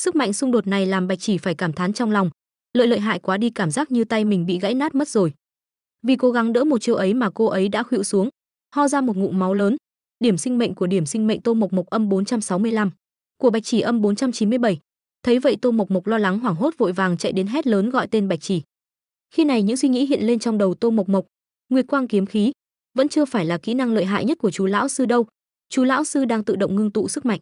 Sức mạnh xung đột này làm Bạch Chỉ phải cảm thán trong lòng, lợi lợi hại quá đi cảm giác như tay mình bị gãy nát mất rồi. Vì cố gắng đỡ một chiêu ấy mà cô ấy đã khuỵu xuống, ho ra một ngụm máu lớn. Điểm sinh mệnh của điểm sinh mệnh Tô Mộc Mộc âm 465, của Bạch Chỉ âm 497. Thấy vậy Tô Mộc Mộc lo lắng hoảng hốt vội vàng chạy đến hét lớn gọi tên Bạch Chỉ. Khi này những suy nghĩ hiện lên trong đầu Tô Mộc Mộc, Nguyệt Quang kiếm khí vẫn chưa phải là kỹ năng lợi hại nhất của chú lão sư đâu. Chú lão sư đang tự động ngưng tụ sức mạnh.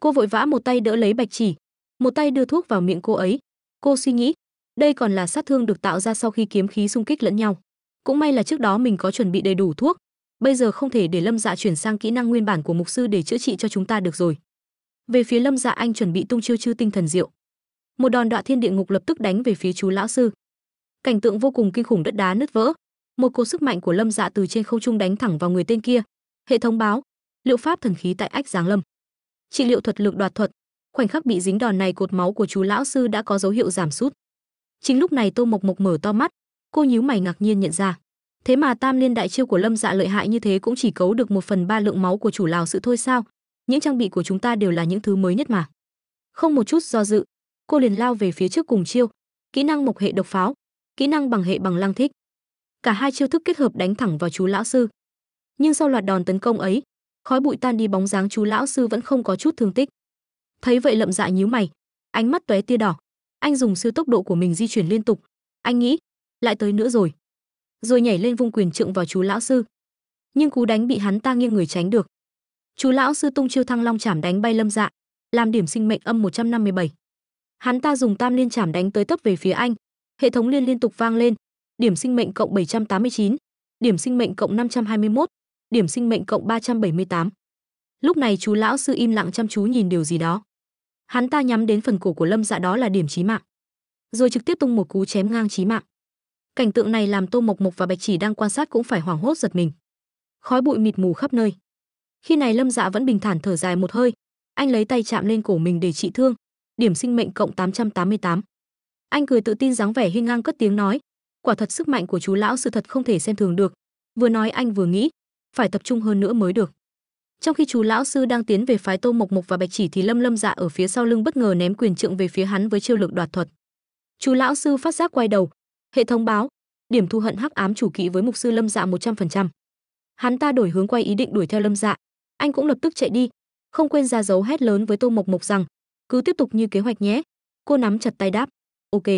Cô vội vã một tay đỡ lấy Bạch Chỉ, một tay đưa thuốc vào miệng cô ấy. Cô suy nghĩ, đây còn là sát thương được tạo ra sau khi kiếm khí xung kích lẫn nhau. Cũng may là trước đó mình có chuẩn bị đầy đủ thuốc, bây giờ không thể để Lâm Dạ chuyển sang kỹ năng nguyên bản của mục sư để chữa trị cho chúng ta được rồi. Về phía Lâm Dạ anh chuẩn bị tung chiêu chư tinh thần diệu. Một đòn đọa thiên địa ngục lập tức đánh về phía chú lão sư. Cảnh tượng vô cùng kinh khủng đất đá nứt vỡ, một cột sức mạnh của Lâm Dạ từ trên không trung đánh thẳng vào người tên kia. Hệ thống báo, liệu pháp thần khí tại ách giáng lâm. Trị liệu thuật lực đoạt thuật, khoảnh khắc bị dính đòn này cột máu của chú lão sư đã có dấu hiệu giảm sút chính lúc này tô mộc mộc mở to mắt cô nhíu mày ngạc nhiên nhận ra thế mà tam liên đại chiêu của lâm dạ lợi hại như thế cũng chỉ cấu được một phần ba lượng máu của chủ lào sự thôi sao những trang bị của chúng ta đều là những thứ mới nhất mà không một chút do dự cô liền lao về phía trước cùng chiêu kỹ năng mộc hệ độc pháo kỹ năng bằng hệ bằng lăng thích cả hai chiêu thức kết hợp đánh thẳng vào chú lão sư nhưng sau loạt đòn tấn công ấy khói bụi tan đi bóng dáng chú lão sư vẫn không có chút thương tích thấy vậy lậm dạ nhíu mày ánh mắt tóe tia đỏ anh dùng siêu tốc độ của mình di chuyển liên tục anh nghĩ lại tới nữa rồi rồi nhảy lên vung quyền trượng vào chú lão sư nhưng cú đánh bị hắn ta nghiêng người tránh được chú lão sư tung chiêu thăng long chảm đánh bay lâm dạ làm điểm sinh mệnh âm 157. hắn ta dùng tam liên chảm đánh tới tấp về phía anh hệ thống liên liên tục vang lên điểm sinh mệnh cộng 789, điểm sinh mệnh cộng 521, điểm sinh mệnh cộng 378. lúc này chú lão sư im lặng chăm chú nhìn điều gì đó Hắn ta nhắm đến phần cổ của Lâm Dạ đó là điểm chí mạng, rồi trực tiếp tung một cú chém ngang chí mạng. Cảnh tượng này làm Tô Mộc Mộc và Bạch Chỉ đang quan sát cũng phải hoảng hốt giật mình. Khói bụi mịt mù khắp nơi. Khi này Lâm Dạ vẫn bình thản thở dài một hơi, anh lấy tay chạm lên cổ mình để trị thương, điểm sinh mệnh cộng 888. Anh cười tự tin dáng vẻ hiên ngang cất tiếng nói, quả thật sức mạnh của chú lão sự thật không thể xem thường được. Vừa nói anh vừa nghĩ, phải tập trung hơn nữa mới được trong khi chú lão sư đang tiến về phái tô mộc mộc và bạch chỉ thì lâm lâm dạ ở phía sau lưng bất ngờ ném quyền trượng về phía hắn với chiêu lực đoạt thuật chú lão sư phát giác quay đầu hệ thống báo điểm thu hận hắc ám chủ kỵ với mục sư lâm dạ 100%. hắn ta đổi hướng quay ý định đuổi theo lâm dạ anh cũng lập tức chạy đi không quên ra dấu hét lớn với tô mộc mộc rằng cứ tiếp tục như kế hoạch nhé cô nắm chặt tay đáp ok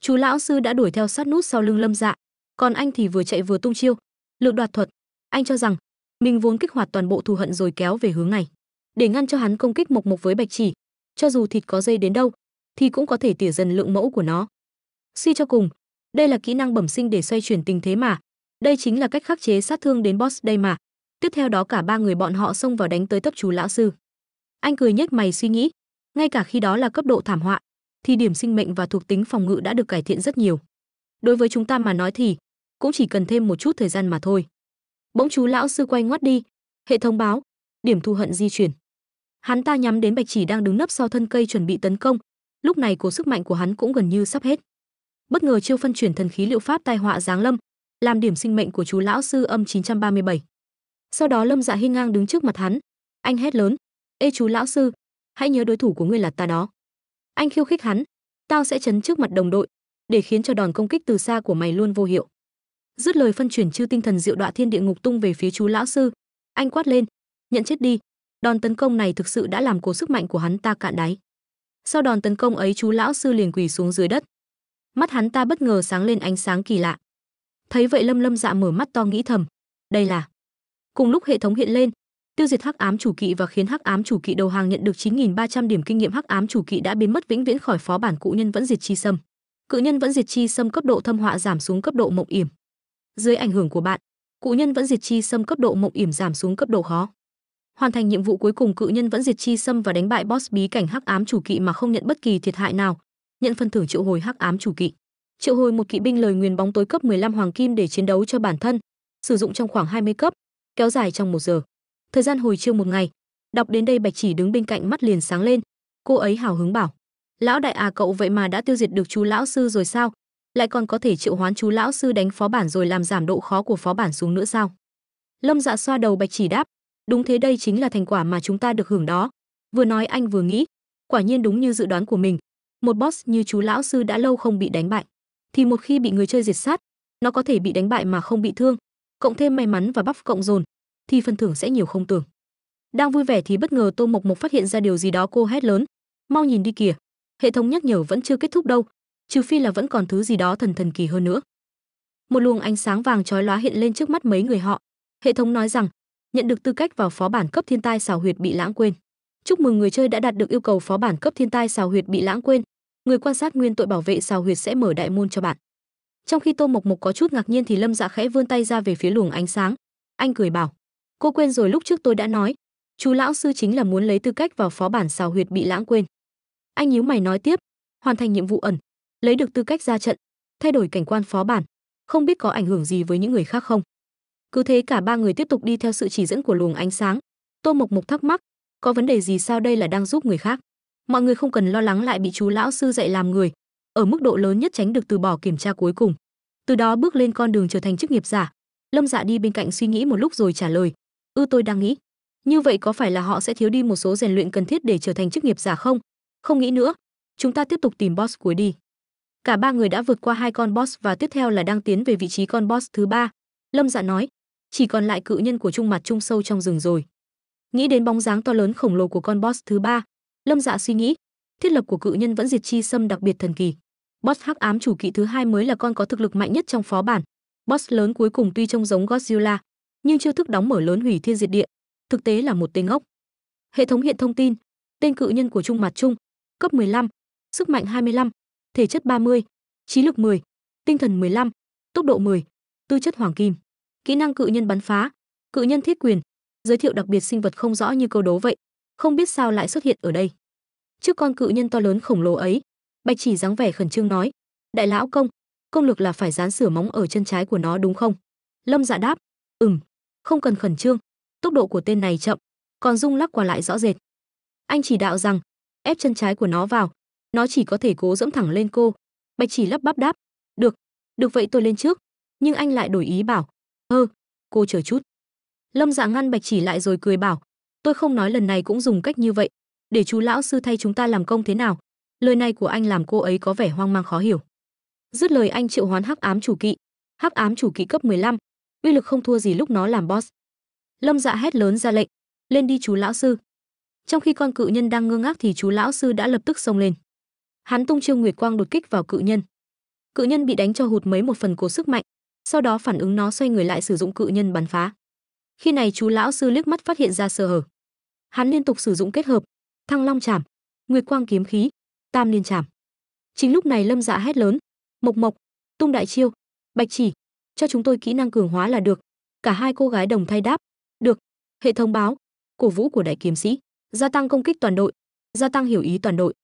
chú lão sư đã đuổi theo sát nút sau lưng lâm dạ còn anh thì vừa chạy vừa tung chiêu lượt đoạt thuật anh cho rằng mình vốn kích hoạt toàn bộ thù hận rồi kéo về hướng này để ngăn cho hắn công kích mộc mộc với bạch chỉ cho dù thịt có dây đến đâu thì cũng có thể tỉa dần lượng mẫu của nó suy cho cùng đây là kỹ năng bẩm sinh để xoay chuyển tình thế mà đây chính là cách khắc chế sát thương đến boss đây mà tiếp theo đó cả ba người bọn họ xông vào đánh tới tấp chú lão sư anh cười nhếch mày suy nghĩ ngay cả khi đó là cấp độ thảm họa thì điểm sinh mệnh và thuộc tính phòng ngự đã được cải thiện rất nhiều đối với chúng ta mà nói thì cũng chỉ cần thêm một chút thời gian mà thôi bỗng chú lão sư quay ngoắt đi hệ thống báo điểm thù hận di chuyển hắn ta nhắm đến bạch chỉ đang đứng nấp sau thân cây chuẩn bị tấn công lúc này cố sức mạnh của hắn cũng gần như sắp hết bất ngờ chiêu phân chuyển thần khí liệu pháp tai họa giáng lâm làm điểm sinh mệnh của chú lão sư âm 937. sau đó lâm dạ hiên ngang đứng trước mặt hắn anh hét lớn ê chú lão sư hãy nhớ đối thủ của ngươi là ta đó anh khiêu khích hắn tao sẽ chấn trước mặt đồng đội để khiến cho đòn công kích từ xa của mày luôn vô hiệu dứt lời phân chuyển chư tinh thần diệu đọa thiên địa ngục tung về phía chú lão sư anh quát lên nhận chết đi đòn tấn công này thực sự đã làm cố sức mạnh của hắn ta cạn đáy sau đòn tấn công ấy chú lão sư liền quỳ xuống dưới đất mắt hắn ta bất ngờ sáng lên ánh sáng kỳ lạ thấy vậy lâm lâm dạ mở mắt to nghĩ thầm đây là cùng lúc hệ thống hiện lên tiêu diệt hắc ám chủ kỵ và khiến hắc ám chủ kỵ đầu hàng nhận được 9.300 điểm kinh nghiệm hắc ám chủ kỵ đã biến mất vĩnh viễn khỏi phó bản cụ nhân vẫn diệt chi sâm cự nhân vẫn diệt chi sâm cấp độ thâm họa giảm xuống cấp độ mộng yểm dưới ảnh hưởng của bạn cự nhân vẫn diệt chi xâm cấp độ mộng yểm giảm xuống cấp độ khó hoàn thành nhiệm vụ cuối cùng cự nhân vẫn diệt chi xâm và đánh bại boss bí cảnh hắc ám chủ kỵ mà không nhận bất kỳ thiệt hại nào nhận phần thưởng triệu hồi hắc ám chủ kỵ triệu hồi một kỵ binh lời nguyền bóng tối cấp 15 hoàng kim để chiến đấu cho bản thân sử dụng trong khoảng 20 cấp kéo dài trong một giờ thời gian hồi chiêu một ngày đọc đến đây bạch chỉ đứng bên cạnh mắt liền sáng lên cô ấy hào hứng bảo lão đại à cậu vậy mà đã tiêu diệt được chú lão sư rồi sao lại còn có thể triệu hoán chú lão sư đánh phó bản rồi làm giảm độ khó của phó bản xuống nữa sao? Lâm Dạ xoa đầu Bạch Chỉ đáp, đúng thế đây chính là thành quả mà chúng ta được hưởng đó. Vừa nói anh vừa nghĩ, quả nhiên đúng như dự đoán của mình, một boss như chú lão sư đã lâu không bị đánh bại, thì một khi bị người chơi diệt sát, nó có thể bị đánh bại mà không bị thương, cộng thêm may mắn và bắp cộng dồn, thì phần thưởng sẽ nhiều không tưởng. Đang vui vẻ thì bất ngờ Tô Mộc Mộc phát hiện ra điều gì đó cô hét lớn, "Mau nhìn đi kìa, hệ thống nhắc nhở vẫn chưa kết thúc đâu, trừ phi là vẫn còn thứ gì đó thần thần kỳ hơn nữa. Một luồng ánh sáng vàng chói lóa hiện lên trước mắt mấy người họ. Hệ thống nói rằng, nhận được tư cách vào phó bản cấp thiên tai xảo huyệt bị lãng quên. Chúc mừng người chơi đã đạt được yêu cầu phó bản cấp thiên tai xảo huyệt bị lãng quên. Người quan sát nguyên tội bảo vệ xảo huyệt sẽ mở đại môn cho bạn. Trong khi Tô Mộc Mộc có chút ngạc nhiên thì Lâm Dạ khẽ vươn tay ra về phía luồng ánh sáng. Anh cười bảo, cô quên rồi lúc trước tôi đã nói, chú lão sư chính là muốn lấy tư cách vào phó bản xào huyệt bị lãng quên. Anh nhíu mày nói tiếp, hoàn thành nhiệm vụ ẩn, lấy được tư cách ra trận, thay đổi cảnh quan phó bản, không biết có ảnh hưởng gì với những người khác không. Cứ thế cả ba người tiếp tục đi theo sự chỉ dẫn của luồng ánh sáng. Tô Mộc Mộc thắc mắc, có vấn đề gì sao đây là đang giúp người khác? Mọi người không cần lo lắng lại bị chú lão sư dạy làm người, ở mức độ lớn nhất tránh được từ bỏ kiểm tra cuối cùng. Từ đó bước lên con đường trở thành chức nghiệp giả. Lâm Dạ đi bên cạnh suy nghĩ một lúc rồi trả lời, "Ư tôi đang nghĩ, như vậy có phải là họ sẽ thiếu đi một số rèn luyện cần thiết để trở thành chức nghiệp giả không? Không nghĩ nữa, chúng ta tiếp tục tìm boss cuối đi. Cả ba người đã vượt qua hai con boss và tiếp theo là đang tiến về vị trí con boss thứ ba. Lâm Dạ nói, chỉ còn lại cự nhân của trung mặt trung sâu trong rừng rồi. Nghĩ đến bóng dáng to lớn khổng lồ của con boss thứ ba, Lâm Dạ suy nghĩ, thiết lập của cự nhân vẫn diệt chi xâm đặc biệt thần kỳ. Boss hắc ám chủ kỵ thứ hai mới là con có thực lực mạnh nhất trong phó bản. Boss lớn cuối cùng tuy trông giống Godzilla, nhưng chưa thức đóng mở lớn hủy thiên diệt địa, thực tế là một tên ngốc. Hệ thống hiện thông tin, tên cự nhân của trung mặt trung, cấp 15, sức mạnh 25, thể chất 30, trí lực 10, tinh thần 15, tốc độ 10, tư chất hoàng kim. Kỹ năng cự nhân bắn phá, cự nhân thiết quyền, giới thiệu đặc biệt sinh vật không rõ như câu đố vậy, không biết sao lại xuất hiện ở đây. Trước con cự nhân to lớn khổng lồ ấy, Bạch Chỉ dáng vẻ khẩn trương nói: "Đại lão công, công lực là phải dán sửa móng ở chân trái của nó đúng không?" Lâm Dạ đáp: "Ừm, không cần khẩn trương, tốc độ của tên này chậm, còn rung lắc qua lại rõ rệt." Anh chỉ đạo rằng, ép chân trái của nó vào, nó chỉ có thể cố dẫm thẳng lên cô bạch chỉ lắp bắp đáp được được vậy tôi lên trước nhưng anh lại đổi ý bảo ơ cô chờ chút lâm dạ ngăn bạch chỉ lại rồi cười bảo tôi không nói lần này cũng dùng cách như vậy để chú lão sư thay chúng ta làm công thế nào lời này của anh làm cô ấy có vẻ hoang mang khó hiểu dứt lời anh triệu hoán hắc ám chủ kỵ hắc ám chủ kỵ cấp 15, uy lực không thua gì lúc nó làm boss lâm dạ hét lớn ra lệnh lên đi chú lão sư trong khi con cự nhân đang ngơ ngác thì chú lão sư đã lập tức xông lên hắn tung chiêu nguyệt quang đột kích vào cự nhân cự nhân bị đánh cho hụt mấy một phần của sức mạnh sau đó phản ứng nó xoay người lại sử dụng cự nhân bắn phá khi này chú lão sư liếc mắt phát hiện ra sơ hở hắn liên tục sử dụng kết hợp thăng long chảm nguyệt quang kiếm khí tam liên chảm chính lúc này lâm dạ hét lớn mộc mộc tung đại chiêu bạch chỉ cho chúng tôi kỹ năng cường hóa là được cả hai cô gái đồng thay đáp được hệ thống báo cổ vũ của đại kiếm sĩ gia tăng công kích toàn đội gia tăng hiểu ý toàn đội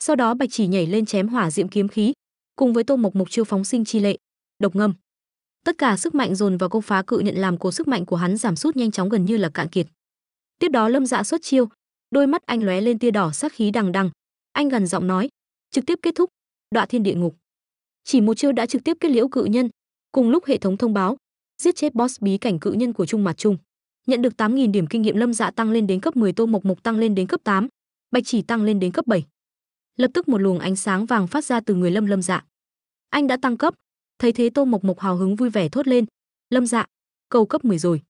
sau đó bạch chỉ nhảy lên chém hỏa diễm kiếm khí cùng với tô mộc mộc chiêu phóng sinh chi lệ độc ngâm tất cả sức mạnh dồn vào công phá cự nhận làm cố sức mạnh của hắn giảm sút nhanh chóng gần như là cạn kiệt tiếp đó lâm dạ xuất chiêu đôi mắt anh lóe lên tia đỏ sắc khí đằng đằng anh gần giọng nói trực tiếp kết thúc đọa thiên địa ngục chỉ một chiêu đã trực tiếp kết liễu cự nhân cùng lúc hệ thống thông báo giết chết boss bí cảnh cự nhân của trung mặt trung nhận được 8.000 điểm kinh nghiệm lâm dạ tăng lên đến cấp 10 tô mộc mộc tăng lên đến cấp 8, bạch chỉ tăng lên đến cấp 7 lập tức một luồng ánh sáng vàng phát ra từ người lâm lâm dạ anh đã tăng cấp thấy thế tô mộc mộc hào hứng vui vẻ thốt lên lâm dạ cầu cấp 10 rồi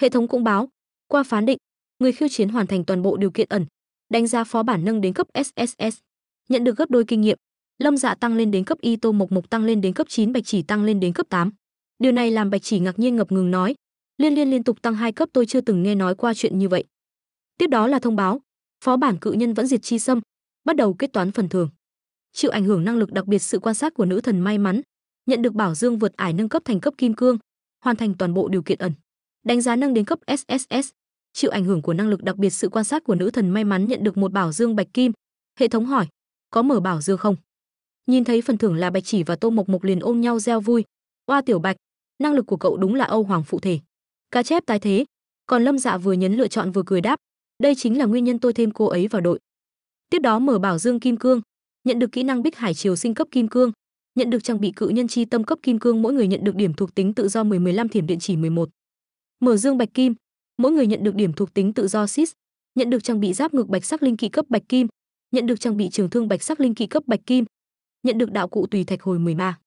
hệ thống cũng báo qua phán định người khiêu chiến hoàn thành toàn bộ điều kiện ẩn đánh giá phó bản nâng đến cấp sss nhận được gấp đôi kinh nghiệm lâm dạ tăng lên đến cấp y tô mộc mộc tăng lên đến cấp 9 bạch chỉ tăng lên đến cấp 8. điều này làm bạch chỉ ngạc nhiên ngập ngừng nói liên liên liên tục tăng hai cấp tôi chưa từng nghe nói qua chuyện như vậy tiếp đó là thông báo phó bản cự nhân vẫn diệt chi xâm bắt đầu kết toán phần thưởng. Chịu ảnh hưởng năng lực đặc biệt sự quan sát của nữ thần may mắn, nhận được bảo dương vượt ải nâng cấp thành cấp kim cương, hoàn thành toàn bộ điều kiện ẩn. Đánh giá nâng đến cấp SSS, chịu ảnh hưởng của năng lực đặc biệt sự quan sát của nữ thần may mắn nhận được một bảo dương bạch kim. Hệ thống hỏi, có mở bảo dương không? Nhìn thấy phần thưởng là Bạch Chỉ và Tô Mộc Mộc liền ôm nhau reo vui. Oa tiểu Bạch, năng lực của cậu đúng là Âu Hoàng phụ thể. Cá chép tái thế. Còn Lâm Dạ vừa nhấn lựa chọn vừa cười đáp, đây chính là nguyên nhân tôi thêm cô ấy vào đội. Tiếp đó mở bảo dương kim cương, nhận được kỹ năng Bích Hải Triều sinh cấp kim cương, nhận được trang bị cự nhân chi tâm cấp kim cương mỗi người nhận được điểm thuộc tính tự do 10 15 thiểm điện chỉ 11. Mở dương bạch kim, mỗi người nhận được điểm thuộc tính tự do sis, nhận được trang bị giáp ngực bạch sắc linh kỵ cấp bạch kim, nhận được trang bị trường thương bạch sắc linh kỵ cấp bạch kim, nhận được đạo cụ tùy thạch hồi 10 ma.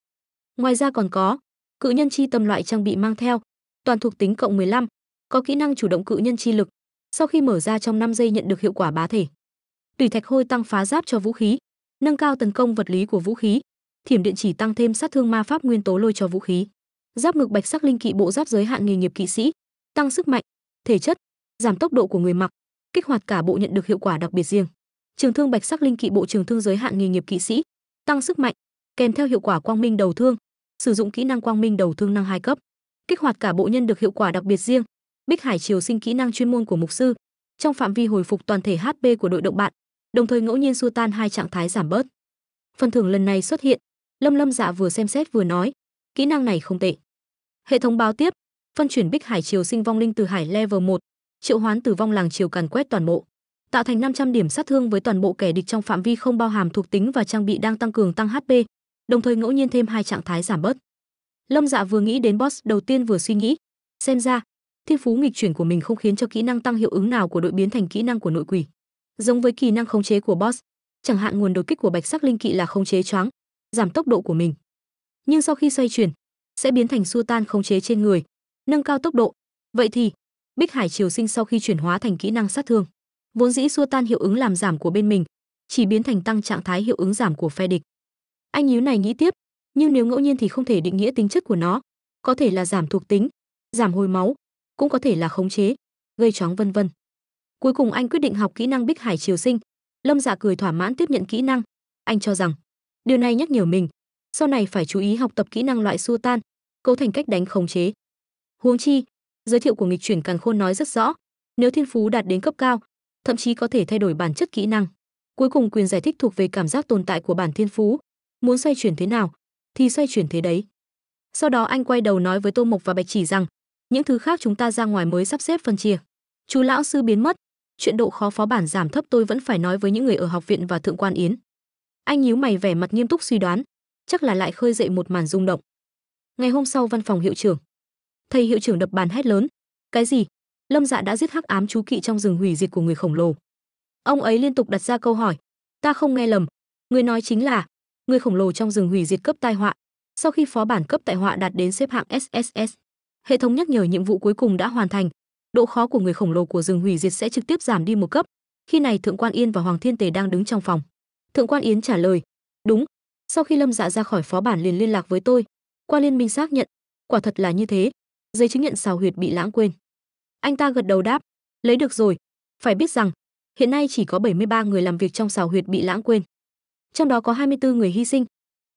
Ngoài ra còn có cự nhân chi tâm loại trang bị mang theo, toàn thuộc tính cộng 15, có kỹ năng chủ động cự nhân chi lực, sau khi mở ra trong 5 giây nhận được hiệu quả bá thể. Tùy thạch hôi tăng phá giáp cho vũ khí, nâng cao tấn công vật lý của vũ khí, thiểm điện chỉ tăng thêm sát thương ma pháp nguyên tố lôi cho vũ khí. Giáp ngực bạch sắc linh kỵ bộ giáp giới hạn nghề nghiệp kỵ sĩ, tăng sức mạnh, thể chất, giảm tốc độ của người mặc, kích hoạt cả bộ nhận được hiệu quả đặc biệt riêng. Trường thương bạch sắc linh kỵ bộ trường thương giới hạn nghề nghiệp kỵ sĩ, tăng sức mạnh, kèm theo hiệu quả quang minh đầu thương, sử dụng kỹ năng quang minh đầu thương năng hai cấp, kích hoạt cả bộ nhân được hiệu quả đặc biệt riêng. Bích Hải Triều sinh kỹ năng chuyên môn của mục sư, trong phạm vi hồi phục toàn thể HP của đội động bạn, đồng thời ngẫu nhiên xua tan hai trạng thái giảm bớt. Phần thưởng lần này xuất hiện, Lâm Lâm Dạ vừa xem xét vừa nói, kỹ năng này không tệ. Hệ thống báo tiếp, phân chuyển Bích Hải Triều Sinh Vong Linh từ hải level 1, triệu hoán tử vong làng triều càn quét toàn bộ, tạo thành 500 điểm sát thương với toàn bộ kẻ địch trong phạm vi không bao hàm thuộc tính và trang bị đang tăng cường tăng HP, đồng thời ngẫu nhiên thêm hai trạng thái giảm bớt. Lâm Dạ vừa nghĩ đến boss đầu tiên vừa suy nghĩ, xem ra, thiên phú nghịch chuyển của mình không khiến cho kỹ năng tăng hiệu ứng nào của đội biến thành kỹ năng của nội quỷ giống với kỹ năng khống chế của boss chẳng hạn nguồn đột kích của bạch sắc linh kỵ là khống chế choáng giảm tốc độ của mình nhưng sau khi xoay chuyển sẽ biến thành xua tan khống chế trên người nâng cao tốc độ vậy thì bích hải triều sinh sau khi chuyển hóa thành kỹ năng sát thương vốn dĩ xua tan hiệu ứng làm giảm của bên mình chỉ biến thành tăng trạng thái hiệu ứng giảm của phe địch anh nhíu này nghĩ tiếp nhưng nếu ngẫu nhiên thì không thể định nghĩa tính chất của nó có thể là giảm thuộc tính giảm hồi máu cũng có thể là khống chế gây choáng vân vân Cuối cùng anh quyết định học kỹ năng Bích Hải Triều Sinh. Lâm Dạ cười thỏa mãn tiếp nhận kỹ năng. Anh cho rằng điều này nhắc nhở mình, sau này phải chú ý học tập kỹ năng loại xua tan, cấu thành cách đánh khống chế. Huống chi, giới thiệu của nghịch chuyển càng khôn nói rất rõ, nếu thiên phú đạt đến cấp cao, thậm chí có thể thay đổi bản chất kỹ năng. Cuối cùng quyền giải thích thuộc về cảm giác tồn tại của bản thiên phú, muốn xoay chuyển thế nào thì xoay chuyển thế đấy. Sau đó anh quay đầu nói với Tô Mộc và Bạch Chỉ rằng, những thứ khác chúng ta ra ngoài mới sắp xếp phân chia. Chú lão sư biến mất, chuyện độ khó phó bản giảm thấp tôi vẫn phải nói với những người ở học viện và thượng quan yến anh nhíu mày vẻ mặt nghiêm túc suy đoán chắc là lại khơi dậy một màn rung động ngày hôm sau văn phòng hiệu trưởng thầy hiệu trưởng đập bàn hét lớn cái gì lâm dạ đã giết hắc ám chú kỵ trong rừng hủy diệt của người khổng lồ ông ấy liên tục đặt ra câu hỏi ta không nghe lầm người nói chính là người khổng lồ trong rừng hủy diệt cấp tai họa sau khi phó bản cấp tại họa đạt đến xếp hạng sss hệ thống nhắc nhở nhiệm vụ cuối cùng đã hoàn thành độ khó của người khổng lồ của rừng hủy diệt sẽ trực tiếp giảm đi một cấp khi này thượng quan yên và hoàng thiên tề đang đứng trong phòng thượng quan yến trả lời đúng sau khi lâm dạ ra khỏi phó bản liền liên lạc với tôi qua liên minh xác nhận quả thật là như thế giấy chứng nhận xào huyệt bị lãng quên anh ta gật đầu đáp lấy được rồi phải biết rằng hiện nay chỉ có 73 người làm việc trong xào huyệt bị lãng quên trong đó có 24 người hy sinh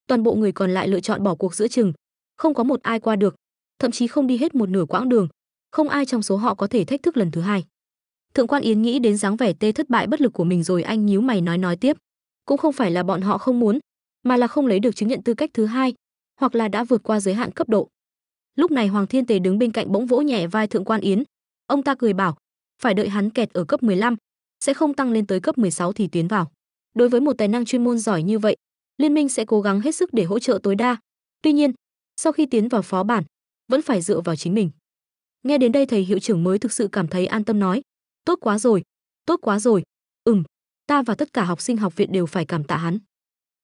toàn bộ người còn lại lựa chọn bỏ cuộc giữa chừng không có một ai qua được thậm chí không đi hết một nửa quãng đường không ai trong số họ có thể thách thức lần thứ hai thượng quan yến nghĩ đến dáng vẻ tê thất bại bất lực của mình rồi anh nhíu mày nói nói tiếp cũng không phải là bọn họ không muốn mà là không lấy được chứng nhận tư cách thứ hai hoặc là đã vượt qua giới hạn cấp độ lúc này hoàng thiên tề đứng bên cạnh bỗng vỗ nhẹ vai thượng quan yến ông ta cười bảo phải đợi hắn kẹt ở cấp 15, sẽ không tăng lên tới cấp 16 thì tiến vào đối với một tài năng chuyên môn giỏi như vậy liên minh sẽ cố gắng hết sức để hỗ trợ tối đa tuy nhiên sau khi tiến vào phó bản vẫn phải dựa vào chính mình Nghe đến đây thầy hiệu trưởng mới thực sự cảm thấy an tâm nói, tốt quá rồi, tốt quá rồi. Ừm, ta và tất cả học sinh học viện đều phải cảm tạ hắn.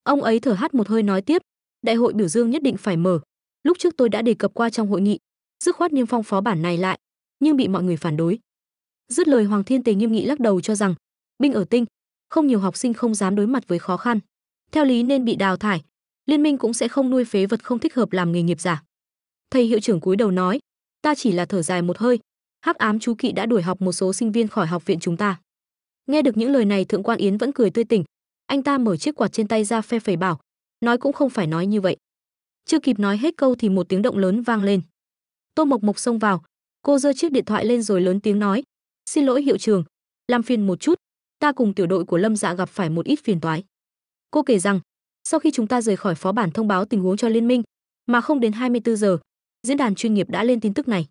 Ông ấy thở hắt một hơi nói tiếp, đại hội biểu dương nhất định phải mở. Lúc trước tôi đã đề cập qua trong hội nghị, dứt khoát niêm phong phó bản này lại, nhưng bị mọi người phản đối. Dứt lời Hoàng Thiên Tề nghiêm nghị lắc đầu cho rằng, binh ở tinh, không nhiều học sinh không dám đối mặt với khó khăn, theo lý nên bị đào thải, liên minh cũng sẽ không nuôi phế vật không thích hợp làm nghề nghiệp giả. Thầy hiệu trưởng cúi đầu nói, ta chỉ là thở dài một hơi hắc ám chú kỵ đã đuổi học một số sinh viên khỏi học viện chúng ta nghe được những lời này thượng quan yến vẫn cười tươi tỉnh anh ta mở chiếc quạt trên tay ra phe phẩy bảo nói cũng không phải nói như vậy chưa kịp nói hết câu thì một tiếng động lớn vang lên tô mộc mộc xông vào cô giơ chiếc điện thoại lên rồi lớn tiếng nói xin lỗi hiệu trường làm phiền một chút ta cùng tiểu đội của lâm dạ gặp phải một ít phiền toái cô kể rằng sau khi chúng ta rời khỏi phó bản thông báo tình huống cho liên minh mà không đến 24 giờ Diễn đàn chuyên nghiệp đã lên tin tức này.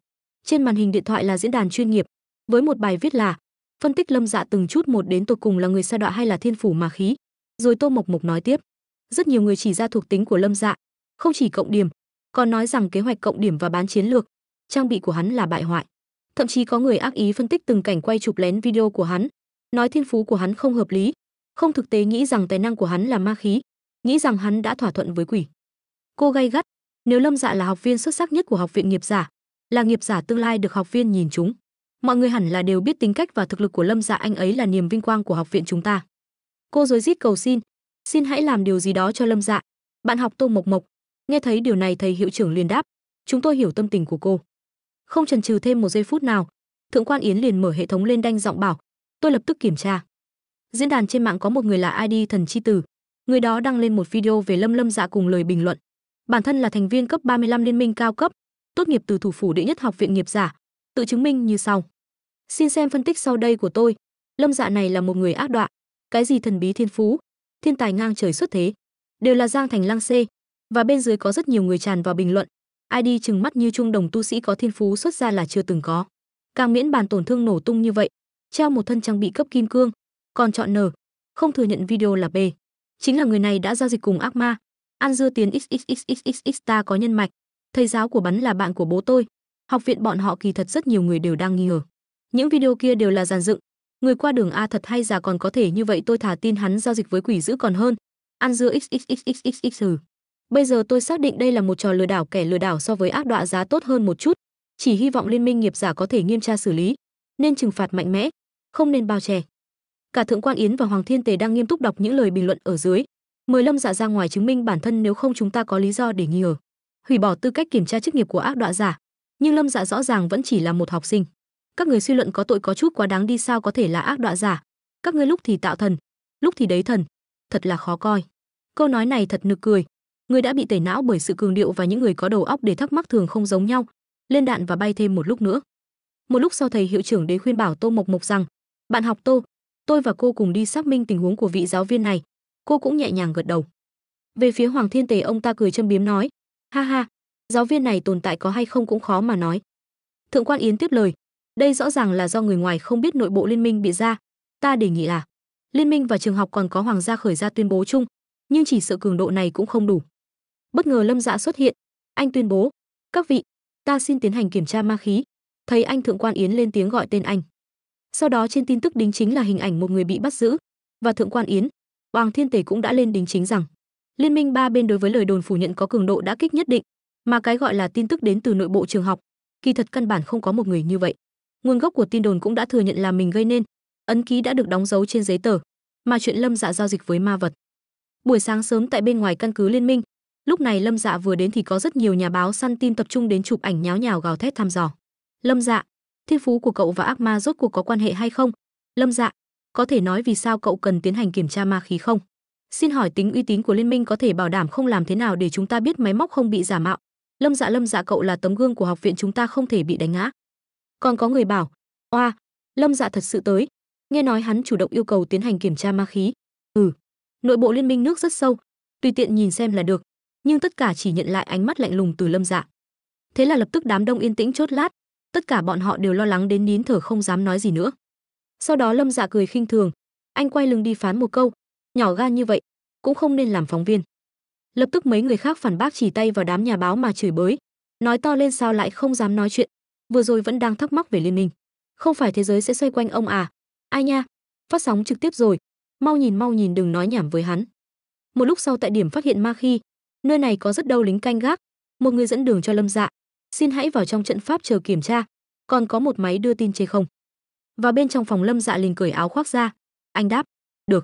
Trên màn hình điện thoại là diễn đàn chuyên nghiệp, với một bài viết là phân tích Lâm Dạ từng chút một đến tột cùng là người sa đọa hay là thiên phủ mà khí. Rồi Tô Mộc Mộc nói tiếp, rất nhiều người chỉ ra thuộc tính của Lâm Dạ, không chỉ cộng điểm, còn nói rằng kế hoạch cộng điểm và bán chiến lược, trang bị của hắn là bại hoại. Thậm chí có người ác ý phân tích từng cảnh quay chụp lén video của hắn, nói thiên phú của hắn không hợp lý, không thực tế nghĩ rằng tài năng của hắn là ma khí, nghĩ rằng hắn đã thỏa thuận với quỷ. Cô gay gắt, nếu Lâm Dạ là học viên xuất sắc nhất của học viện nghiệp giả, là nghiệp giả tương lai được học viên nhìn chúng, mọi người hẳn là đều biết tính cách và thực lực của Lâm Dạ anh ấy là niềm vinh quang của học viện chúng ta. Cô rối rít cầu xin, xin hãy làm điều gì đó cho Lâm Dạ. Bạn học Tô Mộc Mộc, nghe thấy điều này thầy hiệu trưởng liền đáp, chúng tôi hiểu tâm tình của cô. Không chần chừ thêm một giây phút nào, Thượng quan Yến liền mở hệ thống lên đanh giọng bảo, tôi lập tức kiểm tra. Diễn đàn trên mạng có một người là ID thần chi tử, người đó đăng lên một video về Lâm Lâm Dạ cùng lời bình luận, bản thân là thành viên cấp 35 liên minh cao cấp, tốt nghiệp từ thủ phủ đệ nhất học viện nghiệp giả, tự chứng minh như sau. Xin xem phân tích sau đây của tôi. Lâm Dạ này là một người ác đoạ, cái gì thần bí thiên phú, thiên tài ngang trời xuất thế, đều là Giang Thành Lăng C, và bên dưới có rất nhiều người tràn vào bình luận, id chừng mắt như trung đồng tu sĩ có thiên phú xuất ra là chưa từng có. Càng miễn bàn tổn thương nổ tung như vậy, treo một thân trang bị cấp kim cương, còn chọn nở không thừa nhận video là B. Chính là người này đã giao dịch cùng ác ma, An Dư Tiến xxxxxx ta có nhân mạch, thầy giáo của bắn là bạn của bố tôi. Học viện bọn họ kỳ thật rất nhiều người đều đang nghi ngờ. Những video kia đều là giàn dựng. Người qua đường A thật hay già còn có thể như vậy tôi thả tin hắn giao dịch với quỷ dữ còn hơn. An Dư xxxxxx hừ. Bây giờ tôi xác định đây là một trò lừa đảo kẻ lừa đảo so với ác đọa giá tốt hơn một chút. Chỉ hy vọng liên minh nghiệp giả có thể nghiêm tra xử lý, nên trừng phạt mạnh mẽ, không nên bao che. Cả Thượng quan Yến và Hoàng Thiên Tề đang nghiêm túc đọc những lời bình luận ở dưới, mời lâm dạ ra ngoài chứng minh bản thân nếu không chúng ta có lý do để nghi ngờ hủy bỏ tư cách kiểm tra chức nghiệp của ác đọa giả nhưng lâm dạ rõ ràng vẫn chỉ là một học sinh các người suy luận có tội có chút quá đáng đi sao có thể là ác đọa giả các ngươi lúc thì tạo thần lúc thì đấy thần thật là khó coi câu nói này thật nực cười người đã bị tẩy não bởi sự cường điệu và những người có đầu óc để thắc mắc thường không giống nhau lên đạn và bay thêm một lúc nữa một lúc sau thầy hiệu trưởng đến khuyên bảo tô mộc mộc rằng bạn học tô tôi và cô cùng đi xác minh tình huống của vị giáo viên này cô cũng nhẹ nhàng gật đầu về phía hoàng thiên tề ông ta cười châm biếm nói ha ha giáo viên này tồn tại có hay không cũng khó mà nói thượng quan yến tiếp lời đây rõ ràng là do người ngoài không biết nội bộ liên minh bị ra ta đề nghị là liên minh và trường học còn có hoàng gia khởi ra tuyên bố chung nhưng chỉ sự cường độ này cũng không đủ bất ngờ lâm dạ xuất hiện anh tuyên bố các vị ta xin tiến hành kiểm tra ma khí thấy anh thượng quan yến lên tiếng gọi tên anh sau đó trên tin tức đính chính là hình ảnh một người bị bắt giữ và thượng quan yến Hoàng Thiên Tề cũng đã lên đính chính rằng liên minh ba bên đối với lời đồn phủ nhận có cường độ đã kích nhất định, mà cái gọi là tin tức đến từ nội bộ trường học, kỳ thật căn bản không có một người như vậy. Nguồn gốc của tin đồn cũng đã thừa nhận là mình gây nên, ấn ký đã được đóng dấu trên giấy tờ, mà chuyện Lâm Dạ giao dịch với ma vật. Buổi sáng sớm tại bên ngoài căn cứ liên minh, lúc này Lâm Dạ vừa đến thì có rất nhiều nhà báo săn tin tập trung đến chụp ảnh nháo nhào gào thét thăm dò. Lâm Dạ, thiên phú của cậu và ác ma rốt cuộc có quan hệ hay không? Lâm Dạ, có thể nói vì sao cậu cần tiến hành kiểm tra ma khí không? Xin hỏi tính uy tín của liên minh có thể bảo đảm không làm thế nào để chúng ta biết máy móc không bị giả mạo? Lâm Dạ Lâm Dạ cậu là tấm gương của học viện chúng ta không thể bị đánh ngã. Còn có người bảo, oa, Lâm Dạ thật sự tới. Nghe nói hắn chủ động yêu cầu tiến hành kiểm tra ma khí. Ừ, nội bộ liên minh nước rất sâu, tùy tiện nhìn xem là được, nhưng tất cả chỉ nhận lại ánh mắt lạnh lùng từ Lâm Dạ. Thế là lập tức đám đông yên tĩnh chốt lát, tất cả bọn họ đều lo lắng đến nín thở không dám nói gì nữa. Sau đó Lâm Dạ cười khinh thường, anh quay lưng đi phán một câu, nhỏ gan như vậy, cũng không nên làm phóng viên. Lập tức mấy người khác phản bác chỉ tay vào đám nhà báo mà chửi bới, nói to lên sao lại không dám nói chuyện, vừa rồi vẫn đang thắc mắc về liên minh. Không phải thế giới sẽ xoay quanh ông à? Ai nha, phát sóng trực tiếp rồi, mau nhìn mau nhìn đừng nói nhảm với hắn. Một lúc sau tại điểm phát hiện ma khi, nơi này có rất đâu lính canh gác, một người dẫn đường cho Lâm Dạ, xin hãy vào trong trận pháp chờ kiểm tra, còn có một máy đưa tin chê không. Vào bên trong phòng Lâm Dạ liền cởi áo khoác ra, anh đáp, "Được."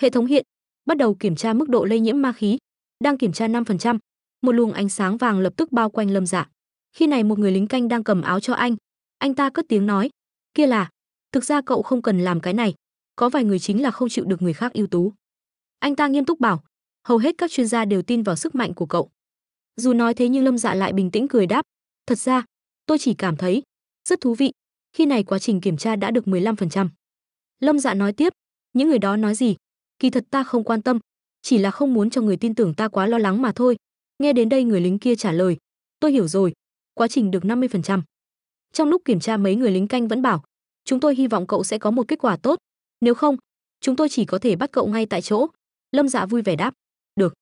Hệ thống hiện, bắt đầu kiểm tra mức độ lây nhiễm ma khí, đang kiểm tra 5%, một luồng ánh sáng vàng lập tức bao quanh Lâm Dạ. Khi này một người lính canh đang cầm áo cho anh, anh ta cất tiếng nói, "Kia là, thực ra cậu không cần làm cái này, có vài người chính là không chịu được người khác ưu tú." Anh ta nghiêm túc bảo, "Hầu hết các chuyên gia đều tin vào sức mạnh của cậu." Dù nói thế nhưng Lâm Dạ lại bình tĩnh cười đáp, "Thật ra, tôi chỉ cảm thấy rất thú vị, khi này quá trình kiểm tra đã được 15%. Lâm Dạ nói tiếp, những người đó nói gì? Kỳ thật ta không quan tâm, chỉ là không muốn cho người tin tưởng ta quá lo lắng mà thôi. Nghe đến đây người lính kia trả lời, tôi hiểu rồi, quá trình được 50%. Trong lúc kiểm tra mấy người lính canh vẫn bảo, chúng tôi hy vọng cậu sẽ có một kết quả tốt, nếu không, chúng tôi chỉ có thể bắt cậu ngay tại chỗ. Lâm Dạ vui vẻ đáp, được.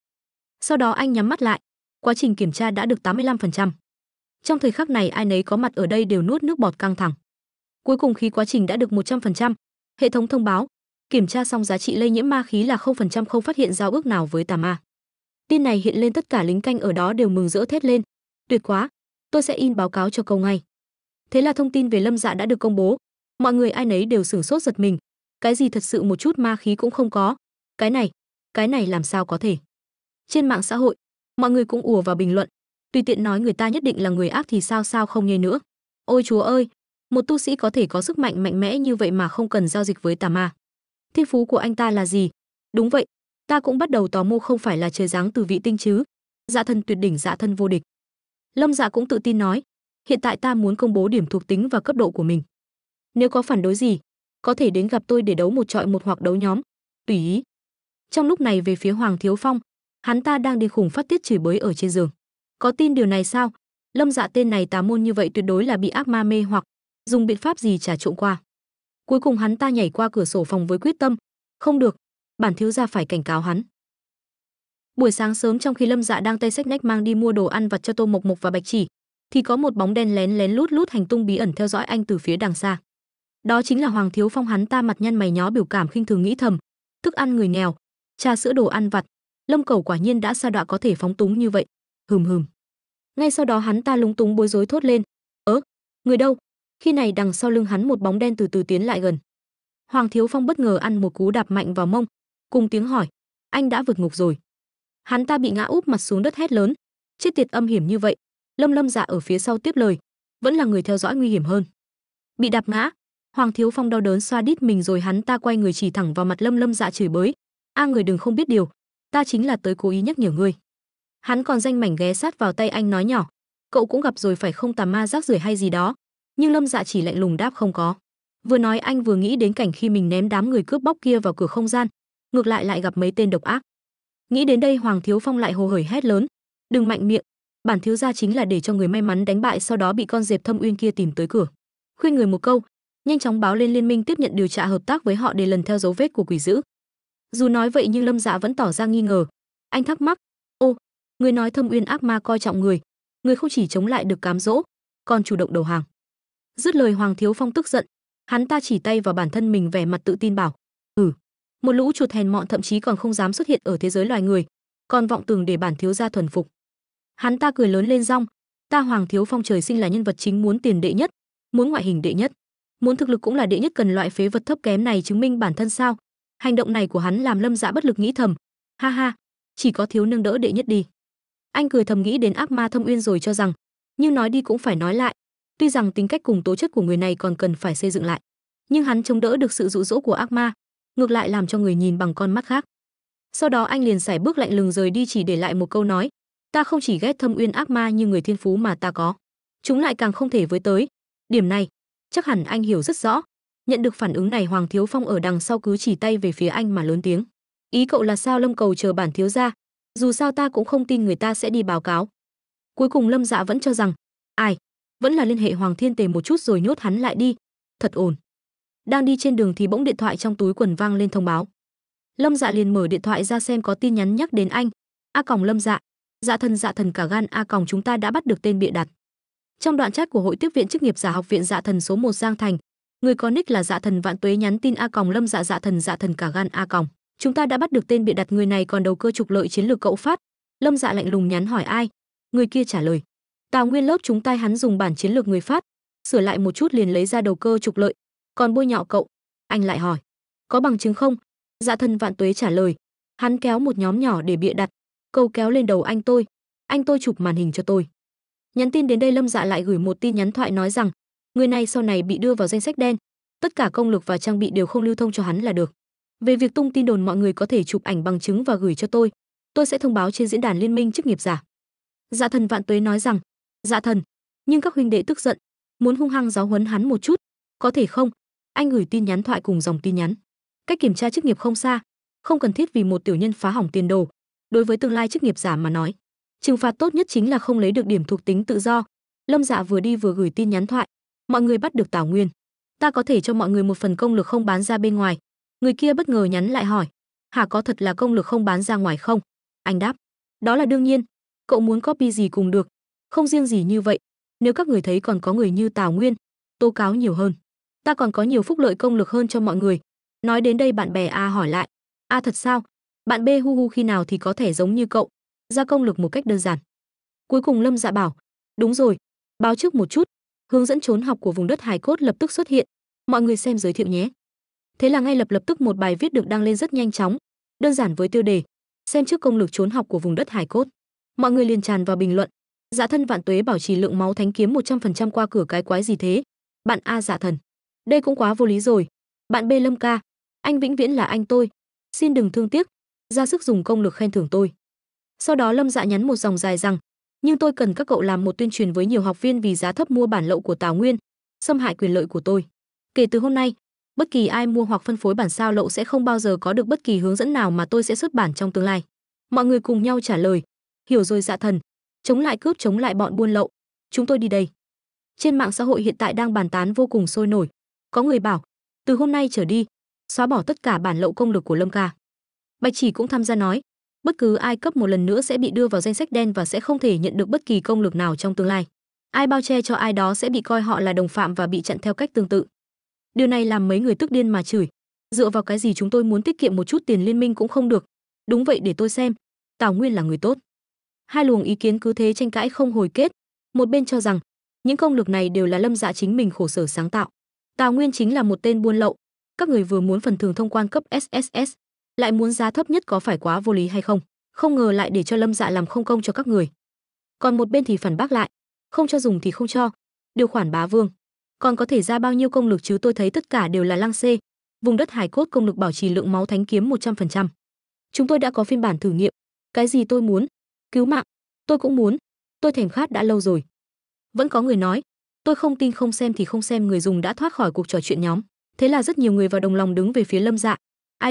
Sau đó anh nhắm mắt lại, quá trình kiểm tra đã được 85%. Trong thời khắc này ai nấy có mặt ở đây đều nuốt nước bọt căng thẳng. Cuối cùng khi quá trình đã được 100%, hệ thống thông báo, kiểm tra xong giá trị lây nhiễm ma khí là 0% không phát hiện giao ước nào với tà ma. Tin này hiện lên tất cả lính canh ở đó đều mừng rỡ thét lên, tuyệt quá, tôi sẽ in báo cáo cho câu ngay. Thế là thông tin về Lâm Dạ đã được công bố, mọi người ai nấy đều sửng sốt giật mình, cái gì thật sự một chút ma khí cũng không có, cái này, cái này làm sao có thể. Trên mạng xã hội, mọi người cũng ùa vào bình luận, tùy tiện nói người ta nhất định là người ác thì sao sao không nghe nữa. Ôi chúa ơi, một tu sĩ có thể có sức mạnh mạnh mẽ như vậy mà không cần giao dịch với tà ma thiên phú của anh ta là gì đúng vậy ta cũng bắt đầu tò mò không phải là trời giáng từ vị tinh chứ dạ thân tuyệt đỉnh dạ thân vô địch lâm dạ cũng tự tin nói hiện tại ta muốn công bố điểm thuộc tính và cấp độ của mình nếu có phản đối gì có thể đến gặp tôi để đấu một trọi một hoặc đấu nhóm tùy ý trong lúc này về phía hoàng thiếu phong hắn ta đang đi khủng phát tiết chửi bới ở trên giường có tin điều này sao lâm dạ tên này tà môn như vậy tuyệt đối là bị ác ma mê hoặc dùng biện pháp gì trà trộn qua. Cuối cùng hắn ta nhảy qua cửa sổ phòng với quyết tâm, không được, bản thiếu gia phải cảnh cáo hắn. Buổi sáng sớm trong khi Lâm Dạ đang tay sách nách mang đi mua đồ ăn vặt cho Tô Mộc Mộc và Bạch Chỉ, thì có một bóng đen lén lén lút lút hành tung bí ẩn theo dõi anh từ phía đằng xa. Đó chính là Hoàng Thiếu Phong hắn ta mặt nhăn mày nhó biểu cảm khinh thường nghĩ thầm, thức ăn người nghèo, trà sữa đồ ăn vặt, Lâm Cầu quả nhiên đã sa đọa có thể phóng túng như vậy. Hừm hừm. Ngay sau đó hắn ta lúng túng bối rối thốt lên, "Ớ, người đâu? khi này đằng sau lưng hắn một bóng đen từ từ tiến lại gần hoàng thiếu phong bất ngờ ăn một cú đạp mạnh vào mông cùng tiếng hỏi anh đã vượt ngục rồi hắn ta bị ngã úp mặt xuống đất hét lớn chết tiệt âm hiểm như vậy lâm lâm dạ ở phía sau tiếp lời vẫn là người theo dõi nguy hiểm hơn bị đạp ngã hoàng thiếu phong đau đớn xoa đít mình rồi hắn ta quay người chỉ thẳng vào mặt lâm lâm dạ chửi bới a người đừng không biết điều ta chính là tới cố ý nhắc nhở ngươi hắn còn danh mảnh ghé sát vào tay anh nói nhỏ cậu cũng gặp rồi phải không tà ma rác rưởi hay gì đó nhưng lâm dạ chỉ lạnh lùng đáp không có vừa nói anh vừa nghĩ đến cảnh khi mình ném đám người cướp bóc kia vào cửa không gian ngược lại lại gặp mấy tên độc ác nghĩ đến đây hoàng thiếu phong lại hồ hởi hét lớn đừng mạnh miệng bản thiếu gia chính là để cho người may mắn đánh bại sau đó bị con dẹp thâm uyên kia tìm tới cửa khuyên người một câu nhanh chóng báo lên liên minh tiếp nhận điều tra hợp tác với họ để lần theo dấu vết của quỷ dữ dù nói vậy nhưng lâm dạ vẫn tỏ ra nghi ngờ anh thắc mắc ô người nói thâm uyên ác ma coi trọng người người không chỉ chống lại được cám dỗ còn chủ động đầu hàng dứt lời hoàng thiếu phong tức giận hắn ta chỉ tay vào bản thân mình vẻ mặt tự tin bảo ừ một lũ chuột hèn mọn thậm chí còn không dám xuất hiện ở thế giới loài người còn vọng tưởng để bản thiếu gia thuần phục hắn ta cười lớn lên rong ta hoàng thiếu phong trời sinh là nhân vật chính muốn tiền đệ nhất muốn ngoại hình đệ nhất muốn thực lực cũng là đệ nhất cần loại phế vật thấp kém này chứng minh bản thân sao hành động này của hắn làm lâm dạ bất lực nghĩ thầm ha ha chỉ có thiếu nâng đỡ đệ nhất đi anh cười thầm nghĩ đến ác ma thâm uyên rồi cho rằng như nói đi cũng phải nói lại Tuy rằng tính cách cùng tố chất của người này còn cần phải xây dựng lại, nhưng hắn chống đỡ được sự dụ dỗ của ác ma, ngược lại làm cho người nhìn bằng con mắt khác. Sau đó anh liền xài bước lạnh lừng rời đi chỉ để lại một câu nói: "Ta không chỉ ghét Thâm Uyên ác ma như người thiên phú mà ta có, chúng lại càng không thể với tới." Điểm này, chắc hẳn anh hiểu rất rõ. Nhận được phản ứng này Hoàng Thiếu Phong ở đằng sau cứ chỉ tay về phía anh mà lớn tiếng: "Ý cậu là sao Lâm Cầu chờ bản thiếu gia? Dù sao ta cũng không tin người ta sẽ đi báo cáo." Cuối cùng Lâm Dạ vẫn cho rằng, ai, vẫn là liên hệ hoàng thiên tề một chút rồi nhốt hắn lại đi thật ổn đang đi trên đường thì bỗng điện thoại trong túi quần vang lên thông báo lâm dạ liền mở điện thoại ra xem có tin nhắn nhắc đến anh a còng lâm dạ dạ thần dạ thần cả gan a còng chúng ta đã bắt được tên bịa đặt trong đoạn chat của hội tiếp viện chức nghiệp giả học viện dạ thần số 1 giang thành người có nick là dạ thần vạn tuế nhắn tin a còng lâm dạ dạ thần dạ thần cả gan a còng chúng ta đã bắt được tên bịa đặt người này còn đầu cơ trục lợi chiến lược cậu phát lâm dạ lạnh lùng nhắn hỏi ai người kia trả lời Tào Nguyên lớp chúng tay hắn dùng bản chiến lược người phát sửa lại một chút liền lấy ra đầu cơ trục lợi, còn bôi nhọ cậu. Anh lại hỏi, có bằng chứng không? Dạ thần vạn tuế trả lời, hắn kéo một nhóm nhỏ để bịa đặt, câu kéo lên đầu anh tôi, anh tôi chụp màn hình cho tôi. Nhắn tin đến đây Lâm Dạ lại gửi một tin nhắn thoại nói rằng, người này sau này bị đưa vào danh sách đen, tất cả công lực và trang bị đều không lưu thông cho hắn là được. Về việc tung tin đồn mọi người có thể chụp ảnh bằng chứng và gửi cho tôi, tôi sẽ thông báo trên diễn đàn liên minh chức nghiệp giả. Dạ thần Vạn Tuế nói rằng, dạ thần nhưng các huynh đệ tức giận muốn hung hăng giáo huấn hắn một chút có thể không anh gửi tin nhắn thoại cùng dòng tin nhắn cách kiểm tra chức nghiệp không xa không cần thiết vì một tiểu nhân phá hỏng tiền đồ đối với tương lai chức nghiệp giả mà nói trừng phạt tốt nhất chính là không lấy được điểm thuộc tính tự do lâm dạ vừa đi vừa gửi tin nhắn thoại mọi người bắt được tảo nguyên ta có thể cho mọi người một phần công lực không bán ra bên ngoài người kia bất ngờ nhắn lại hỏi hả có thật là công lực không bán ra ngoài không anh đáp đó là đương nhiên cậu muốn copy gì cùng được không riêng gì như vậy, nếu các người thấy còn có người như Tào Nguyên, tố cáo nhiều hơn. Ta còn có nhiều phúc lợi công lực hơn cho mọi người. Nói đến đây bạn bè A hỏi lại, A thật sao? Bạn B hu hu khi nào thì có thể giống như cậu, ra công lực một cách đơn giản. Cuối cùng Lâm Dạ bảo, đúng rồi, báo trước một chút, hướng dẫn trốn học của vùng đất Hải cốt lập tức xuất hiện, mọi người xem giới thiệu nhé. Thế là ngay lập lập tức một bài viết được đăng lên rất nhanh chóng, đơn giản với tiêu đề, xem trước công lực trốn học của vùng đất Hải cốt. Mọi người liền tràn vào bình luận, Dạ thân vạn tuế bảo trì lượng máu thánh kiếm 100% qua cửa cái quái gì thế? Bạn A dạ thần. Đây cũng quá vô lý rồi. Bạn B Lâm ca. Anh vĩnh viễn là anh tôi. Xin đừng thương tiếc. Ra sức dùng công lực khen thưởng tôi. Sau đó Lâm dạ nhắn một dòng dài rằng, nhưng tôi cần các cậu làm một tuyên truyền với nhiều học viên vì giá thấp mua bản lậu của Tào Nguyên, xâm hại quyền lợi của tôi. Kể từ hôm nay, bất kỳ ai mua hoặc phân phối bản sao lậu sẽ không bao giờ có được bất kỳ hướng dẫn nào mà tôi sẽ xuất bản trong tương lai. Mọi người cùng nhau trả lời. Hiểu rồi dạ thần, chống lại cướp chống lại bọn buôn lậu chúng tôi đi đây trên mạng xã hội hiện tại đang bàn tán vô cùng sôi nổi có người bảo từ hôm nay trở đi xóa bỏ tất cả bản lậu công lực của lâm ca bạch chỉ cũng tham gia nói bất cứ ai cấp một lần nữa sẽ bị đưa vào danh sách đen và sẽ không thể nhận được bất kỳ công lực nào trong tương lai ai bao che cho ai đó sẽ bị coi họ là đồng phạm và bị chặn theo cách tương tự điều này làm mấy người tức điên mà chửi dựa vào cái gì chúng tôi muốn tiết kiệm một chút tiền liên minh cũng không được đúng vậy để tôi xem tào nguyên là người tốt hai luồng ý kiến cứ thế tranh cãi không hồi kết một bên cho rằng những công lực này đều là lâm dạ chính mình khổ sở sáng tạo tào nguyên chính là một tên buôn lậu các người vừa muốn phần thưởng thông quan cấp sss lại muốn giá thấp nhất có phải quá vô lý hay không không ngờ lại để cho lâm dạ làm không công cho các người còn một bên thì phản bác lại không cho dùng thì không cho điều khoản bá vương còn có thể ra bao nhiêu công lực chứ tôi thấy tất cả đều là lăng xê vùng đất hải cốt công lực bảo trì lượng máu thánh kiếm 100%. Chúng tôi đã có phiên bản thử nghiệm, cái gì tôi muốn, cứu mạng tôi cũng muốn tôi thèm khát đã lâu rồi vẫn có người nói tôi không tin không xem thì không xem người dùng đã thoát khỏi cuộc trò chuyện nhóm thế là rất nhiều người vào đồng lòng đứng về phía lâm dạ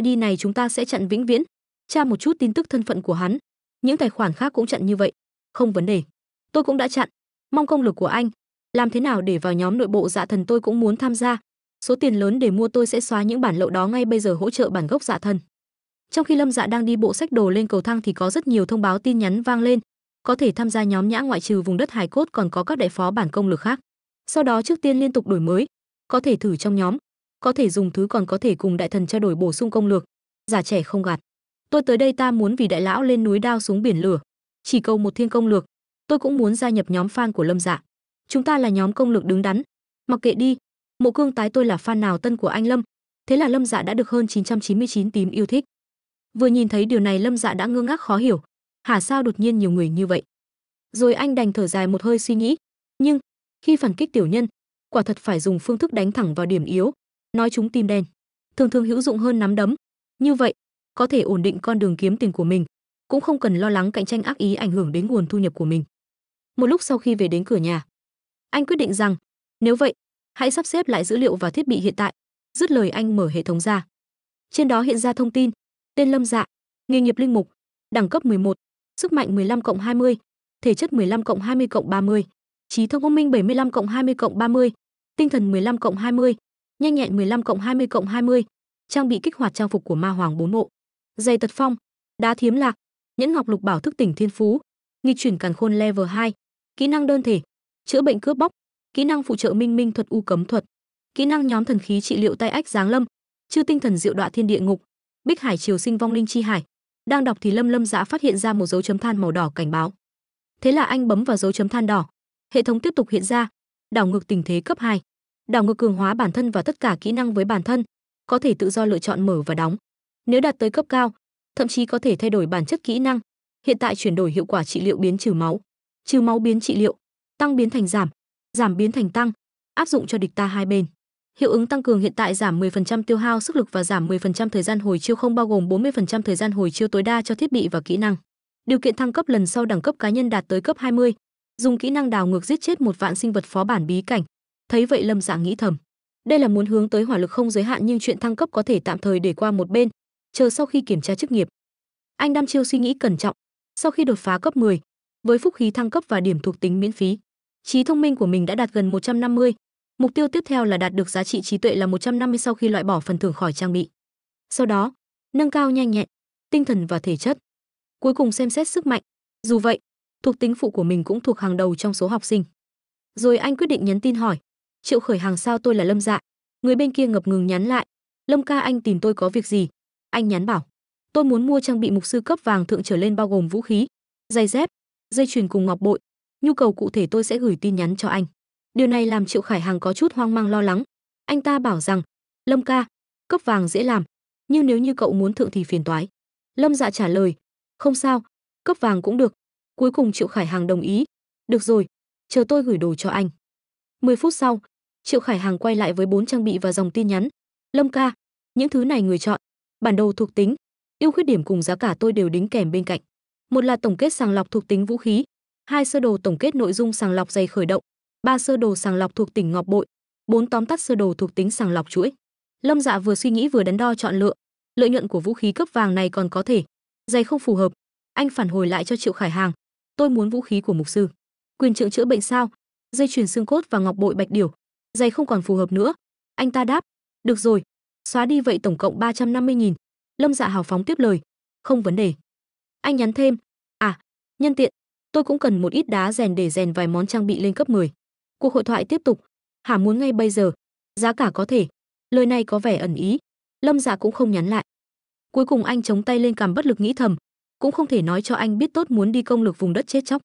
id này chúng ta sẽ chặn vĩnh viễn tra một chút tin tức thân phận của hắn những tài khoản khác cũng chặn như vậy không vấn đề tôi cũng đã chặn mong công lực của anh làm thế nào để vào nhóm nội bộ dạ thần tôi cũng muốn tham gia số tiền lớn để mua tôi sẽ xóa những bản lậu đó ngay bây giờ hỗ trợ bản gốc dạ thần trong khi Lâm Dạ đang đi bộ sách đồ lên cầu thang thì có rất nhiều thông báo tin nhắn vang lên, có thể tham gia nhóm nhã ngoại trừ vùng đất hài cốt còn có các đại phó bản công lực khác. Sau đó trước tiên liên tục đổi mới, có thể thử trong nhóm, có thể dùng thứ còn có thể cùng đại thần trao đổi bổ sung công lược. Giả trẻ không gạt. Tôi tới đây ta muốn vì đại lão lên núi đao xuống biển lửa, chỉ cầu một thiên công lược. Tôi cũng muốn gia nhập nhóm fan của Lâm Dạ. Chúng ta là nhóm công lược đứng đắn. Mặc kệ đi, Mộ Cương tái tôi là fan nào tân của anh Lâm. Thế là Lâm Dạ đã được hơn 999 tím yêu thích vừa nhìn thấy điều này lâm dạ đã ngơ ngác khó hiểu hả sao đột nhiên nhiều người như vậy rồi anh đành thở dài một hơi suy nghĩ nhưng khi phản kích tiểu nhân quả thật phải dùng phương thức đánh thẳng vào điểm yếu nói chúng tim đen thường thường hữu dụng hơn nắm đấm như vậy có thể ổn định con đường kiếm tiền của mình cũng không cần lo lắng cạnh tranh ác ý ảnh hưởng đến nguồn thu nhập của mình một lúc sau khi về đến cửa nhà anh quyết định rằng nếu vậy hãy sắp xếp lại dữ liệu và thiết bị hiện tại dứt lời anh mở hệ thống ra trên đó hiện ra thông tin Tên Lâm Dạ, nghề nghiệp linh mục, đẳng cấp 11, sức mạnh 15 cộng 20, thể chất 15 cộng 20 cộng 30, trí thông thông minh 75 cộng 20 cộng 30, tinh thần 15 cộng 20, nhanh nhẹn 15 cộng 20 cộng 20, trang bị kích hoạt trang phục của Ma Hoàng bốn mộ, giày tật phong, đá thiếm lạc, nhẫn ngọc lục bảo thức tỉnh thiên phú, nghịch chuyển càn khôn level 2, kỹ năng đơn thể, chữa bệnh cướp bóc, kỹ năng phụ trợ minh minh thuật u cấm thuật, kỹ năng nhóm thần khí trị liệu tay ách giáng lâm, chư tinh thần diệu đọa thiên địa ngục, Bích Hải Triều Sinh Vong Linh Chi Hải. Đang đọc thì Lâm Lâm Dã phát hiện ra một dấu chấm than màu đỏ cảnh báo. Thế là anh bấm vào dấu chấm than đỏ. Hệ thống tiếp tục hiện ra, đảo ngược tình thế cấp 2. Đảo ngược cường hóa bản thân và tất cả kỹ năng với bản thân, có thể tự do lựa chọn mở và đóng. Nếu đạt tới cấp cao, thậm chí có thể thay đổi bản chất kỹ năng. Hiện tại chuyển đổi hiệu quả trị liệu biến trừ máu, trừ máu biến trị liệu, tăng biến thành giảm, giảm biến thành tăng, áp dụng cho địch ta hai bên. Hiệu ứng tăng cường hiện tại giảm 10% tiêu hao sức lực và giảm 10% thời gian hồi chiêu không bao gồm 40% thời gian hồi chiêu tối đa cho thiết bị và kỹ năng. Điều kiện thăng cấp lần sau đẳng cấp cá nhân đạt tới cấp 20. Dùng kỹ năng đào ngược giết chết một vạn sinh vật phó bản bí cảnh. Thấy vậy Lâm Dạ nghĩ thầm, đây là muốn hướng tới hỏa lực không giới hạn nhưng chuyện thăng cấp có thể tạm thời để qua một bên, chờ sau khi kiểm tra chức nghiệp. Anh Đam Chiêu suy nghĩ cẩn trọng, sau khi đột phá cấp 10, với phúc khí thăng cấp và điểm thuộc tính miễn phí, trí thông minh của mình đã đạt gần 150, Mục tiêu tiếp theo là đạt được giá trị trí tuệ là 150 sau khi loại bỏ phần thưởng khỏi trang bị. Sau đó, nâng cao nhanh nhẹn, tinh thần và thể chất. Cuối cùng xem xét sức mạnh. Dù vậy, thuộc tính phụ của mình cũng thuộc hàng đầu trong số học sinh. Rồi anh quyết định nhắn tin hỏi, "Triệu Khởi hàng sao tôi là Lâm Dạ?" Người bên kia ngập ngừng nhắn lại, "Lâm ca anh tìm tôi có việc gì?" Anh nhắn bảo, "Tôi muốn mua trang bị mục sư cấp vàng thượng trở lên bao gồm vũ khí, giày dép, dây chuyền cùng ngọc bội, nhu cầu cụ thể tôi sẽ gửi tin nhắn cho anh." Điều này làm Triệu Khải Hàng có chút hoang mang lo lắng. Anh ta bảo rằng, "Lâm ca, cấp vàng dễ làm, nhưng nếu như cậu muốn thượng thì phiền toái." Lâm Dạ trả lời, "Không sao, cấp vàng cũng được." Cuối cùng Triệu Khải Hàng đồng ý, "Được rồi, chờ tôi gửi đồ cho anh." 10 phút sau, Triệu Khải Hàng quay lại với bốn trang bị và dòng tin nhắn. "Lâm ca, những thứ này người chọn, bản đồ thuộc tính, ưu khuyết điểm cùng giá cả tôi đều đính kèm bên cạnh. Một là tổng kết sàng lọc thuộc tính vũ khí, hai sơ đồ tổng kết nội dung sàng lọc giày khởi động, ba sơ đồ sàng lọc thuộc tỉnh ngọc bội, bốn tóm tắt sơ đồ thuộc tính sàng lọc chuỗi. Lâm Dạ vừa suy nghĩ vừa đắn đo chọn lựa, lợi nhuận của vũ khí cấp vàng này còn có thể, giày không phù hợp. Anh phản hồi lại cho Triệu Khải Hàng, tôi muốn vũ khí của mục sư. Quyền trượng chữa bệnh sao? Dây chuyền xương cốt và ngọc bội bạch điểu, giày không còn phù hợp nữa. Anh ta đáp, được rồi, xóa đi vậy tổng cộng 350.000. Lâm Dạ hào phóng tiếp lời, không vấn đề. Anh nhắn thêm, à, nhân tiện, tôi cũng cần một ít đá rèn để rèn vài món trang bị lên cấp 10. Cuộc hội thoại tiếp tục, Hà muốn ngay bây giờ, giá cả có thể." Lời này có vẻ ẩn ý, Lâm Dạ cũng không nhắn lại. Cuối cùng anh chống tay lên cằm bất lực nghĩ thầm, cũng không thể nói cho anh biết tốt muốn đi công lược vùng đất chết chóc.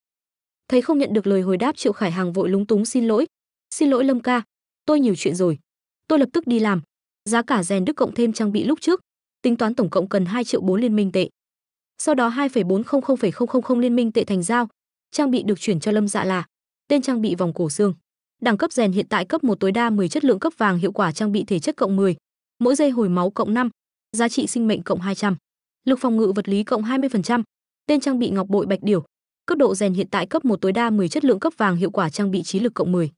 Thấy không nhận được lời hồi đáp Triệu Khải Hàng vội lúng túng xin lỗi, "Xin lỗi Lâm ca, tôi nhiều chuyện rồi. Tôi lập tức đi làm." Giá cả rèn đức cộng thêm trang bị lúc trước, tính toán tổng cộng cần 2 triệu 4 liên minh tệ. Sau đó 2,400,000 liên minh tệ thành giao, trang bị được chuyển cho Lâm Dạ là tên trang bị vòng cổ xương. Đẳng cấp rèn hiện tại cấp 1 tối đa 10 chất lượng cấp vàng hiệu quả trang bị thể chất cộng 10, mỗi giây hồi máu cộng 5, giá trị sinh mệnh cộng 200, lực phòng ngự vật lý cộng 20%, tên trang bị ngọc bội bạch điểu, cấp độ rèn hiện tại cấp 1 tối đa 10 chất lượng cấp vàng hiệu quả trang bị trí lực cộng 10,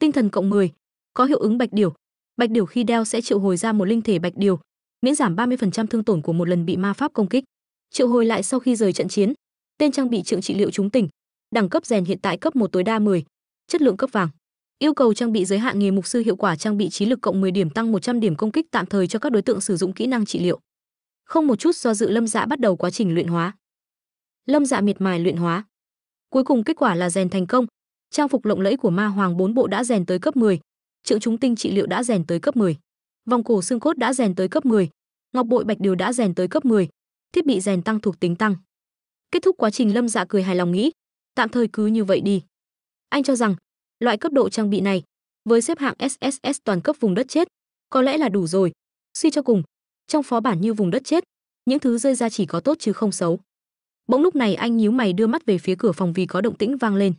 tinh thần cộng 10, có hiệu ứng bạch điểu. Bạch điểu khi đeo sẽ triệu hồi ra một linh thể bạch điểu, miễn giảm 30% thương tổn của một lần bị ma pháp công kích. Triệu hồi lại sau khi rời trận chiến. Tên trang bị trượng trị liệu chúng tỉnh. Đẳng cấp rèn hiện tại cấp 1 tối đa 10, chất lượng cấp vàng. Yêu cầu trang bị giới hạn nghề mục sư hiệu quả trang bị trí lực cộng 10 điểm tăng 100 điểm công kích tạm thời cho các đối tượng sử dụng kỹ năng trị liệu. Không một chút do dự Lâm Dạ bắt đầu quá trình luyện hóa. Lâm Dạ miệt mài luyện hóa. Cuối cùng kết quả là rèn thành công, trang phục lộng lẫy của Ma Hoàng 4 bộ đã rèn tới cấp 10, triệu chúng tinh trị liệu đã rèn tới cấp 10, vòng cổ xương cốt đã rèn tới cấp 10, ngọc bội bạch điều đã rèn tới cấp 10, thiết bị rèn tăng thuộc tính tăng. Kết thúc quá trình Lâm Dạ cười hài lòng nghĩ, tạm thời cứ như vậy đi. Anh cho rằng Loại cấp độ trang bị này, với xếp hạng SSS toàn cấp vùng đất chết, có lẽ là đủ rồi. Suy cho cùng, trong phó bản như vùng đất chết, những thứ rơi ra chỉ có tốt chứ không xấu. Bỗng lúc này anh nhíu mày đưa mắt về phía cửa phòng vì có động tĩnh vang lên.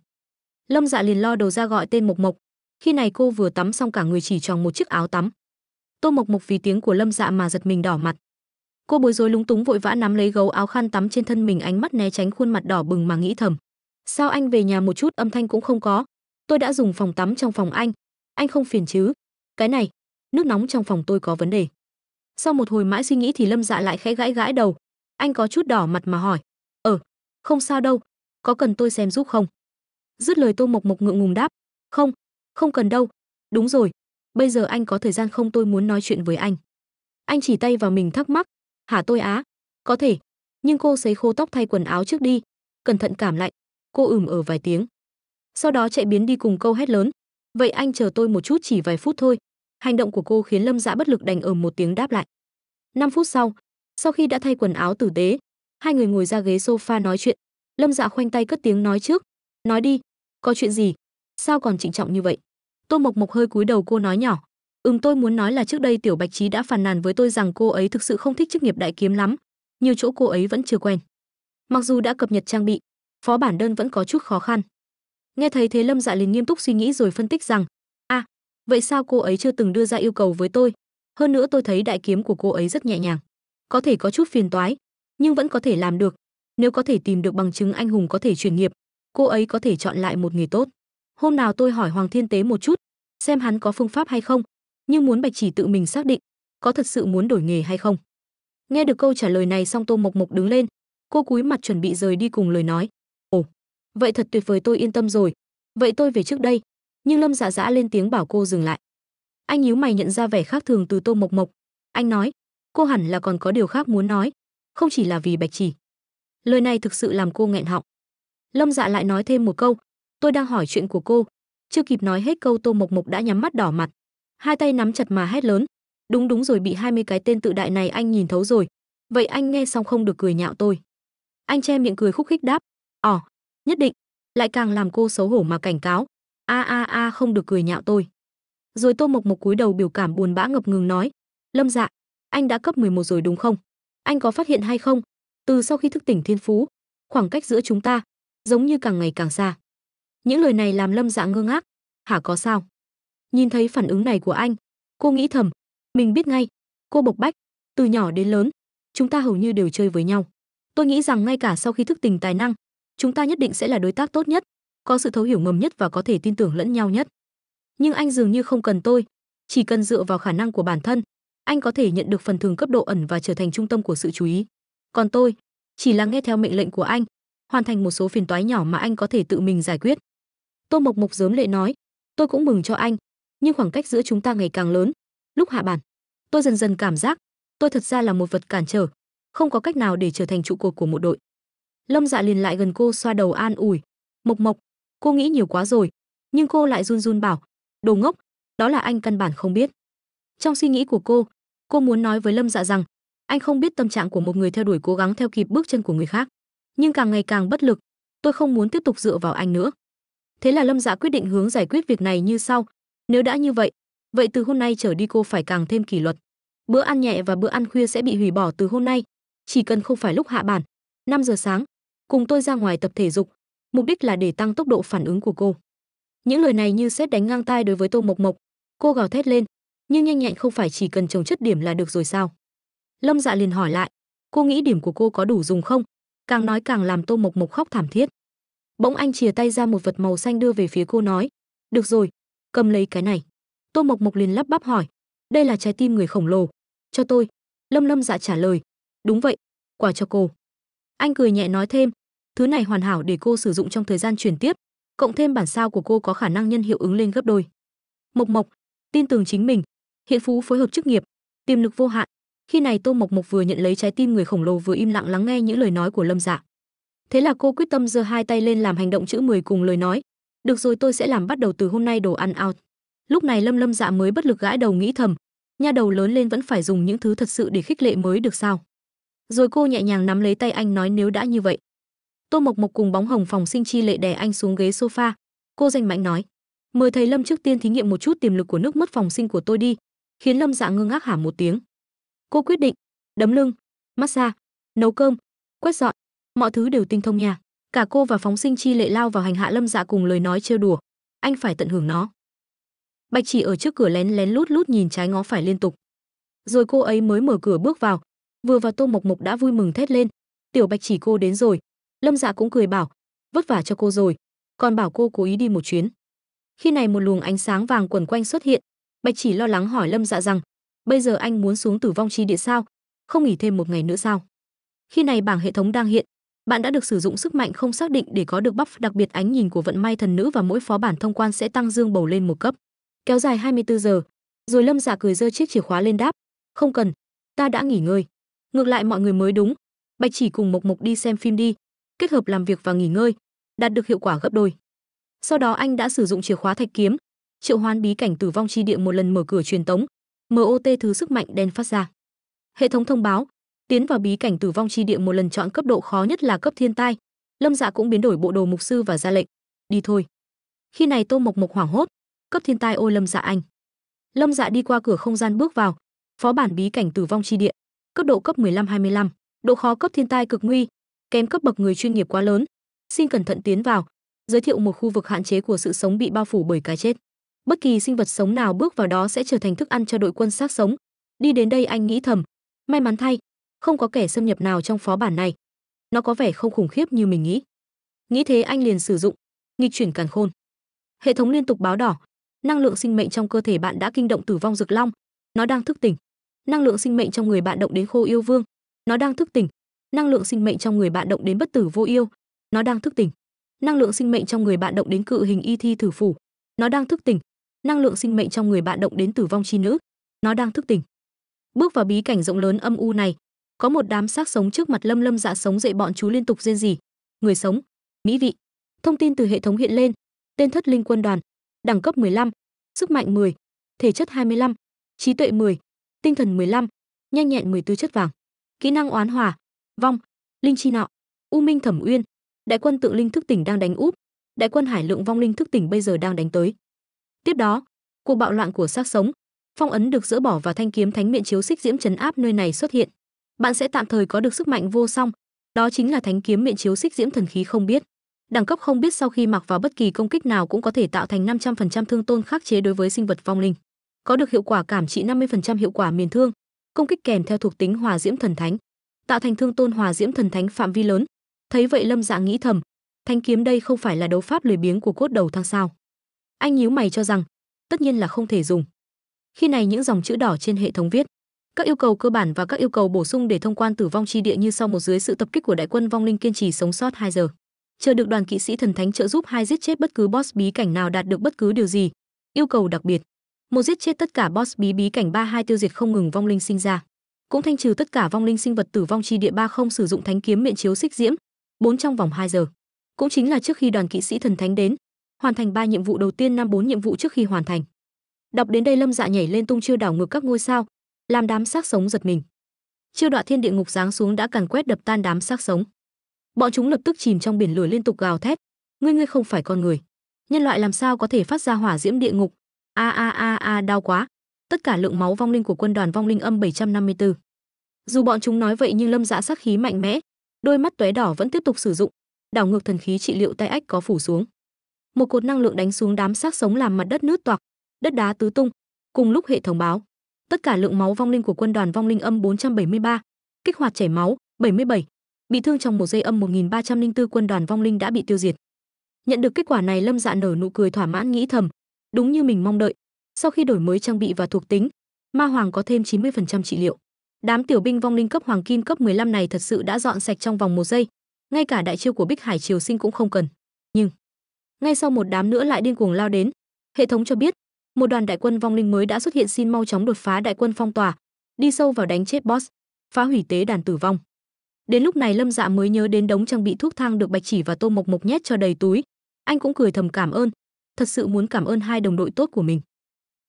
Lâm Dạ liền lo đầu ra gọi tên Mộc Mộc, khi này cô vừa tắm xong cả người chỉ tròn một chiếc áo tắm. Tô Mộc Mộc vì tiếng của Lâm Dạ mà giật mình đỏ mặt. Cô bối rối lúng túng vội vã nắm lấy gấu áo khăn tắm trên thân mình, ánh mắt né tránh khuôn mặt đỏ bừng mà nghĩ thầm, sao anh về nhà một chút âm thanh cũng không có, tôi đã dùng phòng tắm trong phòng anh anh không phiền chứ cái này nước nóng trong phòng tôi có vấn đề sau một hồi mãi suy nghĩ thì lâm dạ lại khẽ gãi gãi đầu anh có chút đỏ mặt mà hỏi ờ không sao đâu có cần tôi xem giúp không dứt lời tôi mộc mộc ngượng ngùng đáp không không cần đâu đúng rồi bây giờ anh có thời gian không tôi muốn nói chuyện với anh anh chỉ tay vào mình thắc mắc hả tôi á có thể nhưng cô sấy khô tóc thay quần áo trước đi cẩn thận cảm lạnh cô ừm ở vài tiếng sau đó chạy biến đi cùng câu hét lớn vậy anh chờ tôi một chút chỉ vài phút thôi hành động của cô khiến lâm dạ bất lực đành ở một tiếng đáp lại năm phút sau sau khi đã thay quần áo tử tế hai người ngồi ra ghế sofa nói chuyện lâm dạ khoanh tay cất tiếng nói trước nói đi có chuyện gì sao còn trịnh trọng như vậy tô mộc mộc hơi cúi đầu cô nói nhỏ ừm tôi muốn nói là trước đây tiểu bạch trí đã phàn nàn với tôi rằng cô ấy thực sự không thích chức nghiệp đại kiếm lắm nhiều chỗ cô ấy vẫn chưa quen mặc dù đã cập nhật trang bị phó bản đơn vẫn có chút khó khăn nghe thấy thế lâm dạ liền nghiêm túc suy nghĩ rồi phân tích rằng a à, vậy sao cô ấy chưa từng đưa ra yêu cầu với tôi hơn nữa tôi thấy đại kiếm của cô ấy rất nhẹ nhàng có thể có chút phiền toái nhưng vẫn có thể làm được nếu có thể tìm được bằng chứng anh hùng có thể chuyển nghiệp cô ấy có thể chọn lại một nghề tốt hôm nào tôi hỏi hoàng thiên tế một chút xem hắn có phương pháp hay không nhưng muốn bạch chỉ tự mình xác định có thật sự muốn đổi nghề hay không nghe được câu trả lời này xong tô mộc mộc đứng lên cô cúi mặt chuẩn bị rời đi cùng lời nói vậy thật tuyệt vời tôi yên tâm rồi vậy tôi về trước đây nhưng lâm dạ dã dạ lên tiếng bảo cô dừng lại anh nhíu mày nhận ra vẻ khác thường từ tô mộc mộc anh nói cô hẳn là còn có điều khác muốn nói không chỉ là vì bạch chỉ lời này thực sự làm cô nghẹn họng lâm dạ lại nói thêm một câu tôi đang hỏi chuyện của cô chưa kịp nói hết câu tô mộc mộc đã nhắm mắt đỏ mặt hai tay nắm chặt mà hét lớn đúng đúng rồi bị 20 cái tên tự đại này anh nhìn thấu rồi vậy anh nghe xong không được cười nhạo tôi anh che miệng cười khúc khích đáp ỏ nhất định lại càng làm cô xấu hổ mà cảnh cáo a a a không được cười nhạo tôi rồi tô mộc mộc cúi đầu biểu cảm buồn bã ngập ngừng nói lâm dạ anh đã cấp 11 rồi đúng không anh có phát hiện hay không từ sau khi thức tỉnh thiên phú khoảng cách giữa chúng ta giống như càng ngày càng xa những lời này làm lâm dạ ngơ ngác hả có sao nhìn thấy phản ứng này của anh cô nghĩ thầm mình biết ngay cô bộc bách từ nhỏ đến lớn chúng ta hầu như đều chơi với nhau tôi nghĩ rằng ngay cả sau khi thức tỉnh tài năng chúng ta nhất định sẽ là đối tác tốt nhất, có sự thấu hiểu ngầm nhất và có thể tin tưởng lẫn nhau nhất. Nhưng anh dường như không cần tôi, chỉ cần dựa vào khả năng của bản thân, anh có thể nhận được phần thưởng cấp độ ẩn và trở thành trung tâm của sự chú ý. Còn tôi, chỉ là nghe theo mệnh lệnh của anh, hoàn thành một số phiền toái nhỏ mà anh có thể tự mình giải quyết. Tô Mộc Mộc giớm lệ nói, tôi cũng mừng cho anh, nhưng khoảng cách giữa chúng ta ngày càng lớn. Lúc hạ bản, tôi dần dần cảm giác, tôi thật ra là một vật cản trở, không có cách nào để trở thành trụ cột của một đội. Lâm Dạ liền lại gần cô xoa đầu an ủi, "Mộc Mộc, cô nghĩ nhiều quá rồi." Nhưng cô lại run run bảo, "Đồ ngốc, đó là anh căn bản không biết." Trong suy nghĩ của cô, cô muốn nói với Lâm Dạ rằng, anh không biết tâm trạng của một người theo đuổi cố gắng theo kịp bước chân của người khác, nhưng càng ngày càng bất lực, tôi không muốn tiếp tục dựa vào anh nữa. Thế là Lâm Dạ quyết định hướng giải quyết việc này như sau, nếu đã như vậy, vậy từ hôm nay trở đi cô phải càng thêm kỷ luật. Bữa ăn nhẹ và bữa ăn khuya sẽ bị hủy bỏ từ hôm nay, chỉ cần không phải lúc hạ bản, 5 giờ sáng, cùng tôi ra ngoài tập thể dục, mục đích là để tăng tốc độ phản ứng của cô. Những lời này như xét đánh ngang tai đối với Tô Mộc Mộc, cô gào thét lên, nhưng nhanh nhẹn không phải chỉ cần trồng chất điểm là được rồi sao? Lâm Dạ liền hỏi lại, cô nghĩ điểm của cô có đủ dùng không? Càng nói càng làm Tô Mộc Mộc khóc thảm thiết. Bỗng anh chìa tay ra một vật màu xanh đưa về phía cô nói, "Được rồi, cầm lấy cái này." Tô Mộc Mộc liền lắp bắp hỏi, "Đây là trái tim người khổng lồ, cho tôi." Lâm Lâm Dạ trả lời, "Đúng vậy, quả cho cô." Anh cười nhẹ nói thêm, Thứ này hoàn hảo để cô sử dụng trong thời gian chuyển tiếp, cộng thêm bản sao của cô có khả năng nhân hiệu ứng lên gấp đôi. Mộc Mộc, tin tưởng chính mình, hiện phú phối hợp chức nghiệp, tiềm lực vô hạn. Khi này Tô Mộc Mộc vừa nhận lấy trái tim người khổng lồ vừa im lặng lắng nghe những lời nói của Lâm Dạ. Thế là cô quyết tâm giơ hai tay lên làm hành động chữ mười cùng lời nói, "Được rồi, tôi sẽ làm bắt đầu từ hôm nay đồ ăn out." Lúc này Lâm Lâm Dạ mới bất lực gãi đầu nghĩ thầm, nha đầu lớn lên vẫn phải dùng những thứ thật sự để khích lệ mới được sao? Rồi cô nhẹ nhàng nắm lấy tay anh nói nếu đã như vậy, Tô Mộc Mộc cùng bóng hồng phòng sinh chi lệ đè anh xuống ghế sofa. Cô danh mạnh nói: "Mời thầy Lâm trước tiên thí nghiệm một chút tiềm lực của nước mất phòng sinh của tôi đi." Khiến Lâm Dạ ngơ ngác hả một tiếng. Cô quyết định, đấm lưng, massage, nấu cơm, quét dọn, mọi thứ đều tinh thông nhà. Cả cô và phóng sinh chi lệ lao vào hành hạ Lâm Dạ cùng lời nói trêu đùa, anh phải tận hưởng nó. Bạch Chỉ ở trước cửa lén lén lút lút nhìn trái ngó phải liên tục. Rồi cô ấy mới mở cửa bước vào, vừa vào Tô Mộc Mộc đã vui mừng thét lên, "Tiểu Bạch Chỉ cô đến rồi, lâm dạ cũng cười bảo vất vả cho cô rồi còn bảo cô cố ý đi một chuyến khi này một luồng ánh sáng vàng quẩn quanh xuất hiện bạch chỉ lo lắng hỏi lâm dạ rằng bây giờ anh muốn xuống tử vong chi địa sao không nghỉ thêm một ngày nữa sao khi này bảng hệ thống đang hiện bạn đã được sử dụng sức mạnh không xác định để có được buff đặc biệt ánh nhìn của vận may thần nữ và mỗi phó bản thông quan sẽ tăng dương bầu lên một cấp kéo dài 24 giờ rồi lâm dạ cười giơ chiếc chìa khóa lên đáp không cần ta đã nghỉ ngơi ngược lại mọi người mới đúng bạch chỉ cùng mộc mộc đi xem phim đi kết hợp làm việc và nghỉ ngơi, đạt được hiệu quả gấp đôi. Sau đó anh đã sử dụng chìa khóa thạch kiếm, triệu hoán bí cảnh tử vong chi địa một lần mở cửa truyền tống, MOT thứ sức mạnh đen phát ra. Hệ thống thông báo, tiến vào bí cảnh tử vong chi địa một lần chọn cấp độ khó nhất là cấp thiên tai. Lâm Dạ cũng biến đổi bộ đồ mục sư và ra lệnh, đi thôi. Khi này Tô Mộc Mộc hoảng hốt, cấp thiên tai ôi Lâm Dạ anh. Lâm Dạ đi qua cửa không gian bước vào, phó bản bí cảnh tử vong chi địa, cấp độ cấp 15-25, độ khó cấp thiên tai cực nguy, kém cấp bậc người chuyên nghiệp quá lớn xin cẩn thận tiến vào giới thiệu một khu vực hạn chế của sự sống bị bao phủ bởi cái chết bất kỳ sinh vật sống nào bước vào đó sẽ trở thành thức ăn cho đội quân xác sống đi đến đây anh nghĩ thầm may mắn thay không có kẻ xâm nhập nào trong phó bản này nó có vẻ không khủng khiếp như mình nghĩ nghĩ thế anh liền sử dụng nghịch chuyển càn khôn hệ thống liên tục báo đỏ năng lượng sinh mệnh trong cơ thể bạn đã kinh động tử vong rực long nó đang thức tỉnh năng lượng sinh mệnh trong người bạn động đến khô yêu vương nó đang thức tỉnh năng lượng sinh mệnh trong người bạn động đến bất tử vô yêu nó đang thức tỉnh năng lượng sinh mệnh trong người bạn động đến cự hình y thi thử phủ nó đang thức tỉnh năng lượng sinh mệnh trong người bạn động đến tử vong chi nữ nó đang thức tỉnh bước vào bí cảnh rộng lớn âm u này có một đám xác sống trước mặt lâm lâm dạ sống dậy bọn chú liên tục rên rỉ người sống mỹ vị thông tin từ hệ thống hiện lên tên thất linh quân đoàn đẳng cấp 15, sức mạnh 10, thể chất 25, trí tuệ 10, tinh thần 15, nhanh nhẹn 14 chất vàng kỹ năng oán hỏa vong linh chi nọ u minh thẩm uyên đại quân tượng linh thức tỉnh đang đánh úp đại quân hải lượng vong linh thức tỉnh bây giờ đang đánh tới tiếp đó cuộc bạo loạn của xác sống phong ấn được dỡ bỏ và thanh kiếm thánh miệng chiếu xích diễm chấn áp nơi này xuất hiện bạn sẽ tạm thời có được sức mạnh vô song đó chính là thánh kiếm miệng chiếu xích diễm thần khí không biết đẳng cấp không biết sau khi mặc vào bất kỳ công kích nào cũng có thể tạo thành 500% thương tôn khắc chế đối với sinh vật vong linh có được hiệu quả cảm trị 50% hiệu quả miền thương công kích kèm theo thuộc tính hòa diễm thần thánh tạo thành thương tôn hòa diễm thần thánh phạm vi lớn thấy vậy lâm dạ nghĩ thầm thanh kiếm đây không phải là đấu pháp lười biếng của cốt đầu thang sao anh nhíu mày cho rằng tất nhiên là không thể dùng khi này những dòng chữ đỏ trên hệ thống viết các yêu cầu cơ bản và các yêu cầu bổ sung để thông quan tử vong chi địa như sau một dưới sự tập kích của đại quân vong linh kiên trì sống sót 2 giờ chờ được đoàn kỵ sĩ thần thánh trợ giúp hai giết chết bất cứ boss bí cảnh nào đạt được bất cứ điều gì yêu cầu đặc biệt một giết chết tất cả boss bí bí cảnh ba hai tiêu diệt không ngừng vong linh sinh ra cũng thanh trừ tất cả vong linh sinh vật tử vong chi địa ba không sử dụng thánh kiếm miệng chiếu xích diễm bốn trong vòng 2 giờ cũng chính là trước khi đoàn kỵ sĩ thần thánh đến hoàn thành ba nhiệm vụ đầu tiên năm bốn nhiệm vụ trước khi hoàn thành đọc đến đây lâm dạ nhảy lên tung chưa đảo ngược các ngôi sao làm đám xác sống giật mình chưa đoạn thiên địa ngục giáng xuống đã càn quét đập tan đám xác sống bọn chúng lập tức chìm trong biển lửa liên tục gào thét ngươi ngươi không phải con người nhân loại làm sao có thể phát ra hỏa diễm địa ngục a a a a đau quá tất cả lượng máu vong linh của quân đoàn vong linh âm 754. Dù bọn chúng nói vậy nhưng Lâm Dạ sắc khí mạnh mẽ, đôi mắt tóe đỏ vẫn tiếp tục sử dụng, đảo ngược thần khí trị liệu tay ách có phủ xuống. Một cột năng lượng đánh xuống đám xác sống làm mặt đất nứt toạc, đất đá tứ tung. Cùng lúc hệ thống báo, tất cả lượng máu vong linh của quân đoàn vong linh âm 473, kích hoạt chảy máu 77, bị thương trong một giây âm 1304 quân đoàn vong linh đã bị tiêu diệt. Nhận được kết quả này Lâm Dạ nở nụ cười thỏa mãn nghĩ thầm, đúng như mình mong đợi, sau khi đổi mới trang bị và thuộc tính, Ma Hoàng có thêm 90% trị liệu. Đám tiểu binh vong linh cấp hoàng kim cấp 15 này thật sự đã dọn sạch trong vòng một giây, ngay cả đại chiêu của Bích Hải Triều Sinh cũng không cần. Nhưng ngay sau một đám nữa lại điên cuồng lao đến, hệ thống cho biết, một đoàn đại quân vong linh mới đã xuất hiện xin mau chóng đột phá đại quân phong tỏa, đi sâu vào đánh chết boss, phá hủy tế đàn tử vong. Đến lúc này Lâm Dạ mới nhớ đến đống trang bị thuốc thang được Bạch Chỉ và Tô Mộc Mộc nhét cho đầy túi, anh cũng cười thầm cảm ơn, thật sự muốn cảm ơn hai đồng đội tốt của mình.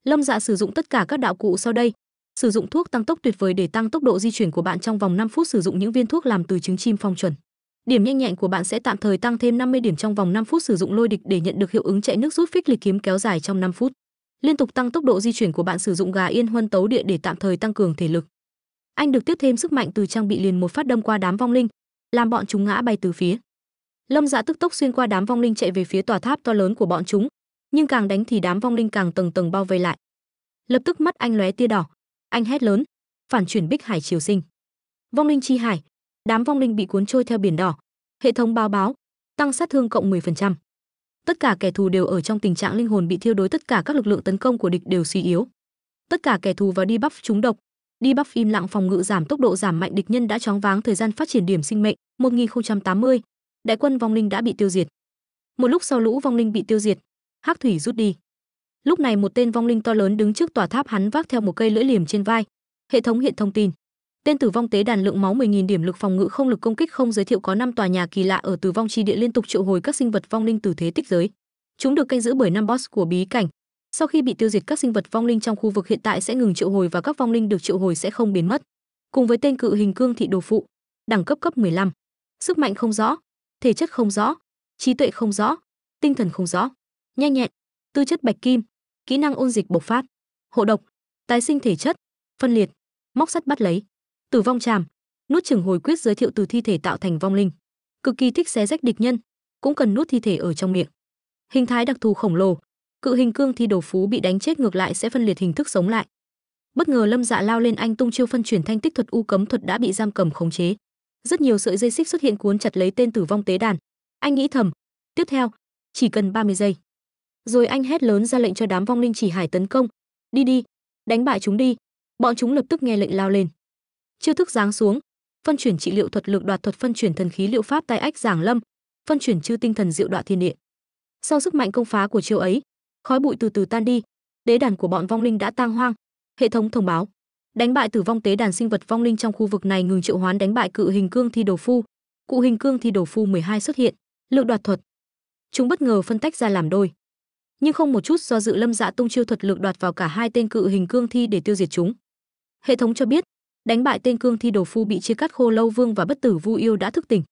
Lâm Dạ sử dụng tất cả các đạo cụ sau đây. Sử dụng thuốc tăng tốc tuyệt vời để tăng tốc độ di chuyển của bạn trong vòng 5 phút sử dụng những viên thuốc làm từ trứng chim phong chuẩn. Điểm nhanh nhẹn của bạn sẽ tạm thời tăng thêm 50 điểm trong vòng 5 phút sử dụng lôi địch để nhận được hiệu ứng chạy nước rút phích lịch kiếm kéo dài trong 5 phút. Liên tục tăng tốc độ di chuyển của bạn sử dụng gà yên huân tấu địa để tạm thời tăng cường thể lực. Anh được tiếp thêm sức mạnh từ trang bị liền một phát đâm qua đám vong linh, làm bọn chúng ngã bay từ phía. Lâm Dạ tức tốc xuyên qua đám vong linh chạy về phía tòa tháp to lớn của bọn chúng, nhưng càng đánh thì đám vong linh càng tầng tầng bao vây lại. Lập tức mắt anh lóe tia đỏ, anh hét lớn, phản chuyển Bích Hải Triều Sinh. Vong linh chi hải, đám vong linh bị cuốn trôi theo biển đỏ. Hệ thống báo báo, tăng sát thương cộng 10%. Tất cả kẻ thù đều ở trong tình trạng linh hồn bị thiêu đối, tất cả các lực lượng tấn công của địch đều suy yếu. Tất cả kẻ thù vào đi buff chúng độc, đi buff im lặng phòng ngự giảm tốc độ giảm mạnh địch nhân đã chóng váng thời gian phát triển điểm sinh mệnh 1080, đại quân vong linh đã bị tiêu diệt. Một lúc sau lũ vong linh bị tiêu diệt, hắc thủy rút đi lúc này một tên vong linh to lớn đứng trước tòa tháp hắn vác theo một cây lưỡi liềm trên vai hệ thống hiện thông tin tên tử vong tế đàn lượng máu 10.000 điểm lực phòng ngự không lực công kích không giới thiệu có năm tòa nhà kỳ lạ ở tử vong chi địa liên tục triệu hồi các sinh vật vong linh từ thế tích giới chúng được canh giữ bởi năm boss của bí cảnh sau khi bị tiêu diệt các sinh vật vong linh trong khu vực hiện tại sẽ ngừng triệu hồi và các vong linh được triệu hồi sẽ không biến mất cùng với tên cự hình cương thị đồ phụ đẳng cấp cấp 15. sức mạnh không rõ thể chất không rõ trí tuệ không rõ tinh thần không rõ nhanh nhẹn, tư chất bạch kim, kỹ năng ôn dịch bộc phát, hộ độc, tái sinh thể chất, phân liệt, móc sắt bắt lấy, tử vong chàm, nuốt chửng hồi quyết giới thiệu từ thi thể tạo thành vong linh, cực kỳ thích xé rách địch nhân, cũng cần nuốt thi thể ở trong miệng. Hình thái đặc thù khổng lồ, cự hình cương thi đồ phú bị đánh chết ngược lại sẽ phân liệt hình thức sống lại. Bất ngờ Lâm Dạ lao lên anh tung chiêu phân chuyển thanh tích thuật u cấm thuật đã bị giam cầm khống chế. Rất nhiều sợi dây xích xuất hiện cuốn chặt lấy tên tử vong tế đàn. Anh nghĩ thầm, tiếp theo, chỉ cần 30 giây rồi anh hét lớn ra lệnh cho đám vong linh chỉ hải tấn công đi đi đánh bại chúng đi bọn chúng lập tức nghe lệnh lao lên chưa thức giáng xuống phân chuyển trị liệu thuật lực đoạt thuật phân chuyển thần khí liệu pháp tai ách giảng lâm phân chuyển chư tinh thần diệu đoạn thiên địa sau sức mạnh công phá của chiêu ấy khói bụi từ từ tan đi tế đàn của bọn vong linh đã tang hoang hệ thống thông báo đánh bại tử vong tế đàn sinh vật vong linh trong khu vực này ngừng triệu hoán đánh bại cự hình cương thi đồ phu cụ hình cương thi đồ phu 12 xuất hiện lượng đoạt thuật chúng bất ngờ phân tách ra làm đôi nhưng không một chút do dự lâm dạ tung chiêu thuật lực đoạt vào cả hai tên cự hình cương thi để tiêu diệt chúng hệ thống cho biết đánh bại tên cương thi đồ phu bị chia cắt khô lâu vương và bất tử vu yêu đã thức tỉnh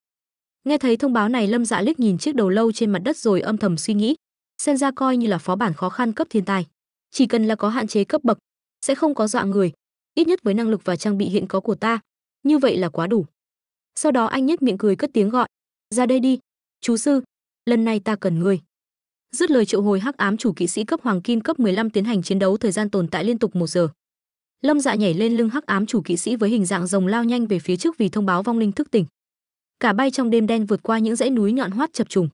nghe thấy thông báo này lâm dạ liếc nhìn chiếc đầu lâu trên mặt đất rồi âm thầm suy nghĩ xem ra coi như là phó bản khó khăn cấp thiên tài chỉ cần là có hạn chế cấp bậc sẽ không có dọa người ít nhất với năng lực và trang bị hiện có của ta như vậy là quá đủ sau đó anh nhếch miệng cười cất tiếng gọi ra đây đi chú sư lần này ta cần người dứt lời triệu hồi hắc ám chủ kỵ sĩ cấp hoàng kim cấp 15 tiến hành chiến đấu thời gian tồn tại liên tục một giờ lâm dạ nhảy lên lưng hắc ám chủ kỵ sĩ với hình dạng rồng lao nhanh về phía trước vì thông báo vong linh thức tỉnh cả bay trong đêm đen vượt qua những dãy núi nhọn hoắt chập trùng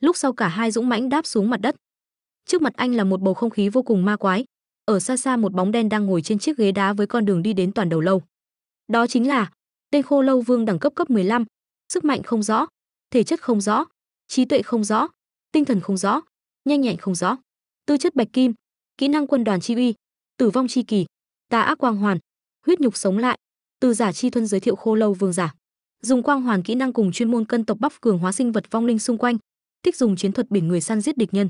lúc sau cả hai dũng mãnh đáp xuống mặt đất trước mặt anh là một bầu không khí vô cùng ma quái ở xa xa một bóng đen đang ngồi trên chiếc ghế đá với con đường đi đến toàn đầu lâu đó chính là tên khô lâu vương đẳng cấp cấp 15, sức mạnh không rõ thể chất không rõ trí tuệ không rõ tinh thần không rõ nhanh nhẹn không rõ tư chất bạch kim kỹ năng quân đoàn chi uy tử vong chi kỳ tà ác quang hoàn huyết nhục sống lại từ giả chi thuân giới thiệu khô lâu vương giả dùng quang hoàn kỹ năng cùng chuyên môn cân tộc bắp cường hóa sinh vật vong linh xung quanh thích dùng chiến thuật biển người săn giết địch nhân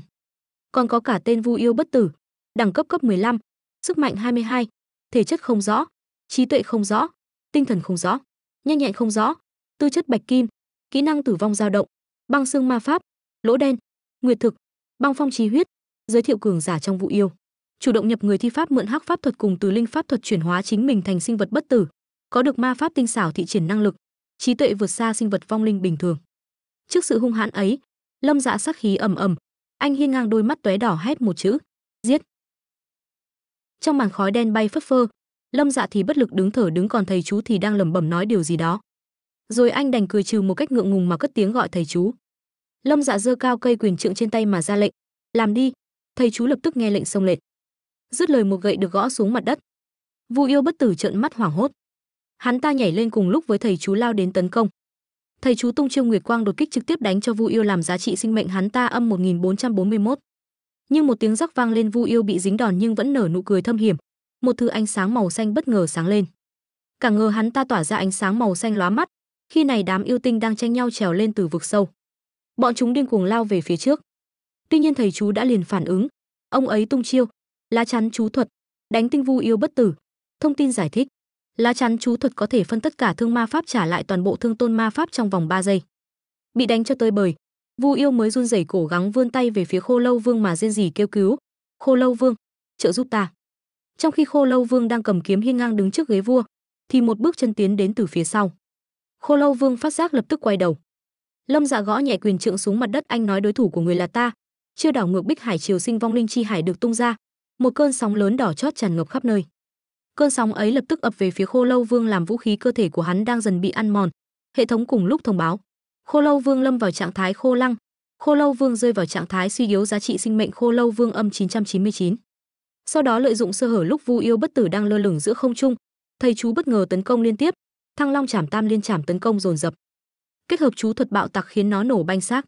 còn có cả tên vu yêu bất tử đẳng cấp cấp 15, sức mạnh 22, thể chất không rõ trí tuệ không rõ tinh thần không rõ nhanh nhẹn không rõ tư chất bạch kim kỹ năng tử vong dao động băng xương ma pháp lỗ đen Nguyệt thực, băng phong chí huyết, giới thiệu cường giả trong vụ yêu. Chủ động nhập người thi pháp mượn hắc pháp thuật cùng từ linh pháp thuật chuyển hóa chính mình thành sinh vật bất tử, có được ma pháp tinh xảo thị triển năng lực, trí tuệ vượt xa sinh vật vong linh bình thường. Trước sự hung hãn ấy, Lâm Dạ sắc khí ầm ầm, anh hiên ngang đôi mắt tóe đỏ hét một chữ: "Giết!" Trong màn khói đen bay phất phơ, Lâm Dạ thì bất lực đứng thở đứng còn thầy chú thì đang lẩm bẩm nói điều gì đó. Rồi anh đành cười trừ một cách ngượng ngùng mà cất tiếng gọi thầy chú. Lâm Dạ giơ cao cây quyền trượng trên tay mà ra lệnh, "Làm đi." Thầy chú lập tức nghe lệnh xông lệch. Dứt lời một gậy được gõ xuống mặt đất. Vu Yêu bất tử trợn mắt hoảng hốt. Hắn ta nhảy lên cùng lúc với thầy chú lao đến tấn công. Thầy chú tung chiêu nguyệt quang đột kích trực tiếp đánh cho Vu Yêu làm giá trị sinh mệnh hắn ta âm 1441. Nhưng một tiếng rắc vang lên Vu Yêu bị dính đòn nhưng vẫn nở nụ cười thâm hiểm, một thứ ánh sáng màu xanh bất ngờ sáng lên. Cả ngờ hắn ta tỏa ra ánh sáng màu xanh lóa mắt, khi này đám yêu tinh đang tranh nhau trèo lên từ vực sâu bọn chúng điên cuồng lao về phía trước. Tuy nhiên thầy chú đã liền phản ứng, ông ấy tung chiêu, lá chắn chú thuật, đánh tinh vu yêu bất tử. Thông tin giải thích, lá chắn chú thuật có thể phân tất cả thương ma pháp trả lại toàn bộ thương tôn ma pháp trong vòng 3 giây. Bị đánh cho tơi bời, Vu yêu mới run rẩy cổ gắng vươn tay về phía Khô Lâu Vương mà rên rỉ kêu cứu, "Khô Lâu Vương, trợ giúp ta." Trong khi Khô Lâu Vương đang cầm kiếm hiên ngang đứng trước ghế vua, thì một bước chân tiến đến từ phía sau. Khô Lâu Vương phát giác lập tức quay đầu. Lâm Dạ gõ nhẹ quyền trượng xuống mặt đất, anh nói đối thủ của người là ta. Chưa đảo ngược Bích Hải Triều Sinh vong linh chi hải được tung ra, một cơn sóng lớn đỏ chót tràn ngập khắp nơi. Cơn sóng ấy lập tức ập về phía Khô Lâu Vương làm vũ khí cơ thể của hắn đang dần bị ăn mòn. Hệ thống cùng lúc thông báo, Khô Lâu Vương lâm vào trạng thái khô lăng, Khô Lâu Vương rơi vào trạng thái suy yếu giá trị sinh mệnh Khô Lâu Vương âm 999. Sau đó lợi dụng sơ hở lúc Vu Yêu bất tử đang lơ lửng giữa không trung, thầy chú bất ngờ tấn công liên tiếp, Thăng Long Trảm Tam liên trảm tấn công dồn dập kết hợp chú thuật bạo tặc khiến nó nổ banh xác.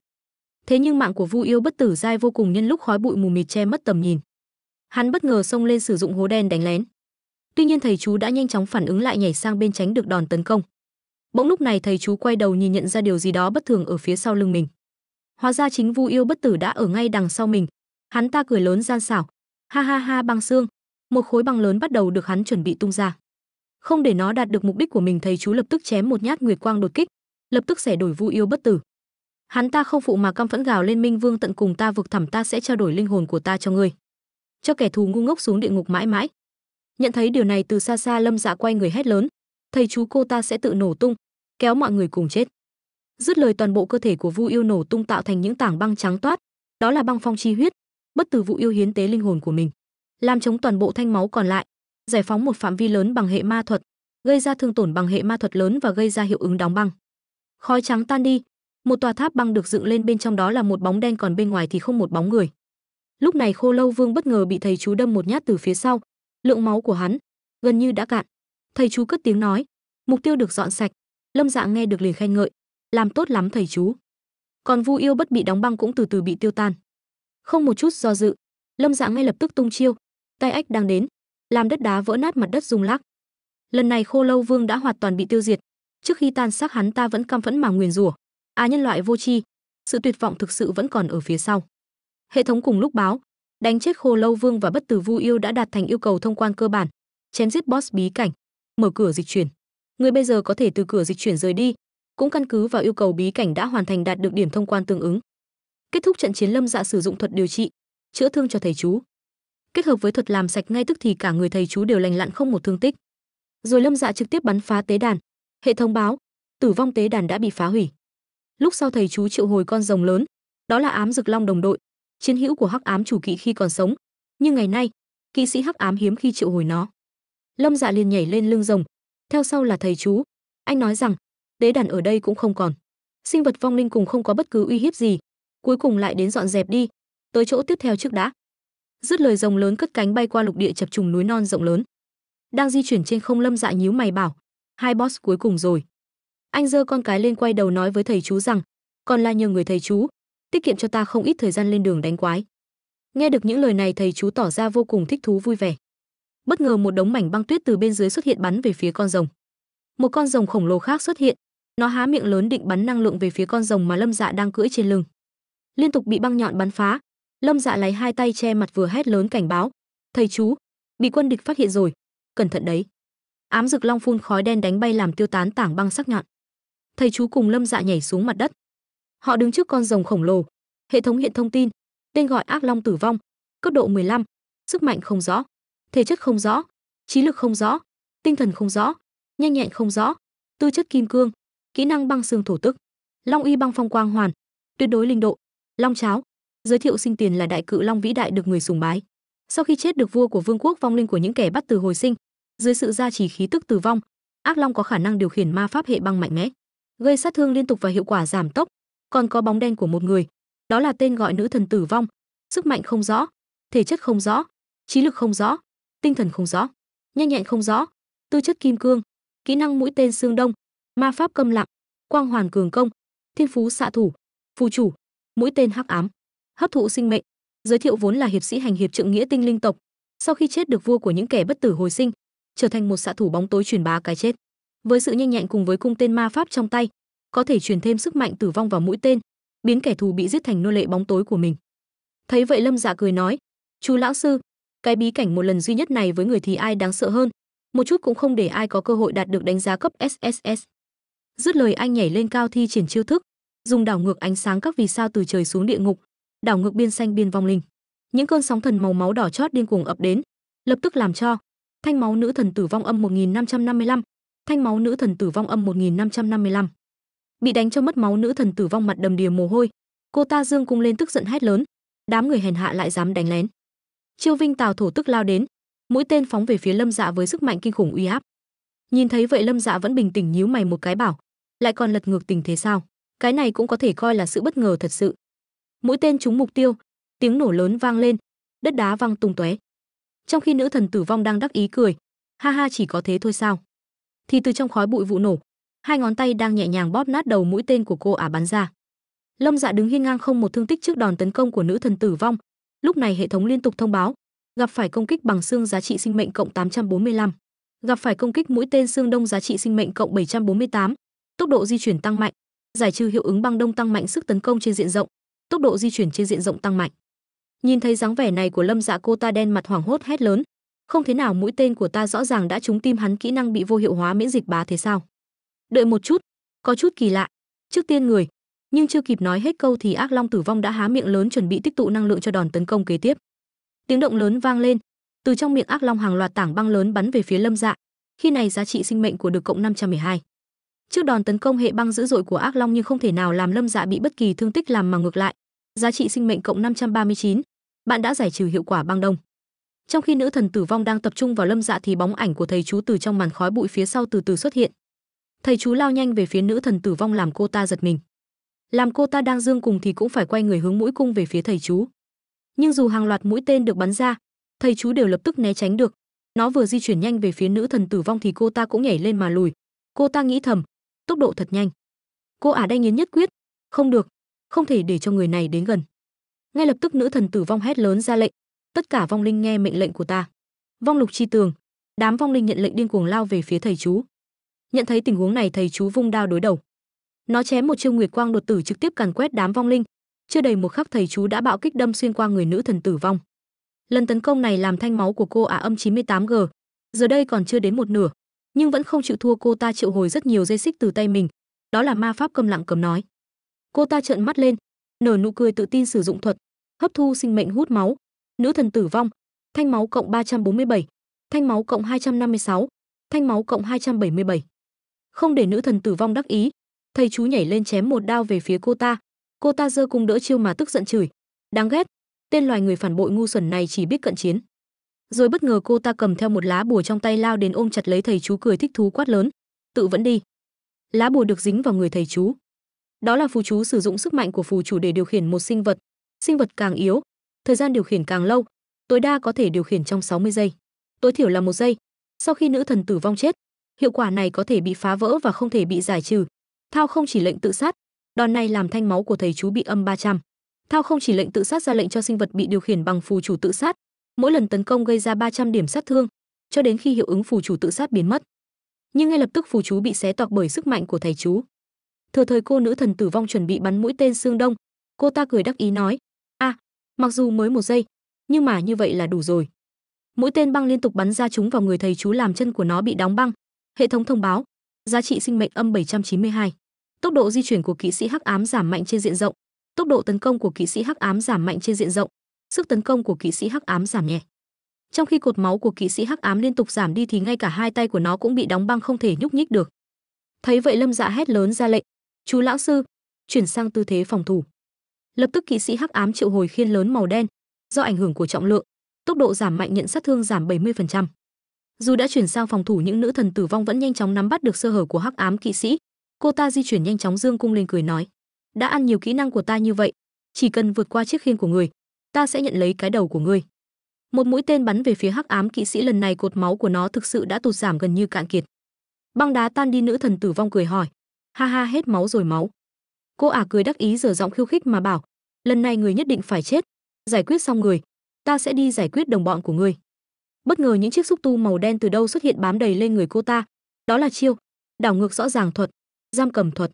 Thế nhưng mạng của Vu Yêu bất tử dai vô cùng nhân lúc khói bụi mù mịt che mất tầm nhìn. Hắn bất ngờ xông lên sử dụng hố đen đánh lén. Tuy nhiên thầy chú đã nhanh chóng phản ứng lại nhảy sang bên tránh được đòn tấn công. Bỗng lúc này thầy chú quay đầu nhìn nhận ra điều gì đó bất thường ở phía sau lưng mình. Hóa ra chính Vu Yêu bất tử đã ở ngay đằng sau mình. Hắn ta cười lớn gian xảo, ha ha ha băng xương, một khối băng lớn bắt đầu được hắn chuẩn bị tung ra. Không để nó đạt được mục đích của mình, thầy chú lập tức chém một nhát nguyệt quang đột kích, lập tức xẻ đổi vu yêu bất tử hắn ta không phụ mà căm phẫn gào lên minh vương tận cùng ta vực thẳm ta sẽ trao đổi linh hồn của ta cho ngươi cho kẻ thù ngu ngốc xuống địa ngục mãi mãi nhận thấy điều này từ xa xa lâm dạ quay người hét lớn thầy chú cô ta sẽ tự nổ tung kéo mọi người cùng chết dứt lời toàn bộ cơ thể của vu yêu nổ tung tạo thành những tảng băng trắng toát đó là băng phong chi huyết bất tử vụ yêu hiến tế linh hồn của mình làm chống toàn bộ thanh máu còn lại giải phóng một phạm vi lớn bằng hệ ma thuật gây ra thương tổn bằng hệ ma thuật lớn và gây ra hiệu ứng đóng băng Khói trắng tan đi, một tòa tháp băng được dựng lên bên trong đó là một bóng đen còn bên ngoài thì không một bóng người. Lúc này Khô Lâu Vương bất ngờ bị thầy chú đâm một nhát từ phía sau, lượng máu của hắn gần như đã cạn. Thầy chú cất tiếng nói, mục tiêu được dọn sạch. Lâm Dạng nghe được liền khen ngợi, làm tốt lắm thầy chú. Còn Vu Yêu bất bị đóng băng cũng từ từ bị tiêu tan. Không một chút do dự, Lâm Dạng ngay lập tức tung chiêu, tay ách đang đến, làm đất đá vỡ nát mặt đất rung lắc. Lần này Khô Lâu Vương đã hoàn toàn bị tiêu diệt, trước khi tan xác hắn ta vẫn căm phẫn mà nguyền rủa à nhân loại vô tri sự tuyệt vọng thực sự vẫn còn ở phía sau hệ thống cùng lúc báo đánh chết khô lâu vương và bất tử vu yêu đã đạt thành yêu cầu thông quan cơ bản chém giết boss bí cảnh mở cửa dịch chuyển người bây giờ có thể từ cửa dịch chuyển rời đi cũng căn cứ vào yêu cầu bí cảnh đã hoàn thành đạt được điểm thông quan tương ứng kết thúc trận chiến lâm dạ sử dụng thuật điều trị chữa thương cho thầy chú kết hợp với thuật làm sạch ngay tức thì cả người thầy chú đều lành lặn không một thương tích rồi lâm dạ trực tiếp bắn phá tế đàn hệ thống báo tử vong tế đàn đã bị phá hủy lúc sau thầy chú triệu hồi con rồng lớn đó là ám dực long đồng đội chiến hữu của hắc ám chủ kỵ khi còn sống nhưng ngày nay kỵ sĩ hắc ám hiếm khi triệu hồi nó lâm dạ liền nhảy lên lưng rồng theo sau là thầy chú anh nói rằng tế đàn ở đây cũng không còn sinh vật vong linh cùng không có bất cứ uy hiếp gì cuối cùng lại đến dọn dẹp đi tới chỗ tiếp theo trước đã dứt lời rồng lớn cất cánh bay qua lục địa chập trùng núi non rộng lớn đang di chuyển trên không lâm dạ nhíu mày bảo hai boss cuối cùng rồi. Anh dơ con cái lên quay đầu nói với thầy chú rằng, còn là nhờ người thầy chú, tiết kiệm cho ta không ít thời gian lên đường đánh quái. Nghe được những lời này thầy chú tỏ ra vô cùng thích thú vui vẻ. Bất ngờ một đống mảnh băng tuyết từ bên dưới xuất hiện bắn về phía con rồng. Một con rồng khổng lồ khác xuất hiện, nó há miệng lớn định bắn năng lượng về phía con rồng mà Lâm Dạ đang cưỡi trên lưng. Liên tục bị băng nhọn bắn phá, Lâm Dạ lấy hai tay che mặt vừa hét lớn cảnh báo, "Thầy chú, bị quân địch phát hiện rồi, cẩn thận đấy." Ám rực long phun khói đen đánh bay làm tiêu tán tảng băng sắc nhọn. Thầy chú cùng Lâm Dạ nhảy xuống mặt đất. Họ đứng trước con rồng khổng lồ. Hệ thống hiện thông tin, tên gọi ác long tử vong, cấp độ 15, sức mạnh không rõ, thể chất không rõ, trí lực không rõ, tinh thần không rõ, nhanh nhẹn không rõ, tư chất kim cương, kỹ năng băng xương thổ tức, long uy băng phong quang hoàn, tuyệt đối linh độ, long cháo. Giới thiệu sinh tiền là đại cự long vĩ đại được người sùng bái. Sau khi chết được vua của vương quốc vong linh của những kẻ bắt từ hồi sinh, dưới sự gia trì khí tức tử vong ác long có khả năng điều khiển ma pháp hệ băng mạnh mẽ gây sát thương liên tục và hiệu quả giảm tốc còn có bóng đen của một người đó là tên gọi nữ thần tử vong sức mạnh không rõ thể chất không rõ trí lực không rõ tinh thần không rõ nhanh nhẹn không rõ tư chất kim cương kỹ năng mũi tên xương đông ma pháp câm lặng quang hoàn cường công thiên phú xạ thủ phù chủ mũi tên hắc ám hấp thụ sinh mệnh giới thiệu vốn là hiệp sĩ hành hiệp trượng nghĩa tinh linh tộc sau khi chết được vua của những kẻ bất tử hồi sinh trở thành một xạ thủ bóng tối truyền bá cái chết. Với sự nhanh nhẹn cùng với cung tên ma pháp trong tay, có thể truyền thêm sức mạnh tử vong vào mũi tên, biến kẻ thù bị giết thành nô lệ bóng tối của mình. Thấy vậy Lâm Dạ cười nói, "Chú lão sư, cái bí cảnh một lần duy nhất này với người thì ai đáng sợ hơn, một chút cũng không để ai có cơ hội đạt được đánh giá cấp SSS." Dứt lời anh nhảy lên cao thi triển chiêu thức, dùng đảo ngược ánh sáng các vì sao từ trời xuống địa ngục, đảo ngược biên xanh biên vong linh. Những cơn sóng thần màu máu đỏ chót điên cuồng ập đến, lập tức làm cho Thanh máu nữ thần tử vong âm 1555, Thanh máu nữ thần tử vong âm 1555. Bị đánh cho mất máu nữ thần tử vong mặt đầm đìa mồ hôi, cô ta dương cung lên tức giận hét lớn, đám người hèn hạ lại dám đánh lén. Chiêu Vinh Tào thổ tức lao đến, mũi tên phóng về phía Lâm Dạ với sức mạnh kinh khủng uy áp. Nhìn thấy vậy Lâm Dạ vẫn bình tĩnh nhíu mày một cái bảo, lại còn lật ngược tình thế sao? Cái này cũng có thể coi là sự bất ngờ thật sự. Mũi tên trúng mục tiêu, tiếng nổ lớn vang lên, đất đá văng tung tóe trong khi nữ thần tử vong đang đắc ý cười ha ha chỉ có thế thôi sao thì từ trong khói bụi vụ nổ hai ngón tay đang nhẹ nhàng bóp nát đầu mũi tên của cô ả bắn ra lâm dạ đứng hiên ngang không một thương tích trước đòn tấn công của nữ thần tử vong lúc này hệ thống liên tục thông báo gặp phải công kích bằng xương giá trị sinh mệnh cộng 845 gặp phải công kích mũi tên xương đông giá trị sinh mệnh cộng 748 tốc độ di chuyển tăng mạnh giải trừ hiệu ứng băng đông tăng mạnh sức tấn công trên diện rộng tốc độ di chuyển trên diện rộng tăng mạnh Nhìn thấy dáng vẻ này của Lâm Dạ cô ta đen mặt hoảng hốt hét lớn, không thế nào mũi tên của ta rõ ràng đã trúng tim hắn kỹ năng bị vô hiệu hóa miễn dịch bá thế sao? Đợi một chút, có chút kỳ lạ. Trước tiên người, nhưng chưa kịp nói hết câu thì ác long tử vong đã há miệng lớn chuẩn bị tích tụ năng lượng cho đòn tấn công kế tiếp. Tiếng động lớn vang lên, từ trong miệng ác long hàng loạt tảng băng lớn bắn về phía Lâm Dạ. Khi này giá trị sinh mệnh của được cộng 512. Trước đòn tấn công hệ băng dữ dội của ác long nhưng không thể nào làm Lâm Dạ bị bất kỳ thương tích làm mà ngược lại. Giá trị sinh mệnh cộng 539, bạn đã giải trừ hiệu quả băng đông trong khi nữ thần tử vong đang tập trung vào lâm dạ thì bóng ảnh của thầy chú từ trong màn khói bụi phía sau từ từ xuất hiện thầy chú lao nhanh về phía nữ thần tử vong làm cô ta giật mình làm cô ta đang dương cùng thì cũng phải quay người hướng mũi cung về phía thầy chú nhưng dù hàng loạt mũi tên được bắn ra thầy chú đều lập tức né tránh được nó vừa di chuyển nhanh về phía nữ thần tử vong thì cô ta cũng nhảy lên mà lùi cô ta nghĩ thầm tốc độ thật nhanh cô ả à nghiến nhất quyết không được không thể để cho người này đến gần ngay lập tức nữ thần tử vong hét lớn ra lệnh tất cả vong linh nghe mệnh lệnh của ta vong lục chi tường đám vong linh nhận lệnh điên cuồng lao về phía thầy chú nhận thấy tình huống này thầy chú vung đao đối đầu nó chém một chiêu nguyệt quang đột tử trực tiếp càn quét đám vong linh chưa đầy một khắc thầy chú đã bạo kích đâm xuyên qua người nữ thần tử vong lần tấn công này làm thanh máu của cô ả à âm 98g giờ đây còn chưa đến một nửa nhưng vẫn không chịu thua cô ta triệu hồi rất nhiều dây xích từ tay mình đó là ma pháp câm lặng cầm nói cô ta trợn mắt lên nở nụ cười tự tin sử dụng thuật, hấp thu sinh mệnh hút máu. Nữ thần tử vong, thanh máu cộng 347, thanh máu cộng 256, thanh máu cộng 277. Không để nữ thần tử vong đắc ý, thầy chú nhảy lên chém một đao về phía cô ta. Cô ta giơ cung đỡ chiêu mà tức giận chửi, đáng ghét, tên loài người phản bội ngu xuẩn này chỉ biết cận chiến. Rồi bất ngờ cô ta cầm theo một lá bùa trong tay lao đến ôm chặt lấy thầy chú cười thích thú quát lớn, tự vẫn đi. Lá bùa được dính vào người thầy chú, đó là phù chú sử dụng sức mạnh của phù chủ để điều khiển một sinh vật. Sinh vật càng yếu, thời gian điều khiển càng lâu, tối đa có thể điều khiển trong 60 giây, tối thiểu là một giây. Sau khi nữ thần tử vong chết, hiệu quả này có thể bị phá vỡ và không thể bị giải trừ. Thao không chỉ lệnh tự sát, đòn này làm thanh máu của thầy chú bị âm 300. Thao không chỉ lệnh tự sát ra lệnh cho sinh vật bị điều khiển bằng phù chủ tự sát, mỗi lần tấn công gây ra 300 điểm sát thương, cho đến khi hiệu ứng phù chủ tự sát biến mất. Nhưng ngay lập tức phù chú bị xé toạc bởi sức mạnh của thầy chú thừa thời cô nữ thần tử vong chuẩn bị bắn mũi tên xương đông cô ta cười đắc ý nói a à, mặc dù mới một giây nhưng mà như vậy là đủ rồi mũi tên băng liên tục bắn ra chúng vào người thầy chú làm chân của nó bị đóng băng hệ thống thông báo giá trị sinh mệnh âm 792. tốc độ di chuyển của kỵ sĩ hắc ám giảm mạnh trên diện rộng tốc độ tấn công của kỵ sĩ hắc ám giảm mạnh trên diện rộng sức tấn công của kỵ sĩ hắc ám giảm nhẹ trong khi cột máu của kỵ sĩ hắc ám liên tục giảm đi thì ngay cả hai tay của nó cũng bị đóng băng không thể nhúc nhích được thấy vậy lâm dạ hét lớn ra lệnh chú lão sư chuyển sang tư thế phòng thủ lập tức kỵ sĩ hắc ám triệu hồi khiên lớn màu đen do ảnh hưởng của trọng lượng tốc độ giảm mạnh nhận sát thương giảm 70%. dù đã chuyển sang phòng thủ những nữ thần tử vong vẫn nhanh chóng nắm bắt được sơ hở của hắc ám kỵ sĩ cô ta di chuyển nhanh chóng dương cung lên cười nói đã ăn nhiều kỹ năng của ta như vậy chỉ cần vượt qua chiếc khiên của người ta sẽ nhận lấy cái đầu của ngươi một mũi tên bắn về phía hắc ám kỵ sĩ lần này cột máu của nó thực sự đã tụt giảm gần như cạn kiệt băng đá tan đi nữ thần tử vong cười hỏi ha ha hết máu rồi máu cô ả à, cười đắc ý giờ giọng khiêu khích mà bảo lần này người nhất định phải chết giải quyết xong người ta sẽ đi giải quyết đồng bọn của người. bất ngờ những chiếc xúc tu màu đen từ đâu xuất hiện bám đầy lên người cô ta đó là chiêu đảo ngược rõ ràng thuật giam cầm thuật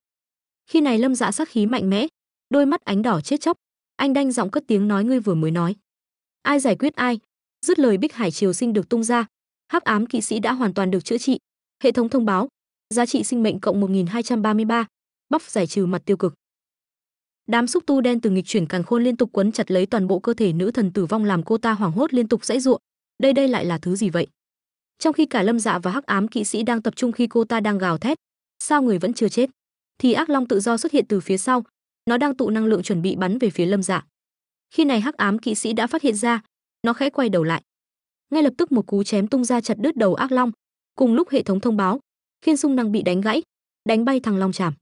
khi này lâm dạ sắc khí mạnh mẽ đôi mắt ánh đỏ chết chóc anh đanh giọng cất tiếng nói ngươi vừa mới nói ai giải quyết ai dứt lời bích hải triều sinh được tung ra hắc ám kỵ sĩ đã hoàn toàn được chữa trị hệ thống thông báo giá trị sinh mệnh cộng 1233, bóc giải trừ mặt tiêu cực. Đám xúc tu đen từ nghịch chuyển càn khôn liên tục quấn chặt lấy toàn bộ cơ thể nữ thần tử vong làm cô ta hoảng hốt liên tục dãy ruộng. Đây đây lại là thứ gì vậy? Trong khi cả Lâm Dạ và Hắc Ám kỵ sĩ đang tập trung khi cô ta đang gào thét, sao người vẫn chưa chết? Thì Ác Long tự do xuất hiện từ phía sau, nó đang tụ năng lượng chuẩn bị bắn về phía Lâm Dạ. Khi này Hắc Ám kỵ sĩ đã phát hiện ra, nó khẽ quay đầu lại. Ngay lập tức một cú chém tung ra chặt đứt đầu Ác Long, cùng lúc hệ thống thông báo, Thiên Sung năng bị đánh gãy, đánh bay thằng Long Chảm.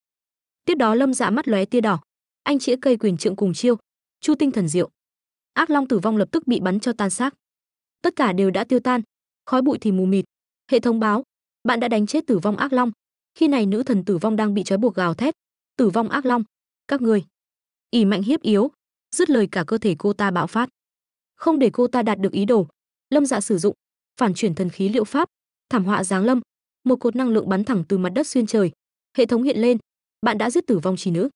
Tiếp đó Lâm Dạ mắt lóe tia đỏ, anh chĩa cây quyền trượng cùng chiêu, Chu Tinh thần diệu. Ác Long tử vong lập tức bị bắn cho tan xác. Tất cả đều đã tiêu tan, khói bụi thì mù mịt. Hệ thống báo, bạn đã đánh chết tử vong Ác Long. Khi này nữ thần tử vong đang bị trói buộc gào thét, "Tử vong Ác Long, các ngươi, ỉ mạnh hiếp yếu, dứt lời cả cơ thể cô ta bạo phát. Không để cô ta đạt được ý đồ, Lâm Dạ sử dụng phản chuyển thần khí liệu pháp, thảm họa giáng lâm, một cột năng lượng bắn thẳng từ mặt đất xuyên trời hệ thống hiện lên bạn đã giết tử vong trí nữ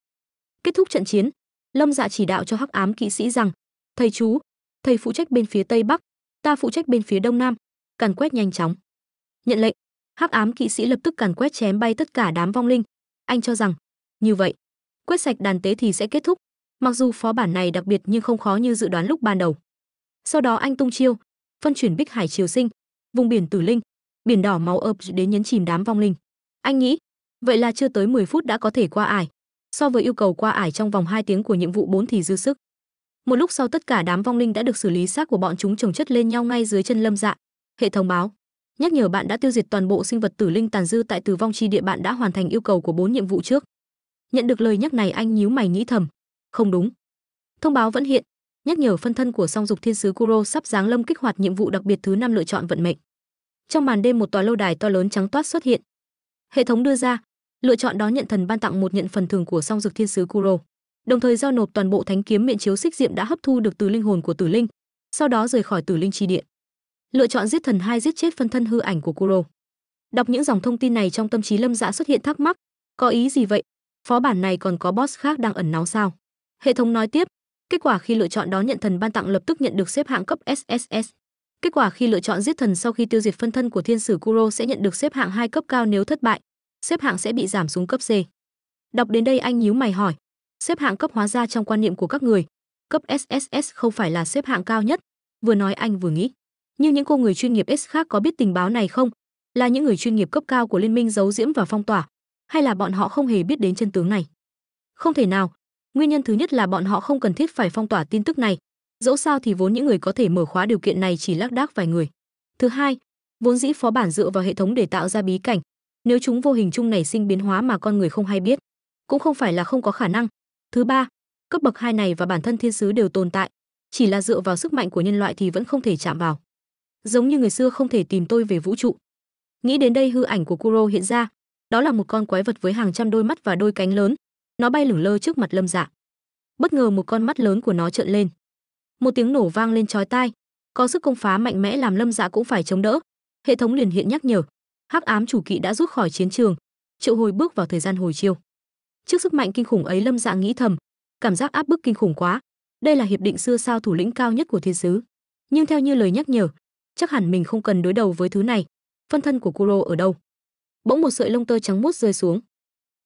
kết thúc trận chiến lâm dạ chỉ đạo cho hắc ám kỵ sĩ rằng thầy chú thầy phụ trách bên phía tây bắc ta phụ trách bên phía đông nam càn quét nhanh chóng nhận lệnh hắc ám kỵ sĩ lập tức càn quét chém bay tất cả đám vong linh anh cho rằng như vậy quét sạch đàn tế thì sẽ kết thúc mặc dù phó bản này đặc biệt nhưng không khó như dự đoán lúc ban đầu sau đó anh tung chiêu phân chuyển bích hải triều sinh vùng biển tử linh biển đỏ máu ập đến nhấn chìm đám vong linh anh nghĩ vậy là chưa tới 10 phút đã có thể qua ải so với yêu cầu qua ải trong vòng 2 tiếng của nhiệm vụ 4 thì dư sức một lúc sau tất cả đám vong linh đã được xử lý xác của bọn chúng chồng chất lên nhau ngay dưới chân lâm dạ hệ thống báo nhắc nhở bạn đã tiêu diệt toàn bộ sinh vật tử linh tàn dư tại tử vong chi địa bạn đã hoàn thành yêu cầu của bốn nhiệm vụ trước nhận được lời nhắc này anh nhíu mày nghĩ thầm không đúng thông báo vẫn hiện nhắc nhở phân thân của song dục thiên sứ kuro sắp giáng lâm kích hoạt nhiệm vụ đặc biệt thứ năm lựa chọn vận mệnh trong màn đêm một tòa lâu đài to lớn trắng toát xuất hiện. Hệ thống đưa ra, lựa chọn đó nhận thần ban tặng một nhận phần thưởng của Song Dực Thiên sứ Kuro, đồng thời giao nộp toàn bộ thánh kiếm miện chiếu xích diệm đã hấp thu được từ linh hồn của Tử Linh, sau đó rời khỏi Tử Linh chi điện Lựa chọn giết thần hai giết chết phân thân hư ảnh của Kuro. Đọc những dòng thông tin này trong tâm trí Lâm Dạ xuất hiện thắc mắc, có ý gì vậy? Phó bản này còn có boss khác đang ẩn náu sao? Hệ thống nói tiếp, kết quả khi lựa chọn đó nhận thần ban tặng lập tức nhận được xếp hạng cấp SSS, Kết quả khi lựa chọn giết thần sau khi tiêu diệt phân thân của thiên sử Kuro sẽ nhận được xếp hạng hai cấp cao nếu thất bại, xếp hạng sẽ bị giảm xuống cấp C. Đọc đến đây anh nhíu mày hỏi, xếp hạng cấp hóa ra trong quan niệm của các người, cấp SSS không phải là xếp hạng cao nhất, vừa nói anh vừa nghĩ. Nhưng những cô người chuyên nghiệp S khác có biết tình báo này không? Là những người chuyên nghiệp cấp cao của liên minh giấu diễm và phong tỏa, hay là bọn họ không hề biết đến chân tướng này? Không thể nào. Nguyên nhân thứ nhất là bọn họ không cần thiết phải phong tỏa tin tức này, Dẫu sao thì vốn những người có thể mở khóa điều kiện này chỉ lác đác vài người. Thứ hai, vốn dĩ phó bản dựa vào hệ thống để tạo ra bí cảnh, nếu chúng vô hình chung nảy sinh biến hóa mà con người không hay biết, cũng không phải là không có khả năng. Thứ ba, cấp bậc hai này và bản thân thiên sứ đều tồn tại, chỉ là dựa vào sức mạnh của nhân loại thì vẫn không thể chạm vào. Giống như người xưa không thể tìm tôi về vũ trụ. Nghĩ đến đây hư ảnh của Kuro hiện ra, đó là một con quái vật với hàng trăm đôi mắt và đôi cánh lớn, nó bay lửng lơ trước mặt Lâm Dạ. Bất ngờ một con mắt lớn của nó trợn lên một tiếng nổ vang lên chói tai có sức công phá mạnh mẽ làm lâm dạ cũng phải chống đỡ hệ thống liền hiện nhắc nhở hắc ám chủ kỵ đã rút khỏi chiến trường triệu hồi bước vào thời gian hồi chiều trước sức mạnh kinh khủng ấy lâm dạ nghĩ thầm cảm giác áp bức kinh khủng quá đây là hiệp định xưa sao thủ lĩnh cao nhất của thiên sứ nhưng theo như lời nhắc nhở chắc hẳn mình không cần đối đầu với thứ này phân thân của kuro ở đâu bỗng một sợi lông tơ trắng mút rơi xuống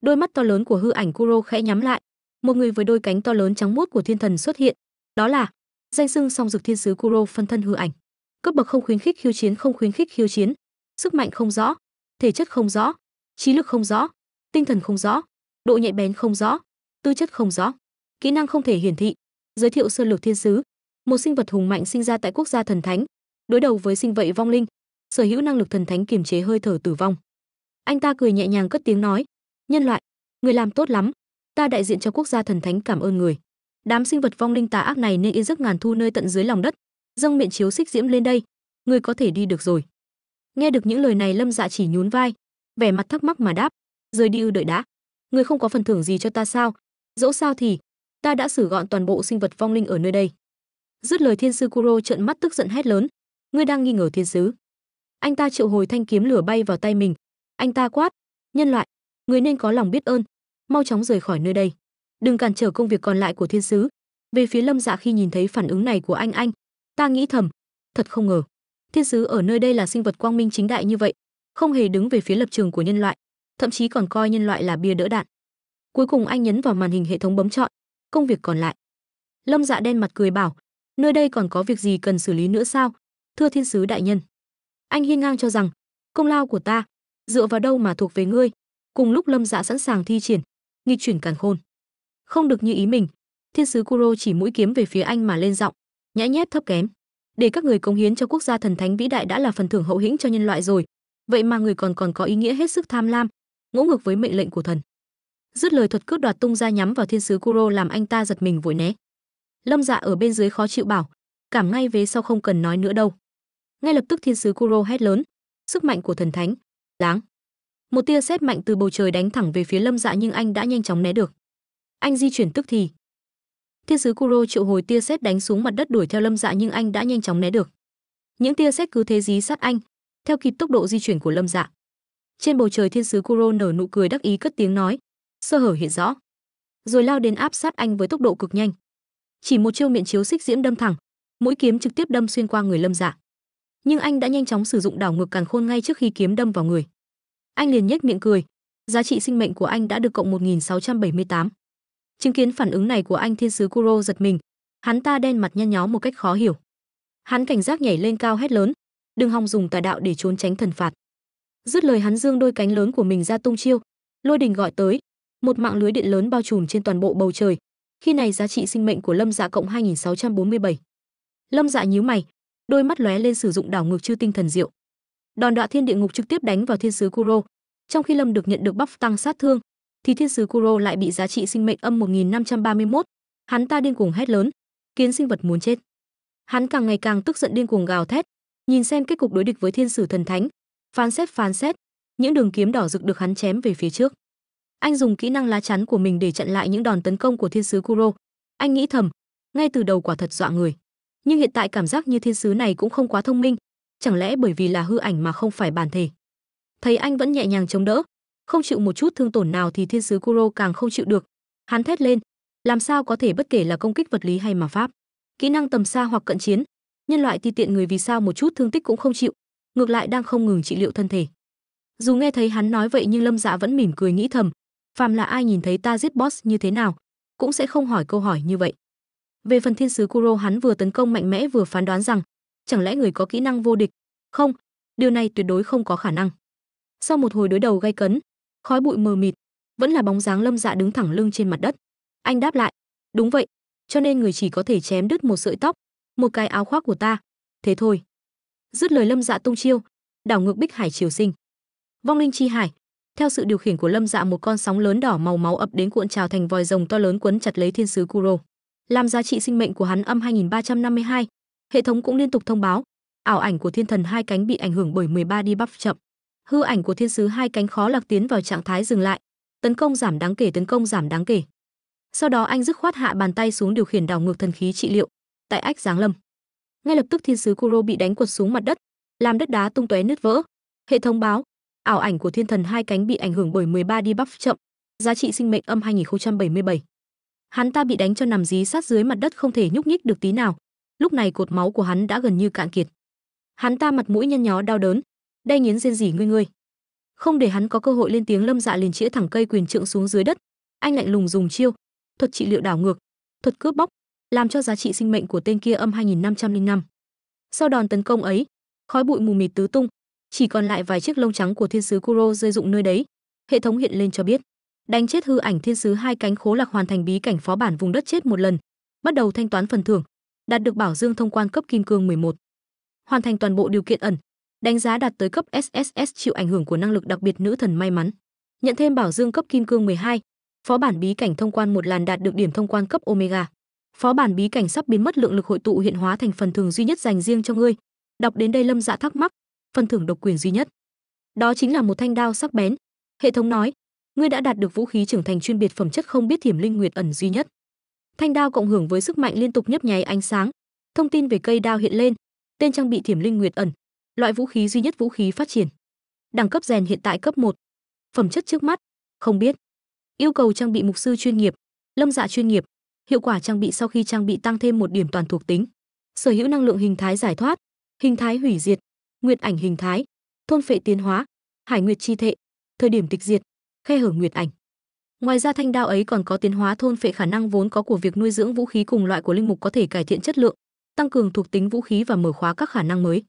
đôi mắt to lớn của hư ảnh kuro khẽ nhắm lại một người với đôi cánh to lớn trắng mút của thiên thần xuất hiện đó là danh xưng song dực thiên sứ Kuro phân thân hư ảnh. Cấp bậc không khuyến khích khiêu chiến không khuyến khích khiêu chiến, sức mạnh không rõ, thể chất không rõ, trí lực không rõ, tinh thần không rõ, độ nhạy bén không rõ, tư chất không rõ, kỹ năng không thể hiển thị. Giới thiệu sơ lược thiên sứ, một sinh vật hùng mạnh sinh ra tại quốc gia thần thánh, đối đầu với sinh vậy vong linh, sở hữu năng lực thần thánh kiềm chế hơi thở tử vong. Anh ta cười nhẹ nhàng cất tiếng nói, "Nhân loại, người làm tốt lắm, ta đại diện cho quốc gia thần thánh cảm ơn người." đám sinh vật vong linh tà ác này nên yên giấc ngàn thu nơi tận dưới lòng đất dâng miệng chiếu xích diễm lên đây ngươi có thể đi được rồi nghe được những lời này lâm dạ chỉ nhún vai vẻ mặt thắc mắc mà đáp rời đi ư đợi đã ngươi không có phần thưởng gì cho ta sao dẫu sao thì ta đã xử gọn toàn bộ sinh vật vong linh ở nơi đây dứt lời thiên sư kuro trợn mắt tức giận hét lớn ngươi đang nghi ngờ thiên sứ anh ta triệu hồi thanh kiếm lửa bay vào tay mình anh ta quát nhân loại người nên có lòng biết ơn mau chóng rời khỏi nơi đây đừng cản trở công việc còn lại của thiên sứ về phía lâm dạ khi nhìn thấy phản ứng này của anh anh ta nghĩ thầm thật không ngờ thiên sứ ở nơi đây là sinh vật quang minh chính đại như vậy không hề đứng về phía lập trường của nhân loại thậm chí còn coi nhân loại là bia đỡ đạn cuối cùng anh nhấn vào màn hình hệ thống bấm chọn công việc còn lại lâm dạ đen mặt cười bảo nơi đây còn có việc gì cần xử lý nữa sao thưa thiên sứ đại nhân anh hiên ngang cho rằng công lao của ta dựa vào đâu mà thuộc về ngươi cùng lúc lâm dạ sẵn sàng thi triển nghịch chuyển càn khôn không được như ý mình thiên sứ kuro chỉ mũi kiếm về phía anh mà lên giọng nhã nhép thấp kém để các người cống hiến cho quốc gia thần thánh vĩ đại đã là phần thưởng hậu hĩnh cho nhân loại rồi vậy mà người còn còn có ý nghĩa hết sức tham lam ngỗ ngược với mệnh lệnh của thần dứt lời thuật cướp đoạt tung ra nhắm vào thiên sứ kuro làm anh ta giật mình vội né lâm dạ ở bên dưới khó chịu bảo cảm ngay về sau không cần nói nữa đâu ngay lập tức thiên sứ kuro hét lớn sức mạnh của thần thánh láng một tia sét mạnh từ bầu trời đánh thẳng về phía lâm dạ nhưng anh đã nhanh chóng né được anh di chuyển tức thì. Thiên sứ Kuro triệu hồi tia sét đánh xuống mặt đất đuổi theo Lâm Dạ nhưng anh đã nhanh chóng né được. Những tia sét cứ thế dí sát anh, theo kịp tốc độ di chuyển của Lâm Dạ. Trên bầu trời thiên sứ Kuro nở nụ cười đắc ý cất tiếng nói, sơ hở hiện rõ. Rồi lao đến áp sát anh với tốc độ cực nhanh. Chỉ một chiêu miệng chiếu xích diễm đâm thẳng, mũi kiếm trực tiếp đâm xuyên qua người Lâm Dạ. Nhưng anh đã nhanh chóng sử dụng đảo ngược càn khôn ngay trước khi kiếm đâm vào người. Anh liền nhếch miệng cười, giá trị sinh mệnh của anh đã được cộng 1678. Chứng kiến phản ứng này của anh thiên sứ Kuro giật mình, hắn ta đen mặt nhăn nhó một cách khó hiểu. Hắn cảnh giác nhảy lên cao hét lớn, đừng hòng dùng tà đạo để trốn tránh thần phạt. Dứt lời hắn dương đôi cánh lớn của mình ra tung chiêu, lôi đình gọi tới, một mạng lưới điện lớn bao trùm trên toàn bộ bầu trời. Khi này giá trị sinh mệnh của Lâm Dạ cộng 2647. Lâm Dạ nhíu mày, đôi mắt lóe lên sử dụng đảo ngược chư tinh thần diệu. Đòn đọa thiên địa ngục trực tiếp đánh vào thiên sứ Kuro, trong khi Lâm được nhận được bắp tăng sát thương, thì thiên sứ Kuro lại bị giá trị sinh mệnh âm 1531. Hắn ta điên cuồng hét lớn, kiến sinh vật muốn chết. Hắn càng ngày càng tức giận điên cuồng gào thét, nhìn xem kết cục đối địch với thiên sứ thần thánh, phán xét phán xét, những đường kiếm đỏ rực được hắn chém về phía trước. Anh dùng kỹ năng lá chắn của mình để chặn lại những đòn tấn công của thiên sứ Kuro. Anh nghĩ thầm, ngay từ đầu quả thật dọa người, nhưng hiện tại cảm giác như thiên sứ này cũng không quá thông minh, chẳng lẽ bởi vì là hư ảnh mà không phải bản thể. Thấy anh vẫn nhẹ nhàng chống đỡ, không chịu một chút thương tổn nào thì thiên sứ Kuro càng không chịu được. Hắn thét lên, làm sao có thể bất kể là công kích vật lý hay mà pháp, kỹ năng tầm xa hoặc cận chiến, nhân loại ti tiện người vì sao một chút thương tích cũng không chịu, ngược lại đang không ngừng trị liệu thân thể. Dù nghe thấy hắn nói vậy nhưng Lâm Dạ vẫn mỉm cười nghĩ thầm, phàm là ai nhìn thấy ta giết boss như thế nào, cũng sẽ không hỏi câu hỏi như vậy. Về phần thiên sứ Kuro hắn vừa tấn công mạnh mẽ vừa phán đoán rằng, chẳng lẽ người có kỹ năng vô địch? Không, điều này tuyệt đối không có khả năng. Sau một hồi đối đầu gay cấn, khói bụi mờ mịt vẫn là bóng dáng lâm dạ đứng thẳng lưng trên mặt đất anh đáp lại đúng vậy cho nên người chỉ có thể chém đứt một sợi tóc một cái áo khoác của ta thế thôi dứt lời lâm dạ tung chiêu đảo ngược bích hải triều sinh vong linh chi hải theo sự điều khiển của lâm dạ một con sóng lớn đỏ màu máu ập đến cuộn trào thành vòi rồng to lớn quấn chặt lấy thiên sứ kuro làm giá trị sinh mệnh của hắn âm 2352. hệ thống cũng liên tục thông báo ảo ảnh của thiên thần hai cánh bị ảnh hưởng bởi 13 đi buff chậm hư ảnh của thiên sứ hai cánh khó lạc tiến vào trạng thái dừng lại tấn công giảm đáng kể tấn công giảm đáng kể sau đó anh dứt khoát hạ bàn tay xuống điều khiển đảo ngược thần khí trị liệu tại ách giáng lâm ngay lập tức thiên sứ kuro bị đánh quật xuống mặt đất làm đất đá tung tóe nứt vỡ hệ thống báo ảo ảnh của thiên thần hai cánh bị ảnh hưởng bởi 13 đi buff chậm giá trị sinh mệnh âm 2077 hắn ta bị đánh cho nằm dí sát dưới mặt đất không thể nhúc nhích được tí nào lúc này cột máu của hắn đã gần như cạn kiệt hắn ta mặt mũi nhăn nhó đau đớn đay nghiến rên rỉ ngươi ngươi không để hắn có cơ hội lên tiếng lâm dạ liền chĩa thẳng cây quyền trượng xuống dưới đất anh lạnh lùng dùng chiêu thuật trị liệu đảo ngược thuật cướp bóc làm cho giá trị sinh mệnh của tên kia âm hai nghìn năm trăm linh năm. Sau đòn tấn công ấy, khói bụi mù mịt tứ tung, chỉ còn lại vài chiếc lông trắng của thiên sứ Kuro rơi dụng nơi đấy. Hệ thống hiện lên cho biết, đánh chết hư ảnh thiên sứ hai cánh khố lạc hoàn thành bí cảnh phó bản vùng đất chết một lần, bắt đầu thanh toán phần thưởng, đạt được bảo dương thông quan cấp kim cương 11. Hoàn thành toàn bộ điều kiện ẩn, đánh giá đạt tới cấp SSS chịu ảnh hưởng của năng lực đặc biệt nữ thần may mắn. Nhận thêm bảo dương cấp kim cương 12. Phó bản bí cảnh thông quan một làn đạt được điểm thông quan cấp Omega. Phó bản bí cảnh sắp biến mất lượng lực hội tụ hiện hóa thành phần thưởng duy nhất dành riêng cho ngươi. Đọc đến đây Lâm Dạ thắc mắc, phần thưởng độc quyền duy nhất. Đó chính là một thanh đao sắc bén. Hệ thống nói, ngươi đã đạt được vũ khí trưởng thành chuyên biệt phẩm chất không biết thiểm linh nguyệt ẩn duy nhất. Thanh đao cộng hưởng với sức mạnh liên tục nhấp nháy ánh sáng. Thông tin về cây đao hiện lên, tên trang bị thiểm linh nguyệt ẩn, loại vũ khí duy nhất vũ khí phát triển. Đẳng cấp rèn hiện tại cấp 1. Phẩm chất trước mắt, không biết. Yêu cầu trang bị mục sư chuyên nghiệp, lâm dạ chuyên nghiệp. Hiệu quả trang bị sau khi trang bị tăng thêm một điểm toàn thuộc tính. Sở hữu năng lượng hình thái giải thoát, hình thái hủy diệt, nguyệt ảnh hình thái, thôn phệ tiến hóa, hải nguyệt chi thể, thời điểm tịch diệt, khe hở nguyệt ảnh. Ngoài ra thanh đao ấy còn có tiến hóa thôn phệ khả năng vốn có của việc nuôi dưỡng vũ khí cùng loại của linh mục có thể cải thiện chất lượng, tăng cường thuộc tính vũ khí và mở khóa các khả năng mới.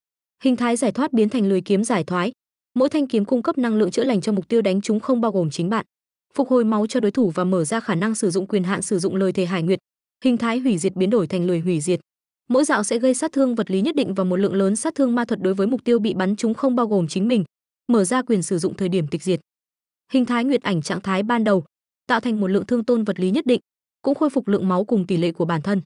Hình thái giải thoát biến thành lưới kiếm giải thoái. Mỗi thanh kiếm cung cấp năng lượng chữa lành cho mục tiêu đánh trúng không bao gồm chính bạn. Phục hồi máu cho đối thủ và mở ra khả năng sử dụng quyền hạn sử dụng lời thể hải nguyệt. Hình thái hủy diệt biến đổi thành lười hủy diệt. Mỗi dạo sẽ gây sát thương vật lý nhất định và một lượng lớn sát thương ma thuật đối với mục tiêu bị bắn trúng không bao gồm chính mình. Mở ra quyền sử dụng thời điểm tịch diệt. Hình thái nguyệt ảnh trạng thái ban đầu, tạo thành một lượng thương tôn vật lý nhất định, cũng khôi phục lượng máu cùng tỷ lệ của bản thân.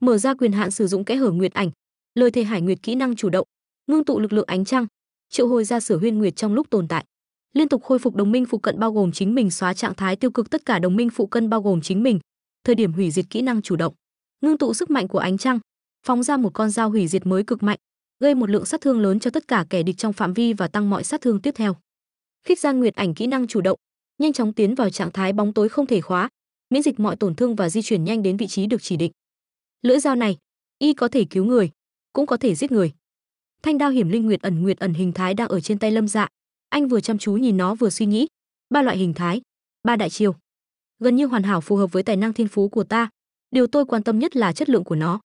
Mở ra quyền hạn sử dụng kẽ hở nguyệt ảnh, lời thể hải nguyệt kỹ năng chủ động ngưng tụ lực lượng ánh trăng, triệu hồi ra sửa huyên nguyệt trong lúc tồn tại. Liên tục khôi phục đồng minh phụ cận bao gồm chính mình xóa trạng thái tiêu cực tất cả đồng minh phụ cận bao gồm chính mình. Thời điểm hủy diệt kỹ năng chủ động, ngưng tụ sức mạnh của ánh trăng, phóng ra một con dao hủy diệt mới cực mạnh, gây một lượng sát thương lớn cho tất cả kẻ địch trong phạm vi và tăng mọi sát thương tiếp theo. Khích Gian Nguyệt ảnh kỹ năng chủ động, nhanh chóng tiến vào trạng thái bóng tối không thể khóa, miễn dịch mọi tổn thương và di chuyển nhanh đến vị trí được chỉ định. Lưỡi dao này, y có thể cứu người, cũng có thể giết người thanh đao hiểm linh nguyệt ẩn nguyệt ẩn hình thái đang ở trên tay lâm dạ anh vừa chăm chú nhìn nó vừa suy nghĩ ba loại hình thái ba đại chiêu gần như hoàn hảo phù hợp với tài năng thiên phú của ta điều tôi quan tâm nhất là chất lượng của nó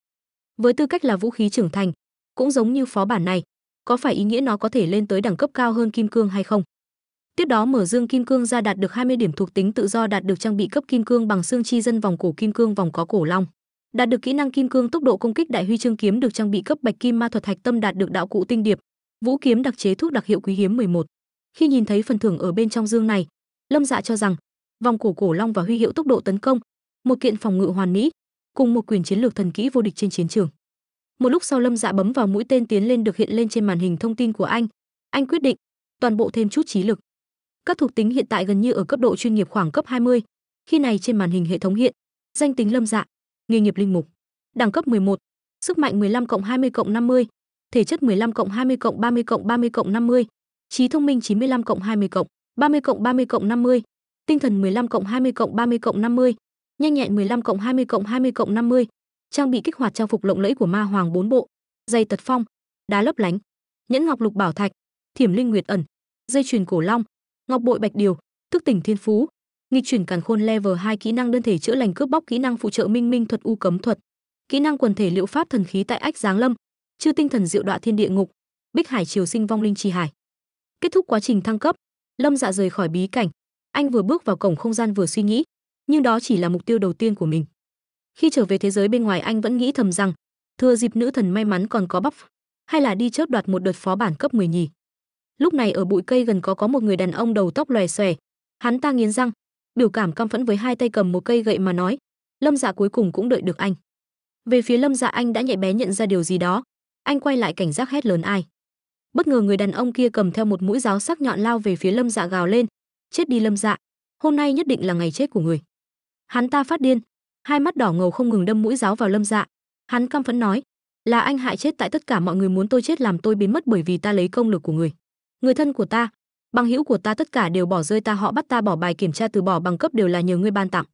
với tư cách là vũ khí trưởng thành cũng giống như phó bản này có phải ý nghĩa nó có thể lên tới đẳng cấp cao hơn kim cương hay không tiếp đó mở dương kim cương ra đạt được 20 điểm thuộc tính tự do đạt được trang bị cấp kim cương bằng xương chi dân vòng cổ kim cương vòng có cổ long đạt được kỹ năng kim cương tốc độ công kích đại huy chương kiếm được trang bị cấp bạch kim ma thuật hạch tâm đạt được đạo cụ tinh điệp vũ kiếm đặc chế thuốc đặc hiệu quý hiếm 11. khi nhìn thấy phần thưởng ở bên trong dương này lâm dạ cho rằng vòng cổ cổ long và huy hiệu tốc độ tấn công một kiện phòng ngự hoàn mỹ cùng một quyền chiến lược thần kỹ vô địch trên chiến trường một lúc sau lâm dạ bấm vào mũi tên tiến lên được hiện lên trên màn hình thông tin của anh anh quyết định toàn bộ thêm chút trí lực các thuộc tính hiện tại gần như ở cấp độ chuyên nghiệp khoảng cấp 20. khi này trên màn hình hệ thống hiện danh tính lâm dạ nghề nghiệp linh mục, đẳng cấp 11, sức mạnh 15 cộng 20 cộng 50, thể chất 15 cộng 20 cộng 30 cộng 30 cộng 50, trí thông minh 95 cộng 20 cộng 30 cộng 30 cộng 50, tinh thần 15 cộng 20 cộng 30 cộng 50, nhanh nhẹn 15 cộng 20 cộng 20 cộng 50, trang bị kích hoạt trang phục lộng lẫy của ma hoàng bốn bộ, dây tật phong, đá lấp lánh, nhẫn ngọc lục bảo thạch, thiểm linh nguyệt ẩn, dây chuyền cổ long, ngọc bội bạch điều, thức tỉnh thiên phú, nghịch chuyển càn khôn level 2 kỹ năng đơn thể chữa lành cướp bóc kỹ năng phụ trợ minh minh thuật u cấm thuật kỹ năng quần thể liệu pháp thần khí tại ách giáng lâm chư tinh thần diệu đọa thiên địa ngục bích hải triều sinh vong linh trì hải kết thúc quá trình thăng cấp lâm dạ rời khỏi bí cảnh anh vừa bước vào cổng không gian vừa suy nghĩ nhưng đó chỉ là mục tiêu đầu tiên của mình khi trở về thế giới bên ngoài anh vẫn nghĩ thầm rằng thừa dịp nữ thần may mắn còn có bắp hay là đi chớp đoạt một đợt phó bản cấp 10 nhỉ lúc này ở bụi cây gần có có một người đàn ông đầu tóc lòe xòe hắn ta nghiến răng biểu cảm căm phẫn với hai tay cầm một cây gậy mà nói lâm dạ cuối cùng cũng đợi được anh về phía lâm dạ anh đã nhạy bé nhận ra điều gì đó anh quay lại cảnh giác hét lớn ai bất ngờ người đàn ông kia cầm theo một mũi giáo sắc nhọn lao về phía lâm dạ gào lên chết đi lâm dạ hôm nay nhất định là ngày chết của người hắn ta phát điên hai mắt đỏ ngầu không ngừng đâm mũi giáo vào lâm dạ hắn căm phẫn nói là anh hại chết tại tất cả mọi người muốn tôi chết làm tôi biến mất bởi vì ta lấy công lực của người người thân của ta bằng hữu của ta tất cả đều bỏ rơi ta họ bắt ta bỏ bài kiểm tra từ bỏ bằng cấp đều là nhờ ngươi ban tặng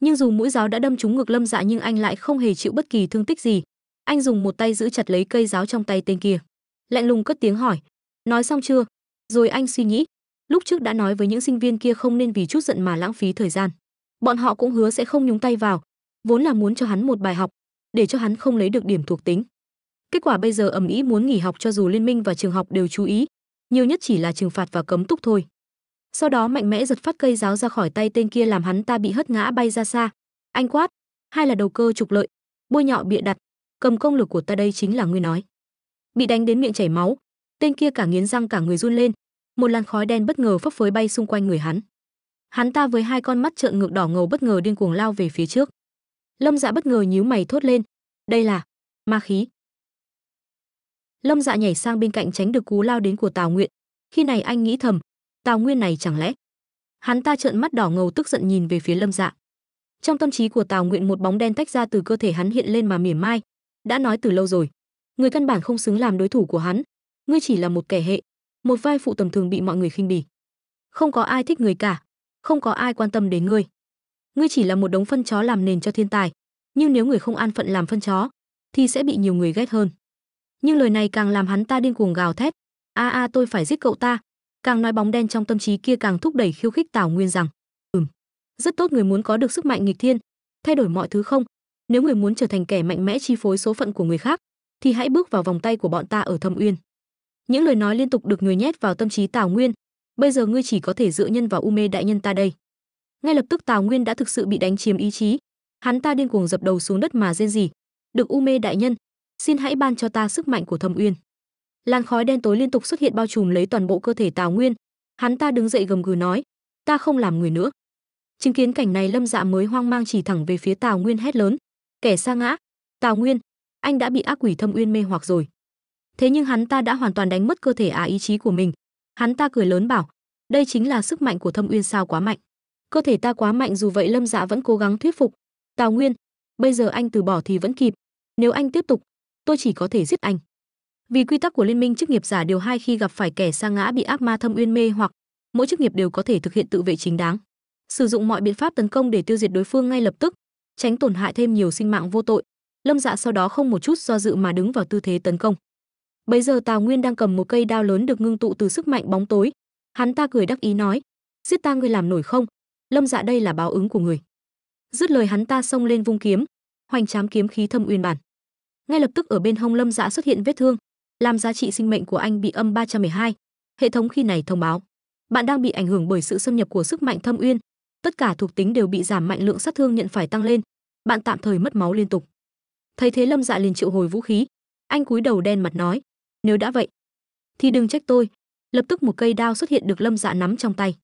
nhưng dù mũi giáo đã đâm trúng ngược lâm dạ nhưng anh lại không hề chịu bất kỳ thương tích gì anh dùng một tay giữ chặt lấy cây giáo trong tay tên kia lạnh lùng cất tiếng hỏi nói xong chưa rồi anh suy nghĩ lúc trước đã nói với những sinh viên kia không nên vì chút giận mà lãng phí thời gian bọn họ cũng hứa sẽ không nhúng tay vào vốn là muốn cho hắn một bài học để cho hắn không lấy được điểm thuộc tính kết quả bây giờ ầm ĩ muốn nghỉ học cho dù liên minh và trường học đều chú ý nhiều nhất chỉ là trừng phạt và cấm túc thôi sau đó mạnh mẽ giật phát cây giáo ra khỏi tay tên kia làm hắn ta bị hất ngã bay ra xa anh quát hai là đầu cơ trục lợi bôi nhọ bịa đặt cầm công lực của ta đây chính là ngươi nói bị đánh đến miệng chảy máu tên kia cả nghiến răng cả người run lên một làn khói đen bất ngờ phấp phới bay xung quanh người hắn hắn ta với hai con mắt trợn ngược đỏ ngầu bất ngờ điên cuồng lao về phía trước lâm dạ bất ngờ nhíu mày thốt lên đây là ma khí Lâm Dạ nhảy sang bên cạnh tránh được cú lao đến của Tào Nguyện. Khi này anh nghĩ thầm, Tào Nguyên này chẳng lẽ? Hắn ta trợn mắt đỏ ngầu tức giận nhìn về phía Lâm Dạ. Trong tâm trí của Tào Nguyện một bóng đen tách ra từ cơ thể hắn hiện lên mà mỉa mai, đã nói từ lâu rồi, người căn bản không xứng làm đối thủ của hắn, ngươi chỉ là một kẻ hệ, một vai phụ tầm thường bị mọi người khinh bỉ. Không có ai thích người cả, không có ai quan tâm đến ngươi. Ngươi chỉ là một đống phân chó làm nền cho thiên tài, nhưng nếu người không an phận làm phân chó thì sẽ bị nhiều người ghét hơn nhưng lời này càng làm hắn ta điên cuồng gào thét a a tôi phải giết cậu ta càng nói bóng đen trong tâm trí kia càng thúc đẩy khiêu khích tào nguyên rằng ừm rất tốt người muốn có được sức mạnh nghịch thiên thay đổi mọi thứ không nếu người muốn trở thành kẻ mạnh mẽ chi phối số phận của người khác thì hãy bước vào vòng tay của bọn ta ở thâm uyên những lời nói liên tục được người nhét vào tâm trí tào nguyên bây giờ ngươi chỉ có thể dựa nhân vào u mê đại nhân ta đây ngay lập tức tào nguyên đã thực sự bị đánh chiếm ý chí hắn ta điên cuồng dập đầu xuống đất mà rên gì được u mê đại nhân xin hãy ban cho ta sức mạnh của thâm uyên làn khói đen tối liên tục xuất hiện bao trùm lấy toàn bộ cơ thể tào nguyên hắn ta đứng dậy gầm gừ nói ta không làm người nữa chứng kiến cảnh này lâm dạ mới hoang mang chỉ thẳng về phía tào nguyên hét lớn kẻ xa ngã tào nguyên anh đã bị ác quỷ thâm uyên mê hoặc rồi thế nhưng hắn ta đã hoàn toàn đánh mất cơ thể à ý chí của mình hắn ta cười lớn bảo đây chính là sức mạnh của thâm uyên sao quá mạnh cơ thể ta quá mạnh dù vậy lâm dạ vẫn cố gắng thuyết phục tào nguyên bây giờ anh từ bỏ thì vẫn kịp nếu anh tiếp tục tôi chỉ có thể giết anh vì quy tắc của liên minh chức nghiệp giả điều hai khi gặp phải kẻ sa ngã bị ác ma thâm uyên mê hoặc mỗi chức nghiệp đều có thể thực hiện tự vệ chính đáng sử dụng mọi biện pháp tấn công để tiêu diệt đối phương ngay lập tức tránh tổn hại thêm nhiều sinh mạng vô tội lâm dạ sau đó không một chút do dự mà đứng vào tư thế tấn công bây giờ tào nguyên đang cầm một cây đao lớn được ngưng tụ từ sức mạnh bóng tối hắn ta cười đắc ý nói giết ta ngươi làm nổi không lâm dạ đây là báo ứng của người dứt lời hắn ta xông lên vung kiếm hoành trám kiếm khí thâm uyên bản ngay lập tức ở bên hông Lâm Dạ xuất hiện vết thương, làm giá trị sinh mệnh của anh bị âm 312. Hệ thống khi này thông báo, bạn đang bị ảnh hưởng bởi sự xâm nhập của sức mạnh thâm uyên, tất cả thuộc tính đều bị giảm mạnh lượng sát thương nhận phải tăng lên, bạn tạm thời mất máu liên tục. Thấy thế Lâm Dạ liền triệu hồi vũ khí, anh cúi đầu đen mặt nói, nếu đã vậy thì đừng trách tôi. Lập tức một cây đao xuất hiện được Lâm Dạ nắm trong tay.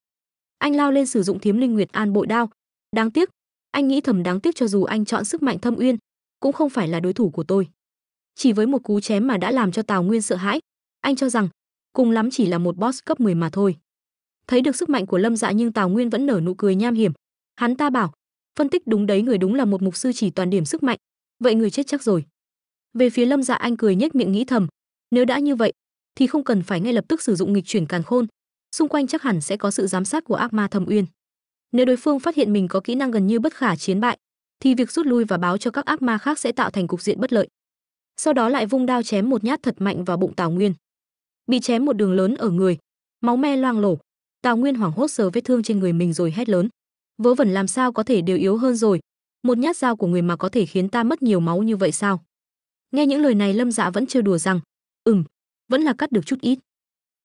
Anh lao lên sử dụng Thiếm Linh Nguyệt An bội đao, đáng tiếc, anh nghĩ thầm đáng tiếc cho dù anh chọn sức mạnh thâm uyên, cũng không phải là đối thủ của tôi. Chỉ với một cú chém mà đã làm cho Tào Nguyên sợ hãi, anh cho rằng cùng lắm chỉ là một boss cấp 10 mà thôi. Thấy được sức mạnh của Lâm Dạ nhưng Tào Nguyên vẫn nở nụ cười nham hiểm. Hắn ta bảo, phân tích đúng đấy người đúng là một mục sư chỉ toàn điểm sức mạnh, vậy người chết chắc rồi. Về phía Lâm Dạ anh cười nhếch miệng nghĩ thầm, nếu đã như vậy thì không cần phải ngay lập tức sử dụng nghịch chuyển càn khôn, xung quanh chắc hẳn sẽ có sự giám sát của ác ma Thâm Uyên. Nếu đối phương phát hiện mình có kỹ năng gần như bất khả chiến bại, thì việc rút lui và báo cho các ác ma khác sẽ tạo thành cục diện bất lợi sau đó lại vung đao chém một nhát thật mạnh vào bụng Tào Nguyên. Bị chém một đường lớn ở người, máu me loang lổ. Tào Nguyên hoảng hốt sờ vết thương trên người mình rồi hét lớn: "Vớ vẩn làm sao có thể điều yếu hơn rồi, một nhát dao của người mà có thể khiến ta mất nhiều máu như vậy sao?" Nghe những lời này Lâm Dạ vẫn chưa đùa rằng, "Ừm, vẫn là cắt được chút ít."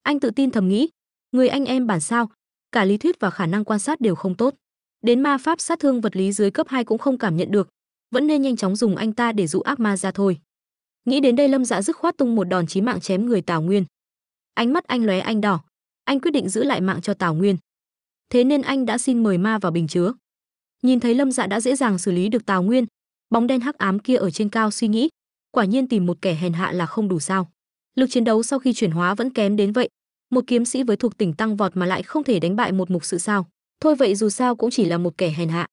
Anh tự tin thầm nghĩ, người anh em bản sao, cả lý thuyết và khả năng quan sát đều không tốt. Đến ma pháp sát thương vật lý dưới cấp 2 cũng không cảm nhận được, vẫn nên nhanh chóng dùng anh ta để dụ ác ma ra thôi nghĩ đến đây lâm dạ dứt khoát tung một đòn chí mạng chém người tào nguyên ánh mắt anh lóe anh đỏ anh quyết định giữ lại mạng cho tào nguyên thế nên anh đã xin mời ma vào bình chứa nhìn thấy lâm dạ đã dễ dàng xử lý được tào nguyên bóng đen hắc ám kia ở trên cao suy nghĩ quả nhiên tìm một kẻ hèn hạ là không đủ sao lực chiến đấu sau khi chuyển hóa vẫn kém đến vậy một kiếm sĩ với thuộc tỉnh tăng vọt mà lại không thể đánh bại một mục sự sao thôi vậy dù sao cũng chỉ là một kẻ hèn hạ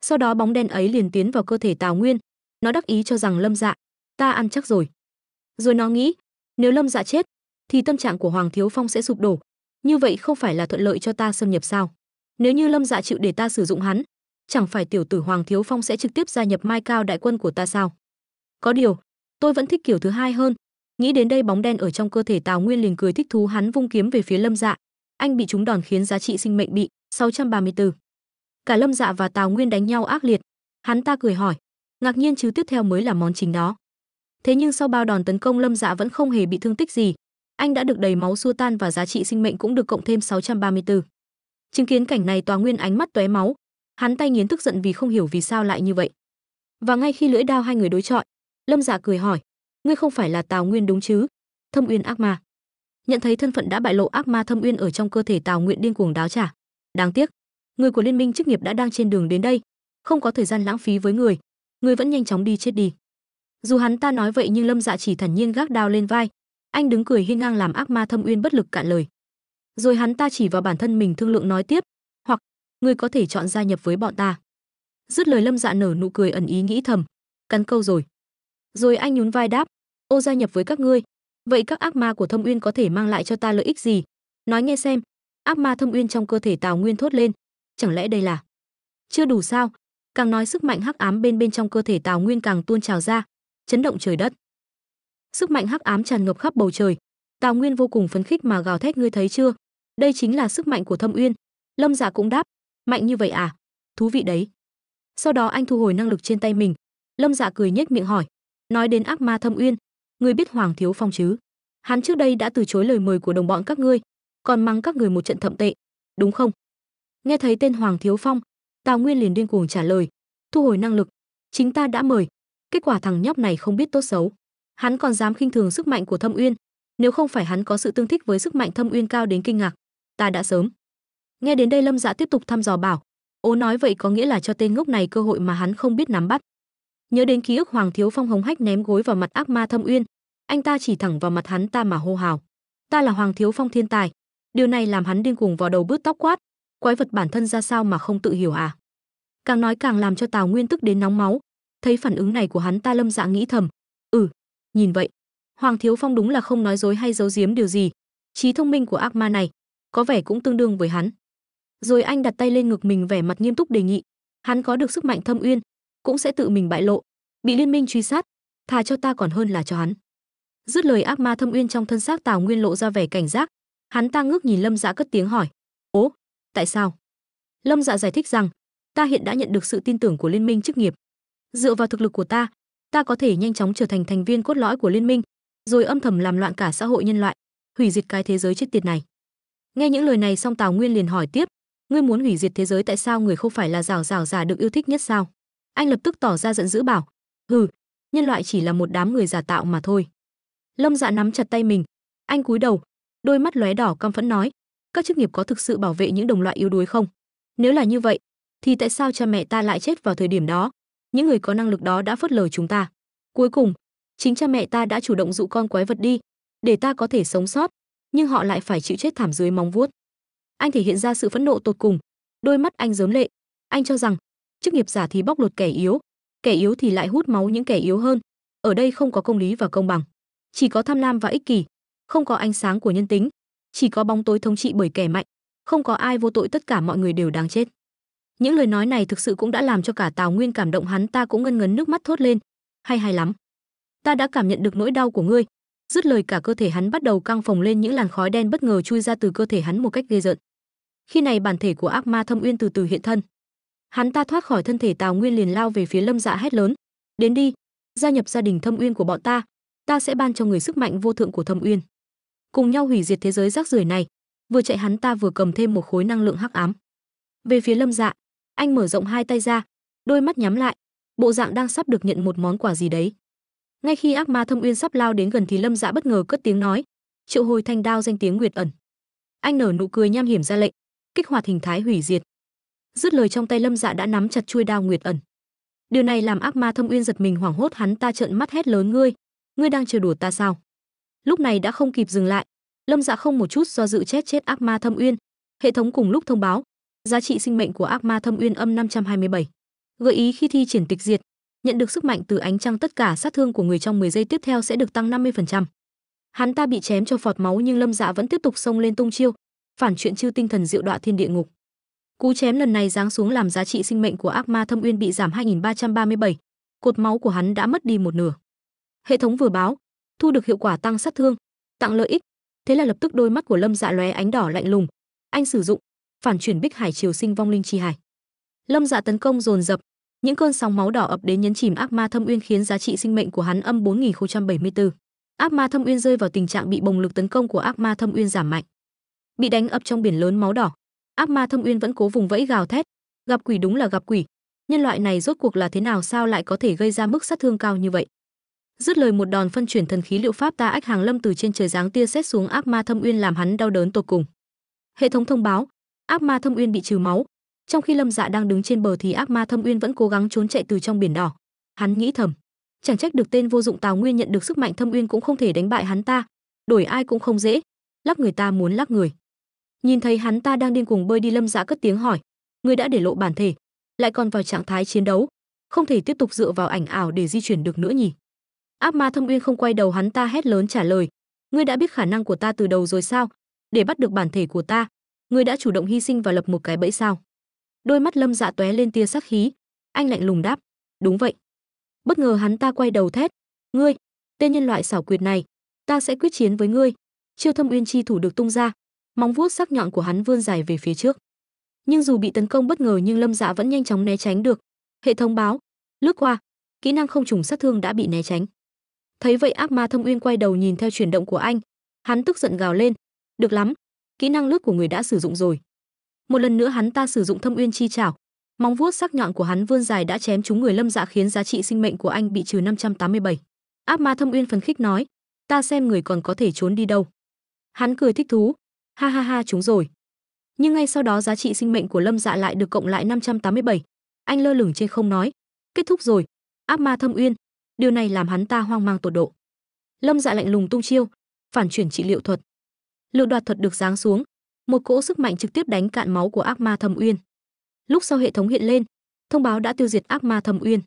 sau đó bóng đen ấy liền tiến vào cơ thể tào nguyên nó đắc ý cho rằng lâm dạ ta ăn chắc rồi rồi nó nghĩ nếu lâm dạ chết thì tâm trạng của hoàng thiếu phong sẽ sụp đổ như vậy không phải là thuận lợi cho ta xâm nhập sao nếu như lâm dạ chịu để ta sử dụng hắn chẳng phải tiểu tử hoàng thiếu phong sẽ trực tiếp gia nhập mai cao đại quân của ta sao có điều tôi vẫn thích kiểu thứ hai hơn nghĩ đến đây bóng đen ở trong cơ thể tào nguyên liền cười thích thú hắn vung kiếm về phía lâm dạ anh bị chúng đòn khiến giá trị sinh mệnh bị 634. cả lâm dạ và tào nguyên đánh nhau ác liệt hắn ta cười hỏi ngạc nhiên chứ tiếp theo mới là món chính đó thế nhưng sau bao đòn tấn công lâm dạ vẫn không hề bị thương tích gì anh đã được đầy máu xua tan và giá trị sinh mệnh cũng được cộng thêm 634. Chứng kiến cảnh này Tòa Nguyên ánh mắt tóe máu, hắn tay nghiến tức giận vì không hiểu vì sao lại như vậy. Và ngay khi lưỡi đao hai người đối chọi, Lâm Dạ cười hỏi: "Ngươi không phải là Tào Nguyên đúng chứ? Thâm Uyên ác ma." Nhận thấy thân phận đã bại lộ ác ma Thâm Uyên ở trong cơ thể Tào Nguyện điên cuồng đáo trả. Đáng tiếc, người của liên minh chức nghiệp đã đang trên đường đến đây, không có thời gian lãng phí với người, người vẫn nhanh chóng đi chết đi dù hắn ta nói vậy nhưng lâm dạ chỉ thản nhiên gác đao lên vai anh đứng cười hiên ngang làm ác ma thâm uyên bất lực cạn lời rồi hắn ta chỉ vào bản thân mình thương lượng nói tiếp hoặc người có thể chọn gia nhập với bọn ta dứt lời lâm dạ nở nụ cười ẩn ý nghĩ thầm cắn câu rồi rồi anh nhún vai đáp ô gia nhập với các ngươi vậy các ác ma của thâm uyên có thể mang lại cho ta lợi ích gì nói nghe xem ác ma thâm uyên trong cơ thể tào nguyên thốt lên chẳng lẽ đây là chưa đủ sao càng nói sức mạnh hắc ám bên bên trong cơ thể tào nguyên càng tuôn trào ra chấn động trời đất. Sức mạnh hắc ám tràn ngập khắp bầu trời, Tào Nguyên vô cùng phấn khích mà gào thét ngươi thấy chưa? Đây chính là sức mạnh của Thâm Uyên. Lâm Giả dạ cũng đáp, mạnh như vậy à? Thú vị đấy. Sau đó anh thu hồi năng lực trên tay mình. Lâm Dạ cười nhếch miệng hỏi, nói đến ác ma Thâm Uyên, người biết Hoàng Thiếu Phong chứ? Hắn trước đây đã từ chối lời mời của đồng bọn các ngươi, còn mắng các người một trận thậm tệ, đúng không? Nghe thấy tên Hoàng Thiếu Phong, Tào Nguyên liền điên cuồng trả lời, thu hồi năng lực, chính ta đã mời, kết quả thằng nhóc này không biết tốt xấu hắn còn dám khinh thường sức mạnh của thâm uyên nếu không phải hắn có sự tương thích với sức mạnh thâm uyên cao đến kinh ngạc ta đã sớm nghe đến đây lâm dạ tiếp tục thăm dò bảo ô nói vậy có nghĩa là cho tên ngốc này cơ hội mà hắn không biết nắm bắt nhớ đến ký ức hoàng thiếu phong hống hách ném gối vào mặt ác ma thâm uyên anh ta chỉ thẳng vào mặt hắn ta mà hô hào ta là hoàng thiếu phong thiên tài điều này làm hắn điên cuồng vào đầu bứt tóc quát quái vật bản thân ra sao mà không tự hiểu à càng nói càng làm cho tào nguyên tức đến nóng máu thấy phản ứng này của hắn ta lâm dạ nghĩ thầm ừ nhìn vậy hoàng thiếu phong đúng là không nói dối hay giấu giếm điều gì trí thông minh của ác ma này có vẻ cũng tương đương với hắn rồi anh đặt tay lên ngực mình vẻ mặt nghiêm túc đề nghị hắn có được sức mạnh thâm uyên cũng sẽ tự mình bại lộ bị liên minh truy sát thà cho ta còn hơn là cho hắn dứt lời ác ma thâm uyên trong thân xác tào nguyên lộ ra vẻ cảnh giác hắn ta ngước nhìn lâm dạ cất tiếng hỏi ố tại sao lâm dạ giải thích rằng ta hiện đã nhận được sự tin tưởng của liên minh chức nghiệp dựa vào thực lực của ta ta có thể nhanh chóng trở thành thành viên cốt lõi của liên minh rồi âm thầm làm loạn cả xã hội nhân loại hủy diệt cái thế giới chết tiệt này nghe những lời này song tào nguyên liền hỏi tiếp ngươi muốn hủy diệt thế giới tại sao người không phải là rào rào giả được yêu thích nhất sao anh lập tức tỏ ra giận dữ bảo hừ nhân loại chỉ là một đám người giả tạo mà thôi lâm dạ nắm chặt tay mình anh cúi đầu đôi mắt lóe đỏ căm phẫn nói các chức nghiệp có thực sự bảo vệ những đồng loại yếu đuối không nếu là như vậy thì tại sao cha mẹ ta lại chết vào thời điểm đó những người có năng lực đó đã phớt lờ chúng ta. Cuối cùng, chính cha mẹ ta đã chủ động dụ con quái vật đi, để ta có thể sống sót, nhưng họ lại phải chịu chết thảm dưới móng vuốt. Anh thể hiện ra sự phẫn nộ tột cùng, đôi mắt anh giớm lệ. Anh cho rằng, chức nghiệp giả thì bóc lột kẻ yếu, kẻ yếu thì lại hút máu những kẻ yếu hơn. Ở đây không có công lý và công bằng, chỉ có tham lam và ích kỷ, không có ánh sáng của nhân tính, chỉ có bóng tối thống trị bởi kẻ mạnh, không có ai vô tội tất cả mọi người đều đáng chết. Những lời nói này thực sự cũng đã làm cho cả Tào Nguyên cảm động hắn ta cũng ngân ngấn nước mắt thốt lên. Hay hay lắm. Ta đã cảm nhận được nỗi đau của ngươi. Dứt lời cả cơ thể hắn bắt đầu căng phồng lên những làn khói đen bất ngờ chui ra từ cơ thể hắn một cách ghê rợn. Khi này bản thể của ác ma Thâm Uyên từ từ hiện thân. Hắn ta thoát khỏi thân thể Tào Nguyên liền lao về phía Lâm Dạ hét lớn: "Đến đi, gia nhập gia đình Thâm Uyên của bọn ta, ta sẽ ban cho người sức mạnh vô thượng của Thâm Uyên. Cùng nhau hủy diệt thế giới rác rưởi này." Vừa chạy hắn ta vừa cầm thêm một khối năng lượng hắc ám. Về phía Lâm Dạ, anh mở rộng hai tay ra đôi mắt nhắm lại bộ dạng đang sắp được nhận một món quà gì đấy ngay khi ác ma thâm uyên sắp lao đến gần thì lâm dạ bất ngờ cất tiếng nói triệu hồi thanh đao danh tiếng nguyệt ẩn anh nở nụ cười nham hiểm ra lệnh kích hoạt hình thái hủy diệt dứt lời trong tay lâm dạ đã nắm chặt chuôi đao nguyệt ẩn điều này làm ác ma thâm uyên giật mình hoảng hốt hắn ta trợn mắt hét lớn ngươi ngươi đang chơi đùa ta sao lúc này đã không kịp dừng lại lâm dạ không một chút do dự chết chết ác ma thâm uyên hệ thống cùng lúc thông báo Giá trị sinh mệnh của ác ma thâm uyên âm 527. Gợi ý khi thi triển tịch diệt, nhận được sức mạnh từ ánh trăng tất cả sát thương của người trong 10 giây tiếp theo sẽ được tăng 50%. Hắn ta bị chém cho phọt máu nhưng Lâm Dạ vẫn tiếp tục xông lên tung chiêu, phản chuyện chiêu tinh thần diệu đọa thiên địa ngục. Cú chém lần này giáng xuống làm giá trị sinh mệnh của ác ma thâm uyên bị giảm 2337, cột máu của hắn đã mất đi một nửa. Hệ thống vừa báo, thu được hiệu quả tăng sát thương, tặng lợi ích, thế là lập tức đôi mắt của Lâm Dạ lóe ánh đỏ lạnh lùng, anh sử dụng phản chuyển bích hải triều sinh vong linh chi hải lâm dạ tấn công dồn dập những cơn sóng máu đỏ ập đến nhấn chìm ác ma thâm uyên khiến giá trị sinh mệnh của hắn âm 4074. Ác ma thâm uyên rơi vào tình trạng bị bồng lực tấn công của ác ma thâm uyên giảm mạnh. Bị đánh ập trong biển lớn máu đỏ, ác ma thâm uyên vẫn cố vùng vẫy gào thét, gặp quỷ đúng là gặp quỷ, nhân loại này rốt cuộc là thế nào sao lại có thể gây ra mức sát thương cao như vậy. Dứt lời một đòn phân chuyển thần khí liệu pháp ta ách hàng lâm từ trên trời giáng tia xét xuống ác ma thâm uyên làm hắn đau đớn tột cùng. Hệ thống thông báo, ác ma thâm uyên bị trừ máu trong khi lâm dạ đang đứng trên bờ thì ác ma thâm uyên vẫn cố gắng trốn chạy từ trong biển đỏ hắn nghĩ thầm chẳng trách được tên vô dụng tào nguyên nhận được sức mạnh thâm uyên cũng không thể đánh bại hắn ta đổi ai cũng không dễ lắc người ta muốn lắc người nhìn thấy hắn ta đang điên cuồng bơi đi lâm dạ cất tiếng hỏi ngươi đã để lộ bản thể lại còn vào trạng thái chiến đấu không thể tiếp tục dựa vào ảnh ảo để di chuyển được nữa nhỉ ác ma thâm uyên không quay đầu hắn ta hét lớn trả lời ngươi đã biết khả năng của ta từ đầu rồi sao để bắt được bản thể của ta ngươi đã chủ động hy sinh và lập một cái bẫy sao đôi mắt lâm dạ tóe lên tia sắc khí anh lạnh lùng đáp đúng vậy bất ngờ hắn ta quay đầu thét ngươi tên nhân loại xảo quyệt này ta sẽ quyết chiến với ngươi chiêu thâm uyên chi thủ được tung ra móng vuốt sắc nhọn của hắn vươn dài về phía trước nhưng dù bị tấn công bất ngờ nhưng lâm dạ vẫn nhanh chóng né tránh được hệ thống báo lướt qua kỹ năng không trùng sát thương đã bị né tránh thấy vậy ác ma thâm uyên quay đầu nhìn theo chuyển động của anh hắn tức giận gào lên được lắm kỹ năng lướt của người đã sử dụng rồi một lần nữa hắn ta sử dụng thâm uyên chi chảo móng vuốt sắc nhọn của hắn vươn dài đã chém trúng người lâm dạ khiến giá trị sinh mệnh của anh bị trừ 587. áp ma thâm uyên phấn khích nói ta xem người còn có thể trốn đi đâu hắn cười thích thú ha ha ha trúng rồi nhưng ngay sau đó giá trị sinh mệnh của lâm dạ lại được cộng lại 587. anh lơ lửng trên không nói kết thúc rồi áp ma thâm uyên điều này làm hắn ta hoang mang tột độ lâm dạ lạnh lùng tung chiêu phản chuyển trị liệu thuật Lựu đoạt thuật được giáng xuống, một cỗ sức mạnh trực tiếp đánh cạn máu của ác ma Thầm Uyên. Lúc sau hệ thống hiện lên, thông báo đã tiêu diệt ác ma Thầm Uyên.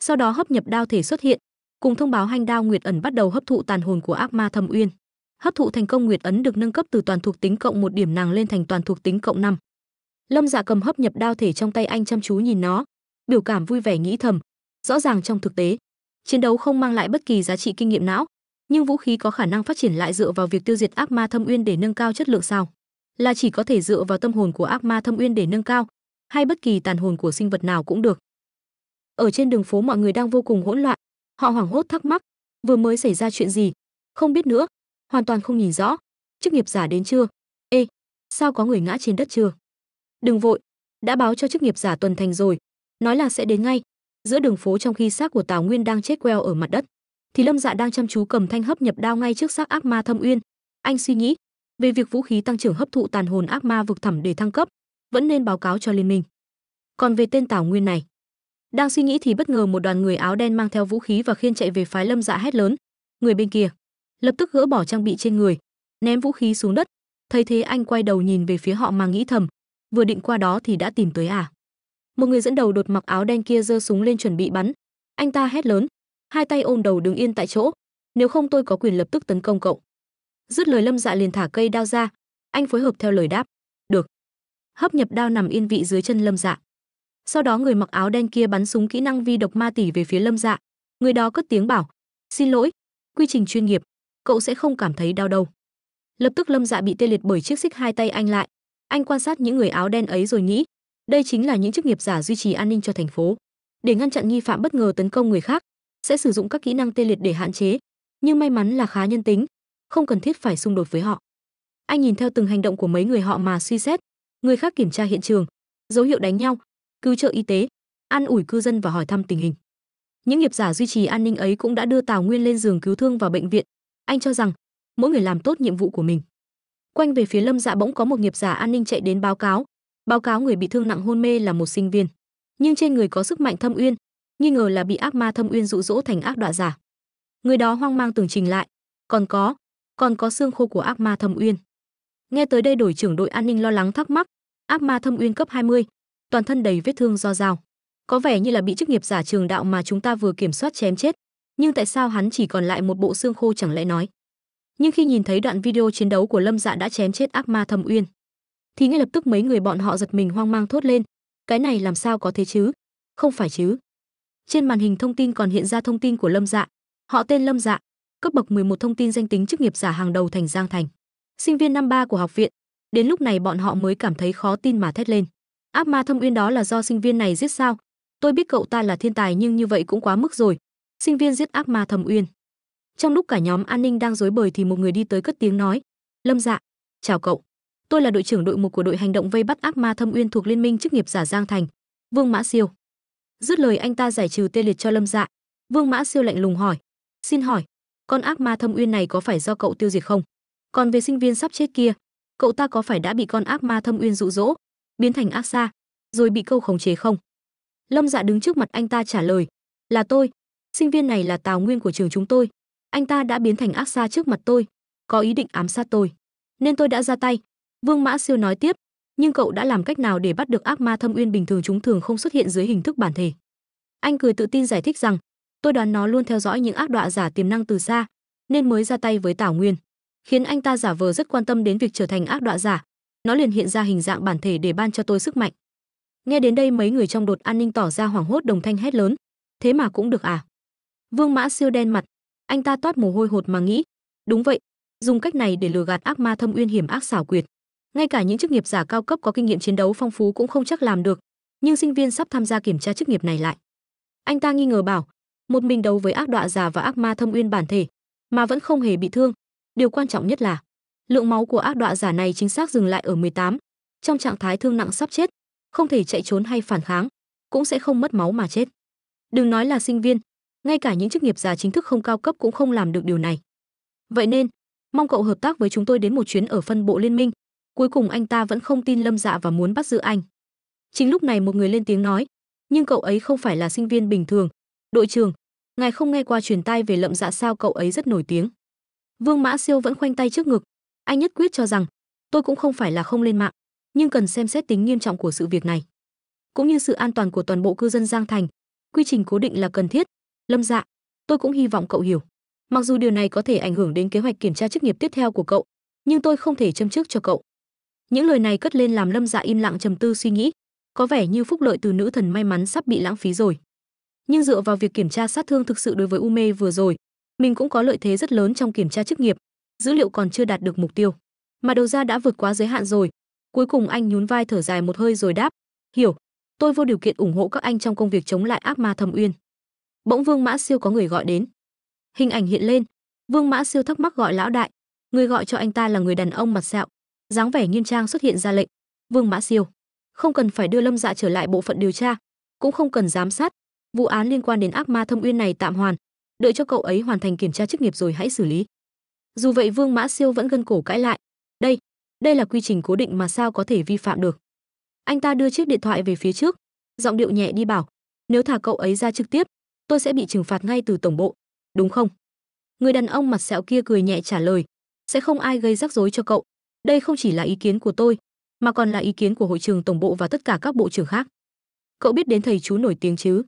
Sau đó hấp nhập đao thể xuất hiện, cùng thông báo hành đao Nguyệt ẩn bắt đầu hấp thụ tàn hồn của ác ma Thầm Uyên. Hấp thụ thành công Nguyệt ấn được nâng cấp từ toàn thuộc tính cộng một điểm nàng lên thành toàn thuộc tính cộng năm. Lâm Dạ cầm hấp nhập đao thể trong tay anh chăm chú nhìn nó, biểu cảm vui vẻ nghĩ thầm, rõ ràng trong thực tế, chiến đấu không mang lại bất kỳ giá trị kinh nghiệm não, nhưng vũ khí có khả năng phát triển lại dựa vào việc tiêu diệt ác ma thâm uyên để nâng cao chất lượng sao? Là chỉ có thể dựa vào tâm hồn của ác ma thâm uyên để nâng cao, hay bất kỳ tàn hồn của sinh vật nào cũng được. Ở trên đường phố mọi người đang vô cùng hỗn loạn, họ hoảng hốt thắc mắc, vừa mới xảy ra chuyện gì? Không biết nữa, hoàn toàn không nhìn rõ, chức nghiệp giả đến chưa? Ê, sao có người ngã trên đất chưa? Đừng vội, đã báo cho chức nghiệp giả tuần thành rồi, nói là sẽ đến ngay. Giữa đường phố trong khi xác của Tào Nguyên đang chết queo ở mặt đất, thì lâm dạ đang chăm chú cầm thanh hấp nhập đao ngay trước xác ác ma thâm uyên anh suy nghĩ về việc vũ khí tăng trưởng hấp thụ tàn hồn ác ma vực thẳm để thăng cấp vẫn nên báo cáo cho liên minh còn về tên tảo nguyên này đang suy nghĩ thì bất ngờ một đoàn người áo đen mang theo vũ khí và khiên chạy về phái lâm dạ hét lớn người bên kia lập tức gỡ bỏ trang bị trên người ném vũ khí xuống đất thấy thế anh quay đầu nhìn về phía họ mà nghĩ thầm vừa định qua đó thì đã tìm tới à một người dẫn đầu đột mặc áo đen kia giơ súng lên chuẩn bị bắn anh ta hét lớn hai tay ôm đầu đứng yên tại chỗ, nếu không tôi có quyền lập tức tấn công cậu. Dứt lời Lâm Dạ liền thả cây đao ra, anh phối hợp theo lời đáp, "Được." Hấp nhập đao nằm yên vị dưới chân Lâm Dạ. Sau đó người mặc áo đen kia bắn súng kỹ năng vi độc ma tỷ về phía Lâm Dạ, người đó cất tiếng bảo, "Xin lỗi, quy trình chuyên nghiệp, cậu sẽ không cảm thấy đau đâu." Lập tức Lâm Dạ bị tê liệt bởi chiếc xích hai tay anh lại. Anh quan sát những người áo đen ấy rồi nghĩ, đây chính là những chức nghiệp giả duy trì an ninh cho thành phố để ngăn chặn nghi phạm bất ngờ tấn công người khác sẽ sử dụng các kỹ năng tê liệt để hạn chế nhưng may mắn là khá nhân tính không cần thiết phải xung đột với họ anh nhìn theo từng hành động của mấy người họ mà suy xét người khác kiểm tra hiện trường dấu hiệu đánh nhau cứu trợ y tế an ủi cư dân và hỏi thăm tình hình những nghiệp giả duy trì an ninh ấy cũng đã đưa tào nguyên lên giường cứu thương vào bệnh viện anh cho rằng mỗi người làm tốt nhiệm vụ của mình quanh về phía lâm dạ bỗng có một nghiệp giả an ninh chạy đến báo cáo báo cáo người bị thương nặng hôn mê là một sinh viên nhưng trên người có sức mạnh thâm uyên nghi ngờ là bị ác ma thâm uyên dụ dỗ thành ác đọa giả người đó hoang mang tường trình lại còn có còn có xương khô của ác ma thâm uyên nghe tới đây đội trưởng đội an ninh lo lắng thắc mắc ác ma thâm uyên cấp 20, toàn thân đầy vết thương do dao có vẻ như là bị chức nghiệp giả trường đạo mà chúng ta vừa kiểm soát chém chết nhưng tại sao hắn chỉ còn lại một bộ xương khô chẳng lẽ nói nhưng khi nhìn thấy đoạn video chiến đấu của lâm dạ đã chém chết ác ma thâm uyên thì ngay lập tức mấy người bọn họ giật mình hoang mang thốt lên cái này làm sao có thế chứ không phải chứ trên màn hình thông tin còn hiện ra thông tin của Lâm Dạ. Họ tên Lâm Dạ, cấp bậc 11 thông tin danh tính chức nghiệp giả hàng đầu thành Giang Thành. Sinh viên năm ba của học viện. Đến lúc này bọn họ mới cảm thấy khó tin mà thét lên. Ác ma thâm uyên đó là do sinh viên này giết sao? Tôi biết cậu ta là thiên tài nhưng như vậy cũng quá mức rồi. Sinh viên giết ác ma thâm uyên. Trong lúc cả nhóm an ninh đang rối bời thì một người đi tới cất tiếng nói, "Lâm Dạ, chào cậu. Tôi là đội trưởng đội một của đội hành động vây bắt ác ma thâm uyên thuộc Liên minh chức nghiệp giả Giang Thành, Vương Mã Siêu." dứt lời anh ta giải trừ tê liệt cho lâm dạ vương mã siêu lạnh lùng hỏi xin hỏi con ác ma thâm uyên này có phải do cậu tiêu diệt không còn về sinh viên sắp chết kia cậu ta có phải đã bị con ác ma thâm uyên dụ dỗ biến thành ác xa rồi bị câu khống chế không lâm dạ đứng trước mặt anh ta trả lời là tôi sinh viên này là tào nguyên của trường chúng tôi anh ta đã biến thành ác xa trước mặt tôi có ý định ám sát tôi nên tôi đã ra tay vương mã siêu nói tiếp nhưng cậu đã làm cách nào để bắt được ác ma thâm uyên bình thường chúng thường không xuất hiện dưới hình thức bản thể anh cười tự tin giải thích rằng tôi đoán nó luôn theo dõi những ác đọa giả tiềm năng từ xa nên mới ra tay với tảo nguyên khiến anh ta giả vờ rất quan tâm đến việc trở thành ác đọa giả nó liền hiện ra hình dạng bản thể để ban cho tôi sức mạnh nghe đến đây mấy người trong đột an ninh tỏ ra hoảng hốt đồng thanh hét lớn thế mà cũng được à vương mã siêu đen mặt anh ta toát mồ hôi hột mà nghĩ đúng vậy dùng cách này để lừa gạt ác ma thâm uyên hiểm ác xảo quyệt ngay cả những chức nghiệp giả cao cấp có kinh nghiệm chiến đấu phong phú cũng không chắc làm được nhưng sinh viên sắp tham gia kiểm tra chức nghiệp này lại anh ta nghi ngờ bảo một mình đấu với ác đọa già và ác ma thâm uyên bản thể mà vẫn không hề bị thương điều quan trọng nhất là lượng máu của ác đọa giả này chính xác dừng lại ở 18, trong trạng thái thương nặng sắp chết không thể chạy trốn hay phản kháng cũng sẽ không mất máu mà chết đừng nói là sinh viên ngay cả những chức nghiệp giả chính thức không cao cấp cũng không làm được điều này vậy nên mong cậu hợp tác với chúng tôi đến một chuyến ở phân bộ liên minh Cuối cùng anh ta vẫn không tin Lâm Dạ và muốn bắt giữ anh. Chính lúc này một người lên tiếng nói, nhưng cậu ấy không phải là sinh viên bình thường. Đội trưởng, ngài không nghe qua truyền tai về Lâm Dạ sao cậu ấy rất nổi tiếng. Vương Mã Siêu vẫn khoanh tay trước ngực, anh nhất quyết cho rằng tôi cũng không phải là không lên mạng, nhưng cần xem xét tính nghiêm trọng của sự việc này, cũng như sự an toàn của toàn bộ cư dân Giang Thành. Quy trình cố định là cần thiết. Lâm Dạ, tôi cũng hy vọng cậu hiểu. Mặc dù điều này có thể ảnh hưởng đến kế hoạch kiểm tra chức nghiệp tiếp theo của cậu, nhưng tôi không thể châm trước cho cậu những lời này cất lên làm lâm dạ im lặng trầm tư suy nghĩ có vẻ như phúc lợi từ nữ thần may mắn sắp bị lãng phí rồi nhưng dựa vào việc kiểm tra sát thương thực sự đối với Ume vừa rồi mình cũng có lợi thế rất lớn trong kiểm tra chức nghiệp dữ liệu còn chưa đạt được mục tiêu mà đầu ra đã vượt quá giới hạn rồi cuối cùng anh nhún vai thở dài một hơi rồi đáp hiểu tôi vô điều kiện ủng hộ các anh trong công việc chống lại ác ma thầm uyên bỗng vương mã siêu có người gọi đến hình ảnh hiện lên vương mã siêu thắc mắc gọi lão đại người gọi cho anh ta là người đàn ông mặt sẹo dáng vẻ nghiêm trang xuất hiện ra lệnh vương mã siêu không cần phải đưa lâm dạ trở lại bộ phận điều tra cũng không cần giám sát vụ án liên quan đến ác ma thâm uyên này tạm hoàn đợi cho cậu ấy hoàn thành kiểm tra chức nghiệp rồi hãy xử lý dù vậy vương mã siêu vẫn gân cổ cãi lại đây đây là quy trình cố định mà sao có thể vi phạm được anh ta đưa chiếc điện thoại về phía trước giọng điệu nhẹ đi bảo nếu thả cậu ấy ra trực tiếp tôi sẽ bị trừng phạt ngay từ tổng bộ đúng không người đàn ông mặt sẹo kia cười nhẹ trả lời sẽ không ai gây rắc rối cho cậu đây không chỉ là ý kiến của tôi, mà còn là ý kiến của hội trường tổng bộ và tất cả các bộ trưởng khác. Cậu biết đến thầy chú nổi tiếng chứ?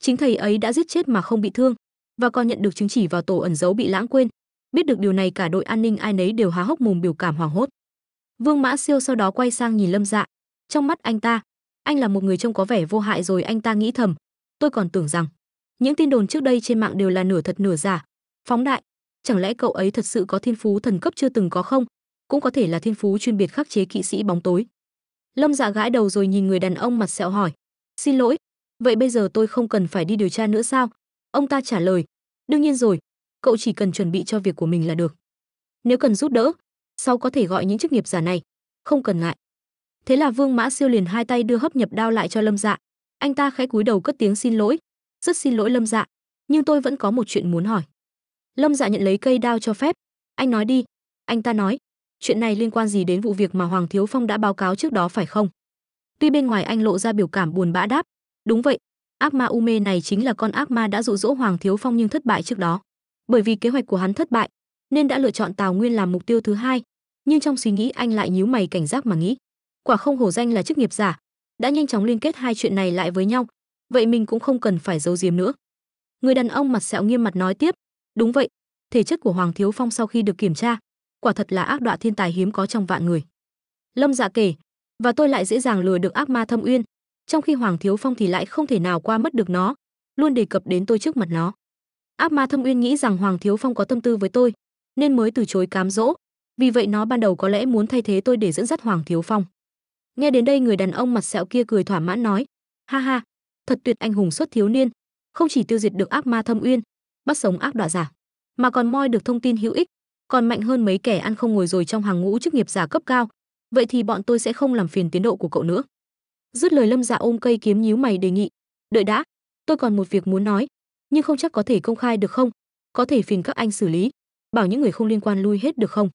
Chính thầy ấy đã giết chết mà không bị thương và còn nhận được chứng chỉ vào tổ ẩn giấu bị lãng quên. Biết được điều này cả đội an ninh ai nấy đều há hốc mồm biểu cảm hoảng hốt. Vương Mã Siêu sau đó quay sang nhìn Lâm Dạ, trong mắt anh ta, anh là một người trông có vẻ vô hại rồi anh ta nghĩ thầm, tôi còn tưởng rằng những tin đồn trước đây trên mạng đều là nửa thật nửa giả, phóng đại, chẳng lẽ cậu ấy thật sự có thiên phú thần cấp chưa từng có không? cũng có thể là thiên phú chuyên biệt khắc chế kỵ sĩ bóng tối. Lâm Dạ gãi đầu rồi nhìn người đàn ông mặt sẹo hỏi: "Xin lỗi, vậy bây giờ tôi không cần phải đi điều tra nữa sao?" Ông ta trả lời: "Đương nhiên rồi, cậu chỉ cần chuẩn bị cho việc của mình là được. Nếu cần giúp đỡ, sau có thể gọi những chức nghiệp giả này, không cần ngại." Thế là Vương Mã Siêu liền hai tay đưa hấp nhập đao lại cho Lâm Dạ. Anh ta khẽ cúi đầu cất tiếng xin lỗi: "Rất xin lỗi Lâm Dạ, nhưng tôi vẫn có một chuyện muốn hỏi." Lâm Dạ nhận lấy cây đao cho phép, "Anh nói đi." Anh ta nói: chuyện này liên quan gì đến vụ việc mà Hoàng Thiếu Phong đã báo cáo trước đó phải không? Tuy bên ngoài anh lộ ra biểu cảm buồn bã đáp, đúng vậy, ác ma u mê này chính là con ác ma đã dụ dỗ Hoàng Thiếu Phong nhưng thất bại trước đó. Bởi vì kế hoạch của hắn thất bại, nên đã lựa chọn Tào Nguyên làm mục tiêu thứ hai, nhưng trong suy nghĩ anh lại nhíu mày cảnh giác mà nghĩ, quả không hổ danh là chức nghiệp giả, đã nhanh chóng liên kết hai chuyện này lại với nhau, vậy mình cũng không cần phải giấu giếm nữa. Người đàn ông mặt sẹo nghiêm mặt nói tiếp, đúng vậy, thể chất của Hoàng Thiếu Phong sau khi được kiểm tra, quả thật là ác đọa thiên tài hiếm có trong vạn người lâm dạ kể và tôi lại dễ dàng lừa được ác ma thâm uyên trong khi hoàng thiếu phong thì lại không thể nào qua mất được nó luôn đề cập đến tôi trước mặt nó ác ma thâm uyên nghĩ rằng hoàng thiếu phong có tâm tư với tôi nên mới từ chối cám dỗ vì vậy nó ban đầu có lẽ muốn thay thế tôi để dẫn dắt hoàng thiếu phong nghe đến đây người đàn ông mặt sẹo kia cười thỏa mãn nói ha ha thật tuyệt anh hùng xuất thiếu niên không chỉ tiêu diệt được ác ma thâm uyên bắt sống ác đọa giả mà còn moi được thông tin hữu ích còn mạnh hơn mấy kẻ ăn không ngồi rồi trong hàng ngũ chức nghiệp giả cấp cao vậy thì bọn tôi sẽ không làm phiền tiến độ của cậu nữa dứt lời lâm dạ ôm cây kiếm nhíu mày đề nghị đợi đã tôi còn một việc muốn nói nhưng không chắc có thể công khai được không có thể phiền các anh xử lý bảo những người không liên quan lui hết được không